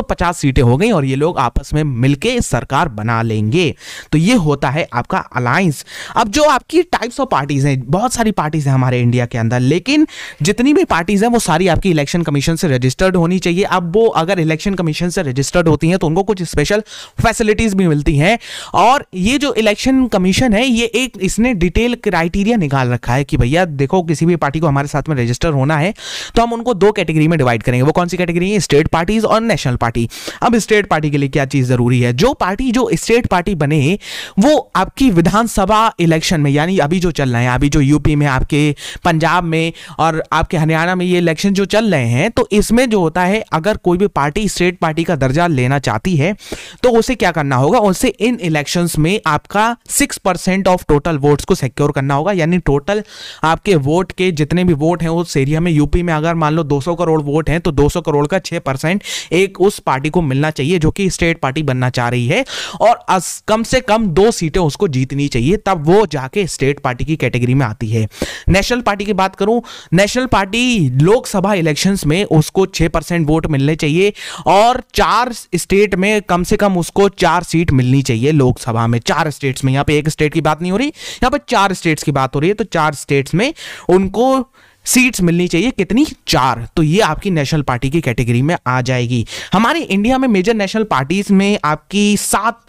सीटें हो गई और ये लोग आपस में मिलकर सरकार बना लेंगे तो ये होता है आपका अलायंस अब जो आपकी टाइप्स ऑफ पार्टीज हैं बहुत सारी पार्टीज हैं हमारे इंडिया के अंदर लेकिन जितनी भी पार्टीज हैं वो सारी आपकी इलेक्शन कमीशन से रजिस्टर्ड होनी चाहिए अब वो अगर इलेक्शन कमीशन से रजिस्टर्ड होती हैं तो उनको कुछ स्पेशल फैसिलिटीज भी मिलती हैं और ये जो इलेक्शन कमीशन है ये एक इसने डिटेल क्राइटेरिया निकाल रखा है कि भैया देखो किसी भी पार्टी को हमारे साथ में रजिस्टर होना है तो हम उनको दो कैटेगरी में डिवाइड करेंगे वो कौन सी कैटेगरी है स्टेट पार्टीज और नेशनल पार्टी अब स्टेट पार्टी के लिए क्या चीज जरूरी है जो पार्टी जो स्टेट पार्टी बने वो आपकी विधानसभा इलेक्शन में यानी अभी जो चल रहे हैं अभी जो यूपी में आपके पंजाब में और आपके हरियाणा में ये इलेक्शन जो चल रहे हैं तो इसमें जो होता है अगर कोई भी पार्टी स्टेट पार्टी का दर्जा लेना चाहती है तो उसे क्या करना होगा उसे इन इलेक्शंस में आपका six percent of total votes को सिक्योर करना होगा यानी टोटल आपके वोट के जितने भी वोट हैं उस एरिया में यूपी में अगर मान लो 200 करोड़ वोट हैं तो 200 करोड़ का 6 परसेंट एक उस पार्टी को मिलना चाहिए जो कि स्टेट पार्टी बनना चाह रही है और कम से कम दो सीटें उसको जीतनी चाहिए तब वो जाके के स्टेट पार्टी की कैटेगरी में आती है नेशनल पार्टी की बात करूं नेशनल पार्टी लोकसभा इलेक्शंस में उसको छः परसेंट वोट मिलने चाहिए और चार स्टेट में कम से कम उसको चार सीट मिलनी चाहिए लोकसभा में चार स्टेट्स में यहां पे एक स्टेट की बात नहीं हो रही यहां पे चार स्टेट्स की बात हो रही है तो चार स्टेट्स में उनको सीट्स मिलनी चाहिए कितनी चार तो ये आपकी नेशनल पार्टी की कैटेगरी में आ जाएगी हमारे इंडिया में मेजर नेशनल पार्टीज में आपकी सात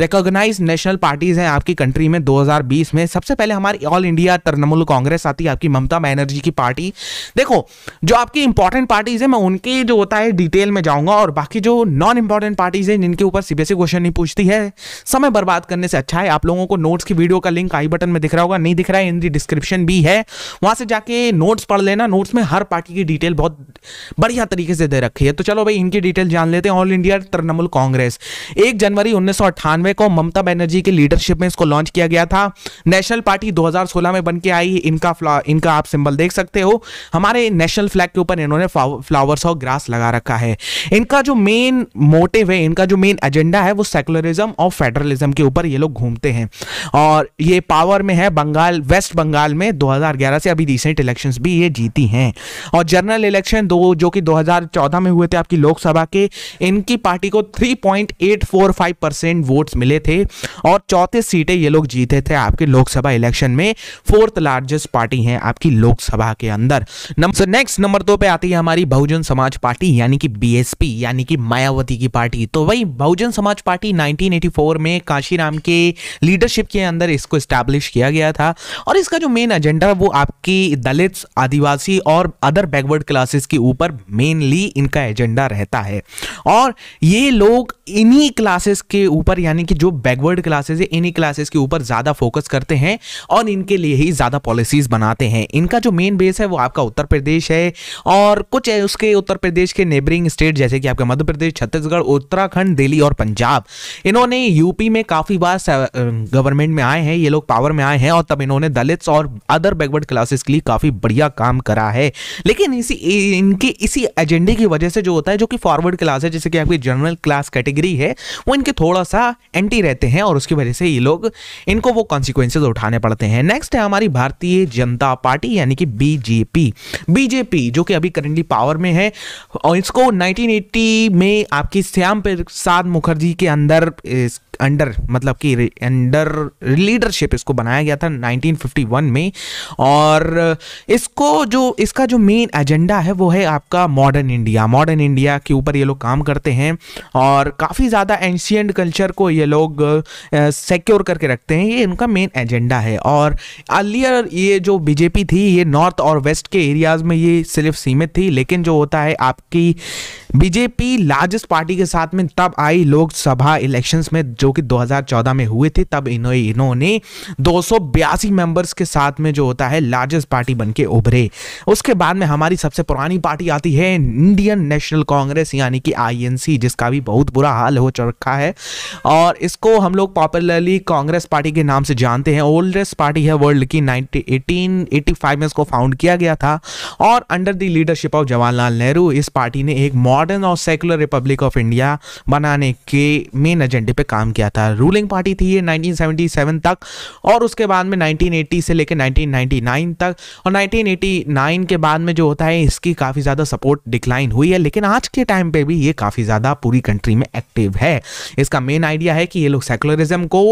रिकॉग्नाइज नेशनल पार्टीज हैं आपकी कंट्री में 2020 में सबसे पहले हमारी ऑल इंडिया तृणमूल कांग्रेस आती है आपकी ममता बैनर्जी की पार्टी देखो जो आपकी इंपॉर्टेंट पार्टीज है मैं उनके जो होता है डिटेल में जाऊंगा और बाकी जो नॉन इंपॉर्टेंट पार्टीज है जिनके ऊपर सीबीएसई क्वेश्चन e नहीं पूछती है समय बर्बाद करने से अच्छा है आप लोगों को नोट्स की वीडियो का लिंक आई बटन में दिख रहा होगा नहीं दिख रहा है इन दी डिस्क्रिप्शन भी है वहां से जाके नोट्स पढ़ लेना नोट्स में हर पार्टी की डिटेल बहुत बढ़िया तरीके से दे रखी है तो चलो भाई इनकी डिटेल जान लेते हैं ऑल इंडिया तृणमूल कांग्रेस एक जनवरी उन्नीस को ममता बनर्जी के लीडरशिप में इसको लॉन्च किया गया था नेशनल पार्टी 2016 में बन के आई इनका इनका आप सिंबल देख सकते हो हमारे नेशनल फ्लैग के ऊपर इन्होंने फ्लावर्स और ग्रास लगा रखा है इनका जो मेन मोटिव है इनका जो मेन एजेंडा है वो सेकुलरिज्म और फेडरलिज्म के ऊपर ये लोग घूमते हैं और ये पावर में है बंगाल वेस्ट बंगाल में 2011 से अभी रिसेंट इलेक्शन इलेक्शन भी ये जीती हैं और जनरल इलेक्शन दो जो कि 2014 में हुए थे आपकी लोकसभा के इनकी पार्टी को 3.845 परसेंट वोट्स मिले थे और चौंतीस सीटें ये लोग जीते थे आपके लोकसभा इलेक्शन में फोर्थ लार्जेस्ट पार्टी है आपकी लोकसभा के अंदर नेक्स्ट नंबर दो पे आती है हमारी बहुजन समाज पार्टी यानी कि बीएसपी यानी कि मायावती की पार्टी तो वही बहुजन समाज पार्टी 1984 में काशीराम के लीडरशिप के अंदर इसको स्टैब्लिश किया गया था और इसका जो मेन एजेंडा वो आपकी दलित दलित आदिवासी और अदर बैकवर्ड क्लासेस के ऊपर मेनली इनका एजेंडा रहता है और ये लोग इन्हीं क्लासेस के ऊपर यानी कि जो बैकवर्ड क्लासेस है इन्हीं क्लासेस के ऊपर ज़्यादा फोकस करते हैं और इनके लिए ही ज़्यादा पॉलिसीज़ बनाते हैं इनका जो मेन बेस है वो आपका उत्तर प्रदेश है और कुछ है उसके उत्तर प्रदेश के नेबरिंग स्टेट जैसे कि आपका मध्य प्रदेश छत्तीसगढ़ उत्तराखंड दिल्ली और पंजाब इन्होंने यूपी में काफ़ी बार गवर्नमेंट में आए हैं ये लोग पावर में आए हैं और तब इन्होंने दलित और अदर बैकवर्ड क्लासेस के लिए काफ़ी बढ़िया काम करा है लेकिन इसी इनके इसी एजेंडे की वजह से जो होता है जो कि फॉरवर्ड क्लास है जैसे कि आपकी जनरल क्लास कैटेगरी है वो इनके थोड़ा सा एंटी रहते हैं और उसकी वजह से ये लोग इनको वो कॉन्सिक्वेंसेज उठाने पड़ते हैं नेक्स्ट है हमारी भारतीय जनता पार्टी यानी कि बीजेपी बीजेपी जो कि अभी करेंटली पावर में है और इसको 1980 में आपकी श्याम प्रसाद मुखर्जी के अंदर अंडर मतलब कि अंडर लीडरशिप इसको बनाया गया था 1951 में और इसको जो इसका जो मेन एजेंडा है वो है आपका मॉडर्न इंडिया मॉडर्न इंडिया के ऊपर ये लोग काम करते हैं और काफ़ी ज़्यादा एंशियंट कल्चर को ये लोग सिक्योर करके रखते हैं ये इनका मेन एजेंडा है और अर्लियर ये जो बीजेपी थी ये नॉर्थ और वेस्ट के एरियाज़ में ये सिर्फ सीमित थी लेकिन जो होता है आपकी बीजेपी लार्जेस्ट पार्टी के साथ में तब आई लोकसभा इलेक्शंस में जो कि 2014 में हुए थे तब इन्होंने इन्होंने दो मेंबर्स के साथ में जो होता है लार्जेस्ट पार्टी बन के उभरे उसके बाद में हमारी सबसे पुरानी पार्टी आती है इंडियन नेशनल कांग्रेस यानी कि आईएनसी जिसका भी बहुत बुरा हाल हो रखा है और इसको हम लोग पॉपुलरली कांग्रेस पार्टी के नाम से जानते हैं ओल्डेस्ट पार्टी है वर्ल्ड की नाइनटीन में इसको फाउंड किया गया था और under the leadership of Jawaharlal Nehru इस पार्टी ने एक मॉडर्न मॉडर्न और सेकुलर रिपब्लिक ऑफ इंडिया बनाने के मेन एजेंडे पे काम किया था रूलिंग पार्टी थी ये 1977 तक और उसके बाद में 1980 से लेकर 1999 तक और 1989 के बाद में जो होता है इसकी काफ़ी ज़्यादा सपोर्ट डिक्लाइन हुई है लेकिन आज के टाइम पर भी ये काफ़ी ज़्यादा पूरी कंट्री में एक्टिव है इसका मेन आइडिया है कि ये लोग सेकुलरिज्म को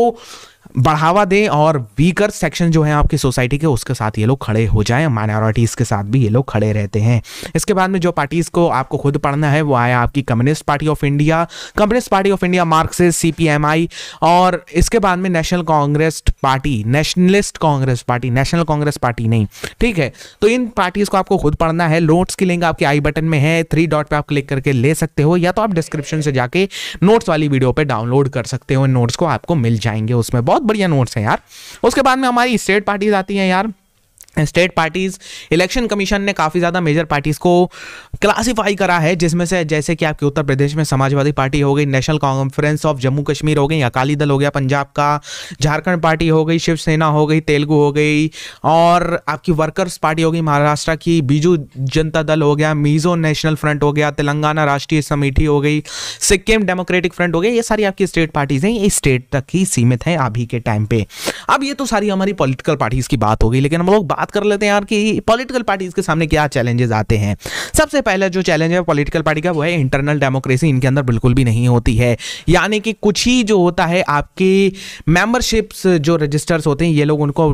बढ़ावा दें और वीकर सेक्शन जो है आपकी सोसाइटी के उसके साथ ये लोग खड़े हो जाएं माइनॉरिटीज़ के साथ भी ये लोग खड़े रहते हैं इसके बाद में जो पार्टीज़ को आपको खुद पढ़ना है वो आया आपकी communist party of India communist party of India marxist C और इसके बाद में national congress party nationalist congress party national congress party नहीं ठीक है तो इन पार्टीज़ को आपको खुद पढ़ना है नोट्स की लिंक आपके आई बटन में है थ्री डॉट पर आप क्लिक करके ले सकते हो या तो आप डिस्क्रिप्शन से जाके नोट्स वाली वीडियो पर डाउनलोड कर सकते हो नोट्स को आपको मिल जाएंगे उसमें बहुत बहुत बढ़िया नोट्स हैं यार उसके बाद में हमारी स्टेट पार्टीज आती हैं यार स्टेट पार्टीज इलेक्शन कमीशन ने काफ़ी ज़्यादा मेजर पार्टीज़ को क्लासिफाई करा है जिसमें से जैसे कि आपके उत्तर प्रदेश में समाजवादी पार्टी हो गई national conference of Jammu Kashmir हो गई अकाली दल हो गया पंजाब का झारखंड पार्टी हो गई शिवसेना हो गई तेलुगु हो गई और आपकी वर्कर्स पार्टी हो गई महाराष्ट्र की बीजू जनता दल हो गया मीजो नेशनल फ्रंट हो गया तेलंगाना राष्ट्रीय समिति हो गई सिक्किम डेमोक्रेटिक फ्रंट हो गया ये सारी आपकी स्टेट पार्टीज़ हैं ये स्टेट तक ही सीमित हैं अभी के टाइम पे अब ये तो सारी हमारी पोलिटिकल पार्टीज़ की बात हो गई लेकिन हम लोग बात बात कर लेते हैं यार कि पॉलिटिकल पार्टीज के सामने क्या चैलेंजेस आते हैं सबसे पहला जो चैलेंज है पॉलिटिकल पार्टी का वो है इंटरनल डेमोक्रेसी इनके अंदर बिल्कुल भी नहीं होती है यानी कि कुछ ही जो होता है आपकी मेंबरशिप्स जो रजिस्टर्स होते हैं ये लोग उनको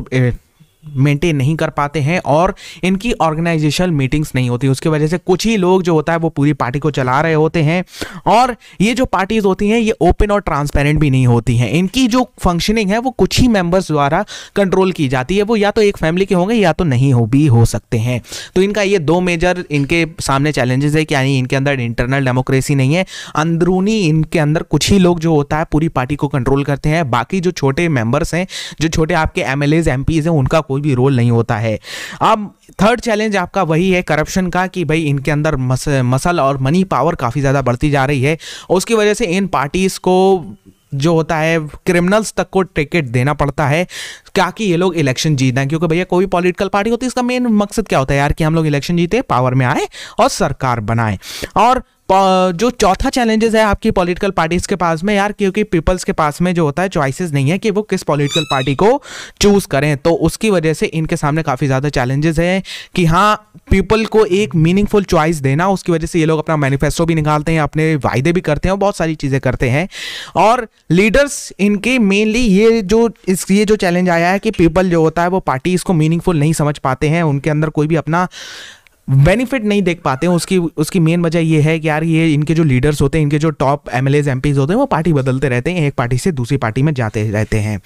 मेंटेन नहीं कर पाते हैं और इनकी ऑर्गेनाइजेशनल मीटिंग्स नहीं होती उसकी वजह से कुछ ही लोग जो होता है वो पूरी पार्टी को चला रहे होते हैं और ये जो पार्टीज होती हैं ये ओपन और ट्रांसपेरेंट भी नहीं होती हैं इनकी जो फंक्शनिंग है वो कुछ ही मेंबर्स द्वारा कंट्रोल की जाती है वो या तो एक फैमिली के होंगे या तो नहीं हो भी हो सकते हैं तो इनका ये दो मेजर इनके सामने चैलेंजेस है कि यानी इनके अंदर इंटरनल डेमोक्रेसी नहीं है अंदरूनी इनके अंदर कुछ ही लोग जो होता है पूरी पार्टी को कंट्रोल करते हैं बाकी जो छोटे मेंबर्स हैं जो छोटे आपके एम एल हैं उनका कोई भी रोल नहीं होता है अब थर्ड चैलेंज आपका वही है करप्शन का कि भाई इनके अंदर मस, मसल और मनी पावर काफ़ी ज़्यादा बढ़ती जा रही है उसकी वजह से इन पार्टीज़ को जो होता है क्रिमिनल्स तक को टिकट देना पड़ता है क्या कि ये लोग इलेक्शन जीतना क्योंकि भैया कोई पॉलिटिकल पार्टी होती है इसका मेन मकसद क्या होता है यार कि हम लोग इलेक्शन जीते पावर में आए और सरकार बनाए और जो चौथा चैलेंजेस है आपकी पॉलिटिकल पार्टीज के पास में यार क्योंकि पीपल्स के पास में जो होता है चॉइसेस नहीं है कि वो किस पॉलिटिकल पार्टी को चूज करें तो उसकी वजह से इनके सामने काफ़ी ज़्यादा चैलेंजेस हैं कि हाँ पीपल को एक मीनिंगफुल चॉइस देना उसकी वजह से ये लोग अपना मैनिफेस्टो भी निकालते हैं अपने वायदे भी करते हैं और बहुत सारी चीज़ें करते हैं और लीडर्स इनके मेनली ये जो इस ये जो चैलेंज आया है कि पीपल जो होता है वो पार्टी इसको मीनिंगफुल नहीं समझ पाते हैं उनके अंदर कोई भी अपना बेनिफिट नहीं देख पाते हैं उसकी उसकी मेन वजह ये है कि यार ये इनके जो लीडर्स होते हैं इनके जो टॉप एम एल होते हैं वो पार्टी बदलते रहते हैं एक पार्टी से दूसरी पार्टी में जाते रहते हैं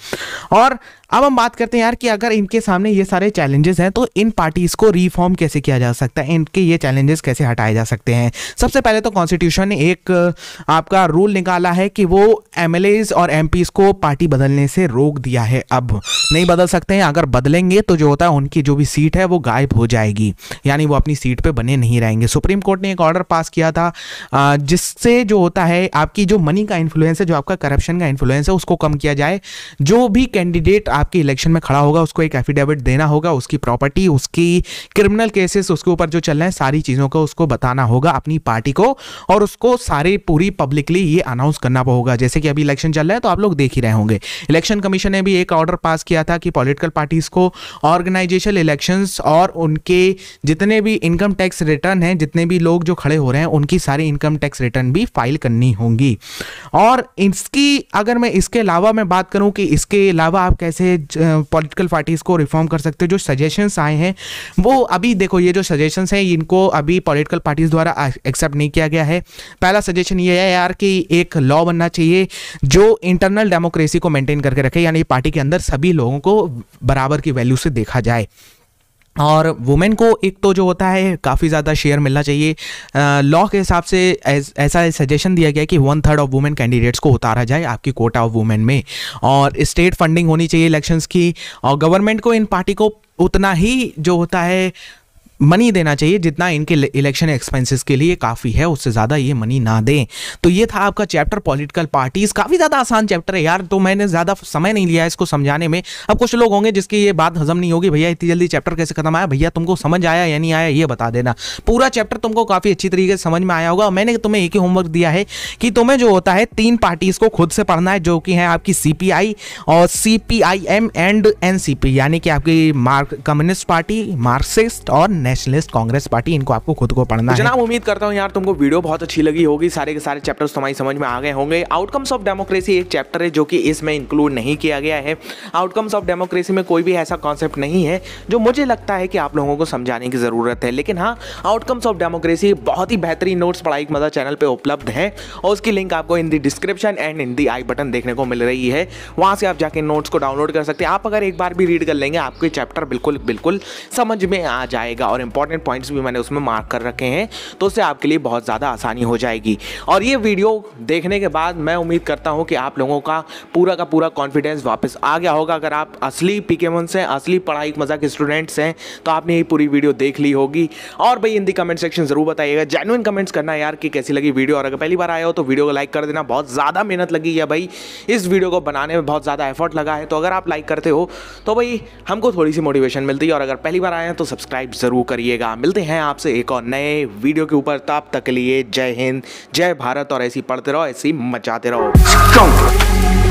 और अब हम बात करते हैं यार कि अगर इनके सामने ये सारे चैलेंजेस हैं तो इन पार्टीज को रिफॉर्म कैसे किया जा सकता है इनके ये चैलेंजेस कैसे हटाए जा सकते हैं सबसे पहले तो कॉन्स्टिट्यूशन ने एक आपका रूल निकाला है कि वो एम और एम को पार्टी बदलने से रोक दिया है अब नहीं बदल सकते हैं अगर बदलेंगे तो जो होता है उनकी जो भी सीट है वो गायब हो जाएगी यानी वो अपनी सीट पर बने नहीं रहेंगे सुप्रीम कोर्ट ने एक ऑर्डर पास किया था जिससे जो होता है आपकी जो मनी का इन्फ्लुएंस है जो आपका करप्शन का इन्फ्लुएंस है उसको कम किया जाए जो भी कैंडिडेट आपके इलेक्शन में खड़ा होगा उसको एक एफिडेविट देना होगा उसकी प्रॉपर्टी उसकी क्रिमिनल केसेस उसके ऊपर जो चल रहे हैं सारी चीज़ों को उसको बताना होगा अपनी पार्टी को और उसको सारे पूरी पब्लिकली ये अनाउंस करना होगा जैसे कि अभी इलेक्शन चल रहा है तो आप लोग देख ही रहे होंगे इलेक्शन कमीशन ने भी एक ऑर्डर पास किया था कि पॉलिटिकल पार्टीज़ को ऑर्गेनाइजेशन इलेक्शन और उनके जितने भी इनकम टैक्स रिटर्न हैं जितने भी लोग जो खड़े हो रहे हैं उनकी सारी इनकम टैक्स रिटर्न भी फाइल करनी होंगी और इसकी अगर मैं इसके अलावा मैं बात करूं कि इसके अलावा आप कैसे से पॉलिटिकल पार्टीज़ को रिफॉर्म कर सकते हो जो सजेशंस आए हैं वो अभी देखो ये जो सजेशंस हैं इनको अभी पॉलिटिकल पार्टीज़ द्वारा एक्सेप्ट नहीं किया गया है पहला सजेशन ये है यार कि एक लॉ बनना चाहिए जो इंटरनल डेमोक्रेसी को मेंटेन करके रखे यानी पार्टी के अंदर सभी लोगों को बराबर की वैल्यू से देखा जाए और वुमेन को एक तो जो होता है काफ़ी ज़्यादा शेयर मिलना चाहिए लॉ के हिसाब से ऐसा सजेशन दिया गया कि one third of women candidates को उतारा जाए आपकी कोटा ऑफ वुमेन में और स्टेट फंडिंग होनी चाहिए इलेक्शंस की और गवर्नमेंट को इन पार्टी को उतना ही जो होता है मनी देना चाहिए जितना इनके इलेक्शन एक्सपेंसेस के लिए काफ़ी है उससे ज़्यादा ये मनी ना दें तो ये था आपका चैप्टर पॉलिटिकल पार्टीज़ काफ़ी ज़्यादा आसान चैप्टर है यार तो मैंने ज़्यादा समय नहीं लिया इसको समझाने में अब कुछ लोग होंगे जिसकी ये बात हजम नहीं होगी भैया इतनी जल्दी चैप्टर कैसे खत्म आया भैया तुमको समझ आया या नहीं आया ये बता देना पूरा चैप्टर तुमको काफ़ी अच्छी तरीके से समझ में आया होगा मैंने तुम्हें एक ही होमवर्क दिया है कि तुम्हें जो होता है तीन पार्टीज़ को खुद से पढ़ना है जो कि है आपकी सी और सी एंड एन यानी कि आपकी मार्क कम्युनिस्ट पार्टी मार्क्सिस्ट और नेशनलिस्ट कांग्रेस पार्टी इनको आपको खुद को पढ़ना तो जनाब उम्मीद करता हूँ यार तुमको वीडियो बहुत अच्छी लगी होगी सारे के सारे चैप्टर्स तुम्हारी समझ में आ गए होंगे आउटकम्स ऑफ डेमोक्रेसी एक चैप्टर है जो कि इसमें इंक्लूड नहीं किया गया है आउटकम्स ऑफ डेमोक्रेसी में कोई भी ऐसा कॉन्सेप्ट नहीं है जो मुझे लगता है कि आप लोगों को समझाने की ज़रूरत है लेकिन हाँ आउटकम्स ऑफ डेमोक्रेसी बहुत ही बेहतरीन नोट्स पढ़ाई की चैनल पर उपलब्ध है और उसकी लिंक आपको in the description and in the I button देखने को मिल रही है वहाँ से आप जाके नोट्स को डाउनलोड कर सकते हैं आप अगर एक बार भी रीड कर लेंगे आपके चैप्टर बिल्कुल बिल्कुल समझ में आ जाएगा और इंपॉर्टेंट पॉइंट्स भी मैंने उसमें मार्क कर रखे हैं तो उससे आपके लिए बहुत ज़्यादा आसानी हो जाएगी और ये वीडियो देखने के बाद मैं उम्मीद करता हूँ कि आप लोगों का पूरा का पूरा कॉन्फिडेंस वापस आ गया होगा अगर आप असली पिकेमन से असली पढ़ाई मजाक स्टूडेंट्स हैं तो आपने ये पूरी वीडियो देख ली होगी और भाई इन दी कमेंट सेक्शन ज़रूर बताइएगा जेनुअन कमेंट्स करना यार कि कैसी लगी वीडियो और अगर पहली बार आया हो तो वीडियो को लाइक कर देना बहुत ज़्यादा मेहनत लगी है भाई इस वीडियो को बनाने में बहुत ज़्यादा एफर्ट लगा है तो अगर आप लाइक करते हो तो भाई हमको थोड़ी सी मोटिवेशन मिलती है और अगर पहली बार आए हैं तो सब्सक्राइब ज़रूर करिएगा मिलते हैं आपसे एक और नए वीडियो के ऊपर तब तक के लिए जय हिंद जय भारत और ऐसी पढ़ते रहो ऐसी मचाते रहो